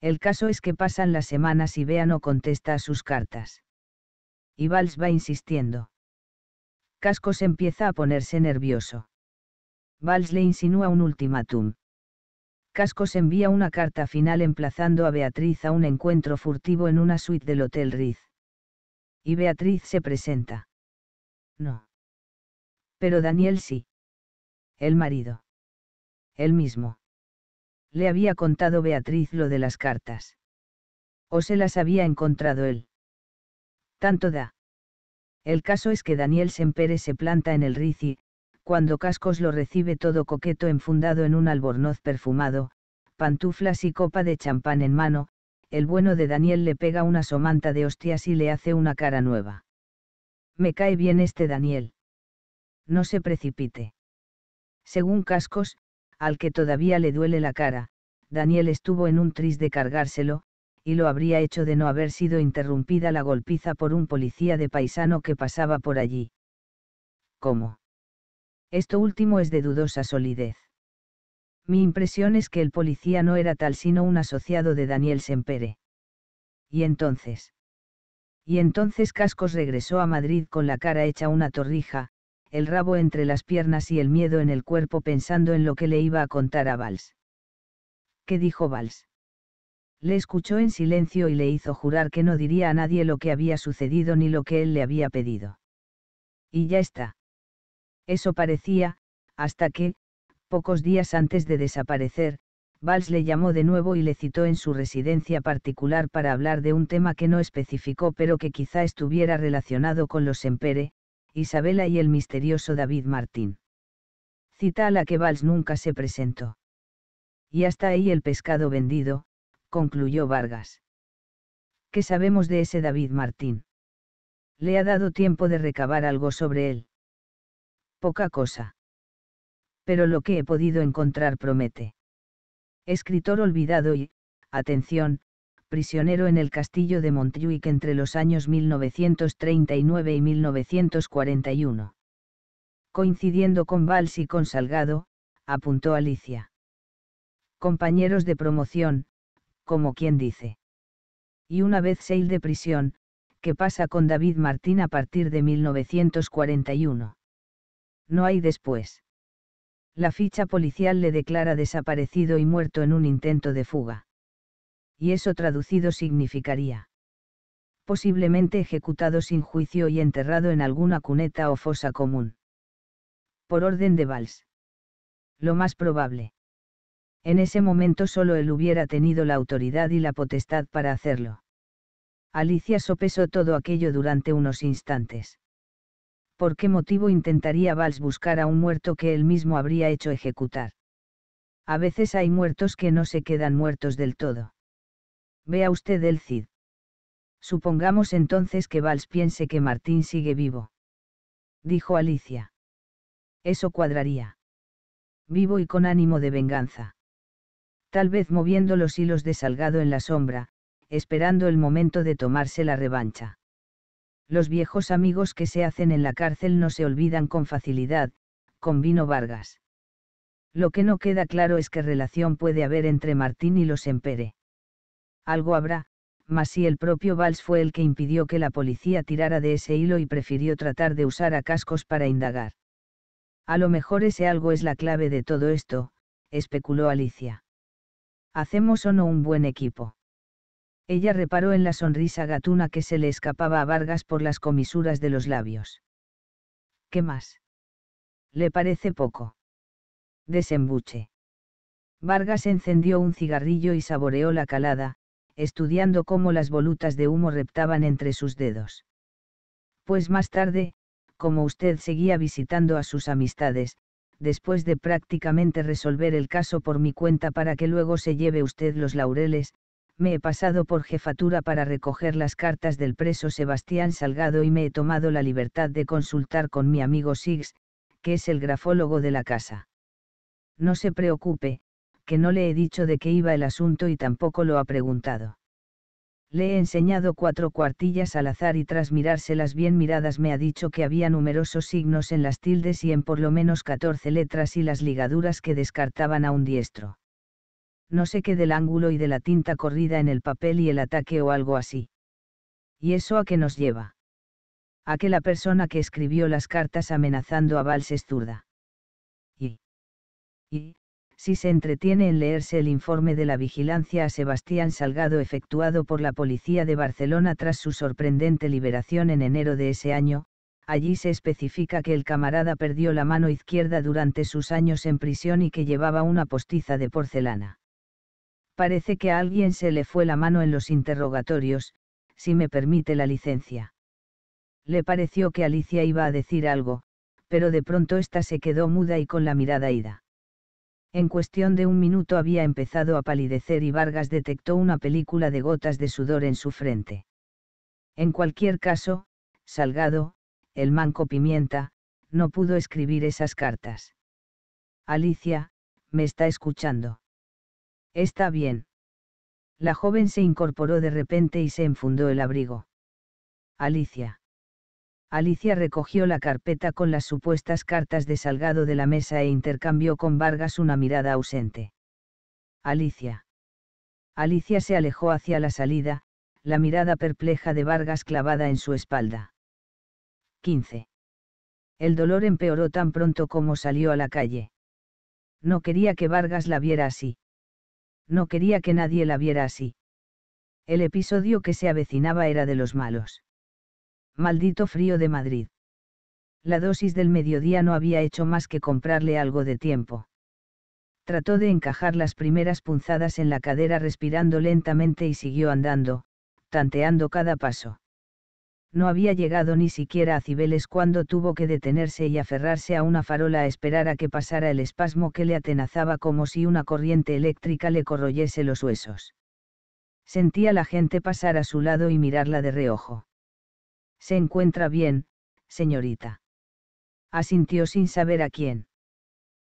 El caso es que pasan las semanas y Bea no contesta a sus cartas. Y Valls va insistiendo. Cascos empieza a ponerse nervioso. Valls le insinúa un ultimátum. Cascos envía una carta final emplazando a Beatriz a un encuentro furtivo en una suite del Hotel Riz. Y Beatriz se presenta. No. Pero Daniel sí. El marido. El mismo le había contado Beatriz lo de las cartas. O se las había encontrado él. Tanto da. El caso es que Daniel Sempere se planta en el Rizi, cuando Cascos lo recibe todo coqueto enfundado en un albornoz perfumado, pantuflas y copa de champán en mano, el bueno de Daniel le pega una somanta de hostias y le hace una cara nueva. Me cae bien este Daniel. No se precipite. Según Cascos, al que todavía le duele la cara, Daniel estuvo en un tris de cargárselo, y lo habría hecho de no haber sido interrumpida la golpiza por un policía de paisano que pasaba por allí. ¿Cómo? Esto último es de dudosa solidez. Mi impresión es que el policía no era tal sino un asociado de Daniel Sempere. Y entonces. Y entonces Cascos regresó a Madrid con la cara hecha una torrija, el rabo entre las piernas y el miedo en el cuerpo pensando en lo que le iba a contar a Valls. ¿Qué dijo Valls? Le escuchó en silencio y le hizo jurar que no diría a nadie lo que había sucedido ni lo que él le había pedido. Y ya está. Eso parecía, hasta que, pocos días antes de desaparecer, Valls le llamó de nuevo y le citó en su residencia particular para hablar de un tema que no especificó pero que quizá estuviera relacionado con los Empere, Isabela y el misterioso David Martín. Cita a la que Valls nunca se presentó. Y hasta ahí el pescado vendido, concluyó Vargas. ¿Qué sabemos de ese David Martín? Le ha dado tiempo de recabar algo sobre él. Poca cosa. Pero lo que he podido encontrar promete. Escritor olvidado y, atención, prisionero en el castillo de Montjuic entre los años 1939 y 1941. Coincidiendo con Valls y con Salgado, apuntó Alicia. Compañeros de promoción, como quien dice. Y una vez Seil de prisión, ¿qué pasa con David Martín a partir de 1941. No hay después. La ficha policial le declara desaparecido y muerto en un intento de fuga y eso traducido significaría posiblemente ejecutado sin juicio y enterrado en alguna cuneta o fosa común. Por orden de Valls. Lo más probable. En ese momento solo él hubiera tenido la autoridad y la potestad para hacerlo. Alicia sopesó todo aquello durante unos instantes. ¿Por qué motivo intentaría Valls buscar a un muerto que él mismo habría hecho ejecutar? A veces hay muertos que no se quedan muertos del todo. Vea usted el Cid. Supongamos entonces que Valls piense que Martín sigue vivo. Dijo Alicia. Eso cuadraría. Vivo y con ánimo de venganza. Tal vez moviendo los hilos de Salgado en la sombra, esperando el momento de tomarse la revancha. Los viejos amigos que se hacen en la cárcel no se olvidan con facilidad, convino Vargas. Lo que no queda claro es qué relación puede haber entre Martín y los Empere algo habrá, mas si el propio Valls fue el que impidió que la policía tirara de ese hilo y prefirió tratar de usar a cascos para indagar. A lo mejor ese algo es la clave de todo esto, especuló Alicia. ¿Hacemos o no un buen equipo? Ella reparó en la sonrisa gatuna que se le escapaba a Vargas por las comisuras de los labios. ¿Qué más? ¿Le parece poco? Desembuche. Vargas encendió un cigarrillo y saboreó la calada, estudiando cómo las volutas de humo reptaban entre sus dedos. Pues más tarde, como usted seguía visitando a sus amistades, después de prácticamente resolver el caso por mi cuenta para que luego se lleve usted los laureles, me he pasado por jefatura para recoger las cartas del preso Sebastián Salgado y me he tomado la libertad de consultar con mi amigo Sigs, que es el grafólogo de la casa. No se preocupe, que no le he dicho de qué iba el asunto y tampoco lo ha preguntado. Le he enseñado cuatro cuartillas al azar y tras mirárselas bien miradas me ha dicho que había numerosos signos en las tildes y en por lo menos catorce letras y las ligaduras que descartaban a un diestro. No sé qué del ángulo y de la tinta corrida en el papel y el ataque o algo así. ¿Y eso a qué nos lleva? A que la persona que escribió las cartas amenazando a vals es zurda. Y. Y si se entretiene en leerse el informe de la vigilancia a Sebastián Salgado efectuado por la Policía de Barcelona tras su sorprendente liberación en enero de ese año, allí se especifica que el camarada perdió la mano izquierda durante sus años en prisión y que llevaba una postiza de porcelana. Parece que a alguien se le fue la mano en los interrogatorios, si me permite la licencia. Le pareció que Alicia iba a decir algo, pero de pronto ésta se quedó muda y con la mirada ida. En cuestión de un minuto había empezado a palidecer y Vargas detectó una película de gotas de sudor en su frente. En cualquier caso, Salgado, el manco pimienta, no pudo escribir esas cartas. Alicia, me está escuchando. Está bien. La joven se incorporó de repente y se enfundó el abrigo. Alicia. Alicia recogió la carpeta con las supuestas cartas de Salgado de la mesa e intercambió con Vargas una mirada ausente. Alicia. Alicia se alejó hacia la salida, la mirada perpleja de Vargas clavada en su espalda. 15. El dolor empeoró tan pronto como salió a la calle. No quería que Vargas la viera así. No quería que nadie la viera así. El episodio que se avecinaba era de los malos. Maldito frío de Madrid. La dosis del mediodía no había hecho más que comprarle algo de tiempo. Trató de encajar las primeras punzadas en la cadera respirando lentamente y siguió andando, tanteando cada paso. No había llegado ni siquiera a Cibeles cuando tuvo que detenerse y aferrarse a una farola a esperar a que pasara el espasmo que le atenazaba como si una corriente eléctrica le corroyese los huesos. Sentía la gente pasar a su lado y mirarla de reojo. Se encuentra bien, señorita. Asintió sin saber a quién.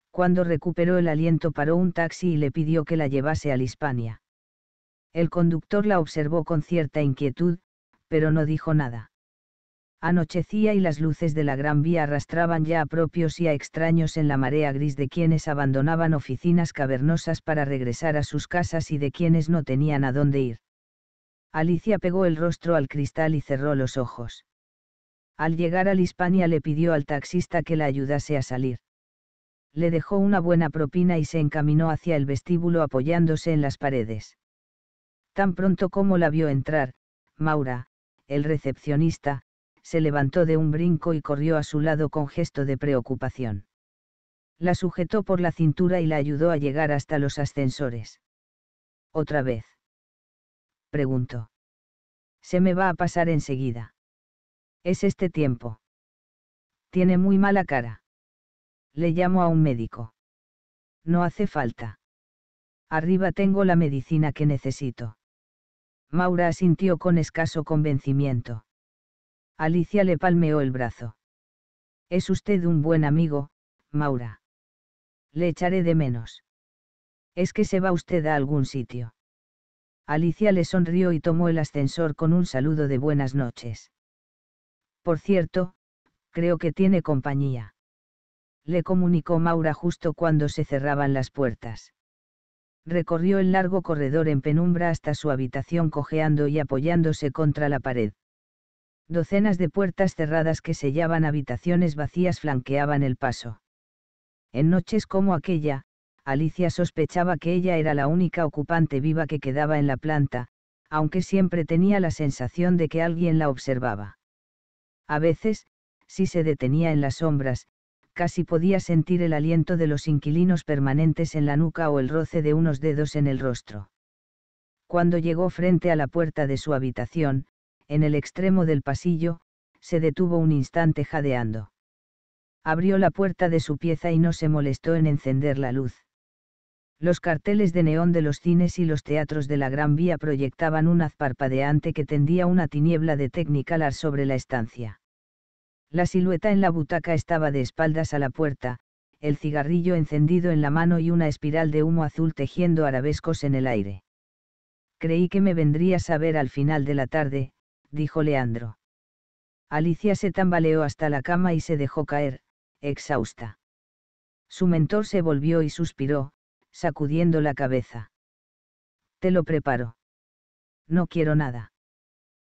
Cuando recuperó el aliento paró un taxi y le pidió que la llevase a Hispania. El conductor la observó con cierta inquietud, pero no dijo nada. Anochecía y las luces de la Gran Vía arrastraban ya a propios y a extraños en la marea gris de quienes abandonaban oficinas cavernosas para regresar a sus casas y de quienes no tenían a dónde ir. Alicia pegó el rostro al cristal y cerró los ojos. Al llegar al Hispania le pidió al taxista que la ayudase a salir. Le dejó una buena propina y se encaminó hacia el vestíbulo apoyándose en las paredes. Tan pronto como la vio entrar, Maura, el recepcionista, se levantó de un brinco y corrió a su lado con gesto de preocupación. La sujetó por la cintura y la ayudó a llegar hasta los ascensores. Otra vez preguntó. Se me va a pasar enseguida. Es este tiempo. Tiene muy mala cara. Le llamo a un médico. No hace falta. Arriba tengo la medicina que necesito. Maura asintió con escaso convencimiento. Alicia le palmeó el brazo. Es usted un buen amigo, Maura. Le echaré de menos. Es que se va usted a algún sitio. Alicia le sonrió y tomó el ascensor con un saludo de buenas noches. Por cierto, creo que tiene compañía. Le comunicó Maura justo cuando se cerraban las puertas. Recorrió el largo corredor en penumbra hasta su habitación cojeando y apoyándose contra la pared. Docenas de puertas cerradas que sellaban habitaciones vacías flanqueaban el paso. En noches como aquella, Alicia sospechaba que ella era la única ocupante viva que quedaba en la planta, aunque siempre tenía la sensación de que alguien la observaba. A veces, si se detenía en las sombras, casi podía sentir el aliento de los inquilinos permanentes en la nuca o el roce de unos dedos en el rostro. Cuando llegó frente a la puerta de su habitación, en el extremo del pasillo, se detuvo un instante jadeando. Abrió la puerta de su pieza y no se molestó en encender la luz. Los carteles de neón de los cines y los teatros de la Gran Vía proyectaban un haz parpadeante que tendía una tiniebla de tecnicalar sobre la estancia. La silueta en la butaca estaba de espaldas a la puerta, el cigarrillo encendido en la mano y una espiral de humo azul tejiendo arabescos en el aire. Creí que me vendrías a ver al final de la tarde, dijo Leandro. Alicia se tambaleó hasta la cama y se dejó caer, exhausta. Su mentor se volvió y suspiró, sacudiendo la cabeza. Te lo preparo. No quiero nada.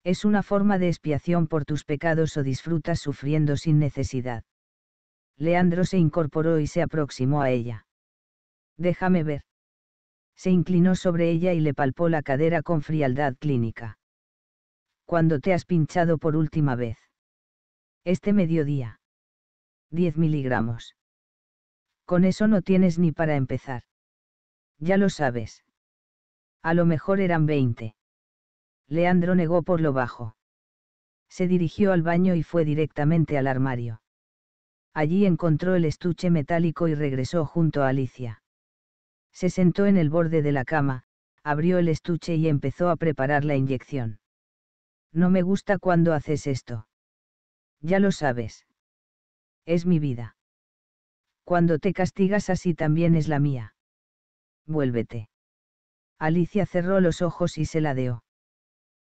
Es una forma de expiación por tus pecados o disfrutas sufriendo sin necesidad. Leandro se incorporó y se aproximó a ella. Déjame ver. Se inclinó sobre ella y le palpó la cadera con frialdad clínica. Cuando te has pinchado por última vez? Este mediodía. Diez miligramos. Con eso no tienes ni para empezar. Ya lo sabes. A lo mejor eran veinte. Leandro negó por lo bajo. Se dirigió al baño y fue directamente al armario. Allí encontró el estuche metálico y regresó junto a Alicia. Se sentó en el borde de la cama, abrió el estuche y empezó a preparar la inyección. No me gusta cuando haces esto. Ya lo sabes. Es mi vida. Cuando te castigas así también es la mía. Vuélvete. Alicia cerró los ojos y se ladeó.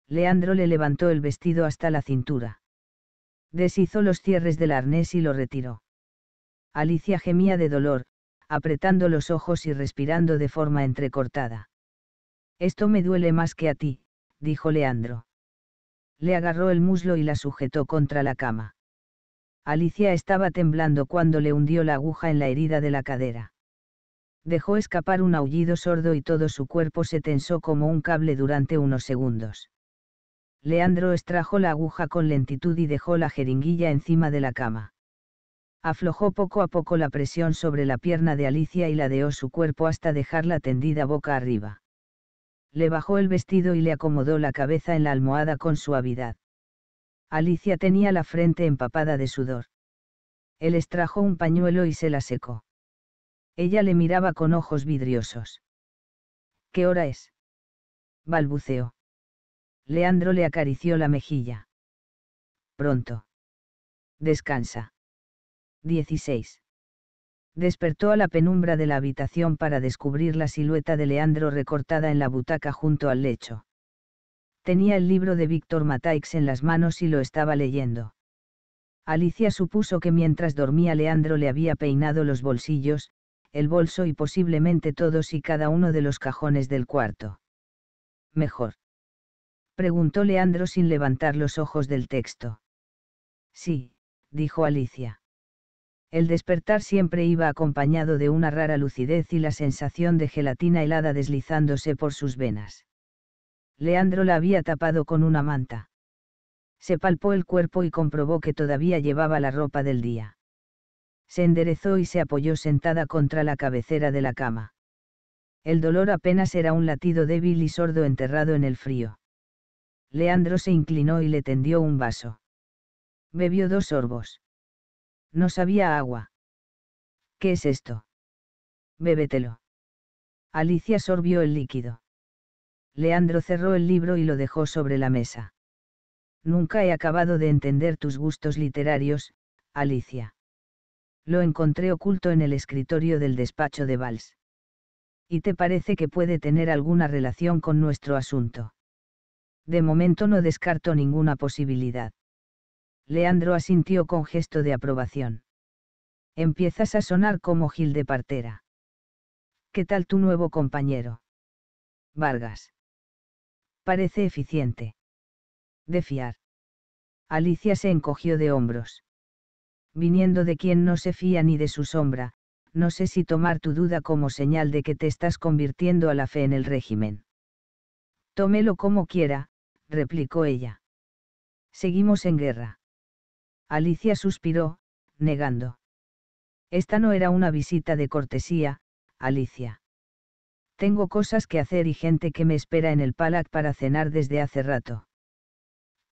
Leandro le levantó el vestido hasta la cintura. Deshizo los cierres del arnés y lo retiró. Alicia gemía de dolor, apretando los ojos y respirando de forma entrecortada. Esto me duele más que a ti, dijo Leandro. Le agarró el muslo y la sujetó contra la cama. Alicia estaba temblando cuando le hundió la aguja en la herida de la cadera dejó escapar un aullido sordo y todo su cuerpo se tensó como un cable durante unos segundos. Leandro extrajo la aguja con lentitud y dejó la jeringuilla encima de la cama. Aflojó poco a poco la presión sobre la pierna de Alicia y ladeó su cuerpo hasta dejarla tendida boca arriba. Le bajó el vestido y le acomodó la cabeza en la almohada con suavidad. Alicia tenía la frente empapada de sudor. Él extrajo un pañuelo y se la secó. Ella le miraba con ojos vidriosos. ¿Qué hora es? balbuceó. Leandro le acarició la mejilla. Pronto. Descansa. 16. Despertó a la penumbra de la habitación para descubrir la silueta de Leandro recortada en la butaca junto al lecho. Tenía el libro de Víctor Mataix en las manos y lo estaba leyendo. Alicia supuso que mientras dormía Leandro le había peinado los bolsillos, el bolso y posiblemente todos y cada uno de los cajones del cuarto. Mejor. Preguntó Leandro sin levantar los ojos del texto. Sí, dijo Alicia. El despertar siempre iba acompañado de una rara lucidez y la sensación de gelatina helada deslizándose por sus venas. Leandro la había tapado con una manta. Se palpó el cuerpo y comprobó que todavía llevaba la ropa del día se enderezó y se apoyó sentada contra la cabecera de la cama. El dolor apenas era un latido débil y sordo enterrado en el frío. Leandro se inclinó y le tendió un vaso. Bebió dos sorbos. No sabía agua. ¿Qué es esto? Bébetelo. Alicia sorbió el líquido. Leandro cerró el libro y lo dejó sobre la mesa. Nunca he acabado de entender tus gustos literarios, Alicia. Lo encontré oculto en el escritorio del despacho de Valls. ¿Y te parece que puede tener alguna relación con nuestro asunto? De momento no descarto ninguna posibilidad. Leandro asintió con gesto de aprobación. Empiezas a sonar como Gil de Partera. ¿Qué tal tu nuevo compañero? Vargas. Parece eficiente. De fiar. Alicia se encogió de hombros viniendo de quien no se fía ni de su sombra, no sé si tomar tu duda como señal de que te estás convirtiendo a la fe en el régimen. Tómelo como quiera, replicó ella. Seguimos en guerra. Alicia suspiró, negando. Esta no era una visita de cortesía, Alicia. Tengo cosas que hacer y gente que me espera en el Palac para cenar desde hace rato.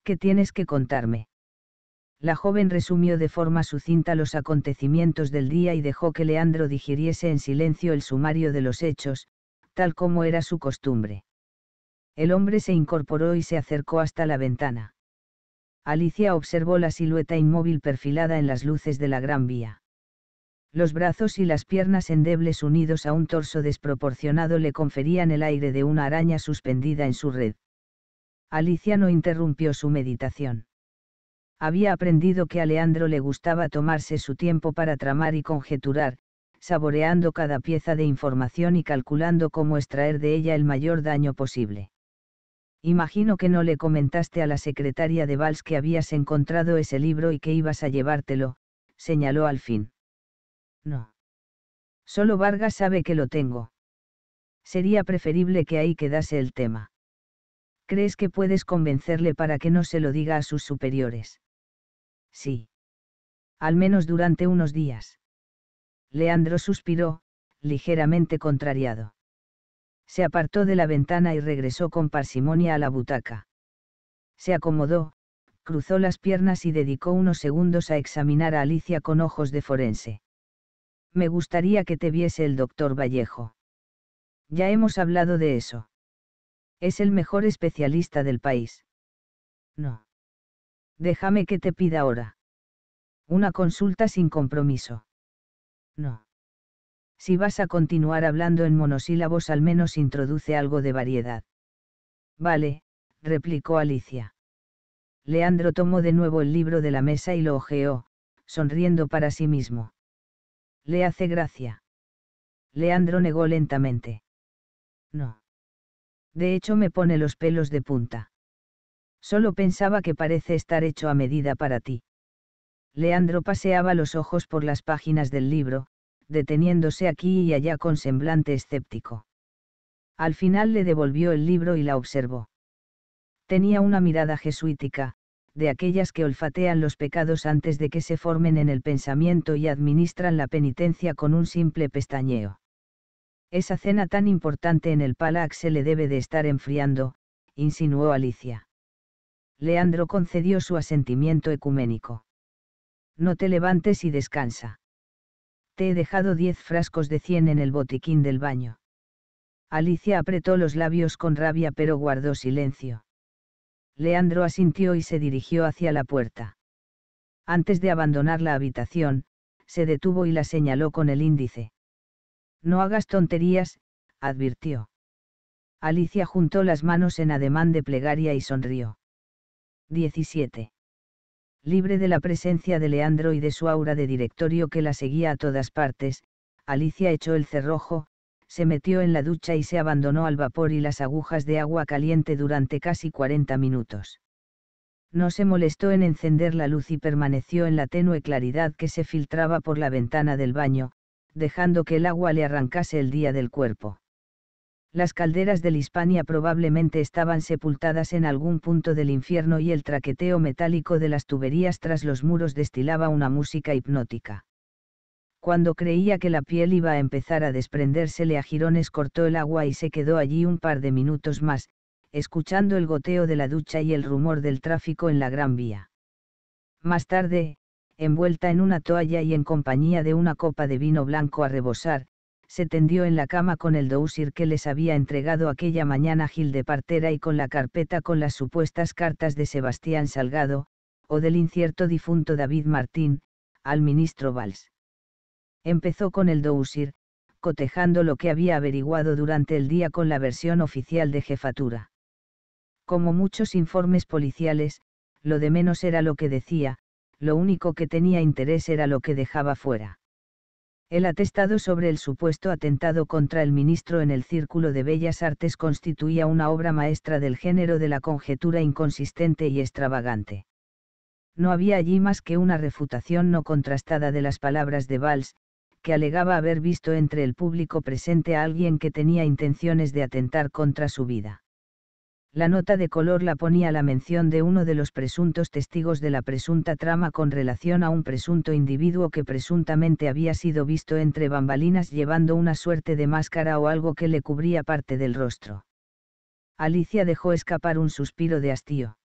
¿Qué tienes que contarme? la joven resumió de forma sucinta los acontecimientos del día y dejó que Leandro digiriese en silencio el sumario de los hechos, tal como era su costumbre. El hombre se incorporó y se acercó hasta la ventana. Alicia observó la silueta inmóvil perfilada en las luces de la Gran Vía. Los brazos y las piernas endebles unidos a un torso desproporcionado le conferían el aire de una araña suspendida en su red. Alicia no interrumpió su meditación había aprendido que a Leandro le gustaba tomarse su tiempo para tramar y conjeturar, saboreando cada pieza de información y calculando cómo extraer de ella el mayor daño posible. Imagino que no le comentaste a la secretaria de Valls que habías encontrado ese libro y que ibas a llevártelo, señaló al fin. No. Solo Vargas sabe que lo tengo. Sería preferible que ahí quedase el tema. ¿Crees que puedes convencerle para que no se lo diga a sus superiores? Sí. Al menos durante unos días. Leandro suspiró, ligeramente contrariado. Se apartó de la ventana y regresó con parsimonia a la butaca. Se acomodó, cruzó las piernas y dedicó unos segundos a examinar a Alicia con ojos de forense. Me gustaría que te viese el doctor Vallejo. Ya hemos hablado de eso. Es el mejor especialista del país. No. Déjame que te pida ahora. Una consulta sin compromiso. No. Si vas a continuar hablando en monosílabos al menos introduce algo de variedad. Vale, replicó Alicia. Leandro tomó de nuevo el libro de la mesa y lo hojeó, sonriendo para sí mismo. Le hace gracia. Leandro negó lentamente. No. De hecho me pone los pelos de punta. Solo pensaba que parece estar hecho a medida para ti. Leandro paseaba los ojos por las páginas del libro, deteniéndose aquí y allá con semblante escéptico. Al final le devolvió el libro y la observó. Tenía una mirada jesuítica, de aquellas que olfatean los pecados antes de que se formen en el pensamiento y administran la penitencia con un simple pestañeo. Esa cena tan importante en el Palax se le debe de estar enfriando, insinuó Alicia. Leandro concedió su asentimiento ecuménico. No te levantes y descansa. Te he dejado diez frascos de cien en el botiquín del baño. Alicia apretó los labios con rabia pero guardó silencio. Leandro asintió y se dirigió hacia la puerta. Antes de abandonar la habitación, se detuvo y la señaló con el índice. No hagas tonterías, advirtió. Alicia juntó las manos en ademán de plegaria y sonrió. 17. Libre de la presencia de Leandro y de su aura de directorio que la seguía a todas partes, Alicia echó el cerrojo, se metió en la ducha y se abandonó al vapor y las agujas de agua caliente durante casi 40 minutos. No se molestó en encender la luz y permaneció en la tenue claridad que se filtraba por la ventana del baño, dejando que el agua le arrancase el día del cuerpo las calderas del Hispania probablemente estaban sepultadas en algún punto del infierno y el traqueteo metálico de las tuberías tras los muros destilaba una música hipnótica. Cuando creía que la piel iba a empezar a desprendérsele a girones cortó el agua y se quedó allí un par de minutos más, escuchando el goteo de la ducha y el rumor del tráfico en la Gran Vía. Más tarde, envuelta en una toalla y en compañía de una copa de vino blanco a rebosar, se tendió en la cama con el dousir que les había entregado aquella mañana Gil de Partera y con la carpeta con las supuestas cartas de Sebastián Salgado, o del incierto difunto David Martín, al ministro Valls. Empezó con el dousir, cotejando lo que había averiguado durante el día con la versión oficial de jefatura. Como muchos informes policiales, lo de menos era lo que decía, lo único que tenía interés era lo que dejaba fuera. El atestado sobre el supuesto atentado contra el ministro en el Círculo de Bellas Artes constituía una obra maestra del género de la conjetura inconsistente y extravagante. No había allí más que una refutación no contrastada de las palabras de Valls, que alegaba haber visto entre el público presente a alguien que tenía intenciones de atentar contra su vida la nota de color la ponía la mención de uno de los presuntos testigos de la presunta trama con relación a un presunto individuo que presuntamente había sido visto entre bambalinas llevando una suerte de máscara o algo que le cubría parte del rostro. Alicia dejó escapar un suspiro de hastío.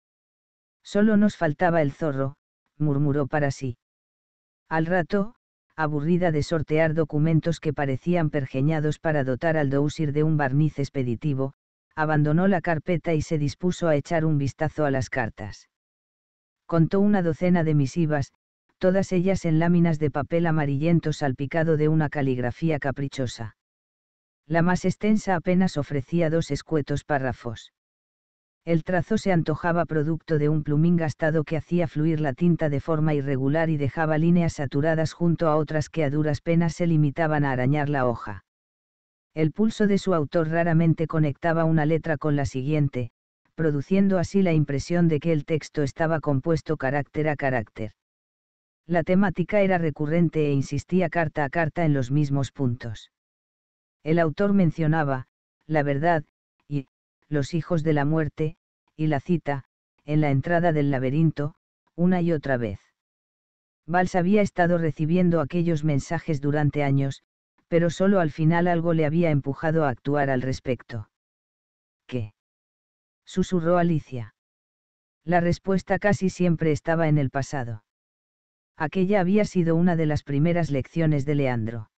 Solo nos faltaba el zorro, murmuró para sí. Al rato, aburrida de sortear documentos que parecían pergeñados para dotar al Dousir de un barniz expeditivo, abandonó la carpeta y se dispuso a echar un vistazo a las cartas. Contó una docena de misivas, todas ellas en láminas de papel amarillento salpicado de una caligrafía caprichosa. La más extensa apenas ofrecía dos escuetos párrafos. El trazo se antojaba producto de un plumín gastado que hacía fluir la tinta de forma irregular y dejaba líneas saturadas junto a otras que a duras penas se limitaban a arañar la hoja. El pulso de su autor raramente conectaba una letra con la siguiente, produciendo así la impresión de que el texto estaba compuesto carácter a carácter. La temática era recurrente e insistía carta a carta en los mismos puntos. El autor mencionaba, la verdad, y, los hijos de la muerte, y la cita, en la entrada del laberinto, una y otra vez. Valls había estado recibiendo aquellos mensajes durante años, pero solo al final algo le había empujado a actuar al respecto. ¿Qué? susurró Alicia. La respuesta casi siempre estaba en el pasado. Aquella había sido una de las primeras lecciones de Leandro.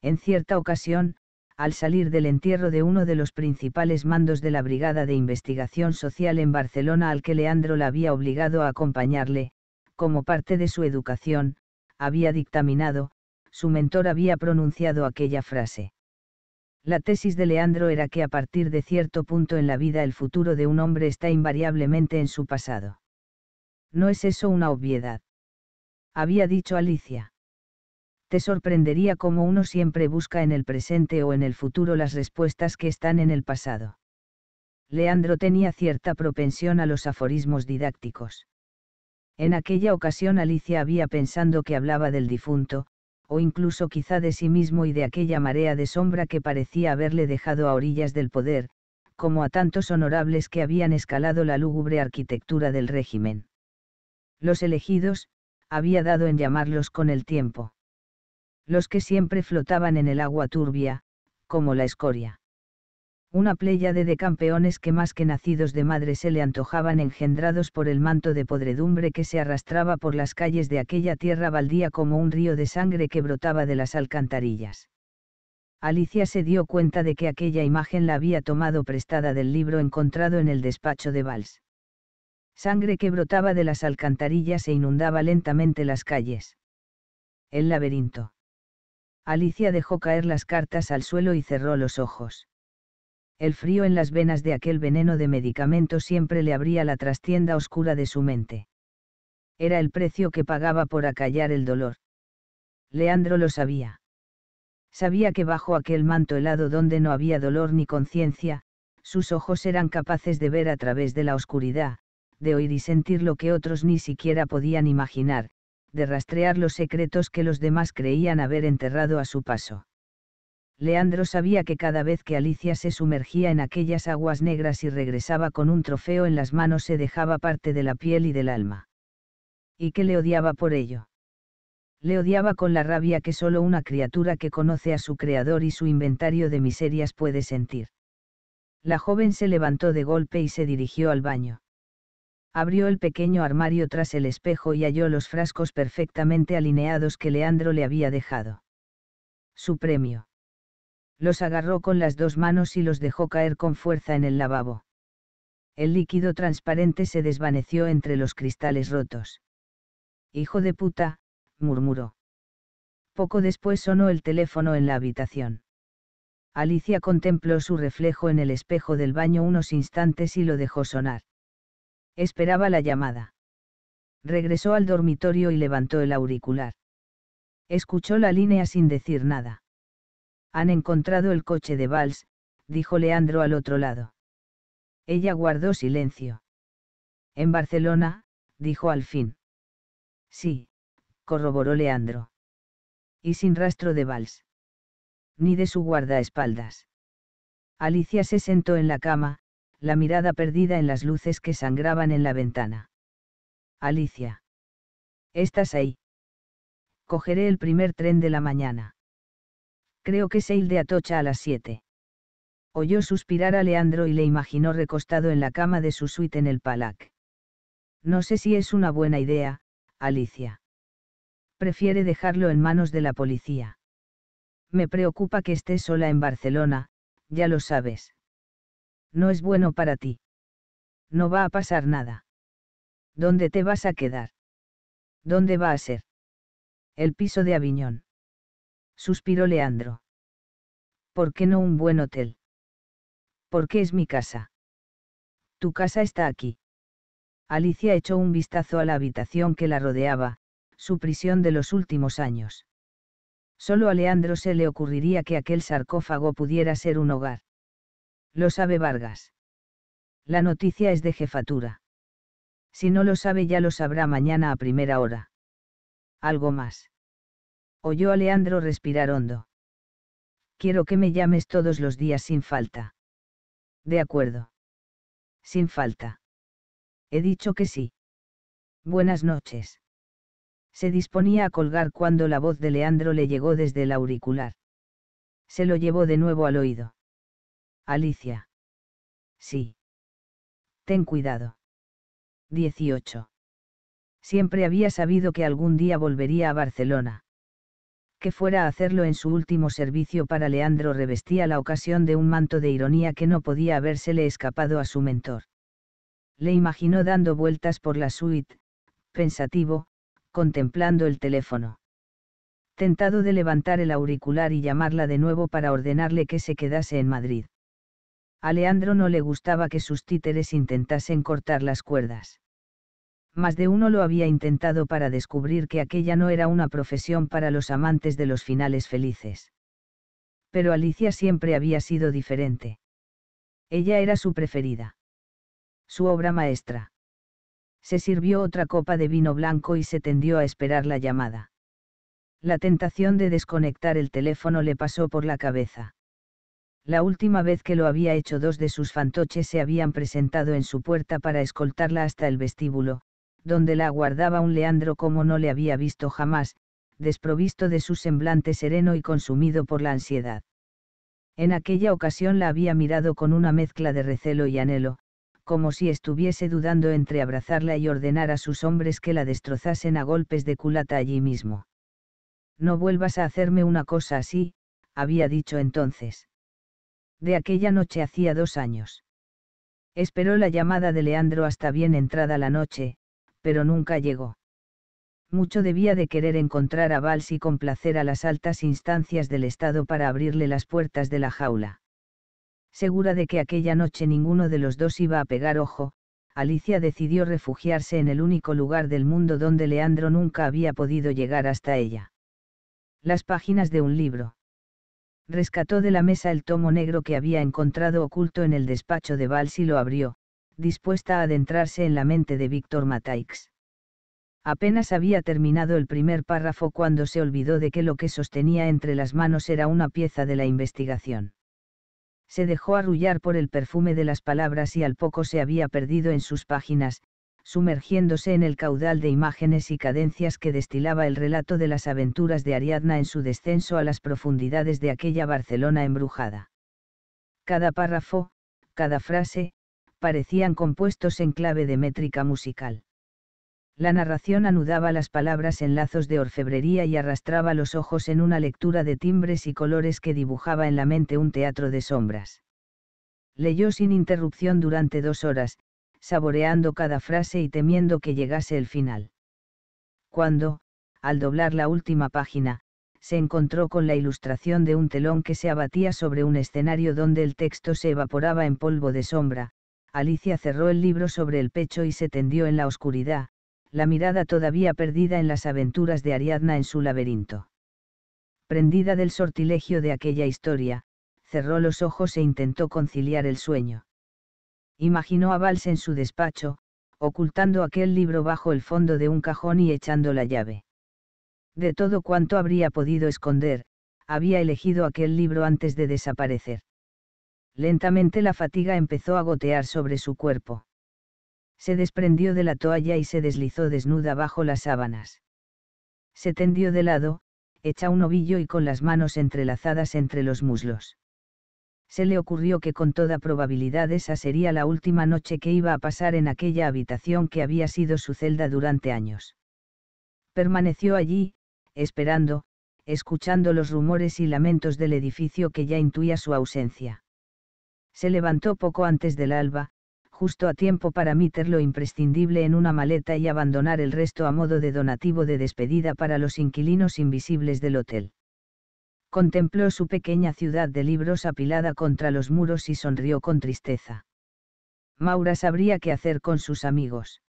En cierta ocasión, al salir del entierro de uno de los principales mandos de la Brigada de Investigación Social en Barcelona al que Leandro la había obligado a acompañarle, como parte de su educación, había dictaminado, su mentor había pronunciado aquella frase. La tesis de Leandro era que a partir de cierto punto en la vida el futuro de un hombre está invariablemente en su pasado. ¿No es eso una obviedad? Había dicho Alicia. Te sorprendería cómo uno siempre busca en el presente o en el futuro las respuestas que están en el pasado. Leandro tenía cierta propensión a los aforismos didácticos. En aquella ocasión Alicia había pensado que hablaba del difunto, o incluso quizá de sí mismo y de aquella marea de sombra que parecía haberle dejado a orillas del poder, como a tantos honorables que habían escalado la lúgubre arquitectura del régimen. Los elegidos, había dado en llamarlos con el tiempo. Los que siempre flotaban en el agua turbia, como la escoria una pléyade de campeones que más que nacidos de madre se le antojaban engendrados por el manto de podredumbre que se arrastraba por las calles de aquella tierra baldía como un río de sangre que brotaba de las alcantarillas. Alicia se dio cuenta de que aquella imagen la había tomado prestada del libro encontrado en el despacho de Valls. Sangre que brotaba de las alcantarillas e inundaba lentamente las calles. El laberinto. Alicia dejó caer las cartas al suelo y cerró los ojos el frío en las venas de aquel veneno de medicamento siempre le abría la trastienda oscura de su mente. Era el precio que pagaba por acallar el dolor. Leandro lo sabía. Sabía que bajo aquel manto helado donde no había dolor ni conciencia, sus ojos eran capaces de ver a través de la oscuridad, de oír y sentir lo que otros ni siquiera podían imaginar, de rastrear los secretos que los demás creían haber enterrado a su paso. Leandro sabía que cada vez que Alicia se sumergía en aquellas aguas negras y regresaba con un trofeo en las manos se dejaba parte de la piel y del alma. Y que le odiaba por ello. Le odiaba con la rabia que solo una criatura que conoce a su creador y su inventario de miserias puede sentir. La joven se levantó de golpe y se dirigió al baño. Abrió el pequeño armario tras el espejo y halló los frascos perfectamente alineados que Leandro le había dejado. Su premio los agarró con las dos manos y los dejó caer con fuerza en el lavabo. El líquido transparente se desvaneció entre los cristales rotos. Hijo de puta, murmuró. Poco después sonó el teléfono en la habitación. Alicia contempló su reflejo en el espejo del baño unos instantes y lo dejó sonar. Esperaba la llamada. Regresó al dormitorio y levantó el auricular. Escuchó la línea sin decir nada. Han encontrado el coche de Vals", dijo Leandro al otro lado. Ella guardó silencio. En Barcelona, dijo al fin. Sí, corroboró Leandro. Y sin rastro de Vals, Ni de su guardaespaldas. Alicia se sentó en la cama, la mirada perdida en las luces que sangraban en la ventana. Alicia. ¿Estás ahí? Cogeré el primer tren de la mañana. Creo que Seil de Atocha a las siete. Oyó suspirar a Leandro y le imaginó recostado en la cama de su suite en el Palac. No sé si es una buena idea, Alicia. Prefiere dejarlo en manos de la policía. Me preocupa que esté sola en Barcelona, ya lo sabes. No es bueno para ti. No va a pasar nada. ¿Dónde te vas a quedar? ¿Dónde va a ser? El piso de Aviñón suspiró Leandro. ¿Por qué no un buen hotel? ¿Por qué es mi casa. Tu casa está aquí. Alicia echó un vistazo a la habitación que la rodeaba, su prisión de los últimos años. Solo a Leandro se le ocurriría que aquel sarcófago pudiera ser un hogar. Lo sabe Vargas. La noticia es de jefatura. Si no lo sabe ya lo sabrá mañana a primera hora. Algo más oyó a Leandro respirar hondo. Quiero que me llames todos los días sin falta. De acuerdo. Sin falta. He dicho que sí. Buenas noches. Se disponía a colgar cuando la voz de Leandro le llegó desde el auricular. Se lo llevó de nuevo al oído. Alicia. Sí. Ten cuidado. 18. Siempre había sabido que algún día volvería a Barcelona que fuera a hacerlo en su último servicio para Leandro revestía la ocasión de un manto de ironía que no podía habérsele escapado a su mentor. Le imaginó dando vueltas por la suite, pensativo, contemplando el teléfono. Tentado de levantar el auricular y llamarla de nuevo para ordenarle que se quedase en Madrid. A Leandro no le gustaba que sus títeres intentasen cortar las cuerdas más de uno lo había intentado para descubrir que aquella no era una profesión para los amantes de los finales felices. Pero Alicia siempre había sido diferente. Ella era su preferida. Su obra maestra. Se sirvió otra copa de vino blanco y se tendió a esperar la llamada. La tentación de desconectar el teléfono le pasó por la cabeza. La última vez que lo había hecho dos de sus fantoches se habían presentado en su puerta para escoltarla hasta el vestíbulo, donde la aguardaba un Leandro como no le había visto jamás, desprovisto de su semblante sereno y consumido por la ansiedad. En aquella ocasión la había mirado con una mezcla de recelo y anhelo, como si estuviese dudando entre abrazarla y ordenar a sus hombres que la destrozasen a golpes de culata allí mismo. No vuelvas a hacerme una cosa así, había dicho entonces. De aquella noche hacía dos años. Esperó la llamada de Leandro hasta bien entrada la noche, pero nunca llegó. Mucho debía de querer encontrar a Vals y complacer a las altas instancias del Estado para abrirle las puertas de la jaula. Segura de que aquella noche ninguno de los dos iba a pegar ojo, Alicia decidió refugiarse en el único lugar del mundo donde Leandro nunca había podido llegar hasta ella. Las páginas de un libro. Rescató de la mesa el tomo negro que había encontrado oculto en el despacho de Vals y lo abrió, dispuesta a adentrarse en la mente de Víctor Mataix. Apenas había terminado el primer párrafo cuando se olvidó de que lo que sostenía entre las manos era una pieza de la investigación. Se dejó arrullar por el perfume de las palabras y al poco se había perdido en sus páginas, sumergiéndose en el caudal de imágenes y cadencias que destilaba el relato de las aventuras de Ariadna en su descenso a las profundidades de aquella Barcelona embrujada. Cada párrafo, cada frase, parecían compuestos en clave de métrica musical. La narración anudaba las palabras en lazos de orfebrería y arrastraba los ojos en una lectura de timbres y colores que dibujaba en la mente un teatro de sombras. Leyó sin interrupción durante dos horas, saboreando cada frase y temiendo que llegase el final. Cuando, al doblar la última página, se encontró con la ilustración de un telón que se abatía sobre un escenario donde el texto se evaporaba en polvo de sombra, Alicia cerró el libro sobre el pecho y se tendió en la oscuridad, la mirada todavía perdida en las aventuras de Ariadna en su laberinto. Prendida del sortilegio de aquella historia, cerró los ojos e intentó conciliar el sueño. Imaginó a Vals en su despacho, ocultando aquel libro bajo el fondo de un cajón y echando la llave. De todo cuanto habría podido esconder, había elegido aquel libro antes de desaparecer. Lentamente la fatiga empezó a gotear sobre su cuerpo. Se desprendió de la toalla y se deslizó desnuda bajo las sábanas. Se tendió de lado, hecha un ovillo y con las manos entrelazadas entre los muslos. Se le ocurrió que con toda probabilidad esa sería la última noche que iba a pasar en aquella habitación que había sido su celda durante años. Permaneció allí, esperando, escuchando los rumores y lamentos del edificio que ya intuía su ausencia. Se levantó poco antes del alba, justo a tiempo para meter lo imprescindible en una maleta y abandonar el resto a modo de donativo de despedida para los inquilinos invisibles del hotel. Contempló su pequeña ciudad de libros apilada contra los muros y sonrió con tristeza. Maura sabría qué hacer con sus amigos.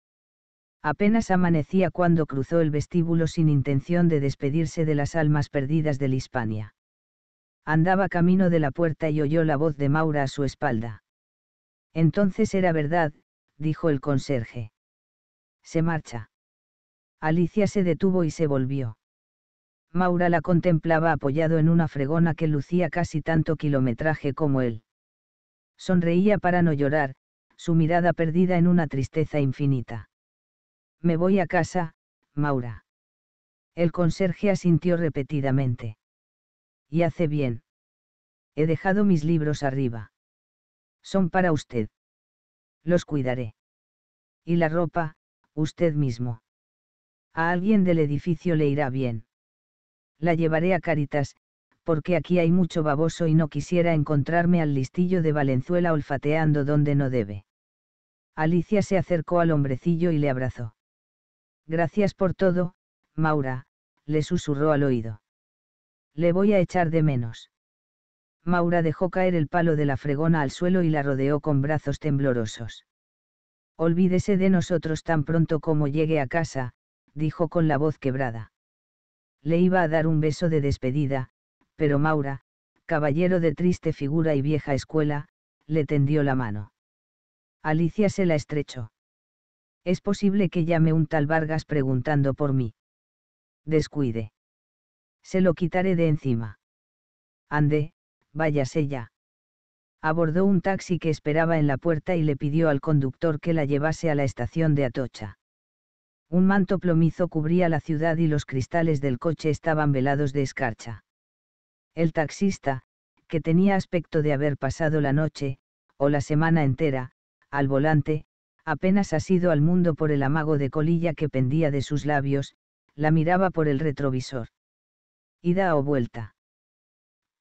Apenas amanecía cuando cruzó el vestíbulo sin intención de despedirse de las almas perdidas de Hispania. Andaba camino de la puerta y oyó la voz de Maura a su espalda. Entonces era verdad, dijo el conserje. Se marcha. Alicia se detuvo y se volvió. Maura la contemplaba apoyado en una fregona que lucía casi tanto kilometraje como él. Sonreía para no llorar, su mirada perdida en una tristeza infinita. Me voy a casa, Maura. El conserje asintió repetidamente y hace bien. He dejado mis libros arriba. Son para usted. Los cuidaré. Y la ropa, usted mismo. A alguien del edificio le irá bien. La llevaré a Caritas, porque aquí hay mucho baboso y no quisiera encontrarme al listillo de Valenzuela olfateando donde no debe. Alicia se acercó al hombrecillo y le abrazó. Gracias por todo, Maura, le susurró al oído le voy a echar de menos. Maura dejó caer el palo de la fregona al suelo y la rodeó con brazos temblorosos. Olvídese de nosotros tan pronto como llegue a casa, dijo con la voz quebrada. Le iba a dar un beso de despedida, pero Maura, caballero de triste figura y vieja escuela, le tendió la mano. Alicia se la estrechó. Es posible que llame un tal Vargas preguntando por mí. Descuide. Se lo quitaré de encima. Ande, váyase ya. Abordó un taxi que esperaba en la puerta y le pidió al conductor que la llevase a la estación de Atocha. Un manto plomizo cubría la ciudad y los cristales del coche estaban velados de escarcha. El taxista, que tenía aspecto de haber pasado la noche, o la semana entera, al volante, apenas asido al mundo por el amago de colilla que pendía de sus labios, la miraba por el retrovisor. ¿Ida o vuelta?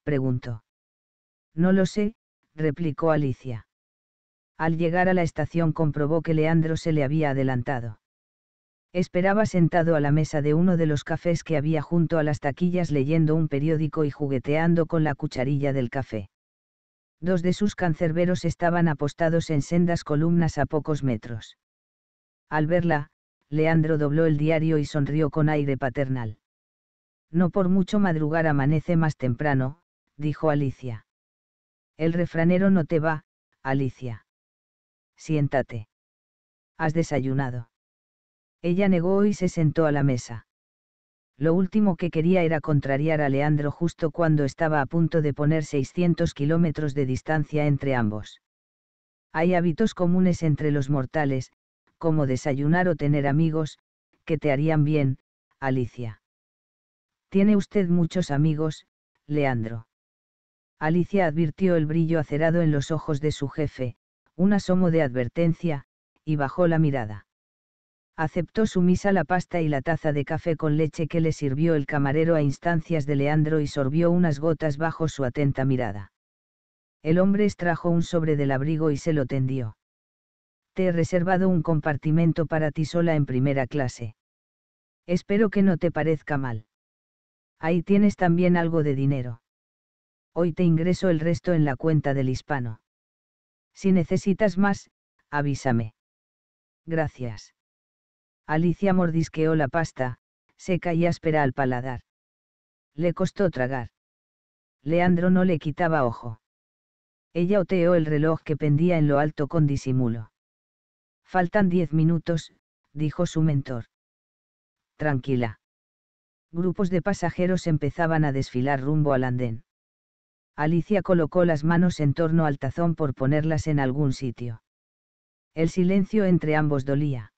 Preguntó. No lo sé, replicó Alicia. Al llegar a la estación comprobó que Leandro se le había adelantado. Esperaba sentado a la mesa de uno de los cafés que había junto a las taquillas leyendo un periódico y jugueteando con la cucharilla del café. Dos de sus cancerberos estaban apostados en sendas columnas a pocos metros. Al verla, Leandro dobló el diario y sonrió con aire paternal. No por mucho madrugar amanece más temprano, dijo Alicia. El refranero no te va, Alicia. Siéntate. Has desayunado. Ella negó y se sentó a la mesa. Lo último que quería era contrariar a Leandro justo cuando estaba a punto de poner 600 kilómetros de distancia entre ambos. Hay hábitos comunes entre los mortales, como desayunar o tener amigos, que te harían bien, Alicia. Tiene usted muchos amigos, Leandro. Alicia advirtió el brillo acerado en los ojos de su jefe, un asomo de advertencia, y bajó la mirada. Aceptó sumisa la pasta y la taza de café con leche que le sirvió el camarero a instancias de Leandro y sorbió unas gotas bajo su atenta mirada. El hombre extrajo un sobre del abrigo y se lo tendió. Te he reservado un compartimento para ti sola en primera clase. Espero que no te parezca mal. Ahí tienes también algo de dinero. Hoy te ingreso el resto en la cuenta del hispano. Si necesitas más, avísame. Gracias. Alicia mordisqueó la pasta, seca y áspera al paladar. Le costó tragar. Leandro no le quitaba ojo. Ella oteó el reloj que pendía en lo alto con disimulo. Faltan diez minutos, dijo su mentor. Tranquila grupos de pasajeros empezaban a desfilar rumbo al andén. Alicia colocó las manos en torno al tazón por ponerlas en algún sitio. El silencio entre ambos dolía.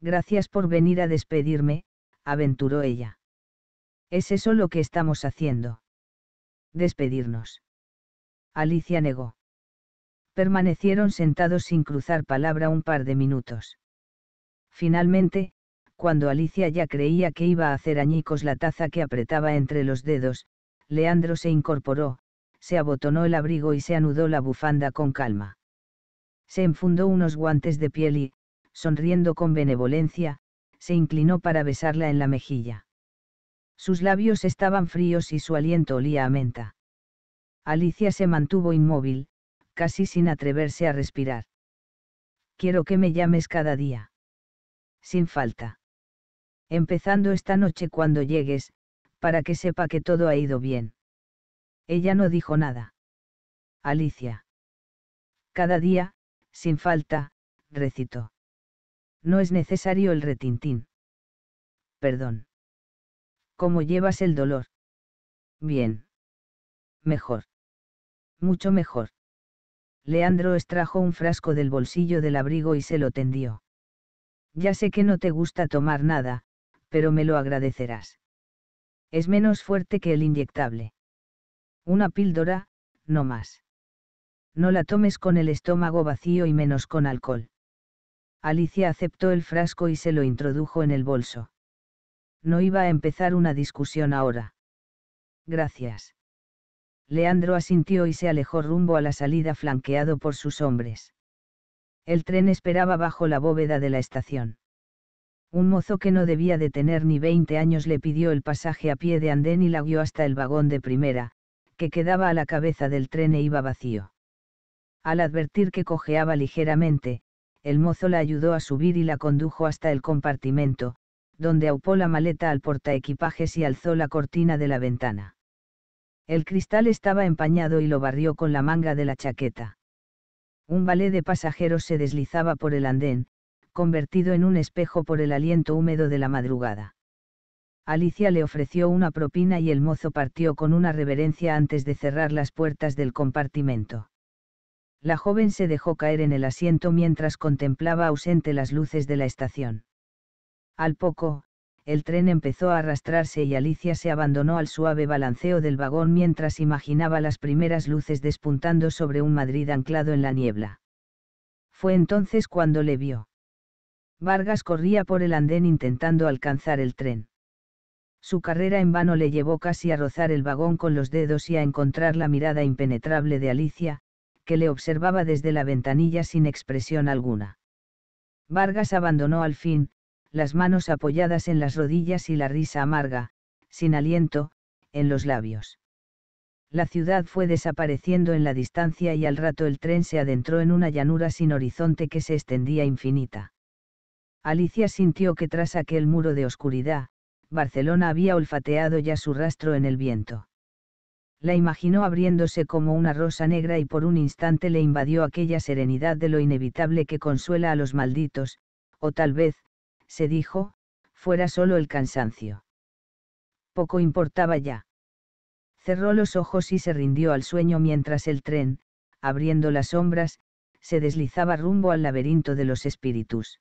Gracias por venir a despedirme, aventuró ella. ¿Es eso lo que estamos haciendo? Despedirnos. Alicia negó. Permanecieron sentados sin cruzar palabra un par de minutos. Finalmente, cuando Alicia ya creía que iba a hacer añicos la taza que apretaba entre los dedos, Leandro se incorporó, se abotonó el abrigo y se anudó la bufanda con calma. Se enfundó unos guantes de piel y, sonriendo con benevolencia, se inclinó para besarla en la mejilla. Sus labios estaban fríos y su aliento olía a menta. Alicia se mantuvo inmóvil, casi sin atreverse a respirar. Quiero que me llames cada día. Sin falta empezando esta noche cuando llegues, para que sepa que todo ha ido bien. Ella no dijo nada. Alicia. Cada día, sin falta, recitó. No es necesario el retintín. Perdón. ¿Cómo llevas el dolor? Bien. Mejor. Mucho mejor. Leandro extrajo un frasco del bolsillo del abrigo y se lo tendió. Ya sé que no te gusta tomar nada, pero me lo agradecerás. Es menos fuerte que el inyectable. Una píldora, no más. No la tomes con el estómago vacío y menos con alcohol. Alicia aceptó el frasco y se lo introdujo en el bolso. No iba a empezar una discusión ahora. Gracias. Leandro asintió y se alejó rumbo a la salida flanqueado por sus hombres. El tren esperaba bajo la bóveda de la estación. Un mozo que no debía de tener ni veinte años le pidió el pasaje a pie de andén y la guió hasta el vagón de primera, que quedaba a la cabeza del tren e iba vacío. Al advertir que cojeaba ligeramente, el mozo la ayudó a subir y la condujo hasta el compartimento, donde aupó la maleta al portaequipajes y alzó la cortina de la ventana. El cristal estaba empañado y lo barrió con la manga de la chaqueta. Un ballet de pasajeros se deslizaba por el andén, convertido en un espejo por el aliento húmedo de la madrugada. Alicia le ofreció una propina y el mozo partió con una reverencia antes de cerrar las puertas del compartimento. La joven se dejó caer en el asiento mientras contemplaba ausente las luces de la estación. Al poco, el tren empezó a arrastrarse y Alicia se abandonó al suave balanceo del vagón mientras imaginaba las primeras luces despuntando sobre un Madrid anclado en la niebla. Fue entonces cuando le vio. Vargas corría por el andén intentando alcanzar el tren. Su carrera en vano le llevó casi a rozar el vagón con los dedos y a encontrar la mirada impenetrable de Alicia, que le observaba desde la ventanilla sin expresión alguna. Vargas abandonó al fin, las manos apoyadas en las rodillas y la risa amarga, sin aliento, en los labios. La ciudad fue desapareciendo en la distancia y al rato el tren se adentró en una llanura sin horizonte que se extendía infinita. Alicia sintió que tras aquel muro de oscuridad, Barcelona había olfateado ya su rastro en el viento. La imaginó abriéndose como una rosa negra y por un instante le invadió aquella serenidad de lo inevitable que consuela a los malditos, o tal vez, se dijo, fuera solo el cansancio. Poco importaba ya. Cerró los ojos y se rindió al sueño mientras el tren, abriendo las sombras,
se deslizaba rumbo al laberinto de los espíritus.